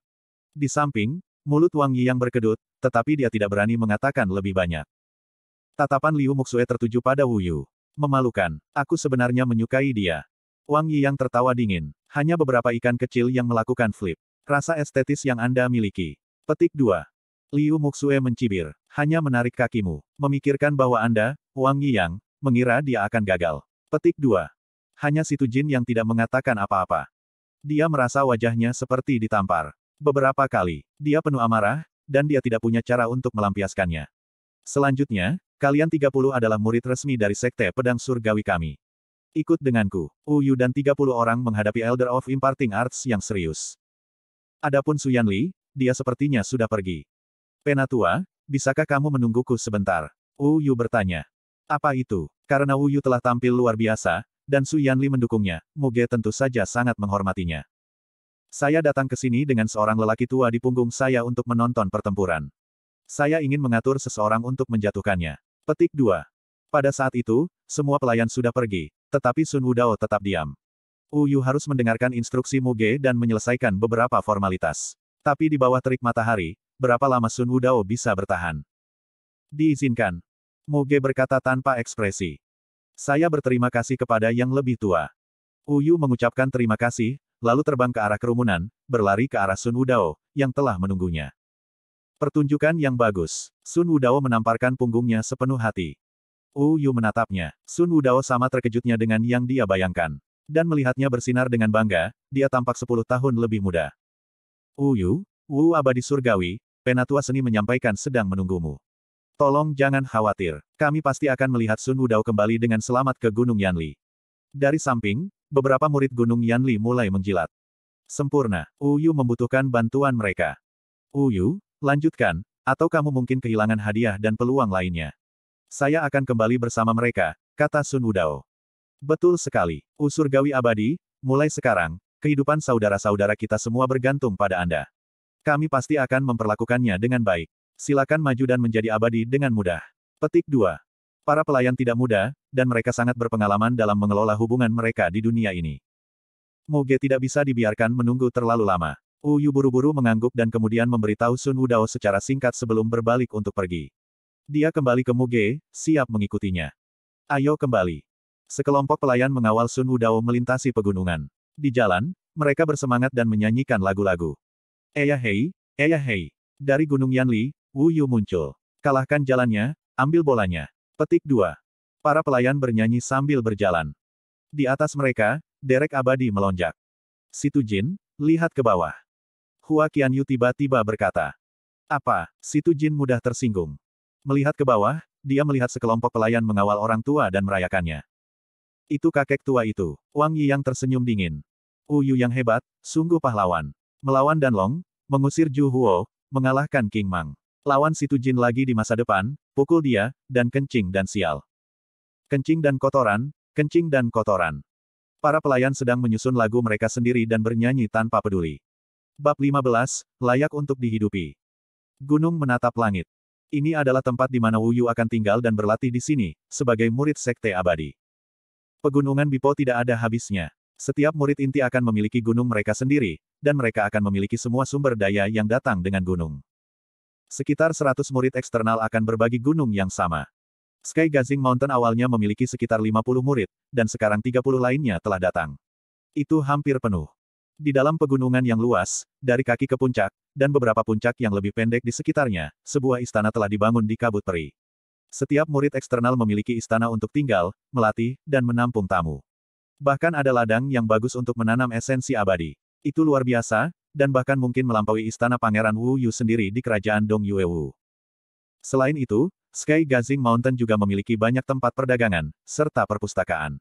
Di samping, mulut Wang Yi yang berkedut, tetapi dia tidak berani mengatakan lebih banyak. Tatapan Liu Muxue tertuju pada Wu Yu. Memalukan, aku sebenarnya menyukai dia. Wang Yi yang tertawa dingin. Hanya beberapa ikan kecil yang melakukan flip. Rasa estetis yang Anda miliki. Petik 2. Liu Muxue mencibir. Hanya menarik kakimu. Memikirkan bahwa Anda, Wang Yi yang, mengira dia akan gagal. Petik 2. Hanya situ Jin yang tidak mengatakan apa-apa. Dia merasa wajahnya seperti ditampar. Beberapa kali, dia penuh amarah, dan dia tidak punya cara untuk melampiaskannya. Selanjutnya, kalian 30 adalah murid resmi dari Sekte Pedang Surgawi kami. Ikut denganku. Uyu dan 30 orang menghadapi Elder of Imparting Arts yang serius. Adapun Suyan Li, dia sepertinya sudah pergi. Penatua, bisakah kamu menungguku sebentar? Uyu bertanya. Apa itu? Karena Uyu telah tampil luar biasa, dan Suyan Li mendukungnya, Muge tentu saja sangat menghormatinya. Saya datang ke sini dengan seorang lelaki tua di punggung saya untuk menonton pertempuran. Saya ingin mengatur seseorang untuk menjatuhkannya. Petik 2. Pada saat itu, semua pelayan sudah pergi, tetapi Sun Wudao tetap diam. Uyu harus mendengarkan instruksi Muge dan menyelesaikan beberapa formalitas. Tapi di bawah terik matahari, berapa lama Sun Wudao bisa bertahan? Diizinkan. Muge berkata tanpa ekspresi. Saya berterima kasih kepada yang lebih tua. Uyu mengucapkan terima kasih, lalu terbang ke arah kerumunan, berlari ke arah Sun Wudao, yang telah menunggunya. Pertunjukan yang bagus. Sun Wudao menamparkan punggungnya sepenuh hati. Oh, Yu menatapnya. Sun Wudao sama terkejutnya dengan yang dia bayangkan. Dan melihatnya bersinar dengan bangga, dia tampak sepuluh tahun lebih muda. Oh, Yu, Wu abadi surgawi, penatua seni menyampaikan sedang menunggumu. Tolong jangan khawatir, kami pasti akan melihat Sun Wudao kembali dengan selamat ke Gunung Yanli. Dari samping, beberapa murid Gunung Yanli mulai menjilat. Sempurna, Uyu oh, membutuhkan bantuan mereka. Uyu, lanjutkan, atau kamu mungkin kehilangan hadiah dan peluang lainnya. Saya akan kembali bersama mereka, kata Sun Wudao. Betul sekali, usur gawi abadi, mulai sekarang, kehidupan saudara-saudara kita semua bergantung pada Anda. Kami pasti akan memperlakukannya dengan baik. Silakan maju dan menjadi abadi dengan mudah. Petik 2. Para pelayan tidak mudah, dan mereka sangat berpengalaman dalam mengelola hubungan mereka di dunia ini. Moge tidak bisa dibiarkan menunggu terlalu lama. Uyu buru-buru mengangguk dan kemudian memberitahu Sun Wudao secara singkat sebelum berbalik untuk pergi. Dia kembali ke Muge, siap mengikutinya. Ayo kembali. Sekelompok pelayan mengawal Sun Wudao melintasi pegunungan. Di jalan, mereka bersemangat dan menyanyikan lagu-lagu. Eya hei, eya hei. Dari Gunung Yanli, Wu Yu muncul. Kalahkan jalannya, ambil bolanya. Petik 2. Para pelayan bernyanyi sambil berjalan. Di atas mereka, derek abadi melonjak. Situ Jin, lihat ke bawah. Hua Qianyu tiba-tiba berkata. Apa, Situ Jin mudah tersinggung. Melihat ke bawah, dia melihat sekelompok pelayan mengawal orang tua dan merayakannya. Itu kakek tua itu. Wang Yi yang tersenyum dingin. Uyu yang hebat, sungguh pahlawan. Melawan Dan Long, mengusir Ju Huo, mengalahkan King Mang. Lawan Situ Jin lagi di masa depan, pukul dia, dan kencing dan sial. Kencing dan kotoran, kencing dan kotoran. Para pelayan sedang menyusun lagu mereka sendiri dan bernyanyi tanpa peduli. Bab 15, layak untuk dihidupi. Gunung menatap langit. Ini adalah tempat di mana Wuyu akan tinggal dan berlatih di sini, sebagai murid sekte abadi. Pegunungan Bipo tidak ada habisnya. Setiap murid inti akan memiliki gunung mereka sendiri, dan mereka akan memiliki semua sumber daya yang datang dengan gunung. Sekitar 100 murid eksternal akan berbagi gunung yang sama. Sky Gazing Mountain awalnya memiliki sekitar 50 murid, dan sekarang 30 lainnya telah datang. Itu hampir penuh. Di dalam pegunungan yang luas, dari kaki ke puncak, dan beberapa puncak yang lebih pendek di sekitarnya, sebuah istana telah dibangun di Kabut Peri. Setiap murid eksternal memiliki istana untuk tinggal, melatih, dan menampung tamu. Bahkan ada ladang yang bagus untuk menanam esensi abadi. Itu luar biasa, dan bahkan mungkin melampaui istana Pangeran Wu Yu sendiri di kerajaan Dong Yue Wu. Selain itu, Sky Gazing Mountain juga memiliki banyak tempat perdagangan, serta perpustakaan.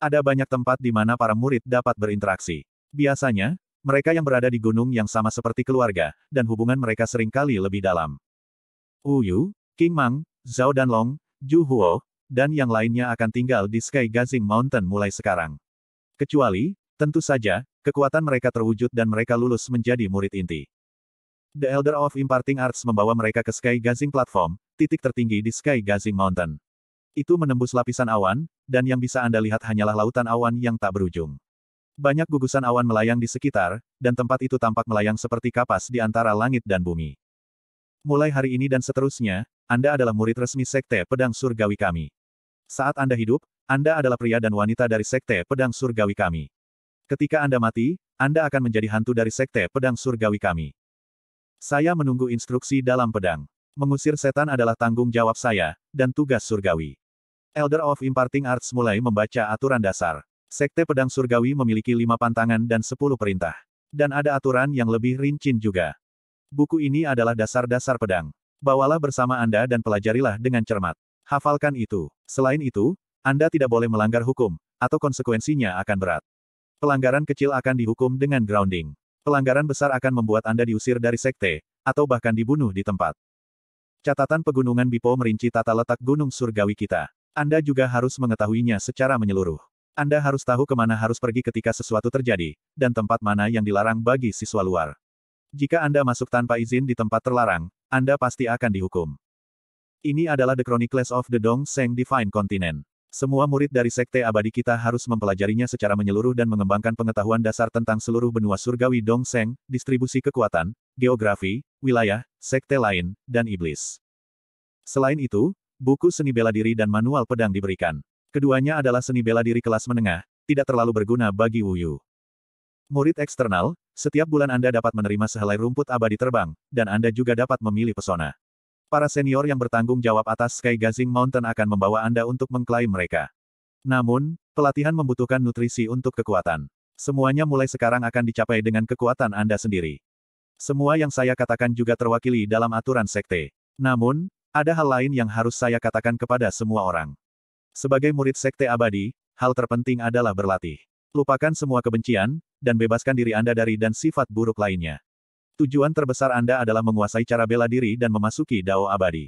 Ada banyak tempat di mana para murid dapat berinteraksi. Biasanya, mereka yang berada di gunung yang sama seperti keluarga, dan hubungan mereka seringkali lebih dalam. Uyu, King Mang, Zhao Danlong, Ju Huo, dan yang lainnya akan tinggal di Sky Gazing Mountain mulai sekarang. Kecuali, tentu saja, kekuatan mereka terwujud dan mereka lulus menjadi murid inti. The Elder of Imparting Arts membawa mereka ke Sky Gazing Platform, titik tertinggi di Sky Gazing Mountain. Itu menembus lapisan awan, dan yang bisa Anda lihat hanyalah lautan awan yang tak berujung. Banyak gugusan awan melayang di sekitar, dan tempat itu tampak melayang seperti kapas di antara langit dan bumi. Mulai hari ini dan seterusnya, Anda adalah murid resmi Sekte Pedang Surgawi kami. Saat Anda hidup, Anda adalah pria dan wanita dari Sekte Pedang Surgawi kami. Ketika Anda mati, Anda akan menjadi hantu dari Sekte Pedang Surgawi kami. Saya menunggu instruksi dalam pedang. Mengusir setan adalah tanggung jawab saya, dan tugas surgawi. Elder of Imparting Arts mulai membaca aturan dasar. Sekte Pedang Surgawi memiliki lima pantangan dan sepuluh perintah. Dan ada aturan yang lebih rinci juga. Buku ini adalah dasar-dasar pedang. Bawalah bersama Anda dan pelajarilah dengan cermat. Hafalkan itu. Selain itu, Anda tidak boleh melanggar hukum, atau konsekuensinya akan berat. Pelanggaran kecil akan dihukum dengan grounding. Pelanggaran besar akan membuat Anda diusir dari sekte, atau bahkan dibunuh di tempat. Catatan Pegunungan Bipo merinci tata letak Gunung Surgawi kita. Anda juga harus mengetahuinya secara menyeluruh. Anda harus tahu kemana harus pergi ketika sesuatu terjadi, dan tempat mana yang dilarang bagi siswa luar. Jika Anda masuk tanpa izin di tempat terlarang, Anda pasti akan dihukum. Ini adalah The Chronicles of the Dong Seng Divine Continent. Semua murid dari Sekte Abadi kita harus mempelajarinya secara menyeluruh dan mengembangkan pengetahuan dasar tentang seluruh benua surgawi Dong Seng, distribusi kekuatan, geografi, wilayah, sekte lain, dan iblis. Selain itu, buku seni bela diri dan manual pedang diberikan. Keduanya adalah seni bela diri kelas menengah, tidak terlalu berguna bagi Wu Yu. Murid eksternal, setiap bulan Anda dapat menerima sehelai rumput abadi terbang, dan Anda juga dapat memilih pesona. Para senior yang bertanggung jawab atas Sky Gazing Mountain akan membawa Anda untuk mengklaim mereka. Namun, pelatihan membutuhkan nutrisi untuk kekuatan. Semuanya mulai sekarang akan dicapai dengan kekuatan Anda sendiri. Semua yang saya katakan juga terwakili dalam aturan sekte. Namun, ada hal lain yang harus saya katakan kepada semua orang. Sebagai murid sekte abadi, hal terpenting adalah berlatih. Lupakan semua kebencian, dan bebaskan diri Anda dari dan sifat buruk lainnya. Tujuan terbesar Anda adalah menguasai cara bela diri dan memasuki dao abadi.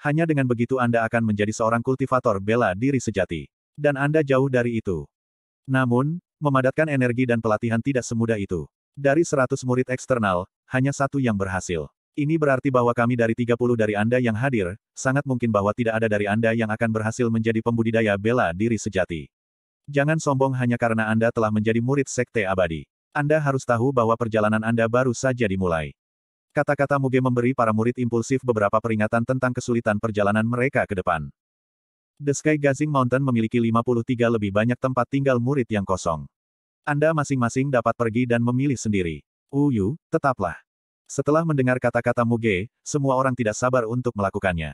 Hanya dengan begitu Anda akan menjadi seorang kultivator bela diri sejati. Dan Anda jauh dari itu. Namun, memadatkan energi dan pelatihan tidak semudah itu. Dari 100 murid eksternal, hanya satu yang berhasil. Ini berarti bahwa kami dari 30 dari Anda yang hadir, sangat mungkin bahwa tidak ada dari Anda yang akan berhasil menjadi pembudidaya bela diri sejati. Jangan sombong hanya karena Anda telah menjadi murid sekte abadi. Anda harus tahu bahwa perjalanan Anda baru saja dimulai. Kata-kata Muge memberi para murid impulsif beberapa peringatan tentang kesulitan perjalanan mereka ke depan. The Sky Gazing Mountain memiliki 53 lebih banyak tempat tinggal murid yang kosong. Anda masing-masing dapat pergi dan memilih sendiri. Uyu, tetaplah. Setelah mendengar kata-kata Muge, semua orang tidak sabar untuk melakukannya.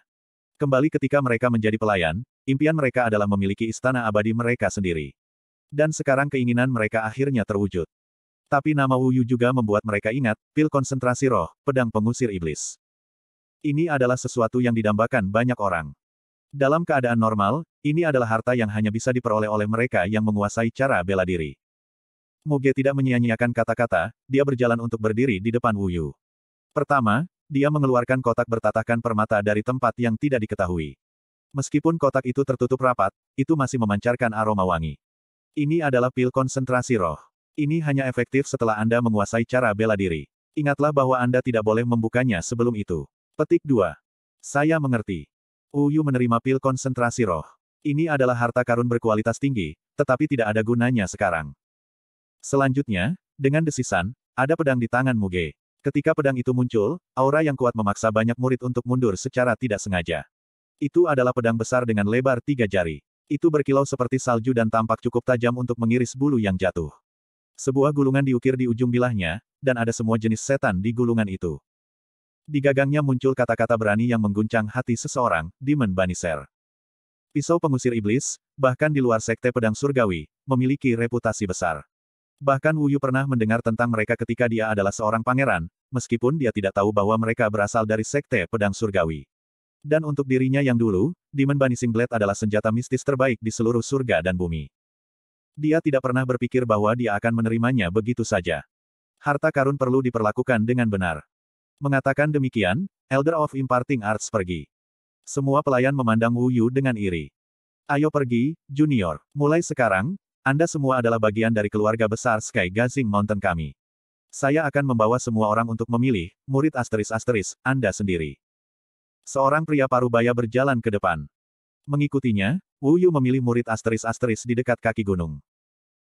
Kembali ketika mereka menjadi pelayan, impian mereka adalah memiliki istana abadi mereka sendiri. Dan sekarang keinginan mereka akhirnya terwujud. Tapi nama Wu Yu juga membuat mereka ingat, pil konsentrasi roh, pedang pengusir iblis. Ini adalah sesuatu yang didambakan banyak orang. Dalam keadaan normal, ini adalah harta yang hanya bisa diperoleh oleh mereka yang menguasai cara bela diri. Muge tidak menyia-nyiakan kata-kata, dia berjalan untuk berdiri di depan Yu. Pertama, dia mengeluarkan kotak bertatahkan permata dari tempat yang tidak diketahui. Meskipun kotak itu tertutup rapat, itu masih memancarkan aroma wangi. Ini adalah pil konsentrasi roh. Ini hanya efektif setelah Anda menguasai cara bela diri. Ingatlah bahwa Anda tidak boleh membukanya sebelum itu. Petik 2. Saya mengerti. Uyu menerima pil konsentrasi roh. Ini adalah harta karun berkualitas tinggi, tetapi tidak ada gunanya sekarang. Selanjutnya, dengan desisan, ada pedang di tangan Muge. Ketika pedang itu muncul, aura yang kuat memaksa banyak murid untuk mundur secara tidak sengaja. Itu adalah pedang besar dengan lebar tiga jari. Itu berkilau seperti salju dan tampak cukup tajam untuk mengiris bulu yang jatuh. Sebuah gulungan diukir di ujung bilahnya, dan ada semua jenis setan di gulungan itu. Di gagangnya muncul kata-kata berani yang mengguncang hati seseorang, Demon Baniser. Pisau pengusir iblis, bahkan di luar sekte pedang surgawi, memiliki reputasi besar. Bahkan Wu Yu pernah mendengar tentang mereka ketika dia adalah seorang pangeran, meskipun dia tidak tahu bahwa mereka berasal dari Sekte Pedang Surgawi. Dan untuk dirinya yang dulu, Demon Banishing Blade adalah senjata mistis terbaik di seluruh surga dan bumi. Dia tidak pernah berpikir bahwa dia akan menerimanya begitu saja. Harta karun perlu diperlakukan dengan benar. Mengatakan demikian, Elder of Imparting Arts pergi. Semua pelayan memandang Wu Yu dengan iri. Ayo pergi, Junior. Mulai sekarang, anda semua adalah bagian dari keluarga besar Sky Gazing Mountain kami. Saya akan membawa semua orang untuk memilih, murid asteris-asteris, Anda sendiri. Seorang pria parubaya berjalan ke depan. Mengikutinya, Wu Yu memilih murid asteris-asteris di dekat kaki gunung.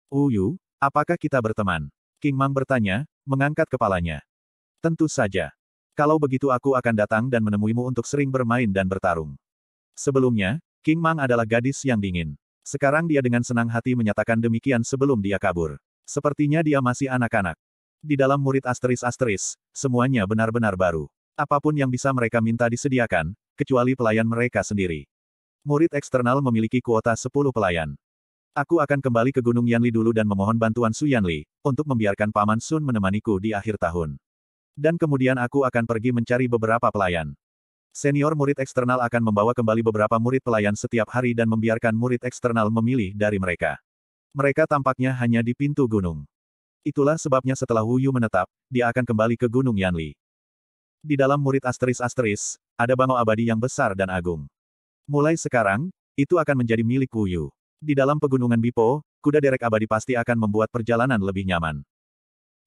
Wu Yu, apakah kita berteman? King Mang bertanya, mengangkat kepalanya. Tentu saja. Kalau begitu aku akan datang dan menemuimu untuk sering bermain dan bertarung. Sebelumnya, King Mang adalah gadis yang dingin. Sekarang dia dengan senang hati menyatakan demikian sebelum dia kabur. Sepertinya dia masih anak-anak. Di dalam murid asteris-asteris, semuanya benar-benar baru. Apapun yang bisa mereka minta disediakan, kecuali pelayan mereka sendiri. Murid eksternal memiliki kuota 10 pelayan. Aku akan kembali ke Gunung Yanli dulu dan memohon bantuan Su Yanli, untuk membiarkan Paman Sun menemaniku di akhir tahun. Dan kemudian aku akan pergi mencari beberapa pelayan. Senior murid eksternal akan membawa kembali beberapa murid pelayan setiap hari dan membiarkan murid eksternal memilih dari mereka. Mereka tampaknya hanya di pintu gunung. Itulah sebabnya setelah Wu Yu menetap, dia akan kembali ke Gunung Yanli. Di dalam murid asteris-asteris, ada bangau abadi yang besar dan agung. Mulai sekarang, itu akan menjadi milik Wu Yu. Di dalam pegunungan Bipo, kuda derek abadi pasti akan membuat perjalanan lebih nyaman.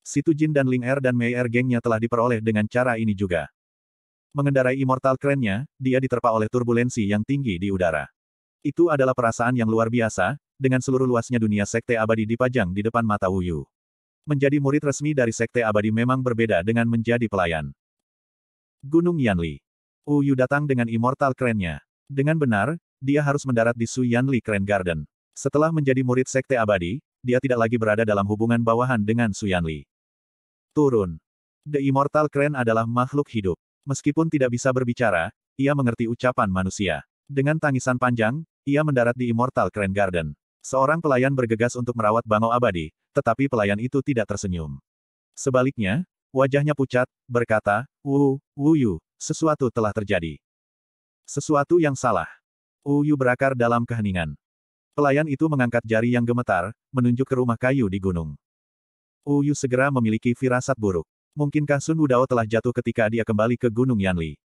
Situ Jin dan Ling Er dan Mei Er gengnya telah diperoleh dengan cara ini juga. Mengendarai Immortal Crane-nya, dia diterpa oleh turbulensi yang tinggi di udara. Itu adalah perasaan yang luar biasa, dengan seluruh luasnya dunia Sekte Abadi dipajang di depan mata Wuyu. Menjadi murid resmi dari Sekte Abadi memang berbeda dengan menjadi pelayan. Gunung Yanli. Wuyu datang dengan Immortal Crane-nya. Dengan benar, dia harus mendarat di Su Yanli Crane Garden. Setelah menjadi murid Sekte Abadi, dia tidak lagi berada dalam hubungan bawahan dengan Su Yanli. Turun. The Immortal Crane adalah makhluk hidup. Meskipun tidak bisa berbicara, ia mengerti ucapan manusia. Dengan tangisan panjang, ia mendarat di Immortal Crane Garden. Seorang pelayan bergegas untuk merawat bangau abadi, tetapi pelayan itu tidak tersenyum. Sebaliknya, wajahnya pucat, berkata, Wu, Wu Yu, sesuatu telah terjadi. Sesuatu yang salah. Wu Yu berakar dalam keheningan. Pelayan itu mengangkat jari yang gemetar, menunjuk ke rumah kayu di gunung. Wu Yu segera memiliki firasat buruk. Mungkinkah Sun Wudao telah jatuh ketika dia kembali ke Gunung Yanli?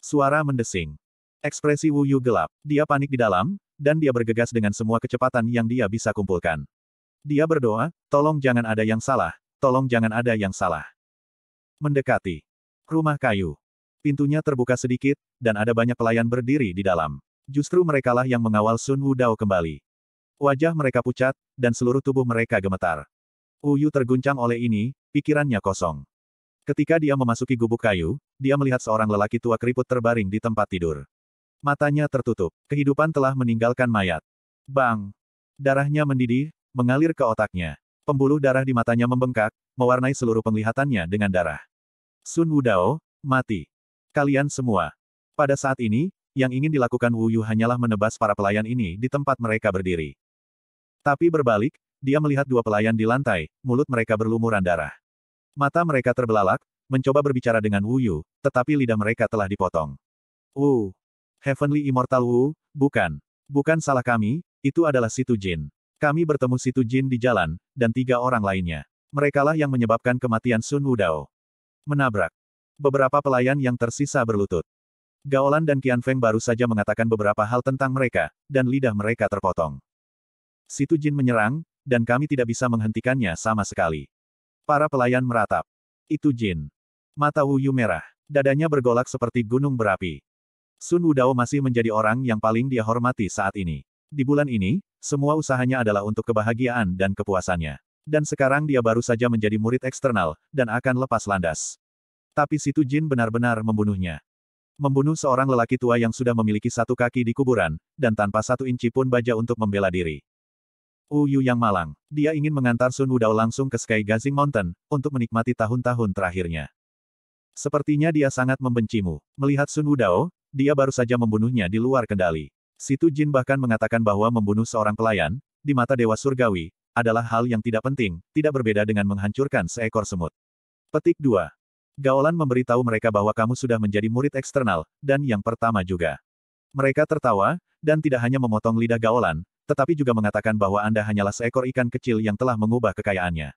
Suara mendesing. Ekspresi Wu Yu gelap. Dia panik di dalam, dan dia bergegas dengan semua kecepatan yang dia bisa kumpulkan. Dia berdoa, tolong jangan ada yang salah, tolong jangan ada yang salah. Mendekati. Rumah kayu. Pintunya terbuka sedikit, dan ada banyak pelayan berdiri di dalam. Justru merekalah yang mengawal Sun Wudao kembali. Wajah mereka pucat, dan seluruh tubuh mereka gemetar. Wu Yu terguncang oleh ini, pikirannya kosong. Ketika dia memasuki gubuk kayu, dia melihat seorang lelaki tua keriput terbaring di tempat tidur. Matanya tertutup, kehidupan telah meninggalkan mayat. Bang! Darahnya mendidih, mengalir ke otaknya. Pembuluh darah di matanya membengkak, mewarnai seluruh penglihatannya dengan darah. Sun Wudao, mati. Kalian semua. Pada saat ini, yang ingin dilakukan Wu Yu hanyalah menebas para pelayan ini di tempat mereka berdiri. Tapi berbalik, dia melihat dua pelayan di lantai, mulut mereka berlumuran darah. Mata mereka terbelalak, mencoba berbicara dengan Wu Yu, tetapi lidah mereka telah dipotong. Wu, Heavenly Immortal Wu, bukan. Bukan salah kami, itu adalah Situ Jin. Kami bertemu Situ Jin di jalan, dan tiga orang lainnya. Merekalah yang menyebabkan kematian Sun Wudao. Menabrak. Beberapa pelayan yang tersisa berlutut. Gaolan dan Qian Feng baru saja mengatakan beberapa hal tentang mereka, dan lidah mereka terpotong. Situ Jin menyerang, dan kami tidak bisa menghentikannya sama sekali. Para pelayan meratap. Itu Jin. Mata Wuyu merah. Dadanya bergolak seperti gunung berapi. Sun Wudao masih menjadi orang yang paling dia hormati saat ini. Di bulan ini, semua usahanya adalah untuk kebahagiaan dan kepuasannya. Dan sekarang dia baru saja menjadi murid eksternal, dan akan lepas landas. Tapi situ Jin benar-benar membunuhnya. Membunuh seorang lelaki tua yang sudah memiliki satu kaki di kuburan, dan tanpa satu inci pun baja untuk membela diri. Uyu yang malang, dia ingin mengantar Sun Wudao langsung ke Sky Gazing Mountain, untuk menikmati tahun-tahun terakhirnya. Sepertinya dia sangat membencimu. Melihat Sun Wudao, dia baru saja membunuhnya di luar kendali. Situ Jin bahkan mengatakan bahwa membunuh seorang pelayan, di mata Dewa Surgawi, adalah hal yang tidak penting, tidak berbeda dengan menghancurkan seekor semut. Petik 2. Gaolan memberitahu mereka bahwa kamu sudah menjadi murid eksternal, dan yang pertama juga. Mereka tertawa, dan tidak hanya memotong lidah Gaolan, tetapi juga mengatakan bahwa Anda hanyalah seekor ikan kecil yang telah mengubah kekayaannya.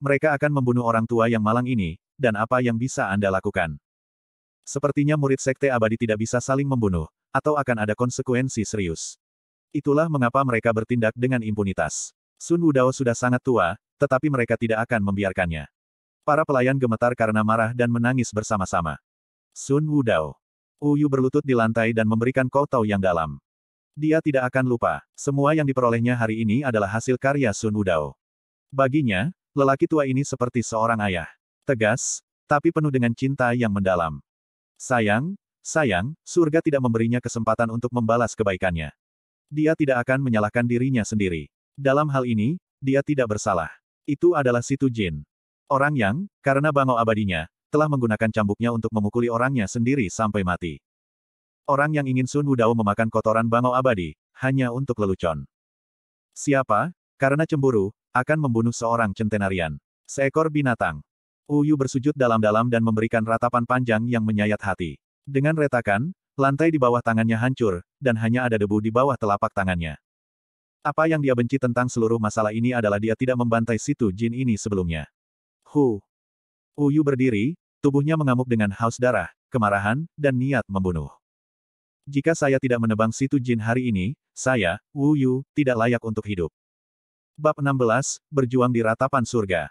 Mereka akan membunuh orang tua yang malang ini, dan apa yang bisa Anda lakukan? Sepertinya murid sekte abadi tidak bisa saling membunuh, atau akan ada konsekuensi serius. Itulah mengapa mereka bertindak dengan impunitas. Sun Wudao sudah sangat tua, tetapi mereka tidak akan membiarkannya. Para pelayan gemetar karena marah dan menangis bersama-sama. Sun Wudao. Uyu berlutut di lantai dan memberikan kotau yang dalam. Dia tidak akan lupa, semua yang diperolehnya hari ini adalah hasil karya Sun Wudao. Baginya, lelaki tua ini seperti seorang ayah. Tegas, tapi penuh dengan cinta yang mendalam. Sayang, sayang, surga tidak memberinya kesempatan untuk membalas kebaikannya. Dia tidak akan menyalahkan dirinya sendiri. Dalam hal ini, dia tidak bersalah. Itu adalah Situ Jin. Orang yang, karena bangau abadinya, telah menggunakan cambuknya untuk memukuli orangnya sendiri sampai mati. Orang yang ingin Sun Wudao memakan kotoran bangau abadi, hanya untuk lelucon. Siapa? Karena cemburu, akan membunuh seorang centenarian. Seekor binatang. Uyu bersujud dalam-dalam dan memberikan ratapan panjang yang menyayat hati. Dengan retakan, lantai di bawah tangannya hancur, dan hanya ada debu di bawah telapak tangannya. Apa yang dia benci tentang seluruh masalah ini adalah dia tidak membantai situ jin ini sebelumnya. Hu. Uyu berdiri, tubuhnya mengamuk dengan haus darah, kemarahan, dan niat membunuh. Jika saya tidak menebang situ jin hari ini, saya, Wu Yu, tidak layak untuk hidup. Bab 16, Berjuang di Ratapan Surga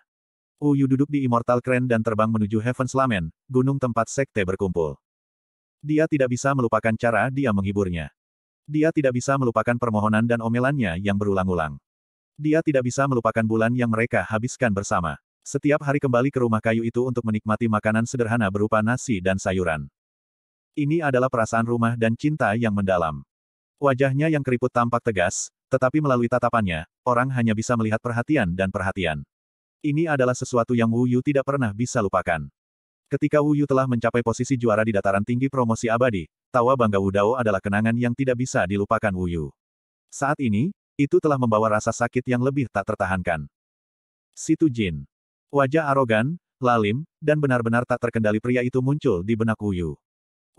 Wu Yu duduk di Immortal Crane dan terbang menuju Heaven's Lament, gunung tempat sekte berkumpul. Dia tidak bisa melupakan cara dia menghiburnya. Dia tidak bisa melupakan permohonan dan omelannya yang berulang-ulang. Dia tidak bisa melupakan bulan yang mereka habiskan bersama. Setiap hari kembali ke rumah kayu itu untuk menikmati makanan sederhana berupa nasi dan sayuran. Ini adalah perasaan rumah dan cinta yang mendalam. Wajahnya yang keriput tampak tegas, tetapi melalui tatapannya, orang hanya bisa melihat perhatian dan perhatian. Ini adalah sesuatu yang Wu Yu tidak pernah bisa lupakan. Ketika Wu Yu telah mencapai posisi juara di dataran tinggi promosi abadi, tawa bangga Wu Dao adalah kenangan yang tidak bisa dilupakan Wu Yu. Saat ini, itu telah membawa rasa sakit yang lebih tak tertahankan. Situ Jin. Wajah arogan, lalim, dan benar-benar tak terkendali pria itu muncul di benak Wu Yu.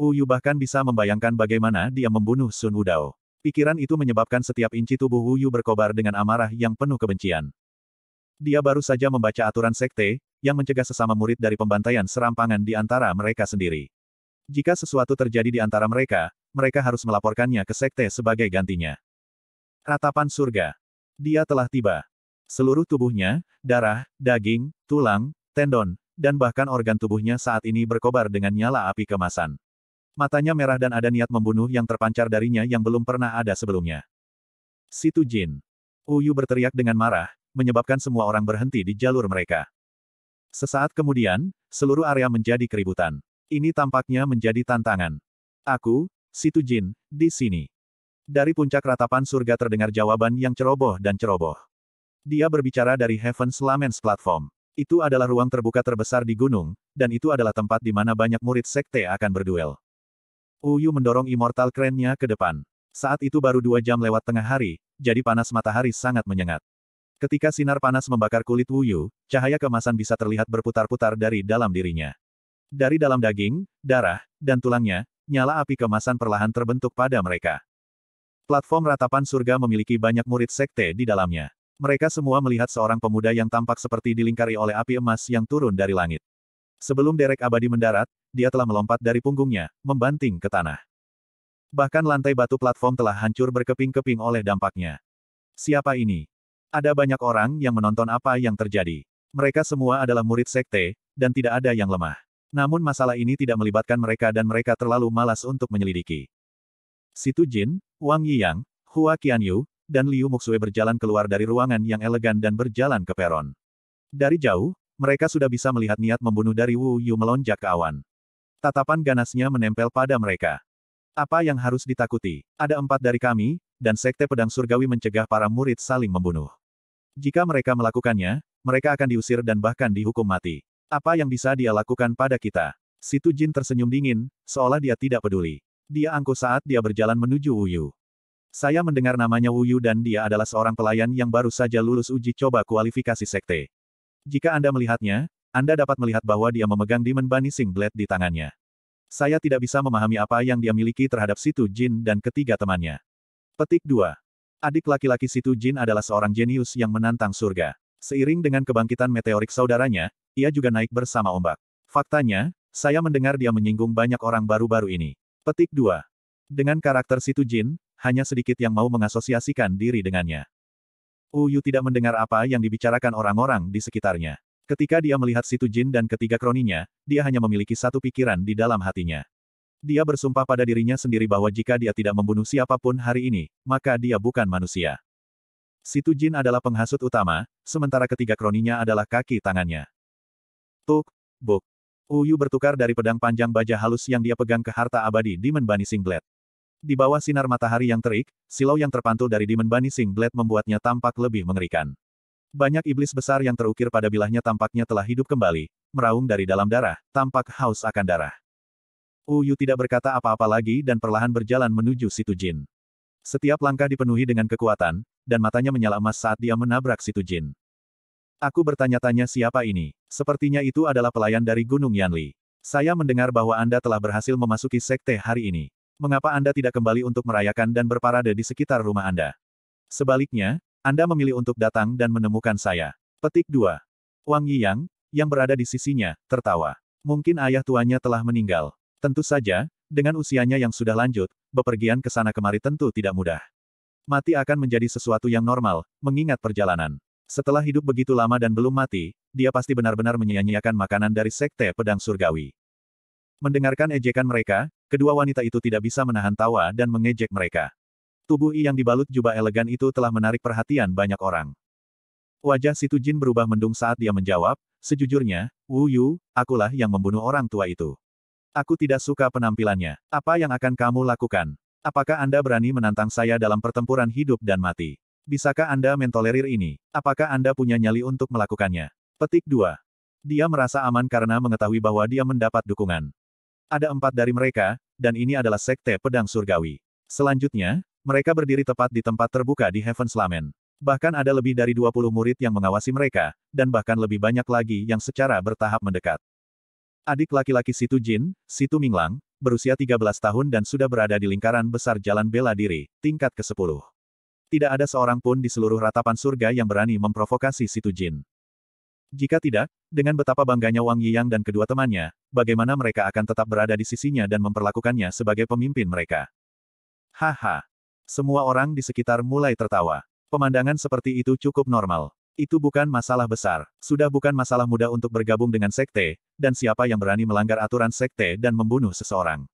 Uyu bahkan bisa membayangkan bagaimana dia membunuh Sun Wudao. Pikiran itu menyebabkan setiap inci tubuh Uyu berkobar dengan amarah yang penuh kebencian. Dia baru saja membaca aturan sekte, yang mencegah sesama murid dari pembantaian serampangan di antara mereka sendiri. Jika sesuatu terjadi di antara mereka, mereka harus melaporkannya ke sekte sebagai gantinya. Ratapan surga. Dia telah tiba. Seluruh tubuhnya, darah, daging, tulang, tendon, dan bahkan organ tubuhnya saat ini berkobar dengan nyala api kemasan. Matanya merah dan ada niat membunuh yang terpancar darinya yang belum pernah ada sebelumnya. Situ Jin. Uyu berteriak dengan marah, menyebabkan semua orang berhenti di jalur mereka. Sesaat kemudian, seluruh area menjadi keributan. Ini tampaknya menjadi tantangan. Aku, Situ Jin, di sini. Dari puncak ratapan surga terdengar jawaban yang ceroboh dan ceroboh. Dia berbicara dari Heaven's Laments Platform. Itu adalah ruang terbuka terbesar di gunung, dan itu adalah tempat di mana banyak murid sekte akan berduel. Uyu mendorong Immortal Crane-nya ke depan. Saat itu baru dua jam lewat tengah hari, jadi panas matahari sangat menyengat. Ketika sinar panas membakar kulit Wuyu, cahaya kemasan bisa terlihat berputar-putar dari dalam dirinya. Dari dalam daging, darah, dan tulangnya, nyala api kemasan perlahan terbentuk pada mereka. Platform ratapan surga memiliki banyak murid sekte di dalamnya. Mereka semua melihat seorang pemuda yang tampak seperti dilingkari oleh api emas yang turun dari langit. Sebelum derek abadi mendarat, dia telah melompat dari punggungnya, membanting ke tanah. Bahkan lantai batu platform telah hancur berkeping-keping oleh dampaknya. Siapa ini? Ada banyak orang yang menonton apa yang terjadi. Mereka semua adalah murid sekte, dan tidak ada yang lemah. Namun masalah ini tidak melibatkan mereka dan mereka terlalu malas untuk menyelidiki. Situ Jin, Wang Yi Yang, Hua Qianyu, dan Liu Muxue berjalan keluar dari ruangan yang elegan dan berjalan ke peron. Dari jauh, mereka sudah bisa melihat niat membunuh dari Wu Yu melonjak ke awan. Tatapan ganasnya menempel pada mereka. Apa yang harus ditakuti? Ada empat dari kami, dan Sekte Pedang Surgawi mencegah para murid saling membunuh. Jika mereka melakukannya, mereka akan diusir dan bahkan dihukum mati. Apa yang bisa dia lakukan pada kita? Situ Jin tersenyum dingin, seolah dia tidak peduli. Dia angkuh saat dia berjalan menuju Wuyu. Saya mendengar namanya Wuyu dan dia adalah seorang pelayan yang baru saja lulus uji coba kualifikasi sekte. Jika Anda melihatnya, anda dapat melihat bahwa dia memegang Demon Banishing singlet di tangannya. Saya tidak bisa memahami apa yang dia miliki terhadap Situ Jin dan ketiga temannya. Petik 2. Adik laki-laki Situ Jin adalah seorang jenius yang menantang surga. Seiring dengan kebangkitan meteorik saudaranya, ia juga naik bersama ombak. Faktanya, saya mendengar dia menyinggung banyak orang baru-baru ini. Petik 2. Dengan karakter Situ Jin, hanya sedikit yang mau mengasosiasikan diri dengannya. Uyu tidak mendengar apa yang dibicarakan orang-orang di sekitarnya. Ketika dia melihat situ jin dan ketiga kroninya, dia hanya memiliki satu pikiran di dalam hatinya. Dia bersumpah pada dirinya sendiri bahwa jika dia tidak membunuh siapapun hari ini, maka dia bukan manusia. Situ jin adalah penghasut utama, sementara ketiga kroninya adalah kaki tangannya. Tuk, buk. Uyu bertukar dari pedang panjang baja halus yang dia pegang ke harta abadi Demon Banishing Blade. Di bawah sinar matahari yang terik, silau yang terpantul dari Demon Banishing Blade membuatnya tampak lebih mengerikan. Banyak iblis besar yang terukir pada bilahnya tampaknya telah hidup kembali, meraung dari dalam darah, tampak haus akan darah. Uyu tidak berkata apa-apa lagi dan perlahan berjalan menuju situ jin. Setiap langkah dipenuhi dengan kekuatan, dan matanya menyala emas saat dia menabrak situ jin. Aku bertanya-tanya siapa ini. Sepertinya itu adalah pelayan dari Gunung Yanli. Saya mendengar bahwa Anda telah berhasil memasuki sekte hari ini. Mengapa Anda tidak kembali untuk merayakan dan berparade di sekitar rumah Anda? Sebaliknya, anda memilih untuk datang dan menemukan saya. Petik 2. Wang Yiyang, yang berada di sisinya, tertawa. Mungkin ayah tuanya telah meninggal. Tentu saja, dengan usianya yang sudah lanjut, bepergian ke sana kemari tentu tidak mudah. Mati akan menjadi sesuatu yang normal, mengingat perjalanan. Setelah hidup begitu lama dan belum mati, dia pasti benar-benar menyia-nyiakan makanan dari sekte pedang surgawi. Mendengarkan ejekan mereka, kedua wanita itu tidak bisa menahan tawa dan mengejek mereka. Tubuh yang dibalut jubah elegan itu telah menarik perhatian banyak orang. Wajah Situ Jin berubah mendung saat dia menjawab, sejujurnya, Wu Yu, akulah yang membunuh orang tua itu. Aku tidak suka penampilannya. Apa yang akan kamu lakukan? Apakah Anda berani menantang saya dalam pertempuran hidup dan mati? Bisakah Anda mentolerir ini? Apakah Anda punya nyali untuk melakukannya? Petik 2. Dia merasa aman karena mengetahui bahwa dia mendapat dukungan. Ada empat dari mereka, dan ini adalah sekte pedang surgawi. Selanjutnya, mereka berdiri tepat di tempat terbuka di Heaven's Lament. Bahkan ada lebih dari 20 murid yang mengawasi mereka, dan bahkan lebih banyak lagi yang secara bertahap mendekat. Adik laki-laki Situ Jin, Situ Minglang, berusia 13 tahun dan sudah berada di lingkaran besar jalan bela diri, tingkat ke-10. Tidak ada seorang pun di seluruh ratapan surga yang berani memprovokasi Situ Jin. Jika tidak, dengan betapa bangganya Wang Yiyang dan kedua temannya, bagaimana mereka akan tetap berada di sisinya dan memperlakukannya sebagai pemimpin mereka. Haha, semua orang di sekitar mulai tertawa. Pemandangan seperti itu cukup normal. Itu bukan masalah besar. Sudah bukan masalah mudah untuk bergabung dengan sekte, dan siapa yang berani melanggar aturan sekte dan membunuh seseorang.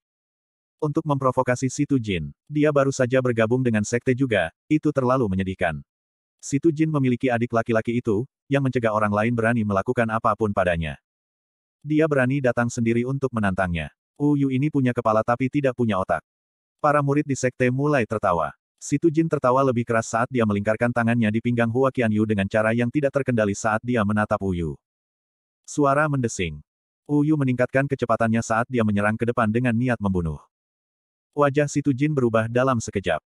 Untuk memprovokasi Situ Jin, dia baru saja bergabung dengan sekte juga, itu terlalu menyedihkan. Situ Jin memiliki adik laki-laki itu, yang mencegah orang lain berani melakukan apapun padanya. Dia berani datang sendiri untuk menantangnya. Uyu ini punya kepala tapi tidak punya otak. Para murid di sekte mulai tertawa. Situ Jin tertawa lebih keras saat dia melingkarkan tangannya di pinggang Hua Qianyu dengan cara yang tidak terkendali saat dia menatap Uyu. Suara mendesing. Uyu meningkatkan kecepatannya saat dia menyerang ke depan dengan niat membunuh. Wajah Situ Jin berubah dalam sekejap.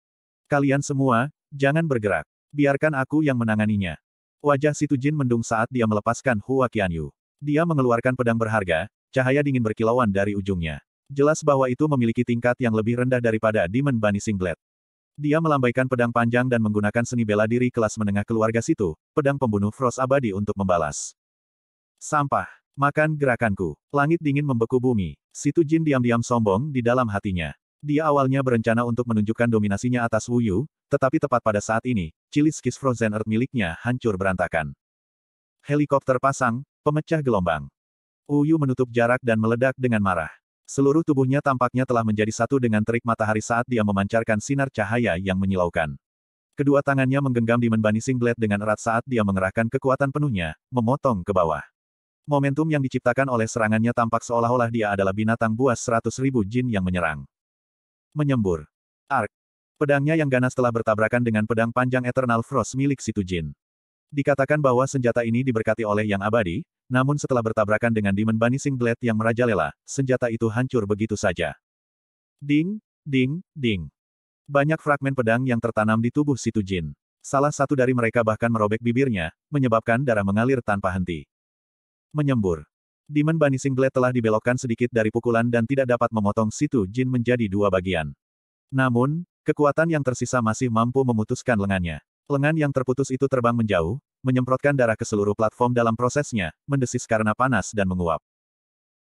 Kalian semua, jangan bergerak. Biarkan aku yang menanganinya. Wajah Situ Jin mendung saat dia melepaskan Hua Qianyu. Dia mengeluarkan pedang berharga, cahaya dingin berkilauan dari ujungnya. Jelas bahwa itu memiliki tingkat yang lebih rendah daripada Demon Bunny Singlet. Dia melambaikan pedang panjang dan menggunakan seni bela diri kelas menengah keluarga situ, pedang pembunuh Frost abadi untuk membalas. Sampah. Makan gerakanku. Langit dingin membeku bumi. Situ Jin diam-diam sombong di dalam hatinya. Dia awalnya berencana untuk menunjukkan dominasinya atas Wuyu, tetapi tepat pada saat ini, Chili Skis Frozen Earth miliknya hancur berantakan. Helikopter pasang, pemecah gelombang. Wuyu menutup jarak dan meledak dengan marah. Seluruh tubuhnya tampaknya telah menjadi satu dengan terik matahari saat dia memancarkan sinar cahaya yang menyilaukan. Kedua tangannya menggenggam di Banishing singlet dengan erat saat dia mengerahkan kekuatan penuhnya, memotong ke bawah. Momentum yang diciptakan oleh serangannya tampak seolah-olah dia adalah binatang buas seratus ribu jin yang menyerang. Menyembur. Ark. Pedangnya yang ganas telah bertabrakan dengan pedang panjang Eternal Frost milik situ jin. Dikatakan bahwa senjata ini diberkati oleh yang abadi, namun setelah bertabrakan dengan Demon Banishing Blade yang merajalela, senjata itu hancur begitu saja. Ding, ding, ding. Banyak fragmen pedang yang tertanam di tubuh situ jin. Salah satu dari mereka bahkan merobek bibirnya, menyebabkan darah mengalir tanpa henti. Menyembur. Demon Banishing Blade telah dibelokkan sedikit dari pukulan dan tidak dapat memotong situ jin menjadi dua bagian. Namun, kekuatan yang tersisa masih mampu memutuskan lengannya. Lengan yang terputus itu terbang menjauh, menyemprotkan darah ke seluruh platform dalam prosesnya, mendesis karena panas dan menguap.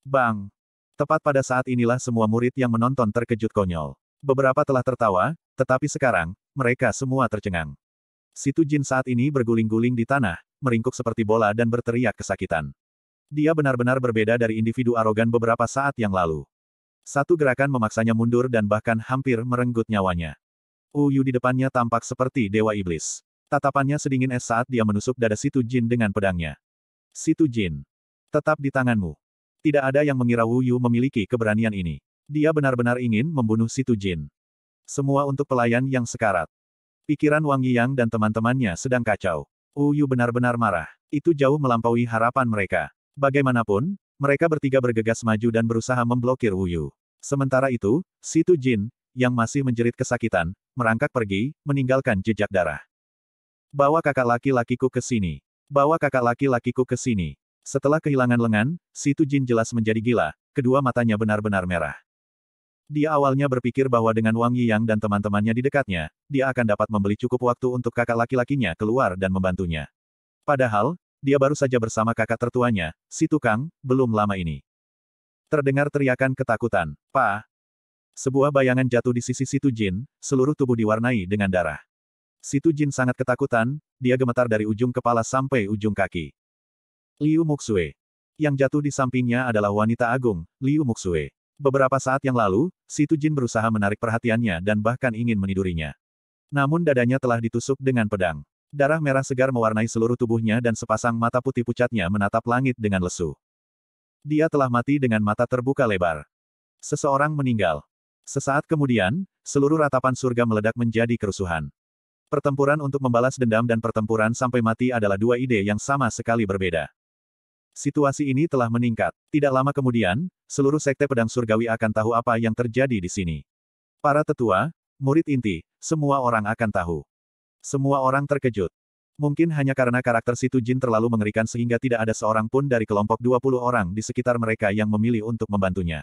Bang! Tepat pada saat inilah semua murid yang menonton terkejut konyol. Beberapa telah tertawa, tetapi sekarang, mereka semua tercengang. Situ Jin saat ini berguling-guling di tanah, meringkuk seperti bola dan berteriak kesakitan. Dia benar-benar berbeda dari individu arogan beberapa saat yang lalu. Satu gerakan memaksanya mundur dan bahkan hampir merenggut nyawanya. Uyu di depannya tampak seperti dewa iblis. Tatapannya sedingin es saat dia menusuk dada Situ Jin dengan pedangnya. Situ Jin. Tetap di tanganmu. Tidak ada yang mengira Wu Yu memiliki keberanian ini. Dia benar-benar ingin membunuh Situ Jin. Semua untuk pelayan yang sekarat. Pikiran Wang Yang dan teman-temannya sedang kacau. Wu Yu benar-benar marah. Itu jauh melampaui harapan mereka. Bagaimanapun, mereka bertiga bergegas maju dan berusaha memblokir Wu Yu. Sementara itu, Situ Jin, yang masih menjerit kesakitan, merangkak pergi, meninggalkan jejak darah. Bawa kakak laki-lakiku ke sini. Bawa kakak laki-lakiku ke sini. Setelah kehilangan lengan, Situ Jin jelas menjadi gila, kedua matanya benar-benar merah. Dia awalnya berpikir bahwa dengan Wang Yiyang dan teman-temannya di dekatnya, dia akan dapat membeli cukup waktu untuk kakak laki-lakinya keluar dan membantunya. Padahal, dia baru saja bersama kakak tertuanya, si tukang, belum lama ini. Terdengar teriakan ketakutan, Pa, sebuah bayangan jatuh di sisi situ Jin, seluruh tubuh diwarnai dengan darah. Situ Jin sangat ketakutan, dia gemetar dari ujung kepala sampai ujung kaki. Liu Muxue. Yang jatuh di sampingnya adalah wanita agung, Liu Muxue. Beberapa saat yang lalu, Situ Jin berusaha menarik perhatiannya dan bahkan ingin menidurinya. Namun dadanya telah ditusuk dengan pedang. Darah merah segar mewarnai seluruh tubuhnya dan sepasang mata putih pucatnya menatap langit dengan lesu. Dia telah mati dengan mata terbuka lebar. Seseorang meninggal. Sesaat kemudian, seluruh ratapan surga meledak menjadi kerusuhan. Pertempuran untuk membalas dendam dan pertempuran sampai mati adalah dua ide yang sama sekali berbeda. Situasi ini telah meningkat. Tidak lama kemudian, seluruh sekte pedang surgawi akan tahu apa yang terjadi di sini. Para tetua, murid inti, semua orang akan tahu. Semua orang terkejut. Mungkin hanya karena karakter Situ Jin terlalu mengerikan sehingga tidak ada seorang pun dari kelompok 20 orang di sekitar mereka yang memilih untuk membantunya.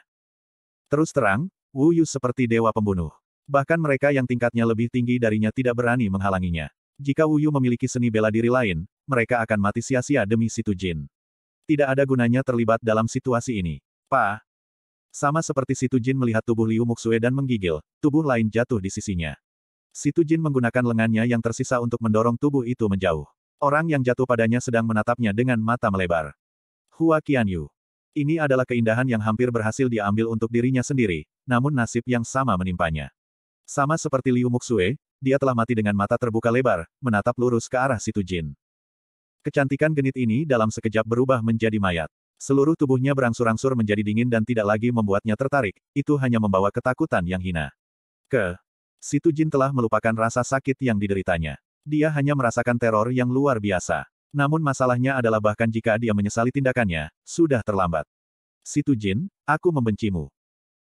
Terus terang, Wu Yu seperti dewa pembunuh. Bahkan mereka yang tingkatnya lebih tinggi darinya tidak berani menghalanginya. Jika Wuyu memiliki seni bela diri lain, mereka akan mati sia-sia demi situ Jin. Tidak ada gunanya terlibat dalam situasi ini. Pa. Sama seperti situ Jin melihat tubuh Liu Muxue dan menggigil, tubuh lain jatuh di sisinya. Situ Jin menggunakan lengannya yang tersisa untuk mendorong tubuh itu menjauh. Orang yang jatuh padanya sedang menatapnya dengan mata melebar. Hua Qianyu. Ini adalah keindahan yang hampir berhasil diambil untuk dirinya sendiri, namun nasib yang sama menimpanya. Sama seperti Liu Muxue, dia telah mati dengan mata terbuka lebar, menatap lurus ke arah situ Jin. Kecantikan genit ini dalam sekejap berubah menjadi mayat. Seluruh tubuhnya berangsur-angsur menjadi dingin dan tidak lagi membuatnya tertarik, itu hanya membawa ketakutan yang hina. Ke. Situ Jin telah melupakan rasa sakit yang dideritanya. Dia hanya merasakan teror yang luar biasa. Namun masalahnya adalah bahkan jika dia menyesali tindakannya, sudah terlambat. Situ Jin, aku membencimu.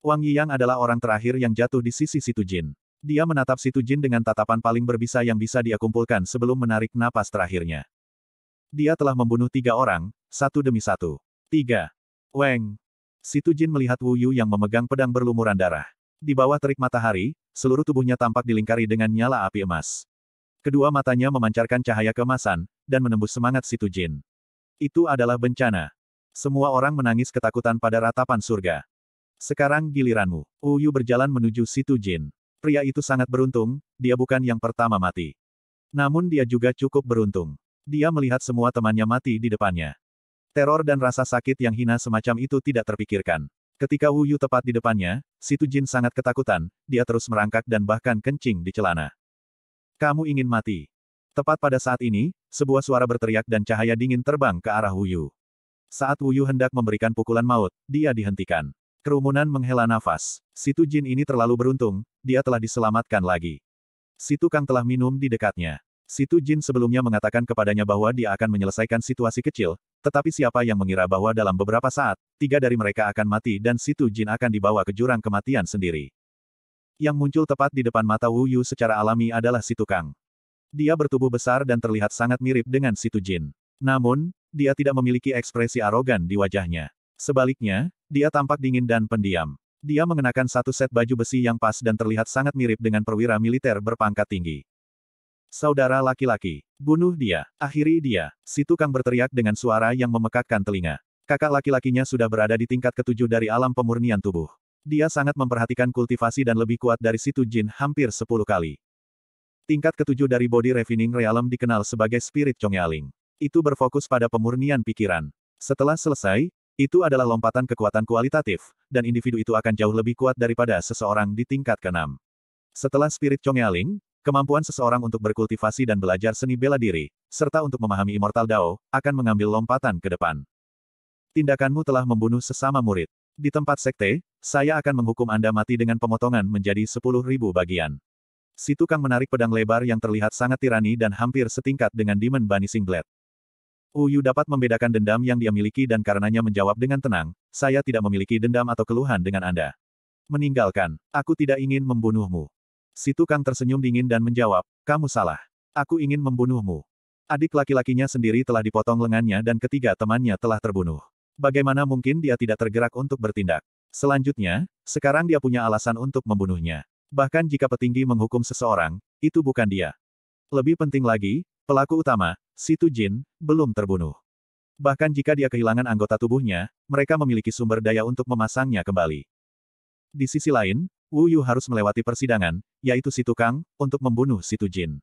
Wang Yang adalah orang terakhir yang jatuh di sisi Situ Jin. Dia menatap Situ Jin dengan tatapan paling berbisa yang bisa dia kumpulkan sebelum menarik napas terakhirnya. Dia telah membunuh tiga orang, satu demi satu. Tiga. Weng. Situ Jin melihat Wu Yu yang memegang pedang berlumuran darah. Di bawah terik matahari, seluruh tubuhnya tampak dilingkari dengan nyala api emas. Kedua matanya memancarkan cahaya kemasan, dan menembus semangat Situ Jin. Itu adalah bencana. Semua orang menangis ketakutan pada ratapan surga. Sekarang giliranmu. Uyu berjalan menuju situ Jin. Pria itu sangat beruntung, dia bukan yang pertama mati. Namun dia juga cukup beruntung. Dia melihat semua temannya mati di depannya. Teror dan rasa sakit yang hina semacam itu tidak terpikirkan. Ketika Wuyu tepat di depannya, Situ Jin sangat ketakutan, dia terus merangkak dan bahkan kencing di celana. Kamu ingin mati. Tepat pada saat ini, sebuah suara berteriak dan cahaya dingin terbang ke arah Wuyu. Saat Wuyu hendak memberikan pukulan maut, dia dihentikan. Kerumunan menghela nafas. Situ Jin ini terlalu beruntung, dia telah diselamatkan lagi. Si tukang telah minum di dekatnya. Situ Jin sebelumnya mengatakan kepadanya bahwa dia akan menyelesaikan situasi kecil, tetapi siapa yang mengira bahwa dalam beberapa saat, tiga dari mereka akan mati dan Situ Jin akan dibawa ke jurang kematian sendiri. Yang muncul tepat di depan mata Wu Yu secara alami adalah si tukang. Dia bertubuh besar dan terlihat sangat mirip dengan Situ Jin, Namun, dia tidak memiliki ekspresi arogan di wajahnya. Sebaliknya, dia tampak dingin dan pendiam. Dia mengenakan satu set baju besi yang pas dan terlihat sangat mirip dengan perwira militer berpangkat tinggi. Saudara laki-laki, bunuh dia, akhiri dia, si tukang berteriak dengan suara yang memekakkan telinga. Kakak laki-lakinya sudah berada di tingkat ketujuh dari alam pemurnian tubuh. Dia sangat memperhatikan kultivasi dan lebih kuat dari situ jin hampir sepuluh kali. Tingkat ketujuh dari Body Refining Realm dikenal sebagai Spirit Chongyaling. Itu berfokus pada pemurnian pikiran. Setelah selesai, itu adalah lompatan kekuatan kualitatif, dan individu itu akan jauh lebih kuat daripada seseorang di tingkat keenam. Setelah spirit Chongyaling, kemampuan seseorang untuk berkultivasi dan belajar seni bela diri, serta untuk memahami Immortal Dao, akan mengambil lompatan ke depan. Tindakanmu telah membunuh sesama murid. Di tempat sekte, saya akan menghukum Anda mati dengan pemotongan menjadi 10.000 bagian. Si tukang menarik pedang lebar yang terlihat sangat tirani dan hampir setingkat dengan Demon Banishing Blade. Uyu dapat membedakan dendam yang dia miliki dan karenanya menjawab dengan tenang, saya tidak memiliki dendam atau keluhan dengan Anda. Meninggalkan, aku tidak ingin membunuhmu. Si tukang tersenyum dingin dan menjawab, kamu salah. Aku ingin membunuhmu. Adik laki-lakinya sendiri telah dipotong lengannya dan ketiga temannya telah terbunuh. Bagaimana mungkin dia tidak tergerak untuk bertindak? Selanjutnya, sekarang dia punya alasan untuk membunuhnya. Bahkan jika petinggi menghukum seseorang, itu bukan dia. Lebih penting lagi, Pelaku utama, Situ Jin, belum terbunuh. Bahkan jika dia kehilangan anggota tubuhnya, mereka memiliki sumber daya untuk memasangnya kembali. Di sisi lain, Wu Yu harus melewati persidangan, yaitu Situ Kang, untuk membunuh Situ Jin.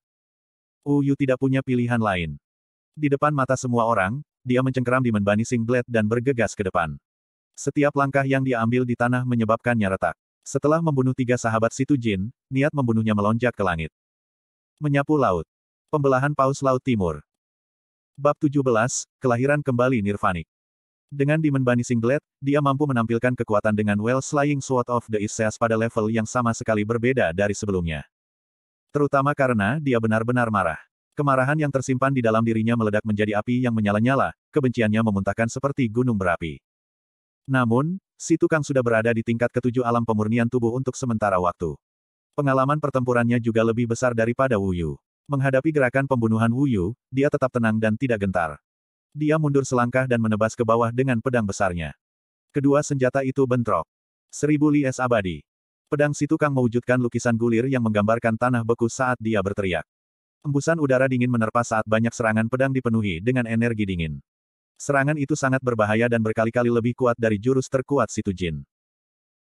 Wu Yu tidak punya pilihan lain. Di depan mata semua orang, dia mencengkeram di menbani singlet dan bergegas ke depan. Setiap langkah yang diambil di tanah menyebabkannya retak. Setelah membunuh tiga sahabat Situ Jin, niat membunuhnya melonjak ke langit. Menyapu laut. Pembelahan Paus Laut Timur. Bab 17, Kelahiran Kembali Nirvanik. Dengan Demon Bunny Singlet, dia mampu menampilkan kekuatan dengan Well Slaying Sword of the Isseas pada level yang sama sekali berbeda dari sebelumnya. Terutama karena dia benar-benar marah. Kemarahan yang tersimpan di dalam dirinya meledak menjadi api yang menyala-nyala, kebenciannya memuntahkan seperti gunung berapi. Namun, si tukang sudah berada di tingkat ketujuh alam pemurnian tubuh untuk sementara waktu. Pengalaman pertempurannya juga lebih besar daripada Wuyu. Menghadapi gerakan pembunuhan Wu Yu, dia tetap tenang dan tidak gentar. Dia mundur selangkah dan menebas ke bawah dengan pedang besarnya. Kedua senjata itu bentrok. Seribu li es abadi. Pedang si tukang mewujudkan lukisan gulir yang menggambarkan tanah beku saat dia berteriak. Embusan udara dingin menerpa saat banyak serangan pedang dipenuhi dengan energi dingin. Serangan itu sangat berbahaya dan berkali-kali lebih kuat dari jurus terkuat situ jin.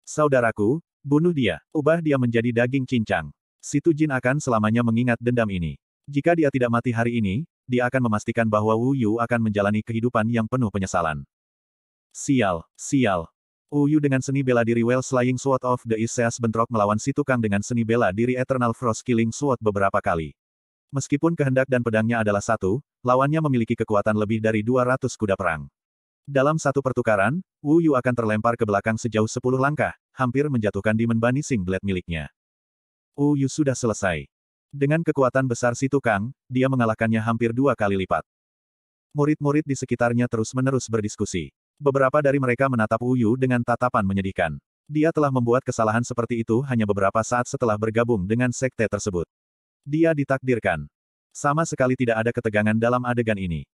Saudaraku, bunuh dia, ubah dia menjadi daging cincang si Jin akan selamanya mengingat dendam ini. Jika dia tidak mati hari ini, dia akan memastikan bahwa Wu Yu akan menjalani kehidupan yang penuh penyesalan. Sial, sial. Wu Yu dengan seni bela diri Well Slaying Sword of the Isseas bentrok melawan si tukang dengan seni bela diri Eternal Frost Killing Sword beberapa kali. Meskipun kehendak dan pedangnya adalah satu, lawannya memiliki kekuatan lebih dari 200 kuda perang. Dalam satu pertukaran, Wu Yu akan terlempar ke belakang sejauh 10 langkah, hampir menjatuhkan Demon Banishing Blade miliknya. Uyu oh, sudah selesai. Dengan kekuatan besar si tukang, dia mengalahkannya hampir dua kali lipat. Murid-murid di sekitarnya terus-menerus berdiskusi. Beberapa dari mereka menatap Uyu dengan tatapan menyedihkan. Dia telah membuat kesalahan seperti itu hanya beberapa saat setelah bergabung dengan sekte tersebut. Dia ditakdirkan. Sama sekali tidak ada ketegangan dalam adegan ini.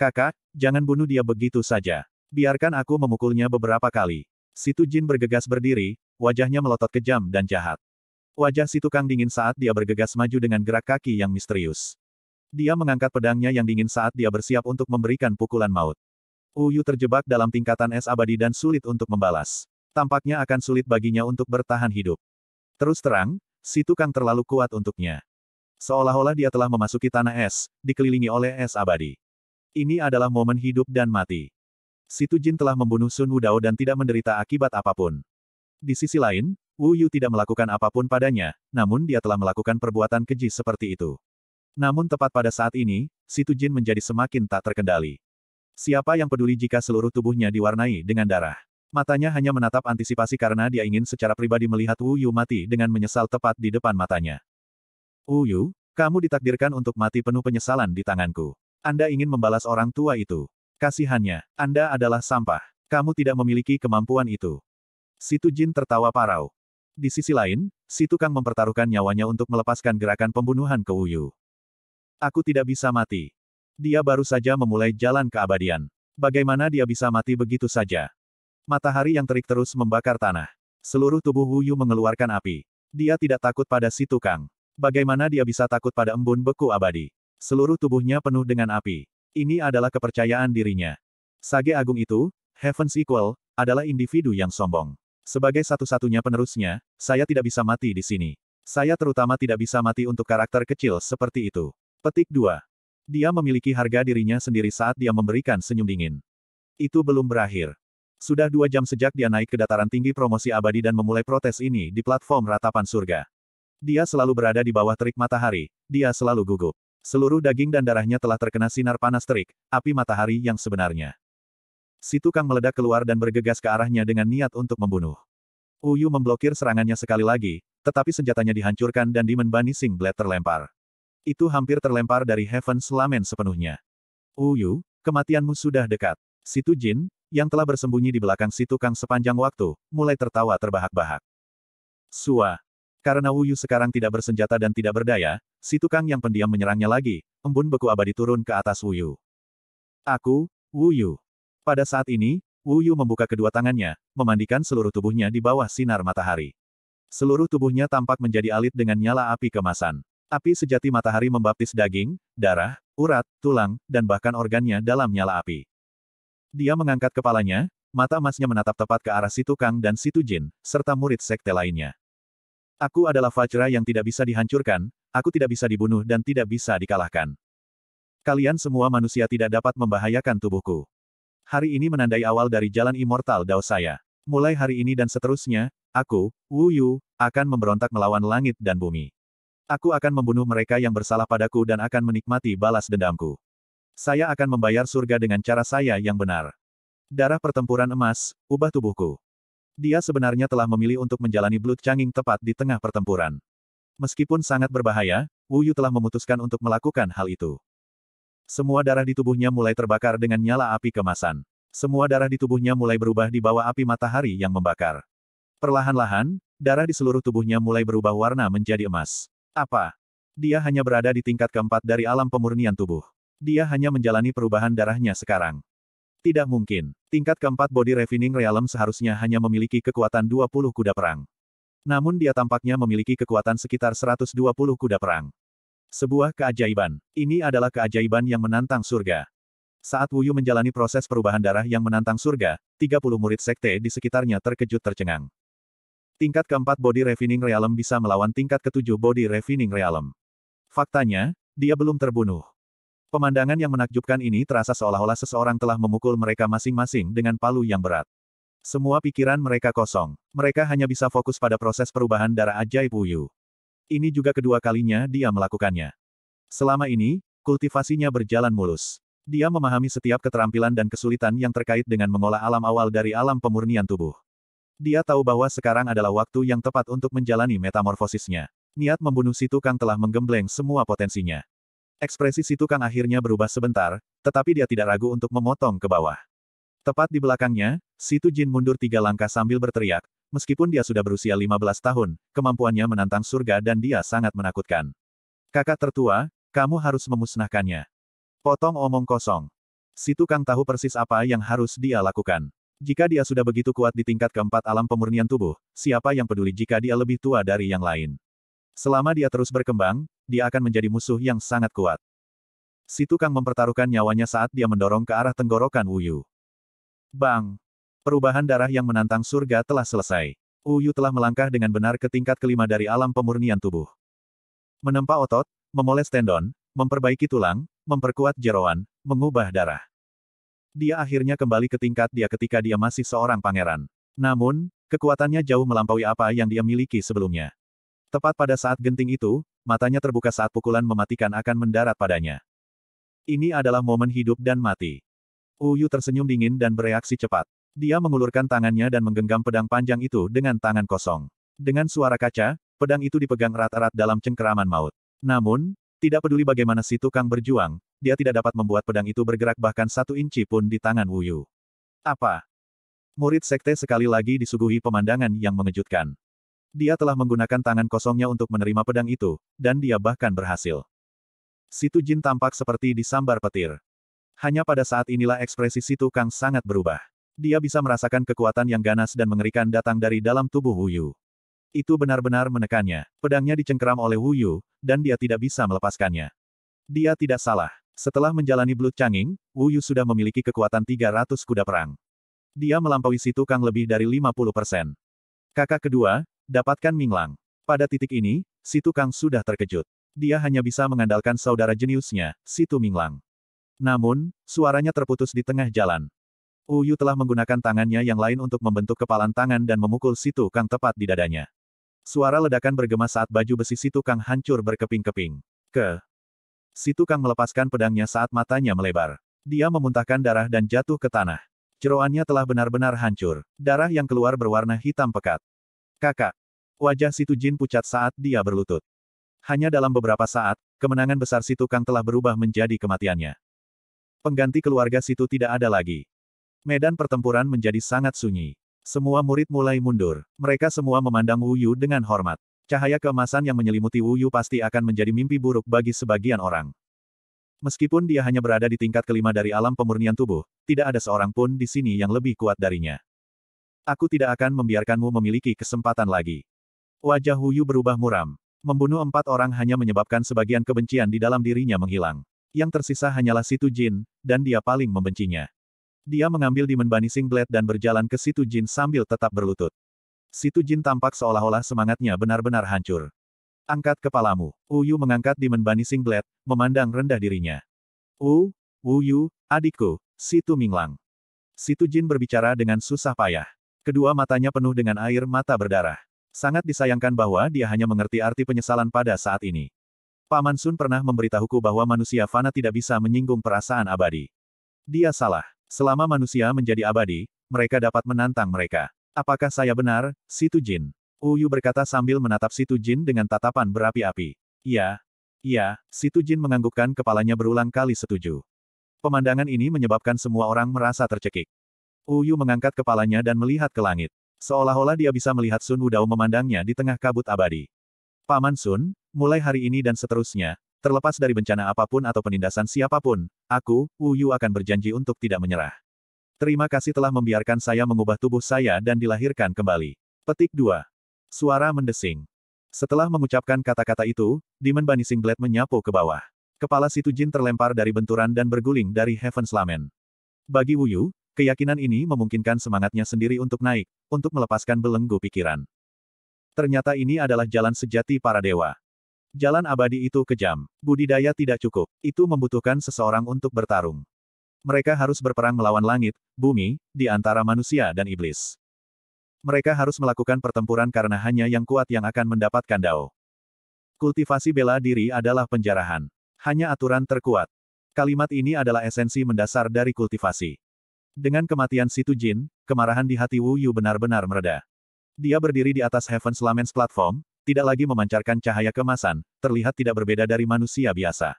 Kakak, jangan bunuh dia begitu saja. Biarkan aku memukulnya beberapa kali. Situ Jin bergegas berdiri, wajahnya melotot kejam dan jahat. Wajah si tukang dingin saat dia bergegas maju dengan gerak kaki yang misterius. Dia mengangkat pedangnya yang dingin saat dia bersiap untuk memberikan pukulan maut. Uyu terjebak dalam tingkatan es abadi dan sulit untuk membalas. Tampaknya akan sulit baginya untuk bertahan hidup. Terus terang, si tukang terlalu kuat untuknya. Seolah-olah dia telah memasuki tanah es, dikelilingi oleh es abadi. Ini adalah momen hidup dan mati. Situ Jin telah membunuh Sun Wudao dan tidak menderita akibat apapun. Di sisi lain, Wu Yu tidak melakukan apapun padanya, namun dia telah melakukan perbuatan keji seperti itu. Namun tepat pada saat ini, Situ Jin menjadi semakin tak terkendali. Siapa yang peduli jika seluruh tubuhnya diwarnai dengan darah? Matanya hanya menatap antisipasi karena dia ingin secara pribadi melihat Wu Yu mati dengan menyesal tepat di depan matanya. Wu Yu, kamu ditakdirkan untuk mati penuh penyesalan di tanganku. Anda ingin membalas orang tua itu. Kasihannya, Anda adalah sampah. Kamu tidak memiliki kemampuan itu. Situ Jin tertawa parau. Di sisi lain, si tukang mempertaruhkan nyawanya untuk melepaskan gerakan pembunuhan ke Uyu. Aku tidak bisa mati. Dia baru saja memulai jalan keabadian. Bagaimana dia bisa mati begitu saja? Matahari yang terik terus membakar tanah. Seluruh tubuh Wuyu mengeluarkan api. Dia tidak takut pada si tukang. Bagaimana dia bisa takut pada embun beku abadi? Seluruh tubuhnya penuh dengan api. Ini adalah kepercayaan dirinya. Sage agung itu, Heaven's Equal, adalah individu yang sombong. Sebagai satu-satunya penerusnya, saya tidak bisa mati di sini. Saya terutama tidak bisa mati untuk karakter kecil seperti itu. Petik 2. Dia memiliki harga dirinya sendiri saat dia memberikan senyum dingin. Itu belum berakhir. Sudah dua jam sejak dia naik ke dataran tinggi promosi abadi dan memulai protes ini di platform ratapan surga. Dia selalu berada di bawah terik matahari, dia selalu gugup. Seluruh daging dan darahnya telah terkena sinar panas terik, api matahari yang sebenarnya. Si tukang meledak keluar dan bergegas ke arahnya dengan niat untuk membunuh. Uyu memblokir serangannya sekali lagi, tetapi senjatanya dihancurkan dan Demon Bunny Sing Blade terlempar. Itu hampir terlempar dari Heaven Slamen sepenuhnya. Uyu, kematianmu sudah dekat. Situ Jin, yang telah bersembunyi di belakang si tukang sepanjang waktu, mulai tertawa terbahak-bahak. Sua. Karena Uyu sekarang tidak bersenjata dan tidak berdaya, si tukang yang pendiam menyerangnya lagi, embun beku abadi turun ke atas Uyu. Aku, Uyu. Pada saat ini, Wu Yu membuka kedua tangannya, memandikan seluruh tubuhnya di bawah sinar matahari. Seluruh tubuhnya tampak menjadi alit dengan nyala api kemasan. Api sejati matahari membaptis daging, darah, urat, tulang, dan bahkan organnya dalam nyala api. Dia mengangkat kepalanya, mata emasnya menatap tepat ke arah situ Kang dan situ Jin, serta murid sekte lainnya. Aku adalah Fajra yang tidak bisa dihancurkan, aku tidak bisa dibunuh dan tidak bisa dikalahkan. Kalian semua manusia tidak dapat membahayakan tubuhku. Hari ini menandai awal dari jalan immortal Dao saya. Mulai hari ini dan seterusnya, aku, Wu Yu, akan memberontak melawan langit dan bumi. Aku akan membunuh mereka yang bersalah padaku dan akan menikmati balas dendamku. Saya akan membayar surga dengan cara saya yang benar. Darah pertempuran emas, ubah tubuhku. Dia sebenarnya telah memilih untuk menjalani Blood canging tepat di tengah pertempuran. Meskipun sangat berbahaya, Wu Yu telah memutuskan untuk melakukan hal itu. Semua darah di tubuhnya mulai terbakar dengan nyala api kemasan. Semua darah di tubuhnya mulai berubah di bawah api matahari yang membakar. Perlahan-lahan, darah di seluruh tubuhnya mulai berubah warna menjadi emas. Apa? Dia hanya berada di tingkat keempat dari alam pemurnian tubuh. Dia hanya menjalani perubahan darahnya sekarang. Tidak mungkin. Tingkat keempat body refining realm seharusnya hanya memiliki kekuatan 20 kuda perang. Namun dia tampaknya memiliki kekuatan sekitar 120 kuda perang. Sebuah keajaiban. Ini adalah keajaiban yang menantang surga. Saat Wuyu menjalani proses perubahan darah yang menantang surga, 30 murid sekte di sekitarnya terkejut tercengang. Tingkat keempat Body Refining Realm bisa melawan tingkat ketujuh Body Refining Realm. Faktanya, dia belum terbunuh. Pemandangan yang menakjubkan ini terasa seolah-olah seseorang telah memukul mereka masing-masing dengan palu yang berat. Semua pikiran mereka kosong. Mereka hanya bisa fokus pada proses perubahan darah ajaib Wuyu. Ini juga kedua kalinya dia melakukannya. Selama ini, kultivasinya berjalan mulus. Dia memahami setiap keterampilan dan kesulitan yang terkait dengan mengolah alam awal dari alam pemurnian tubuh. Dia tahu bahwa sekarang adalah waktu yang tepat untuk menjalani metamorfosisnya. Niat membunuh si tukang telah menggembleng semua potensinya. Ekspresi si tukang akhirnya berubah sebentar, tetapi dia tidak ragu untuk memotong ke bawah. Tepat di belakangnya, si Jin mundur tiga langkah sambil berteriak, Meskipun dia sudah berusia 15 tahun, kemampuannya menantang surga dan dia sangat menakutkan. Kakak tertua, kamu harus memusnahkannya. Potong omong kosong. Si tukang tahu persis apa yang harus dia lakukan. Jika dia sudah begitu kuat di tingkat keempat alam pemurnian tubuh, siapa yang peduli jika dia lebih tua dari yang lain? Selama dia terus berkembang, dia akan menjadi musuh yang sangat kuat. Si tukang mempertaruhkan nyawanya saat dia mendorong ke arah tenggorokan Wuyu. Bang! Perubahan darah yang menantang surga telah selesai. Uyu telah melangkah dengan benar ke tingkat kelima dari alam pemurnian tubuh. Menempa otot, memoles tendon, memperbaiki tulang, memperkuat jeroan, mengubah darah. Dia akhirnya kembali ke tingkat dia ketika dia masih seorang pangeran. Namun, kekuatannya jauh melampaui apa yang dia miliki sebelumnya. Tepat pada saat genting itu, matanya terbuka saat pukulan mematikan akan mendarat padanya. Ini adalah momen hidup dan mati. Uyu tersenyum dingin dan bereaksi cepat. Dia mengulurkan tangannya dan menggenggam pedang panjang itu dengan tangan kosong. Dengan suara kaca, pedang itu dipegang erat-erat dalam cengkeraman maut. Namun, tidak peduli bagaimana si tukang berjuang, dia tidak dapat membuat pedang itu bergerak bahkan satu inci pun di tangan Wuyu. Apa? Murid sekte sekali lagi disuguhi pemandangan yang mengejutkan. Dia telah menggunakan tangan kosongnya untuk menerima pedang itu, dan dia bahkan berhasil. Situ Jin tampak seperti disambar petir. Hanya pada saat inilah ekspresi si tukang sangat berubah. Dia bisa merasakan kekuatan yang ganas dan mengerikan datang dari dalam tubuh Yu. Itu benar-benar menekannya. Pedangnya dicengkeram oleh Yu, dan dia tidak bisa melepaskannya. Dia tidak salah. Setelah menjalani Blue Changing, Yu sudah memiliki kekuatan 300 kuda perang. Dia melampaui situ Kang lebih dari 50 persen. Kakak kedua, dapatkan Minglang. Pada titik ini, Situ Kang sudah terkejut. Dia hanya bisa mengandalkan saudara jeniusnya, Situ Minglang. Namun, suaranya terputus di tengah jalan. Uyu telah menggunakan tangannya yang lain untuk membentuk kepalan tangan dan memukul Situ Kang tepat di dadanya. Suara ledakan bergema saat baju besi Situ Kang hancur berkeping-keping. Ke. Situ Kang melepaskan pedangnya saat matanya melebar. Dia memuntahkan darah dan jatuh ke tanah. Jeroannya telah benar-benar hancur. Darah yang keluar berwarna hitam pekat. Kakak. Wajah Situ Jin pucat saat dia berlutut. Hanya dalam beberapa saat, kemenangan besar Situ Kang telah berubah menjadi kematiannya. Pengganti keluarga situ tidak ada lagi. Medan pertempuran menjadi sangat sunyi. Semua murid mulai mundur. Mereka semua memandang Wu Yu dengan hormat. Cahaya keemasan yang menyelimuti Wu Yu pasti akan menjadi mimpi buruk bagi sebagian orang. Meskipun dia hanya berada di tingkat kelima dari alam pemurnian tubuh, tidak ada seorang pun di sini yang lebih kuat darinya. Aku tidak akan membiarkanmu memiliki kesempatan lagi. Wajah Wu Yu berubah muram. Membunuh empat orang hanya menyebabkan sebagian kebencian di dalam dirinya menghilang. Yang tersisa hanyalah Situ Jin, dan dia paling membencinya. Dia mengambil Demon Banishing Blade dan berjalan ke Situ Jin sambil tetap berlutut. Situ Jin tampak seolah-olah semangatnya benar-benar hancur. Angkat kepalamu. Uyu mengangkat Demon Banishing Blade, memandang rendah dirinya. U, Uyu, adikku, Situ Minglang. Situ Jin berbicara dengan susah payah. Kedua matanya penuh dengan air mata berdarah. Sangat disayangkan bahwa dia hanya mengerti arti penyesalan pada saat ini. Paman Sun pernah memberitahuku bahwa manusia fana tidak bisa menyinggung perasaan abadi. Dia salah. Selama manusia menjadi abadi, mereka dapat menantang mereka. Apakah saya benar, Situ Jin? Uyu berkata sambil menatap Situ Jin dengan tatapan berapi-api. Ya, ya, Situ Jin menganggukkan kepalanya berulang kali setuju. Pemandangan ini menyebabkan semua orang merasa tercekik. Uyu mengangkat kepalanya dan melihat ke langit. Seolah-olah dia bisa melihat Sun Wudao memandangnya di tengah kabut abadi. Paman Sun, mulai hari ini dan seterusnya, Terlepas dari bencana apapun atau penindasan siapapun, aku, Wu Yu akan berjanji untuk tidak menyerah. Terima kasih telah membiarkan saya mengubah tubuh saya dan dilahirkan kembali. Petik 2. Suara mendesing. Setelah mengucapkan kata-kata itu, Demon Banishing Blade menyapu ke bawah. Kepala Situ Jin terlempar dari benturan dan berguling dari Heaven's Lament. Bagi Wu Yu, keyakinan ini memungkinkan semangatnya sendiri untuk naik, untuk melepaskan belenggu pikiran. Ternyata ini adalah jalan sejati para dewa. Jalan abadi itu kejam. Budidaya tidak cukup. Itu membutuhkan seseorang untuk bertarung. Mereka harus berperang melawan langit, bumi, di antara manusia dan iblis. Mereka harus melakukan pertempuran karena hanya yang kuat yang akan mendapatkan dao. Kultivasi bela diri adalah penjarahan. Hanya aturan terkuat. Kalimat ini adalah esensi mendasar dari kultivasi. Dengan kematian Situ Jin, kemarahan di hati Wu Yu benar-benar mereda. Dia berdiri di atas Heaven's Lament's platform, tidak lagi memancarkan cahaya kemasan, terlihat tidak berbeda dari manusia biasa.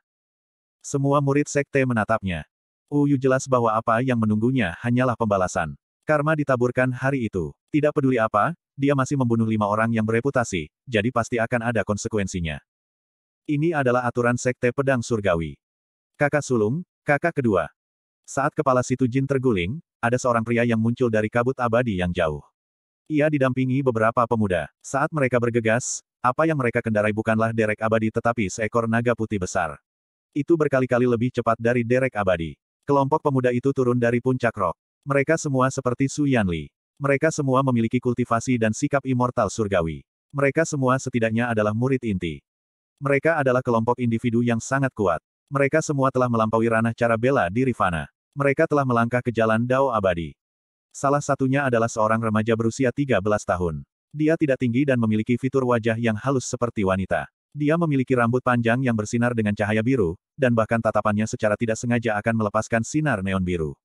Semua murid sekte menatapnya. Uyu jelas bahwa apa yang menunggunya hanyalah pembalasan. Karma ditaburkan hari itu. Tidak peduli apa, dia masih membunuh lima orang yang bereputasi, jadi pasti akan ada konsekuensinya. Ini adalah aturan sekte pedang surgawi. Kakak sulung, kakak kedua. Saat kepala situ jin terguling, ada seorang pria yang muncul dari kabut abadi yang jauh. Ia didampingi beberapa pemuda. Saat mereka bergegas, apa yang mereka kendarai bukanlah derek abadi tetapi seekor naga putih besar. Itu berkali-kali lebih cepat dari derek abadi. Kelompok pemuda itu turun dari puncak rok. Mereka semua seperti Su Yanli. Mereka semua memiliki kultivasi dan sikap immortal surgawi. Mereka semua setidaknya adalah murid inti. Mereka adalah kelompok individu yang sangat kuat. Mereka semua telah melampaui ranah cara bela di Rivana. Mereka telah melangkah ke jalan Dao abadi. Salah satunya adalah seorang remaja berusia 13 tahun. Dia tidak tinggi dan memiliki fitur wajah yang halus seperti wanita. Dia memiliki rambut panjang yang bersinar dengan cahaya biru, dan bahkan tatapannya secara tidak sengaja akan melepaskan sinar neon biru.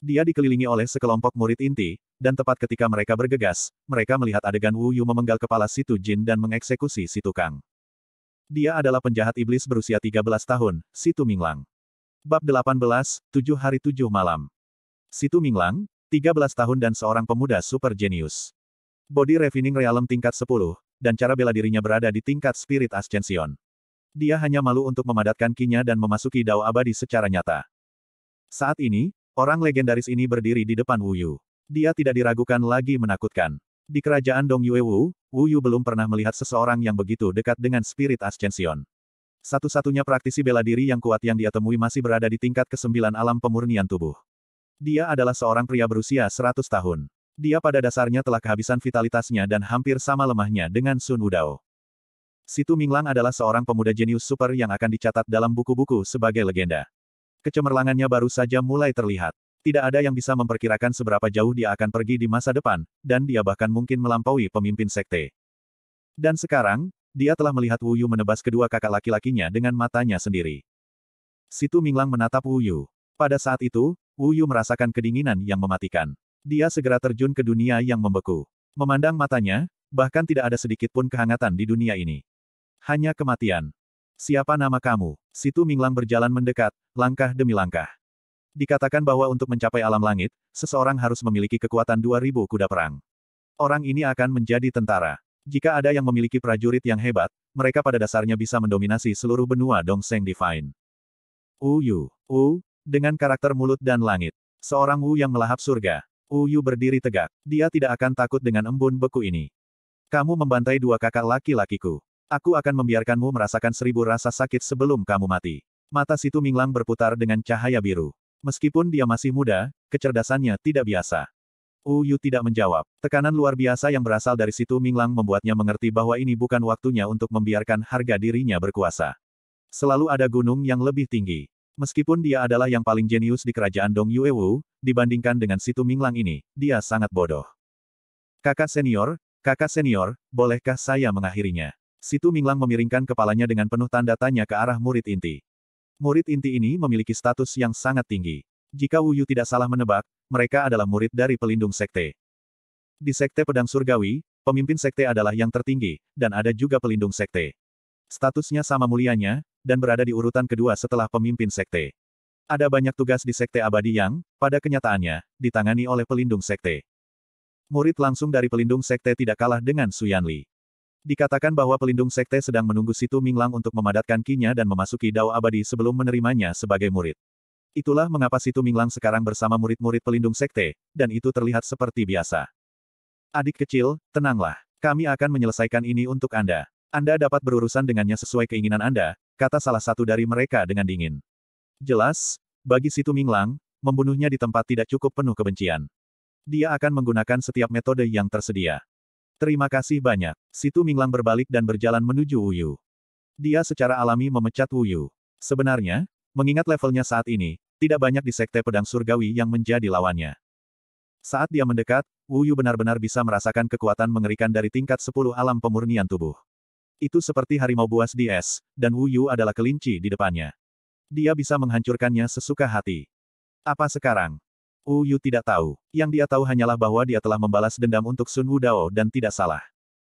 Dia dikelilingi oleh sekelompok murid inti, dan tepat ketika mereka bergegas, mereka melihat adegan Wu Yu memenggal kepala Situ Jin dan mengeksekusi si tukang. Dia adalah penjahat iblis berusia 13 tahun, Situ Minglang. Bab 18, 7 hari 7 malam. Situ Minglang, 13 tahun dan seorang pemuda super jenius, Body Refining Realm tingkat 10, dan cara bela dirinya berada di tingkat Spirit Ascension. Dia hanya malu untuk memadatkan kinya dan memasuki dao abadi secara nyata. Saat ini, orang legendaris ini berdiri di depan Wu Yu. Dia tidak diragukan lagi menakutkan. Di kerajaan Dong Yue Wu, Wu Yu belum pernah melihat seseorang yang begitu dekat dengan Spirit Ascension. Satu-satunya praktisi bela diri yang kuat yang dia temui masih berada di tingkat kesembilan alam pemurnian tubuh. Dia adalah seorang pria berusia 100 tahun. Dia pada dasarnya telah kehabisan vitalitasnya dan hampir sama lemahnya dengan Sun Wudao. Situ Minglang adalah seorang pemuda jenius super yang akan dicatat dalam buku-buku sebagai legenda. Kecemerlangannya baru saja mulai terlihat. Tidak ada yang bisa memperkirakan seberapa jauh dia akan pergi di masa depan, dan dia bahkan mungkin melampaui pemimpin sekte. Dan sekarang, dia telah melihat Wu Yu menebas kedua kakak laki-lakinya dengan matanya sendiri. Situ Minglang menatap Wu Yu. Pada saat itu, Wu Yu merasakan kedinginan yang mematikan. Dia segera terjun ke dunia yang membeku. Memandang matanya, bahkan tidak ada sedikit pun kehangatan di dunia ini. Hanya kematian. Siapa nama kamu? Situ Minglang berjalan mendekat, langkah demi langkah. Dikatakan bahwa untuk mencapai alam langit, seseorang harus memiliki kekuatan 2000 kuda perang. Orang ini akan menjadi tentara. Jika ada yang memiliki prajurit yang hebat, mereka pada dasarnya bisa mendominasi seluruh benua Dongseng Divine. Uyu, U, dengan karakter mulut dan langit. Seorang Wu yang melahap surga. Wu Yu berdiri tegak. Dia tidak akan takut dengan embun beku ini. Kamu membantai dua kakak laki-lakiku. Aku akan membiarkanmu merasakan seribu rasa sakit sebelum kamu mati. Mata situ Minglang berputar dengan cahaya biru. Meskipun dia masih muda, kecerdasannya tidak biasa. Wu Yu tidak menjawab. Tekanan luar biasa yang berasal dari situ Minglang membuatnya mengerti bahwa ini bukan waktunya untuk membiarkan harga dirinya berkuasa. Selalu ada gunung yang lebih tinggi. Meskipun dia adalah yang paling jenius di kerajaan Dong Yuewu, dibandingkan dengan Situ Minglang ini, dia sangat bodoh. Kakak senior, kakak senior, bolehkah saya mengakhirinya? Situ Minglang memiringkan kepalanya dengan penuh tanda tanya ke arah murid inti. Murid inti ini memiliki status yang sangat tinggi. Jika Wu Yu tidak salah menebak, mereka adalah murid dari pelindung sekte. Di sekte pedang surgawi, pemimpin sekte adalah yang tertinggi, dan ada juga pelindung sekte. Statusnya sama mulianya, dan berada di urutan kedua setelah pemimpin sekte. Ada banyak tugas di sekte abadi yang, pada kenyataannya, ditangani oleh pelindung sekte. Murid langsung dari pelindung sekte tidak kalah dengan Su Yanli. Dikatakan bahwa pelindung sekte sedang menunggu Situ Minglang untuk memadatkan kinya dan memasuki dao abadi sebelum menerimanya sebagai murid. Itulah mengapa Situ Minglang sekarang bersama murid-murid pelindung sekte, dan itu terlihat seperti biasa. Adik kecil, tenanglah. Kami akan menyelesaikan ini untuk Anda. Anda dapat berurusan dengannya sesuai keinginan Anda, kata salah satu dari mereka dengan dingin. Jelas, bagi Situ Minglang, membunuhnya di tempat tidak cukup penuh kebencian. Dia akan menggunakan setiap metode yang tersedia. Terima kasih banyak. Situ Minglang berbalik dan berjalan menuju Wuyu. Dia secara alami memecat Wuyu. Sebenarnya, mengingat levelnya saat ini, tidak banyak di Sekte Pedang Surgawi yang menjadi lawannya. Saat dia mendekat, Wuyu benar-benar bisa merasakan kekuatan mengerikan dari tingkat 10 alam pemurnian tubuh. Itu seperti harimau buas di es, dan Wu Yu adalah kelinci di depannya. Dia bisa menghancurkannya sesuka hati. Apa sekarang? Wu Yu tidak tahu. Yang dia tahu hanyalah bahwa dia telah membalas dendam untuk Sun Dao dan tidak salah.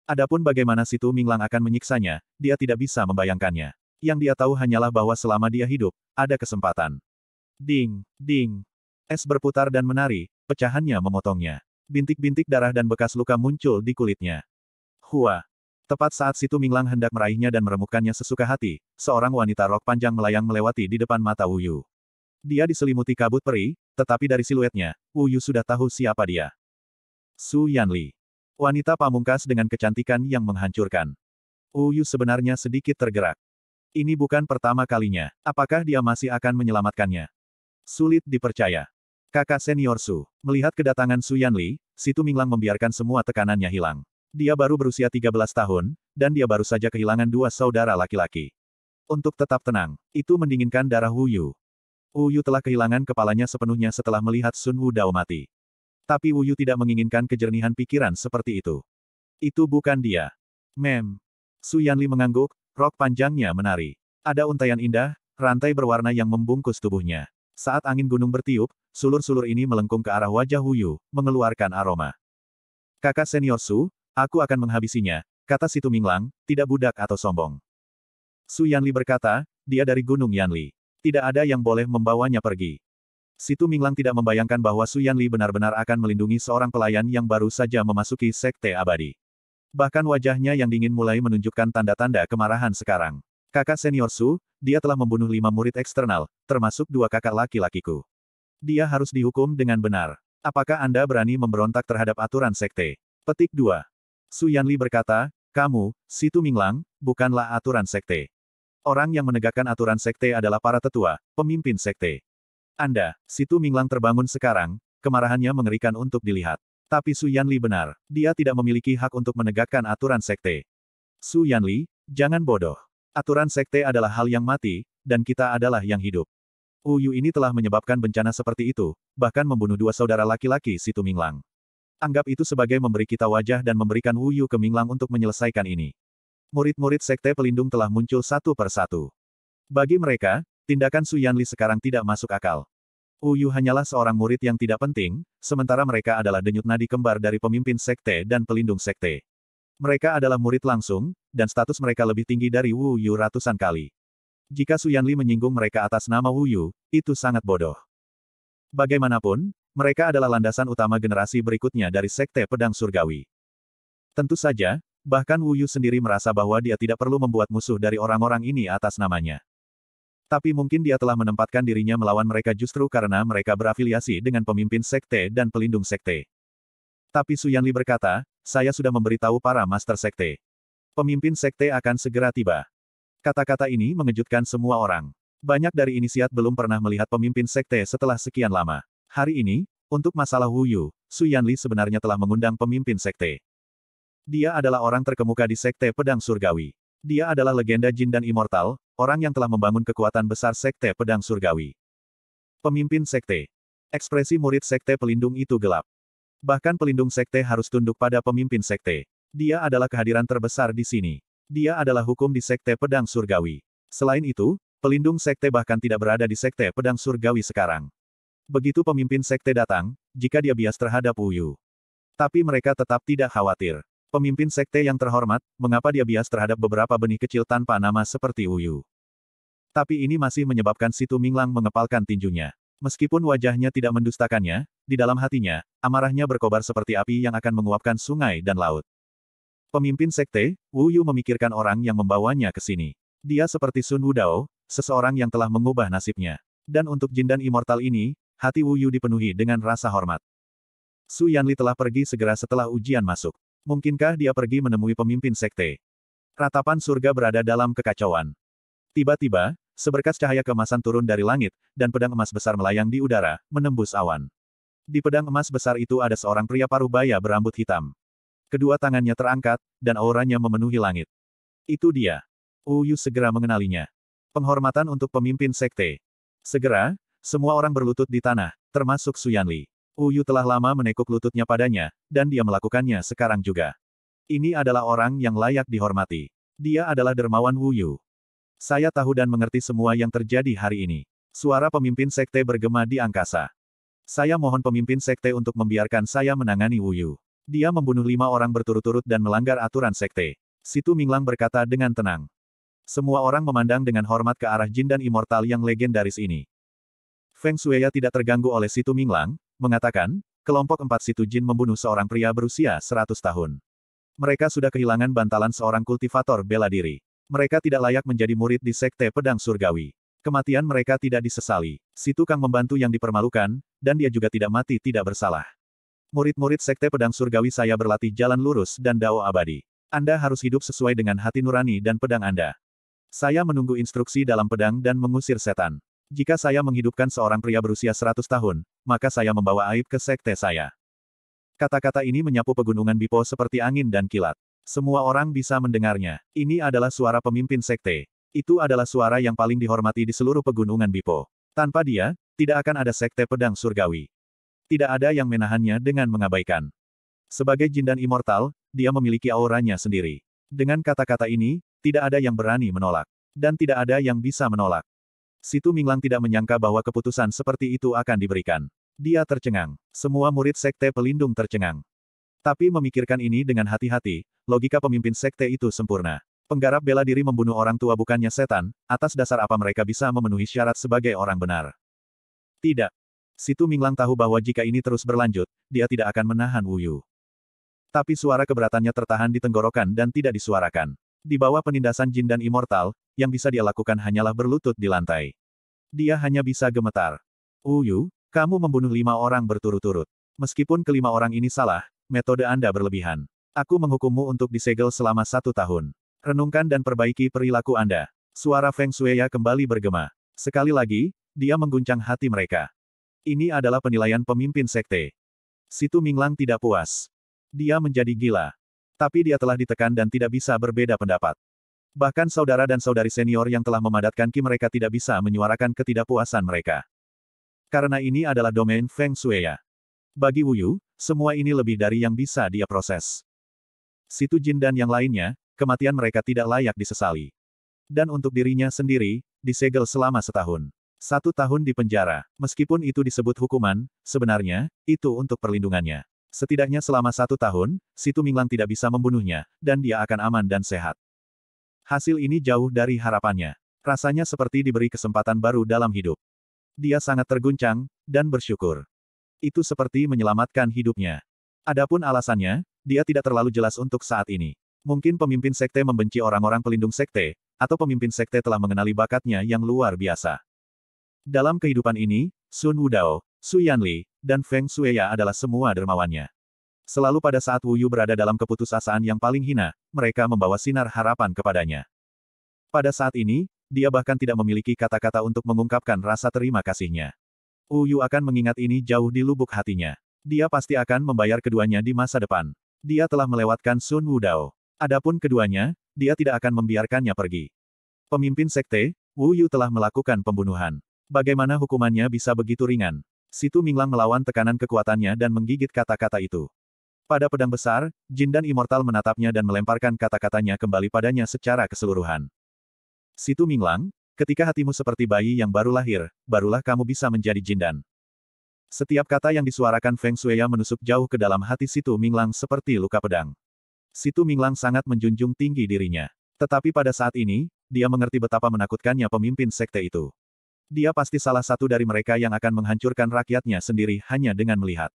Adapun bagaimana Situ Minglang akan menyiksanya, dia tidak bisa membayangkannya. Yang dia tahu hanyalah bahwa selama dia hidup, ada kesempatan. Ding, ding. Es berputar dan menari, pecahannya memotongnya. Bintik-bintik darah dan bekas luka muncul di kulitnya. Hua, Tepat saat Situ Minglang hendak meraihnya dan meremukkannya sesuka hati, seorang wanita rok panjang melayang melewati di depan mata Wuyu. Dia diselimuti kabut peri, tetapi dari siluetnya, Wuyu sudah tahu siapa dia. Su Yanli. Wanita pamungkas dengan kecantikan yang menghancurkan. Wuyu sebenarnya sedikit tergerak. Ini bukan pertama kalinya. Apakah dia masih akan menyelamatkannya? Sulit dipercaya. Kakak senior Su, melihat kedatangan Su Yanli, Situ Minglang membiarkan semua tekanannya hilang. Dia baru berusia 13 tahun, dan dia baru saja kehilangan dua saudara laki-laki. Untuk tetap tenang, itu mendinginkan darah Wu Yu. Wu Yu telah kehilangan kepalanya sepenuhnya setelah melihat Sun Wu Dao mati. Tapi Wu Yu tidak menginginkan kejernihan pikiran seperti itu. Itu bukan dia. Mem. Su Yanli mengangguk, rok panjangnya menari. Ada untayan indah, rantai berwarna yang membungkus tubuhnya. Saat angin gunung bertiup, sulur-sulur ini melengkung ke arah wajah Yu, mengeluarkan aroma. Kakak senior Su, Aku akan menghabisinya, kata Situ Minglang, tidak budak atau sombong. Su Yanli berkata, dia dari Gunung Yanli. Tidak ada yang boleh membawanya pergi. Situ Minglang tidak membayangkan bahwa Su Yanli benar-benar akan melindungi seorang pelayan yang baru saja memasuki sekte abadi. Bahkan wajahnya yang dingin mulai menunjukkan tanda-tanda kemarahan sekarang. Kakak senior Su, dia telah membunuh lima murid eksternal, termasuk dua kakak laki-lakiku. Dia harus dihukum dengan benar. Apakah Anda berani memberontak terhadap aturan sekte? Petik 2. Su Yanli berkata, kamu, Situ Minglang, bukanlah aturan sekte. Orang yang menegakkan aturan sekte adalah para tetua, pemimpin sekte. Anda, Situ Minglang terbangun sekarang, kemarahannya mengerikan untuk dilihat. Tapi Su Yanli benar, dia tidak memiliki hak untuk menegakkan aturan sekte. Su Yanli, jangan bodoh. Aturan sekte adalah hal yang mati, dan kita adalah yang hidup. Uyu ini telah menyebabkan bencana seperti itu, bahkan membunuh dua saudara laki-laki Situ Minglang. Anggap itu sebagai memberi kita wajah dan memberikan Wuyu ke Minglang untuk menyelesaikan ini. Murid-murid sekte pelindung telah muncul satu per satu. Bagi mereka, tindakan Su Yanli sekarang tidak masuk akal. Wuyu hanyalah seorang murid yang tidak penting, sementara mereka adalah denyut nadi kembar dari pemimpin sekte dan pelindung sekte. Mereka adalah murid langsung, dan status mereka lebih tinggi dari Wuyu ratusan kali. Jika Su Yanli menyinggung mereka atas nama Wuyu, itu sangat bodoh. Bagaimanapun, mereka adalah landasan utama generasi berikutnya dari Sekte Pedang Surgawi. Tentu saja, bahkan Wu Yu sendiri merasa bahwa dia tidak perlu membuat musuh dari orang-orang ini atas namanya. Tapi mungkin dia telah menempatkan dirinya melawan mereka justru karena mereka berafiliasi dengan pemimpin sekte dan pelindung sekte. Tapi Su Yanli berkata, saya sudah memberitahu para master sekte. Pemimpin sekte akan segera tiba. Kata-kata ini mengejutkan semua orang. Banyak dari inisiat belum pernah melihat pemimpin sekte setelah sekian lama. Hari ini, untuk masalah Wu Yu, Su Yanli sebenarnya telah mengundang pemimpin sekte. Dia adalah orang terkemuka di sekte pedang surgawi. Dia adalah legenda jin dan immortal, orang yang telah membangun kekuatan besar sekte pedang surgawi. Pemimpin sekte. Ekspresi murid sekte pelindung itu gelap. Bahkan pelindung sekte harus tunduk pada pemimpin sekte. Dia adalah kehadiran terbesar di sini. Dia adalah hukum di sekte pedang surgawi. Selain itu, pelindung sekte bahkan tidak berada di sekte pedang surgawi sekarang. Begitu pemimpin sekte datang, jika dia bias terhadap Wu Yu, Tapi mereka tetap tidak khawatir. Pemimpin sekte yang terhormat, mengapa dia bias terhadap beberapa benih kecil tanpa nama seperti Wu Yu? Tapi ini masih menyebabkan Situ Minglang mengepalkan tinjunya. Meskipun wajahnya tidak mendustakannya, di dalam hatinya, amarahnya berkobar seperti api yang akan menguapkan sungai dan laut. Pemimpin sekte, Wu Yu memikirkan orang yang membawanya ke sini. Dia seperti Sun Wudao, seseorang yang telah mengubah nasibnya. Dan untuk jin dan immortal ini, hati Wu Yu dipenuhi dengan rasa hormat. Su Yanli telah pergi segera setelah ujian masuk. Mungkinkah dia pergi menemui pemimpin sekte? Ratapan surga berada dalam kekacauan. Tiba-tiba, seberkas cahaya kemasan turun dari langit, dan pedang emas besar melayang di udara, menembus awan. Di pedang emas besar itu ada seorang pria paruh baya berambut hitam. Kedua tangannya terangkat, dan auranya memenuhi langit. Itu dia. Wu Yu segera mengenalinya. Penghormatan untuk pemimpin sekte. Segera, semua orang berlutut di tanah, termasuk Suyanli. Uyu telah lama menekuk lututnya padanya, dan dia melakukannya sekarang juga. Ini adalah orang yang layak dihormati. Dia adalah dermawan Wuyu. Saya tahu dan mengerti semua yang terjadi hari ini. Suara pemimpin sekte bergema di angkasa. Saya mohon pemimpin sekte untuk membiarkan saya menangani Wuyu. Dia membunuh lima orang berturut-turut dan melanggar aturan sekte. Situ Minglang berkata dengan tenang. Semua orang memandang dengan hormat ke arah jin dan immortal yang legendaris ini. Feng Shueya tidak terganggu oleh Situ Minglang, mengatakan, kelompok empat Situ Jin membunuh seorang pria berusia 100 tahun. Mereka sudah kehilangan bantalan seorang kultivator bela diri. Mereka tidak layak menjadi murid di Sekte Pedang Surgawi. Kematian mereka tidak disesali. Situ Kang membantu yang dipermalukan, dan dia juga tidak mati tidak bersalah. Murid-murid Sekte Pedang Surgawi saya berlatih jalan lurus dan dao abadi. Anda harus hidup sesuai dengan hati nurani dan pedang Anda. Saya menunggu instruksi dalam pedang dan mengusir setan. Jika saya menghidupkan seorang pria berusia 100 tahun, maka saya membawa aib ke sekte saya. Kata-kata ini menyapu pegunungan Bipo seperti angin dan kilat. Semua orang bisa mendengarnya. Ini adalah suara pemimpin sekte. Itu adalah suara yang paling dihormati di seluruh pegunungan Bipo. Tanpa dia, tidak akan ada sekte pedang surgawi. Tidak ada yang menahannya dengan mengabaikan. Sebagai jin dan immortal, dia memiliki auranya sendiri. Dengan kata-kata ini, tidak ada yang berani menolak. Dan tidak ada yang bisa menolak. Situ Minglang tidak menyangka bahwa keputusan seperti itu akan diberikan. Dia tercengang. Semua murid sekte pelindung tercengang. Tapi memikirkan ini dengan hati-hati, logika pemimpin sekte itu sempurna. Penggarap bela diri membunuh orang tua bukannya setan, atas dasar apa mereka bisa memenuhi syarat sebagai orang benar. Tidak. Situ Minglang tahu bahwa jika ini terus berlanjut, dia tidak akan menahan Wuyu. Tapi suara keberatannya tertahan di tenggorokan dan tidak disuarakan. Di bawah penindasan jin dan immortal, yang bisa dia lakukan hanyalah berlutut di lantai. Dia hanya bisa gemetar. Uyu, oh, kamu membunuh lima orang berturut-turut. Meskipun kelima orang ini salah, metode Anda berlebihan. Aku menghukummu untuk disegel selama satu tahun. Renungkan dan perbaiki perilaku Anda. Suara Feng Shueya kembali bergema. Sekali lagi, dia mengguncang hati mereka. Ini adalah penilaian pemimpin sekte. Situ Minglang tidak puas. Dia menjadi gila. Tapi dia telah ditekan dan tidak bisa berbeda pendapat. Bahkan saudara dan saudari senior yang telah memadatkan ki mereka tidak bisa menyuarakan ketidakpuasan mereka. Karena ini adalah domain Feng Shui ya. Bagi Wuyu, semua ini lebih dari yang bisa dia proses. Situ Jin dan yang lainnya, kematian mereka tidak layak disesali. Dan untuk dirinya sendiri, disegel selama setahun. Satu tahun di penjara. Meskipun itu disebut hukuman, sebenarnya, itu untuk perlindungannya. Setidaknya selama satu tahun, Situ Minglang tidak bisa membunuhnya, dan dia akan aman dan sehat. Hasil ini jauh dari harapannya. Rasanya seperti diberi kesempatan baru dalam hidup. Dia sangat terguncang, dan bersyukur. Itu seperti menyelamatkan hidupnya. Adapun alasannya, dia tidak terlalu jelas untuk saat ini. Mungkin pemimpin sekte membenci orang-orang pelindung sekte, atau pemimpin sekte telah mengenali bakatnya yang luar biasa. Dalam kehidupan ini, Sun Wudao, Su Yanli, dan Feng Shueya adalah semua dermawannya. Selalu pada saat Wu Yu berada dalam keputusasaan yang paling hina, mereka membawa sinar harapan kepadanya. Pada saat ini, dia bahkan tidak memiliki kata-kata untuk mengungkapkan rasa terima kasihnya. Wu Yu akan mengingat ini jauh di lubuk hatinya. Dia pasti akan membayar keduanya di masa depan. Dia telah melewatkan Sun Wudao. Adapun keduanya, dia tidak akan membiarkannya pergi. Pemimpin sekte, Wu Yu telah melakukan pembunuhan. Bagaimana hukumannya bisa begitu ringan? Situ Minglang melawan tekanan kekuatannya dan menggigit kata-kata itu. Pada pedang besar, Jin dan Immortal menatapnya dan melemparkan kata-katanya kembali padanya secara keseluruhan. Situ Minglang, ketika hatimu seperti bayi yang baru lahir, barulah kamu bisa menjadi jin dan. Setiap kata yang disuarakan Feng Shueya menusuk jauh ke dalam hati Situ Minglang seperti luka pedang. Situ Minglang sangat menjunjung tinggi dirinya. Tetapi pada saat ini, dia mengerti betapa menakutkannya pemimpin sekte itu. Dia pasti salah satu dari mereka yang akan menghancurkan rakyatnya sendiri hanya dengan melihat.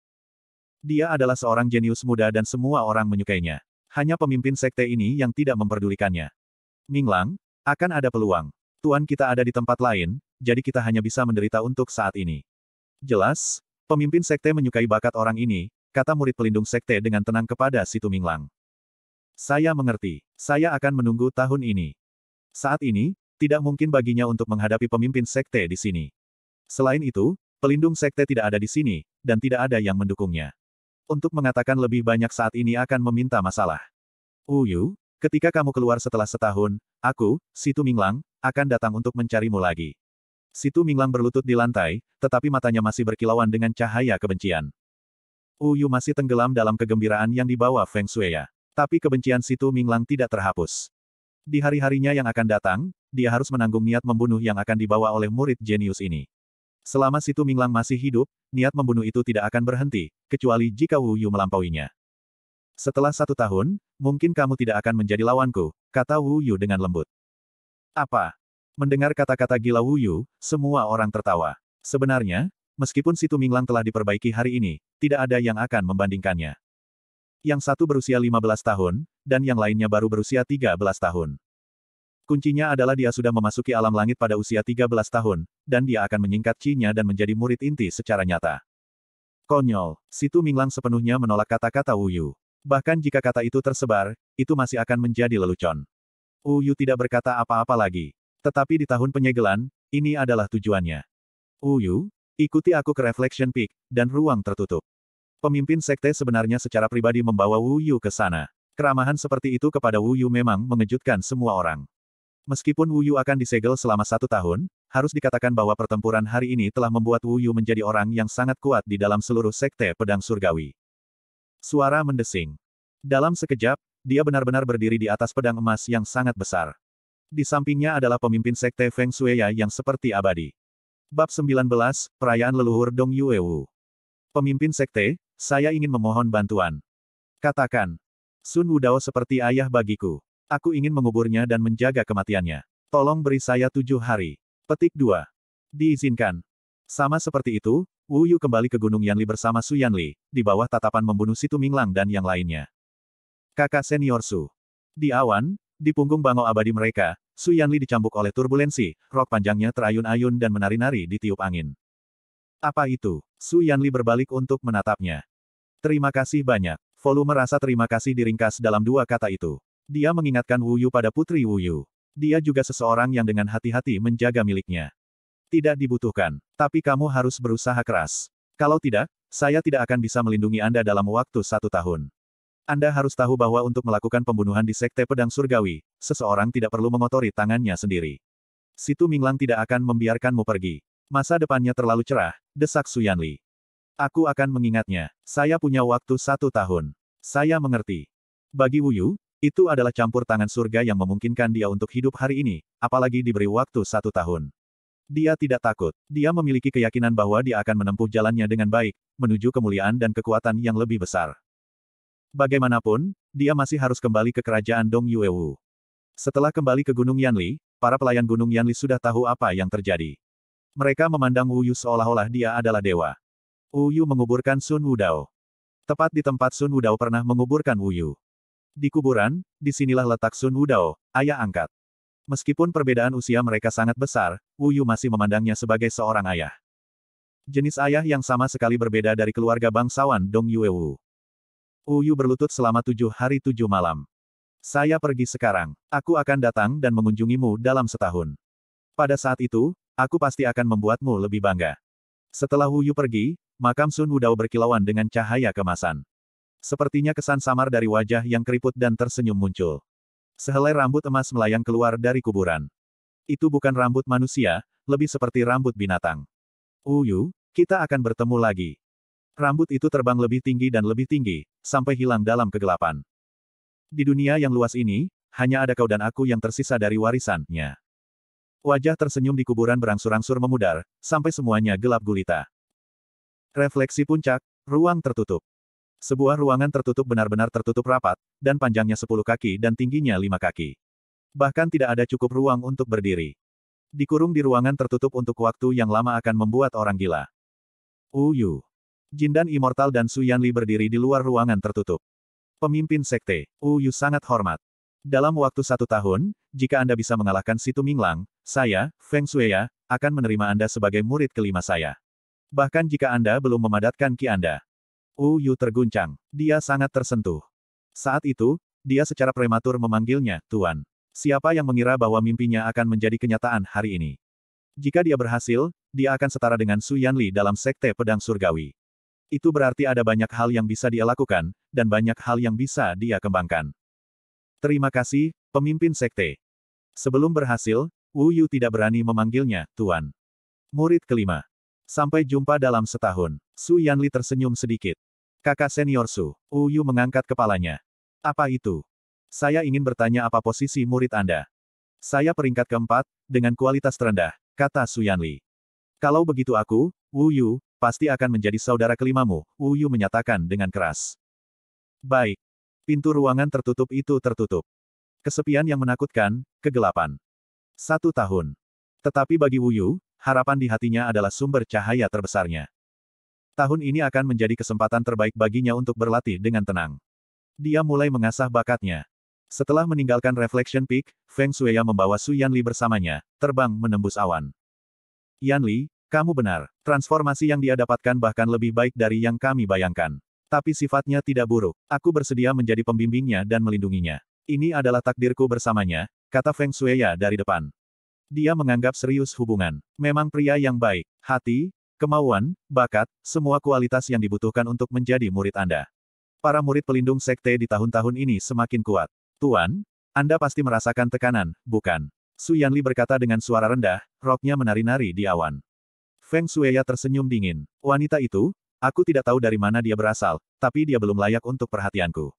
Dia adalah seorang jenius muda dan semua orang menyukainya. Hanya pemimpin sekte ini yang tidak memperdulikannya. Minglang, akan ada peluang. Tuan kita ada di tempat lain, jadi kita hanya bisa menderita untuk saat ini. Jelas, pemimpin sekte menyukai bakat orang ini, kata murid pelindung sekte dengan tenang kepada Situ Minglang. Saya mengerti, saya akan menunggu tahun ini. Saat ini, tidak mungkin baginya untuk menghadapi pemimpin sekte di sini. Selain itu, pelindung sekte tidak ada di sini, dan tidak ada yang mendukungnya untuk mengatakan lebih banyak saat ini akan meminta masalah. Uyu, ketika kamu keluar setelah setahun, aku, Situ Minglang, akan datang untuk mencarimu lagi. Situ Minglang berlutut di lantai, tetapi matanya masih berkilauan dengan cahaya kebencian. Uyu masih tenggelam dalam kegembiraan yang dibawa Feng Shuya. Tapi kebencian Situ Minglang tidak terhapus. Di hari-harinya yang akan datang, dia harus menanggung niat membunuh yang akan dibawa oleh murid jenius ini. Selama Situ Minglang masih hidup, niat membunuh itu tidak akan berhenti, kecuali jika Wu Yu melampauinya. Setelah satu tahun, mungkin kamu tidak akan menjadi lawanku, kata Wu Yu dengan lembut. Apa? Mendengar kata-kata gila Wu Yu, semua orang tertawa. Sebenarnya, meskipun Situ Minglang telah diperbaiki hari ini, tidak ada yang akan membandingkannya. Yang satu berusia 15 tahun, dan yang lainnya baru berusia 13 tahun. Kuncinya adalah dia sudah memasuki alam langit pada usia 13 tahun, dan dia akan menyingkat cinya dan menjadi murid inti secara nyata. Konyol, Situ Minglang sepenuhnya menolak kata-kata Wuyu. Bahkan jika kata itu tersebar, itu masih akan menjadi lelucon. Wuyu tidak berkata apa-apa lagi. Tetapi di tahun penyegelan, ini adalah tujuannya. Wuyu, ikuti aku ke Reflection Peak, dan ruang tertutup. Pemimpin sekte sebenarnya secara pribadi membawa Wuyu ke sana. Keramahan seperti itu kepada Wuyu memang mengejutkan semua orang. Meskipun Wu Yu akan disegel selama satu tahun, harus dikatakan bahwa pertempuran hari ini telah membuat Wu Yu menjadi orang yang sangat kuat di dalam seluruh sekte pedang surgawi. Suara mendesing. Dalam sekejap, dia benar-benar berdiri di atas pedang emas yang sangat besar. Di sampingnya adalah pemimpin sekte Feng Shueya yang seperti abadi. Bab 19, Perayaan Leluhur Dong Yuewu. Pemimpin sekte, saya ingin memohon bantuan. Katakan. Sun Wudao seperti ayah bagiku. Aku ingin menguburnya dan menjaga kematiannya. Tolong beri saya tujuh hari. Petik 2. Diizinkan. Sama seperti itu, Wu Yu kembali ke Gunung Yanli bersama Su Yanli, di bawah tatapan membunuh Situ Minglang dan yang lainnya. Kakak senior Su. Di awan, di punggung bangau abadi mereka, Su Yanli dicambuk oleh turbulensi, rok panjangnya terayun-ayun dan menari-nari di tiup angin. Apa itu? Su Yanli berbalik untuk menatapnya. Terima kasih banyak. Volume rasa terima kasih diringkas dalam dua kata itu. Dia mengingatkan Wuyu pada Putri Wuyu. Dia juga seseorang yang dengan hati-hati menjaga miliknya. Tidak dibutuhkan, tapi kamu harus berusaha keras. Kalau tidak, saya tidak akan bisa melindungi Anda dalam waktu satu tahun. Anda harus tahu bahwa untuk melakukan pembunuhan di Sekte Pedang Surgawi, seseorang tidak perlu mengotori tangannya sendiri. Situ Minglang tidak akan membiarkanmu pergi. Masa depannya terlalu cerah, desak Suyanli. Aku akan mengingatnya. Saya punya waktu satu tahun. Saya mengerti. Bagi Wuyu, itu adalah campur tangan surga yang memungkinkan dia untuk hidup hari ini, apalagi diberi waktu satu tahun. Dia tidak takut. Dia memiliki keyakinan bahwa dia akan menempuh jalannya dengan baik, menuju kemuliaan dan kekuatan yang lebih besar. Bagaimanapun, dia masih harus kembali ke kerajaan Dong Yuewu. Setelah kembali ke Gunung Yanli, para pelayan Gunung Yanli sudah tahu apa yang terjadi. Mereka memandang Wu Yu seolah-olah dia adalah dewa. Wu Yu menguburkan Sun Wudao. Tepat di tempat Sun Wudao pernah menguburkan Wu Yu. Di kuburan, disinilah letak Sun Wudao, ayah angkat. Meskipun perbedaan usia mereka sangat besar, Wu Yu masih memandangnya sebagai seorang ayah. Jenis ayah yang sama sekali berbeda dari keluarga bangsawan Dong Yue Wu. Wu Yu berlutut selama tujuh hari tujuh malam. Saya pergi sekarang. Aku akan datang dan mengunjungimu dalam setahun. Pada saat itu, aku pasti akan membuatmu lebih bangga. Setelah Wu Yu pergi, makam Sun Wudao berkilauan dengan cahaya kemasan. Sepertinya kesan samar dari wajah yang keriput dan tersenyum muncul. Sehelai rambut emas melayang keluar dari kuburan. Itu bukan rambut manusia, lebih seperti rambut binatang. Uyu, kita akan bertemu lagi. Rambut itu terbang lebih tinggi dan lebih tinggi, sampai hilang dalam kegelapan. Di dunia yang luas ini, hanya ada kau dan aku yang tersisa dari warisannya. Wajah tersenyum di kuburan berangsur-angsur memudar, sampai semuanya gelap gulita. Refleksi puncak, ruang tertutup. Sebuah ruangan tertutup benar-benar tertutup rapat, dan panjangnya 10 kaki dan tingginya 5 kaki. Bahkan tidak ada cukup ruang untuk berdiri. Dikurung di ruangan tertutup untuk waktu yang lama akan membuat orang gila. Uyu. Jindan Immortal dan Su Yanli berdiri di luar ruangan tertutup. Pemimpin sekte, Uyu sangat hormat. Dalam waktu satu tahun, jika Anda bisa mengalahkan Situ Minglang, saya, Feng Shueya, akan menerima Anda sebagai murid kelima saya. Bahkan jika Anda belum memadatkan Ki Anda. Wu Yu terguncang. Dia sangat tersentuh. Saat itu, dia secara prematur memanggilnya, Tuan. Siapa yang mengira bahwa mimpinya akan menjadi kenyataan hari ini? Jika dia berhasil, dia akan setara dengan Su Yanli dalam Sekte Pedang Surgawi. Itu berarti ada banyak hal yang bisa dia lakukan, dan banyak hal yang bisa dia kembangkan. Terima kasih, pemimpin Sekte. Sebelum berhasil, Wu Yu tidak berani memanggilnya, Tuan. Murid kelima. Sampai jumpa dalam setahun. Su Yanli tersenyum sedikit. Kakak senior Su, Uyu mengangkat kepalanya. Apa itu? Saya ingin bertanya apa posisi murid Anda. Saya peringkat keempat, dengan kualitas terendah, kata Su Yanli. Kalau begitu aku, Uyu, pasti akan menjadi saudara kelimamu, Uyu menyatakan dengan keras. Baik. Pintu ruangan tertutup itu tertutup. Kesepian yang menakutkan, kegelapan. Satu tahun. Tetapi bagi Wu harapan di hatinya adalah sumber cahaya terbesarnya. Tahun ini akan menjadi kesempatan terbaik baginya untuk berlatih dengan tenang. Dia mulai mengasah bakatnya. Setelah meninggalkan Reflection Peak, Feng Shueya membawa Su Yanli bersamanya, terbang menembus awan. Yanli, kamu benar. Transformasi yang dia dapatkan bahkan lebih baik dari yang kami bayangkan. Tapi sifatnya tidak buruk. Aku bersedia menjadi pembimbingnya dan melindunginya. Ini adalah takdirku bersamanya, kata Feng Shueya dari depan. Dia menganggap serius hubungan. Memang pria yang baik, hati, kemauan, bakat, semua kualitas yang dibutuhkan untuk menjadi murid Anda. Para murid pelindung sekte di tahun-tahun ini semakin kuat. Tuan, Anda pasti merasakan tekanan, bukan? Su Yanli berkata dengan suara rendah, roknya menari-nari di awan. Feng Shueya tersenyum dingin. Wanita itu, aku tidak tahu dari mana dia berasal, tapi dia belum layak untuk perhatianku.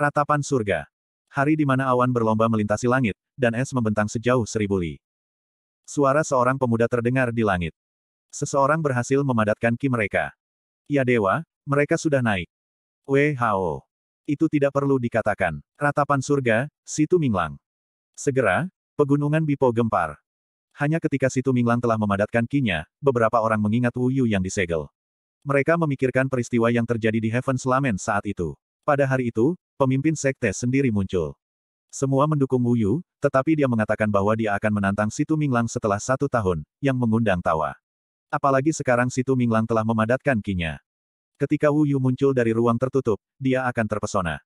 Ratapan surga. Hari di mana awan berlomba melintasi langit, dan es membentang sejauh seribu li. Suara seorang pemuda terdengar di langit. Seseorang berhasil memadatkan ki mereka. Ya dewa, mereka sudah naik. WHO. Itu tidak perlu dikatakan. Ratapan surga, Situ Minglang. Segera, pegunungan Bipo gempar. Hanya ketika Situ Minglang telah memadatkan kinya, beberapa orang mengingat Wu Yu yang disegel. Mereka memikirkan peristiwa yang terjadi di Heaven Lament saat itu. Pada hari itu, pemimpin sekte sendiri muncul. Semua mendukung Wu Yu, tetapi dia mengatakan bahwa dia akan menantang Situ Minglang setelah satu tahun, yang mengundang tawa. Apalagi sekarang Situ Minglang telah memadatkan kinya. Ketika Wu Yu muncul dari ruang tertutup, dia akan terpesona.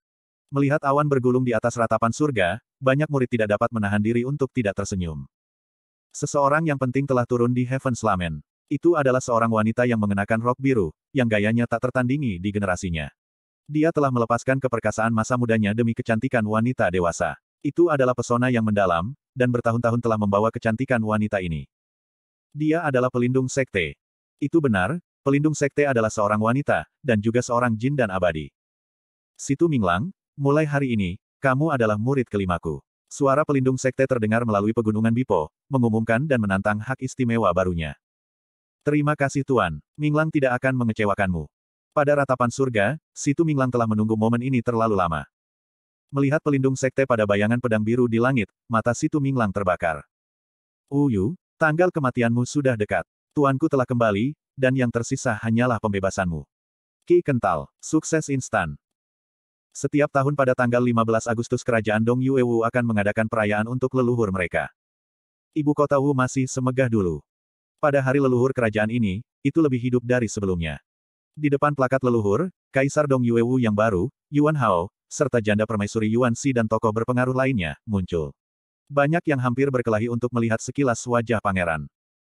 Melihat awan bergulung di atas ratapan surga, banyak murid tidak dapat menahan diri untuk tidak tersenyum. Seseorang yang penting telah turun di Heaven Lament. Itu adalah seorang wanita yang mengenakan rok biru, yang gayanya tak tertandingi di generasinya. Dia telah melepaskan keperkasaan masa mudanya demi kecantikan wanita dewasa. Itu adalah pesona yang mendalam, dan bertahun-tahun telah membawa kecantikan wanita ini. Dia adalah pelindung sekte. Itu benar, pelindung sekte adalah seorang wanita, dan juga seorang jin dan abadi. Situ Minglang, mulai hari ini, kamu adalah murid kelimaku. Suara pelindung sekte terdengar melalui pegunungan Bipo, mengumumkan dan menantang hak istimewa barunya. Terima kasih Tuan, Minglang tidak akan mengecewakanmu. Pada ratapan surga, Situ Minglang telah menunggu momen ini terlalu lama. Melihat pelindung sekte pada bayangan pedang biru di langit, mata Situ Minglang terbakar. Uyu, tanggal kematianmu sudah dekat. Tuanku telah kembali, dan yang tersisa hanyalah pembebasanmu. Ki Kental, sukses instan. Setiap tahun pada tanggal 15 Agustus Kerajaan Dong Yuewu akan mengadakan perayaan untuk leluhur mereka. Ibu kota Wu masih semegah dulu. Pada hari leluhur kerajaan ini, itu lebih hidup dari sebelumnya. Di depan plakat leluhur, Kaisar Dong Yuewu yang baru, Yuan Hao, serta janda permaisuri Yuan Si dan tokoh berpengaruh lainnya, muncul. Banyak yang hampir berkelahi untuk melihat sekilas wajah pangeran.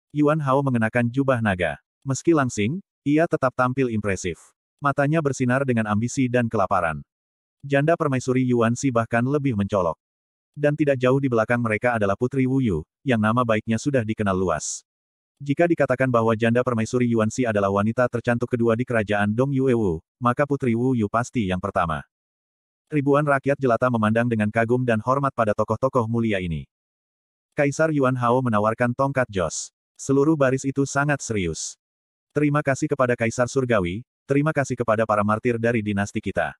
Yuan Hao mengenakan jubah naga. Meski langsing, ia tetap tampil impresif. Matanya bersinar dengan ambisi dan kelaparan. Janda permaisuri Yuan Si bahkan lebih mencolok. Dan tidak jauh di belakang mereka adalah Putri Wuyu, yang nama baiknya sudah dikenal luas. Jika dikatakan bahwa janda permaisuri Yuanxi adalah wanita tercantik kedua di kerajaan Dong Yuewu, maka putri Wu Yu pasti yang pertama. Ribuan rakyat jelata memandang dengan kagum dan hormat pada tokoh-tokoh mulia ini. Kaisar Yuan Hao menawarkan tongkat Jos. Seluruh baris itu sangat serius. Terima kasih kepada Kaisar Surgawi, terima kasih kepada para martir dari dinasti kita.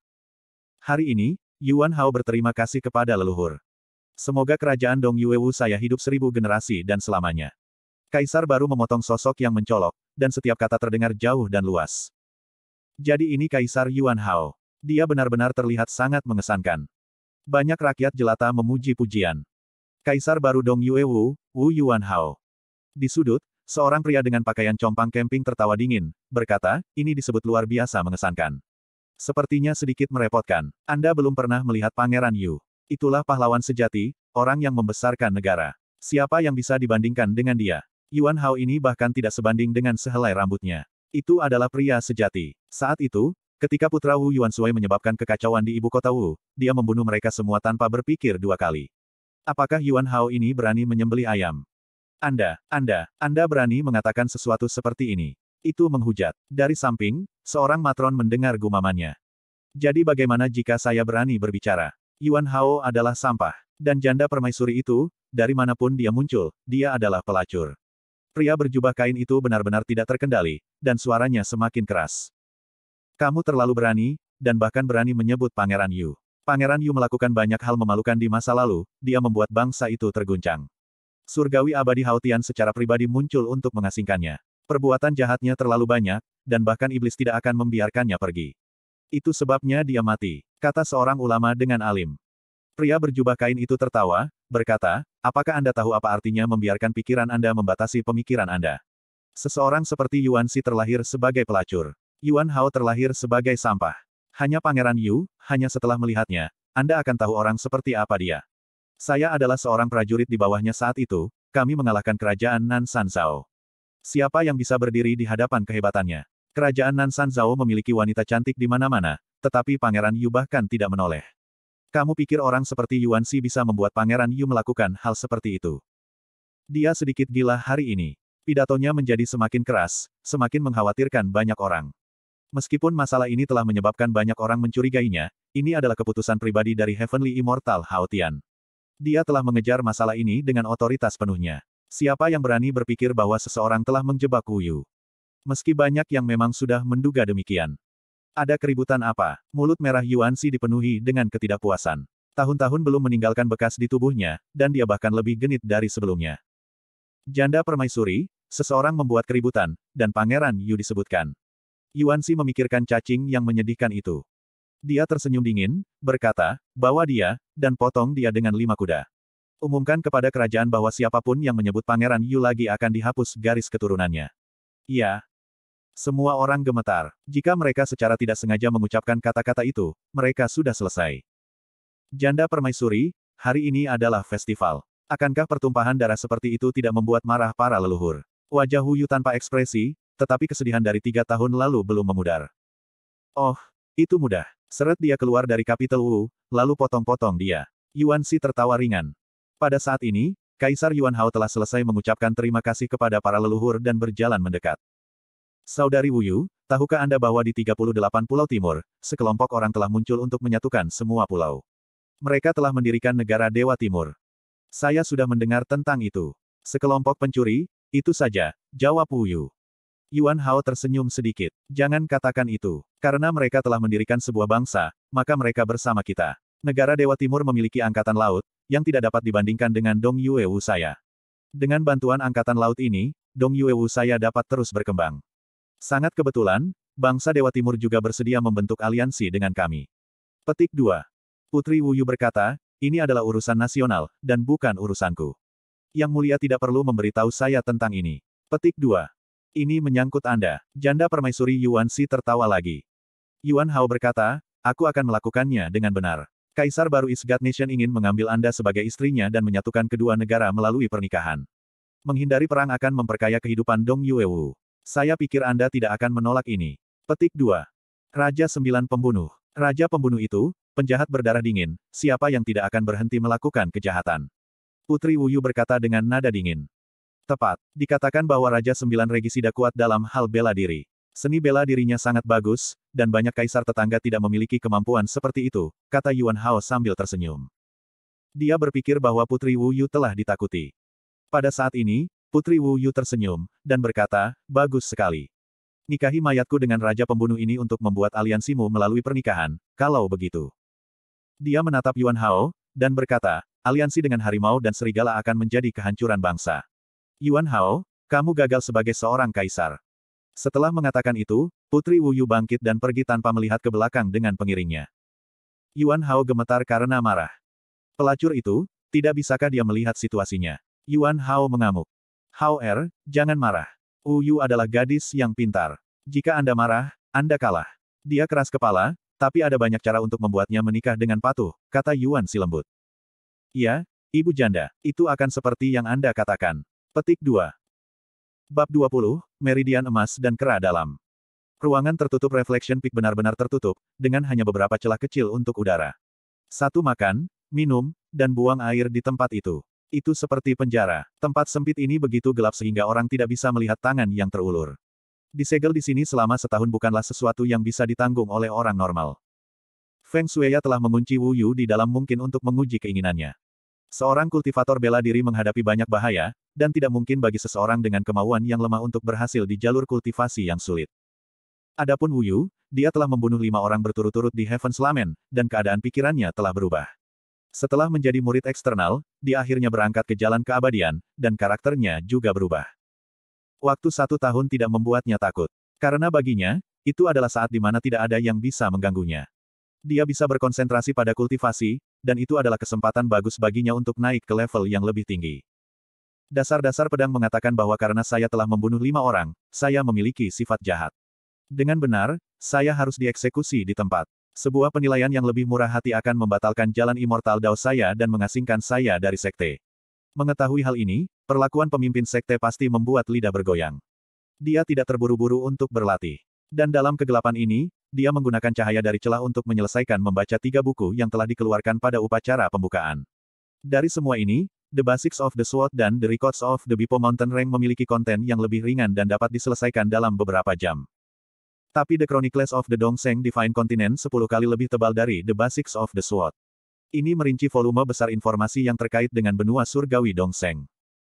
Hari ini, Yuan Hao berterima kasih kepada leluhur. Semoga kerajaan Dong Yuewu saya hidup seribu generasi dan selamanya. Kaisar baru memotong sosok yang mencolok, dan setiap kata terdengar jauh dan luas. Jadi ini Kaisar Yuan Hao. Dia benar-benar terlihat sangat mengesankan. Banyak rakyat jelata memuji pujian. Kaisar baru Dong Yue Wu, Wu Yuan Hao. Di sudut, seorang pria dengan pakaian compang camping tertawa dingin, berkata, ini disebut luar biasa mengesankan. Sepertinya sedikit merepotkan. Anda belum pernah melihat Pangeran Yu. Itulah pahlawan sejati, orang yang membesarkan negara. Siapa yang bisa dibandingkan dengan dia? Yuan Hao ini bahkan tidak sebanding dengan sehelai rambutnya. Itu adalah pria sejati. Saat itu, ketika putra Wu Yuan Sui menyebabkan kekacauan di ibu kota Wu, dia membunuh mereka semua tanpa berpikir dua kali. Apakah Yuan Hao ini berani menyembeli ayam? Anda, Anda, Anda berani mengatakan sesuatu seperti ini. Itu menghujat. Dari samping, seorang matron mendengar gumamannya. Jadi bagaimana jika saya berani berbicara? Yuan Hao adalah sampah. Dan janda permaisuri itu, dari manapun dia muncul, dia adalah pelacur. Pria berjubah kain itu benar-benar tidak terkendali, dan suaranya semakin keras. Kamu terlalu berani, dan bahkan berani menyebut Pangeran Yu. Pangeran Yu melakukan banyak hal memalukan di masa lalu, dia membuat bangsa itu terguncang. Surgawi abadi Haotian secara pribadi muncul untuk mengasingkannya. Perbuatan jahatnya terlalu banyak, dan bahkan iblis tidak akan membiarkannya pergi. Itu sebabnya dia mati, kata seorang ulama dengan alim. Pria berjubah kain itu tertawa, berkata, apakah Anda tahu apa artinya membiarkan pikiran Anda membatasi pemikiran Anda? Seseorang seperti Yuan si terlahir sebagai pelacur. Yuan Hao terlahir sebagai sampah. Hanya Pangeran Yu, hanya setelah melihatnya, Anda akan tahu orang seperti apa dia. Saya adalah seorang prajurit di bawahnya saat itu, kami mengalahkan kerajaan Nan San Zhao. Siapa yang bisa berdiri di hadapan kehebatannya? Kerajaan Nan San Zhao memiliki wanita cantik di mana-mana, tetapi Pangeran Yu bahkan tidak menoleh. Kamu pikir orang seperti Yuan Xi bisa membuat Pangeran Yu melakukan hal seperti itu? Dia sedikit gila hari ini. Pidatonya menjadi semakin keras, semakin mengkhawatirkan banyak orang. Meskipun masalah ini telah menyebabkan banyak orang mencurigainya, ini adalah keputusan pribadi dari Heavenly Immortal Haotian. Dia telah mengejar masalah ini dengan otoritas penuhnya. Siapa yang berani berpikir bahwa seseorang telah menjebak Wu Yu? Meski banyak yang memang sudah menduga demikian. Ada keributan apa? Mulut merah Yuan Xi dipenuhi dengan ketidakpuasan. Tahun-tahun belum meninggalkan bekas di tubuhnya, dan dia bahkan lebih genit dari sebelumnya. Janda permaisuri, seseorang membuat keributan, dan pangeran Yu disebutkan. Yuan Xi memikirkan cacing yang menyedihkan itu. Dia tersenyum dingin, berkata, bawa dia, dan potong dia dengan lima kuda. Umumkan kepada kerajaan bahwa siapapun yang menyebut pangeran Yu lagi akan dihapus garis keturunannya. Ya, semua orang gemetar. Jika mereka secara tidak sengaja mengucapkan kata-kata itu, mereka sudah selesai. Janda permaisuri, hari ini adalah festival. Akankah pertumpahan darah seperti itu tidak membuat marah para leluhur? Wajah Huyu tanpa ekspresi, tetapi kesedihan dari tiga tahun lalu belum memudar. Oh, itu mudah. Seret dia keluar dari kapital Wu, lalu potong-potong dia. Yuan Si tertawa ringan. Pada saat ini, Kaisar Yuan Hao telah selesai mengucapkan terima kasih kepada para leluhur dan berjalan mendekat. Saudari Wuyu, tahukah Anda bahwa di 38 pulau timur, sekelompok orang telah muncul untuk menyatukan semua pulau. Mereka telah mendirikan negara Dewa Timur. Saya sudah mendengar tentang itu. Sekelompok pencuri, itu saja, jawab Wuyu. Yuan Hao tersenyum sedikit. Jangan katakan itu. Karena mereka telah mendirikan sebuah bangsa, maka mereka bersama kita. Negara Dewa Timur memiliki angkatan laut, yang tidak dapat dibandingkan dengan Dong Yuewu saya. Dengan bantuan angkatan laut ini, Dong Yuewu saya dapat terus berkembang. Sangat kebetulan, bangsa Dewa Timur juga bersedia membentuk aliansi dengan kami. Petik 2. Putri Wuyu berkata, ini adalah urusan nasional, dan bukan urusanku. Yang mulia tidak perlu memberitahu saya tentang ini. Petik 2. Ini menyangkut Anda. Janda permaisuri Yuan Si tertawa lagi. Yuan Hao berkata, aku akan melakukannya dengan benar. Kaisar baru Isgat Nation ingin mengambil Anda sebagai istrinya dan menyatukan kedua negara melalui pernikahan. Menghindari perang akan memperkaya kehidupan Dong Yuewu. Saya pikir Anda tidak akan menolak ini. Petik 2. Raja Sembilan Pembunuh. Raja pembunuh itu, penjahat berdarah dingin, siapa yang tidak akan berhenti melakukan kejahatan? Putri Wuyu berkata dengan nada dingin. Tepat, dikatakan bahwa Raja Sembilan Regisida kuat dalam hal bela diri. Seni bela dirinya sangat bagus, dan banyak kaisar tetangga tidak memiliki kemampuan seperti itu, kata Yuan Hao sambil tersenyum. Dia berpikir bahwa Putri Wuyu telah ditakuti. Pada saat ini, Putri Wu Yu tersenyum, dan berkata, bagus sekali. Nikahi mayatku dengan raja pembunuh ini untuk membuat aliansimu melalui pernikahan, kalau begitu. Dia menatap Yuan Hao, dan berkata, aliansi dengan harimau dan serigala akan menjadi kehancuran bangsa. Yuan Hao, kamu gagal sebagai seorang kaisar. Setelah mengatakan itu, Putri Wu Yu bangkit dan pergi tanpa melihat ke belakang dengan pengiringnya. Yuan Hao gemetar karena marah. Pelacur itu, tidak bisakah dia melihat situasinya? Yuan Hao mengamuk. Hao Er, jangan marah. Uyu adalah gadis yang pintar. Jika Anda marah, Anda kalah. Dia keras kepala, tapi ada banyak cara untuk membuatnya menikah dengan patuh, kata Yuan si lembut. Iya, Ibu janda, itu akan seperti yang Anda katakan. Petik 2. Bab 20, Meridian Emas dan Kera Dalam. Ruangan tertutup Reflection Peak benar-benar tertutup, dengan hanya beberapa celah kecil untuk udara. Satu makan, minum, dan buang air di tempat itu. Itu seperti penjara. Tempat sempit ini begitu gelap sehingga orang tidak bisa melihat tangan yang terulur. Disegel di sini selama setahun bukanlah sesuatu yang bisa ditanggung oleh orang normal. Feng Shueya telah mengunci Wu Yu di dalam mungkin untuk menguji keinginannya. Seorang kultivator bela diri menghadapi banyak bahaya, dan tidak mungkin bagi seseorang dengan kemauan yang lemah untuk berhasil di jalur kultivasi yang sulit. Adapun Wu Yu, dia telah membunuh lima orang berturut-turut di Heaven's Lament, dan keadaan pikirannya telah berubah. Setelah menjadi murid eksternal, dia akhirnya berangkat ke jalan keabadian, dan karakternya juga berubah. Waktu satu tahun tidak membuatnya takut. Karena baginya, itu adalah saat di mana tidak ada yang bisa mengganggunya. Dia bisa berkonsentrasi pada kultivasi, dan itu adalah kesempatan bagus baginya untuk naik ke level yang lebih tinggi. Dasar-dasar pedang mengatakan bahwa karena saya telah membunuh lima orang, saya memiliki sifat jahat. Dengan benar, saya harus dieksekusi di tempat. Sebuah penilaian yang lebih murah hati akan membatalkan jalan immortal Dao saya dan mengasingkan saya dari sekte. Mengetahui hal ini, perlakuan pemimpin sekte pasti membuat lidah bergoyang. Dia tidak terburu-buru untuk berlatih. Dan dalam kegelapan ini, dia menggunakan cahaya dari celah untuk menyelesaikan membaca tiga buku yang telah dikeluarkan pada upacara pembukaan. Dari semua ini, The Basics of the Sword dan The Records of the Bipo Mountain Range memiliki konten yang lebih ringan dan dapat diselesaikan dalam beberapa jam. Tapi The Chronicles of the Dongseng Divine Continent 10 kali lebih tebal dari The Basics of the Sword. Ini merinci volume besar informasi yang terkait dengan benua surgawi Dongseng.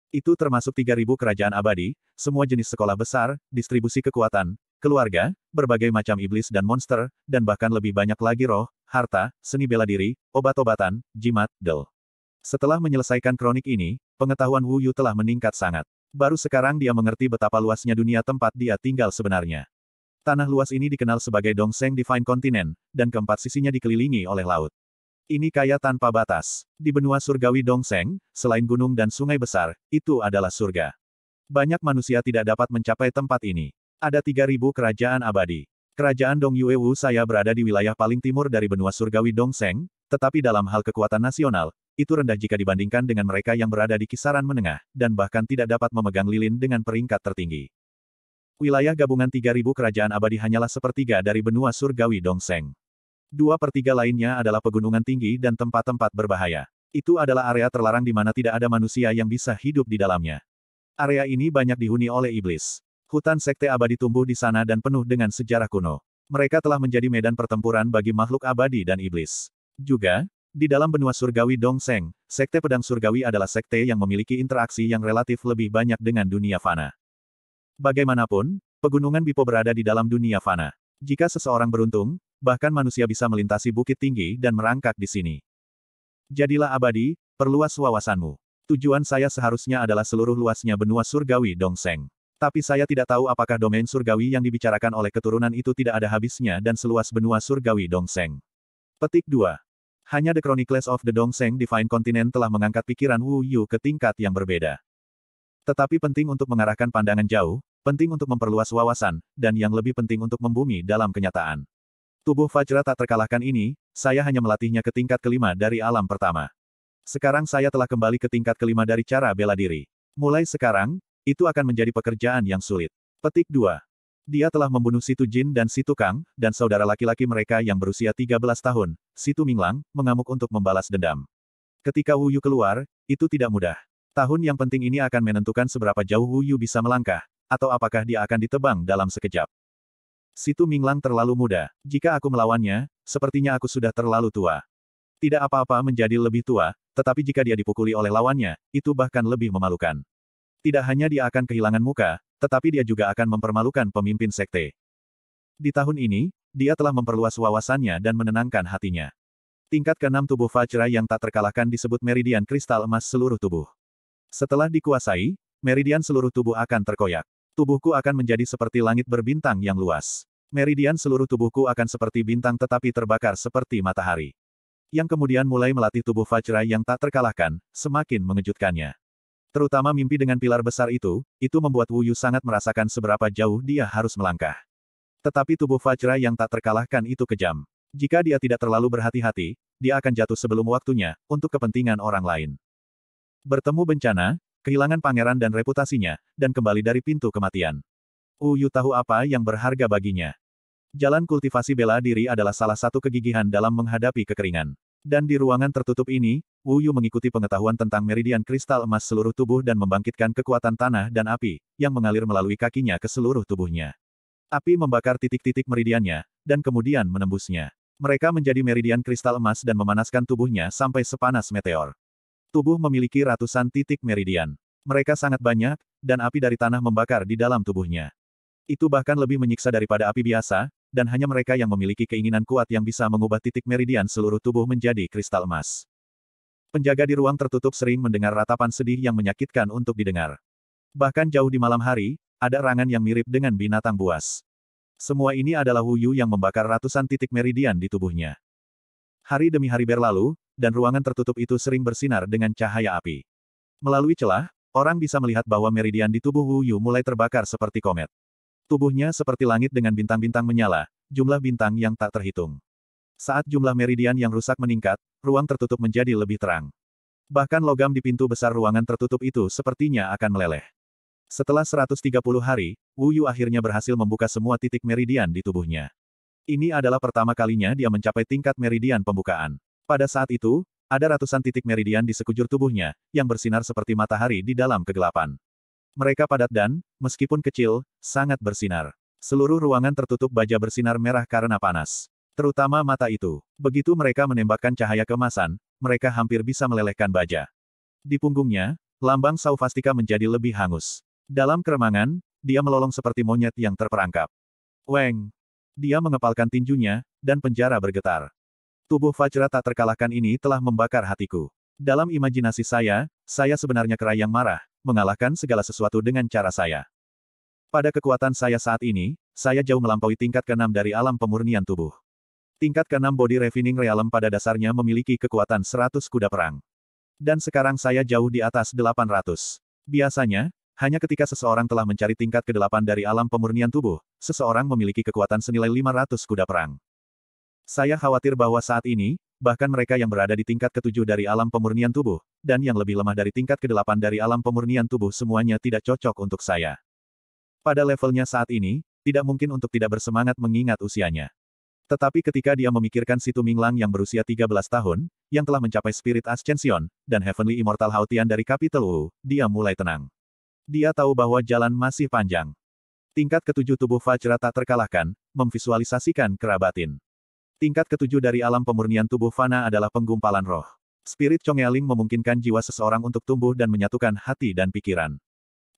Itu termasuk 3.000 kerajaan abadi, semua jenis sekolah besar, distribusi kekuatan, keluarga, berbagai macam iblis dan monster, dan bahkan lebih banyak lagi roh, harta, seni bela diri, obat-obatan, jimat, del. Setelah menyelesaikan kronik ini, pengetahuan Wu Yu telah meningkat sangat. Baru sekarang dia mengerti betapa luasnya dunia tempat dia tinggal sebenarnya. Tanah luas ini dikenal sebagai Dongseng Divine Continent, dan keempat sisinya dikelilingi oleh laut. Ini kaya tanpa batas. Di benua surgawi Dongseng, selain gunung dan sungai besar, itu adalah surga. Banyak manusia tidak dapat mencapai tempat ini. Ada 3.000 kerajaan abadi. Kerajaan Dong Dongyuewu saya berada di wilayah paling timur dari benua surgawi Dongseng, tetapi dalam hal kekuatan nasional, itu rendah jika dibandingkan dengan mereka yang berada di kisaran menengah, dan bahkan tidak dapat memegang lilin dengan peringkat tertinggi. Wilayah gabungan 3.000 kerajaan abadi hanyalah sepertiga dari benua surgawi Dongseng. Dua pertiga lainnya adalah pegunungan tinggi dan tempat-tempat berbahaya. Itu adalah area terlarang di mana tidak ada manusia yang bisa hidup di dalamnya. Area ini banyak dihuni oleh iblis. Hutan sekte abadi tumbuh di sana dan penuh dengan sejarah kuno. Mereka telah menjadi medan pertempuran bagi makhluk abadi dan iblis. Juga, di dalam benua surgawi Dongseng, sekte pedang surgawi adalah sekte yang memiliki interaksi yang relatif lebih banyak dengan dunia fana. Bagaimanapun, pegunungan Bipo berada di dalam dunia fana. Jika seseorang beruntung, bahkan manusia bisa melintasi bukit tinggi dan merangkak di sini. Jadilah abadi, perluas wawasanmu. Tujuan saya seharusnya adalah seluruh luasnya benua surgawi Dongseng. Tapi saya tidak tahu apakah domain surgawi yang dibicarakan oleh keturunan itu tidak ada habisnya dan seluas benua surgawi Dongseng. Petik 2. Hanya The Chronicles of the Dongseng Divine Continent telah mengangkat pikiran Wu Yu ke tingkat yang berbeda. Tetapi penting untuk mengarahkan pandangan jauh, penting untuk memperluas wawasan, dan yang lebih penting untuk membumi dalam kenyataan. Tubuh Fajra tak terkalahkan ini, saya hanya melatihnya ke tingkat kelima dari alam pertama. Sekarang saya telah kembali ke tingkat kelima dari cara bela diri. Mulai sekarang, itu akan menjadi pekerjaan yang sulit. Petik 2. Dia telah membunuh Situ Jin dan Situ Kang, dan saudara laki-laki mereka yang berusia 13 tahun, Situ Minglang, mengamuk untuk membalas dendam. Ketika Wuyu keluar, itu tidak mudah. Tahun yang penting ini akan menentukan seberapa jauh Wu Yu bisa melangkah, atau apakah dia akan ditebang dalam sekejap. Situ Minglang terlalu muda. Jika aku melawannya, sepertinya aku sudah terlalu tua. Tidak apa-apa menjadi lebih tua, tetapi jika dia dipukuli oleh lawannya, itu bahkan lebih memalukan. Tidak hanya dia akan kehilangan muka, tetapi dia juga akan mempermalukan pemimpin sekte. Di tahun ini, dia telah memperluas wawasannya dan menenangkan hatinya. Tingkat keenam tubuh Fajra yang tak terkalahkan disebut meridian kristal emas seluruh tubuh. Setelah dikuasai, meridian seluruh tubuh akan terkoyak. Tubuhku akan menjadi seperti langit berbintang yang luas. Meridian seluruh tubuhku akan seperti bintang tetapi terbakar seperti matahari. Yang kemudian mulai melatih tubuh Fajra yang tak terkalahkan, semakin mengejutkannya. Terutama mimpi dengan pilar besar itu, itu membuat Wu Yu sangat merasakan seberapa jauh dia harus melangkah. Tetapi tubuh Fajra yang tak terkalahkan itu kejam. Jika dia tidak terlalu berhati-hati, dia akan jatuh sebelum waktunya, untuk kepentingan orang lain. Bertemu bencana, kehilangan pangeran dan reputasinya, dan kembali dari pintu kematian. Uyu tahu apa yang berharga baginya. Jalan kultivasi bela diri adalah salah satu kegigihan dalam menghadapi kekeringan. Dan di ruangan tertutup ini, Uyu mengikuti pengetahuan tentang meridian kristal emas seluruh tubuh dan membangkitkan kekuatan tanah dan api, yang mengalir melalui kakinya ke seluruh tubuhnya. Api membakar titik-titik meridiannya, dan kemudian menembusnya. Mereka menjadi meridian kristal emas dan memanaskan tubuhnya sampai sepanas meteor. Tubuh memiliki ratusan titik meridian. Mereka sangat banyak, dan api dari tanah membakar di dalam tubuhnya. Itu bahkan lebih menyiksa daripada api biasa, dan hanya mereka yang memiliki keinginan kuat yang bisa mengubah titik meridian seluruh tubuh menjadi kristal emas. Penjaga di ruang tertutup sering mendengar ratapan sedih yang menyakitkan untuk didengar. Bahkan jauh di malam hari, ada rangan yang mirip dengan binatang buas. Semua ini adalah Wuyu yang membakar ratusan titik meridian di tubuhnya. Hari demi hari berlalu, dan ruangan tertutup itu sering bersinar dengan cahaya api. Melalui celah, orang bisa melihat bahwa meridian di tubuh Wu Yu mulai terbakar seperti komet. Tubuhnya seperti langit dengan bintang-bintang menyala, jumlah bintang yang tak terhitung. Saat jumlah meridian yang rusak meningkat, ruang tertutup menjadi lebih terang. Bahkan logam di pintu besar ruangan tertutup itu sepertinya akan meleleh. Setelah 130 hari, Wu Yu akhirnya berhasil membuka semua titik meridian di tubuhnya. Ini adalah pertama kalinya dia mencapai tingkat meridian pembukaan. Pada saat itu, ada ratusan titik meridian di sekujur tubuhnya, yang bersinar seperti matahari di dalam kegelapan. Mereka padat dan, meskipun kecil, sangat bersinar. Seluruh ruangan tertutup baja bersinar merah karena panas. Terutama mata itu. Begitu mereka menembakkan cahaya kemasan, mereka hampir bisa melelehkan baja. Di punggungnya, lambang saufastika menjadi lebih hangus. Dalam keremangan, dia melolong seperti monyet yang terperangkap. Weng! Dia mengepalkan tinjunya, dan penjara bergetar tubuh Fajra tak terkalahkan ini telah membakar hatiku. Dalam imajinasi saya, saya sebenarnya kera yang marah, mengalahkan segala sesuatu dengan cara saya. Pada kekuatan saya saat ini, saya jauh melampaui tingkat keenam dari alam pemurnian tubuh. Tingkat keenam body refining realm pada dasarnya memiliki kekuatan 100 kuda perang. Dan sekarang saya jauh di atas 800. Biasanya, hanya ketika seseorang telah mencari tingkat ke-8 dari alam pemurnian tubuh, seseorang memiliki kekuatan senilai 500 kuda perang. Saya khawatir bahwa saat ini, bahkan mereka yang berada di tingkat ketujuh dari alam pemurnian tubuh, dan yang lebih lemah dari tingkat kedelapan dari alam pemurnian tubuh semuanya tidak cocok untuk saya. Pada levelnya saat ini, tidak mungkin untuk tidak bersemangat mengingat usianya. Tetapi ketika dia memikirkan Situ Minglang yang berusia 13 tahun, yang telah mencapai Spirit Ascension, dan Heavenly Immortal Hautian dari Capital U, dia mulai tenang. Dia tahu bahwa jalan masih panjang. Tingkat ketujuh tubuh Fajra tak terkalahkan, memvisualisasikan kerabatin. Tingkat ketujuh dari alam pemurnian tubuh fana adalah penggumpalan roh. Spirit Chongyaling memungkinkan jiwa seseorang untuk tumbuh dan menyatukan hati dan pikiran.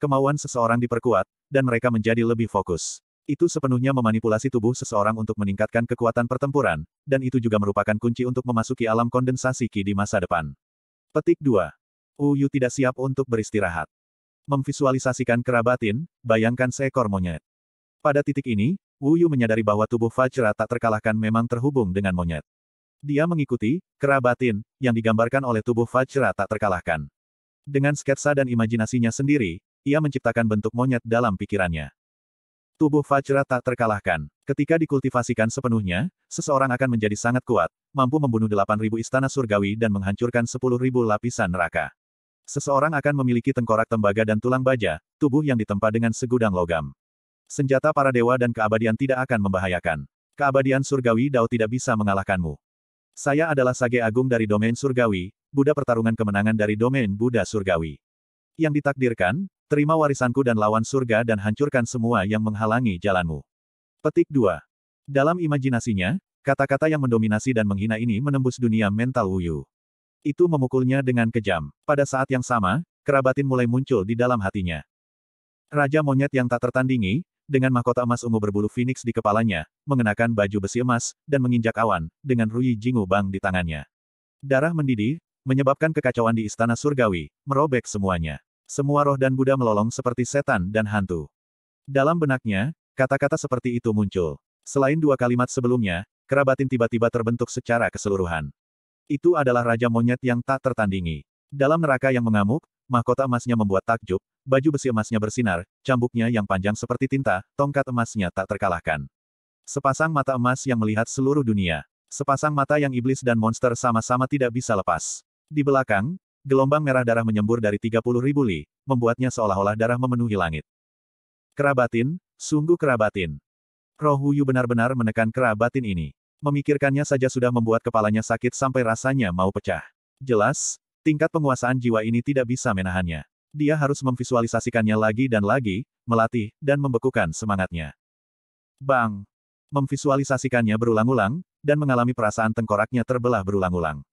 Kemauan seseorang diperkuat, dan mereka menjadi lebih fokus. Itu sepenuhnya memanipulasi tubuh seseorang untuk meningkatkan kekuatan pertempuran, dan itu juga merupakan kunci untuk memasuki alam kondensasi Ki di masa depan. Petik 2. Uyu tidak siap untuk beristirahat. Memvisualisasikan kerabatin, bayangkan seekor monyet. Pada titik ini, Wuyu menyadari bahwa tubuh Fajra tak terkalahkan memang terhubung dengan monyet. Dia mengikuti, kerabatin, yang digambarkan oleh tubuh Fajra tak terkalahkan. Dengan sketsa dan imajinasinya sendiri, ia menciptakan bentuk monyet dalam pikirannya. Tubuh Fajra tak terkalahkan. Ketika dikultivasikan sepenuhnya, seseorang akan menjadi sangat kuat, mampu membunuh 8.000 istana surgawi dan menghancurkan 10.000 lapisan neraka. Seseorang akan memiliki tengkorak tembaga dan tulang baja, tubuh yang ditempa dengan segudang logam. Senjata para dewa dan keabadian tidak akan membahayakan. Keabadian surgawi Dao tidak bisa mengalahkanmu. Saya adalah Sage Agung dari domain surgawi, Buddha pertarungan kemenangan dari domain Buddha surgawi. Yang ditakdirkan, terima warisanku dan lawan surga dan hancurkan semua yang menghalangi jalanmu. Petik 2. Dalam imajinasinya, kata-kata yang mendominasi dan menghina ini menembus dunia mental Wuyu. Itu memukulnya dengan kejam. Pada saat yang sama, kerabatin mulai muncul di dalam hatinya. Raja monyet yang tak tertandingi, dengan mahkota emas ungu berbulu phoenix di kepalanya, mengenakan baju besi emas, dan menginjak awan, dengan Rui Jingu Bang di tangannya. Darah mendidih, menyebabkan kekacauan di istana surgawi, merobek semuanya. Semua roh dan Buddha melolong seperti setan dan hantu. Dalam benaknya, kata-kata seperti itu muncul. Selain dua kalimat sebelumnya, kerabatin tiba-tiba terbentuk secara keseluruhan. Itu adalah Raja Monyet yang tak tertandingi. Dalam neraka yang mengamuk, mahkota emasnya membuat takjub, baju besi emasnya bersinar, cambuknya yang panjang seperti tinta, tongkat emasnya tak terkalahkan. Sepasang mata emas yang melihat seluruh dunia. Sepasang mata yang iblis dan monster sama-sama tidak bisa lepas. Di belakang, gelombang merah darah menyembur dari 30 ribu li, membuatnya seolah-olah darah memenuhi langit. Kerabatin, sungguh kerabatin. Roh Huyu benar-benar menekan kerabatin ini. Memikirkannya saja sudah membuat kepalanya sakit sampai rasanya mau pecah. Jelas, tingkat penguasaan jiwa ini tidak bisa menahannya dia harus memvisualisasikannya lagi dan lagi, melatih, dan membekukan semangatnya. Bang! Memvisualisasikannya berulang-ulang, dan mengalami perasaan tengkoraknya terbelah berulang-ulang.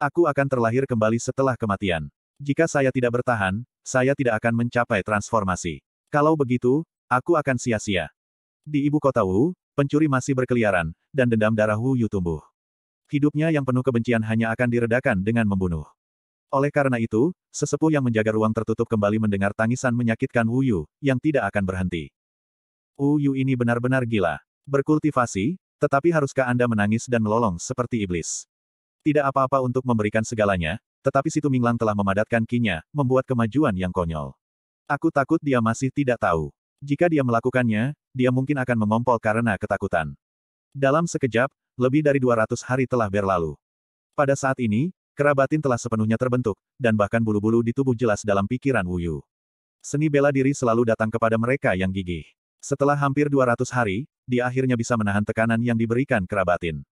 Aku akan terlahir kembali setelah kematian. Jika saya tidak bertahan, saya tidak akan mencapai transformasi. Kalau begitu, aku akan sia-sia. Di ibu kota Wu, pencuri masih berkeliaran, dan dendam darah Wu Yu tumbuh. Hidupnya yang penuh kebencian hanya akan diredakan dengan membunuh. Oleh karena itu, sesepuh yang menjaga ruang tertutup kembali mendengar tangisan menyakitkan Wu Yu, yang tidak akan berhenti. Wu Yu ini benar-benar gila. Berkultivasi, tetapi haruskah Anda menangis dan melolong seperti iblis? Tidak apa-apa untuk memberikan segalanya, tetapi Situ Minglang telah memadatkan kinya, membuat kemajuan yang konyol. Aku takut dia masih tidak tahu. Jika dia melakukannya, dia mungkin akan mengompol karena ketakutan. Dalam sekejap, lebih dari 200 hari telah berlalu. Pada saat ini, Kerabatin telah sepenuhnya terbentuk, dan bahkan bulu-bulu di tubuh jelas dalam pikiran Wuyu. Seni bela diri selalu datang kepada mereka yang gigih. Setelah hampir 200 hari, dia akhirnya bisa menahan tekanan yang diberikan kerabatin.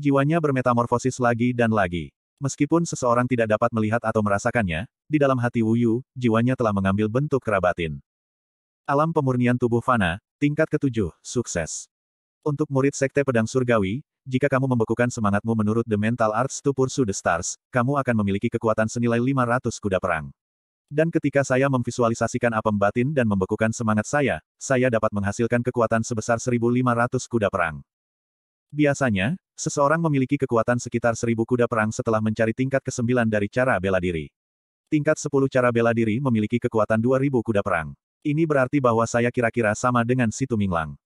Jiwanya bermetamorfosis lagi dan lagi. Meskipun seseorang tidak dapat melihat atau merasakannya, di dalam hati Wuyu, jiwanya telah mengambil bentuk kerabatin. Alam pemurnian tubuh fana, tingkat ketujuh, sukses. Untuk murid Sekte Pedang Surgawi, jika kamu membekukan semangatmu menurut The Mental Arts to Pursue the Stars, kamu akan memiliki kekuatan senilai 500 kuda perang. Dan ketika saya memvisualisasikan apem batin dan membekukan semangat saya, saya dapat menghasilkan kekuatan sebesar 1.500 kuda perang. Biasanya, seseorang memiliki kekuatan sekitar 1.000 kuda perang setelah mencari tingkat ke-9 dari cara bela diri. Tingkat 10 cara bela diri memiliki kekuatan 2.000 kuda perang. Ini berarti bahwa saya kira-kira sama dengan Situ Minglang.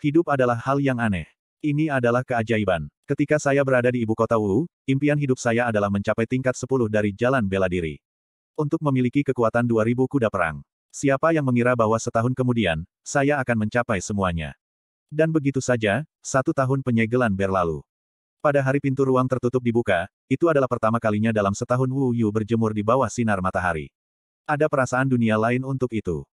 Hidup adalah hal yang aneh. Ini adalah keajaiban. Ketika saya berada di ibu kota Wu, impian hidup saya adalah mencapai tingkat 10 dari jalan bela diri. Untuk memiliki kekuatan 2000 kuda perang. Siapa yang mengira bahwa setahun kemudian, saya akan mencapai semuanya. Dan begitu saja, satu tahun penyegelan berlalu. Pada hari pintu ruang tertutup dibuka, itu adalah pertama kalinya dalam setahun Wu Yu berjemur di bawah sinar matahari. Ada perasaan dunia lain untuk itu.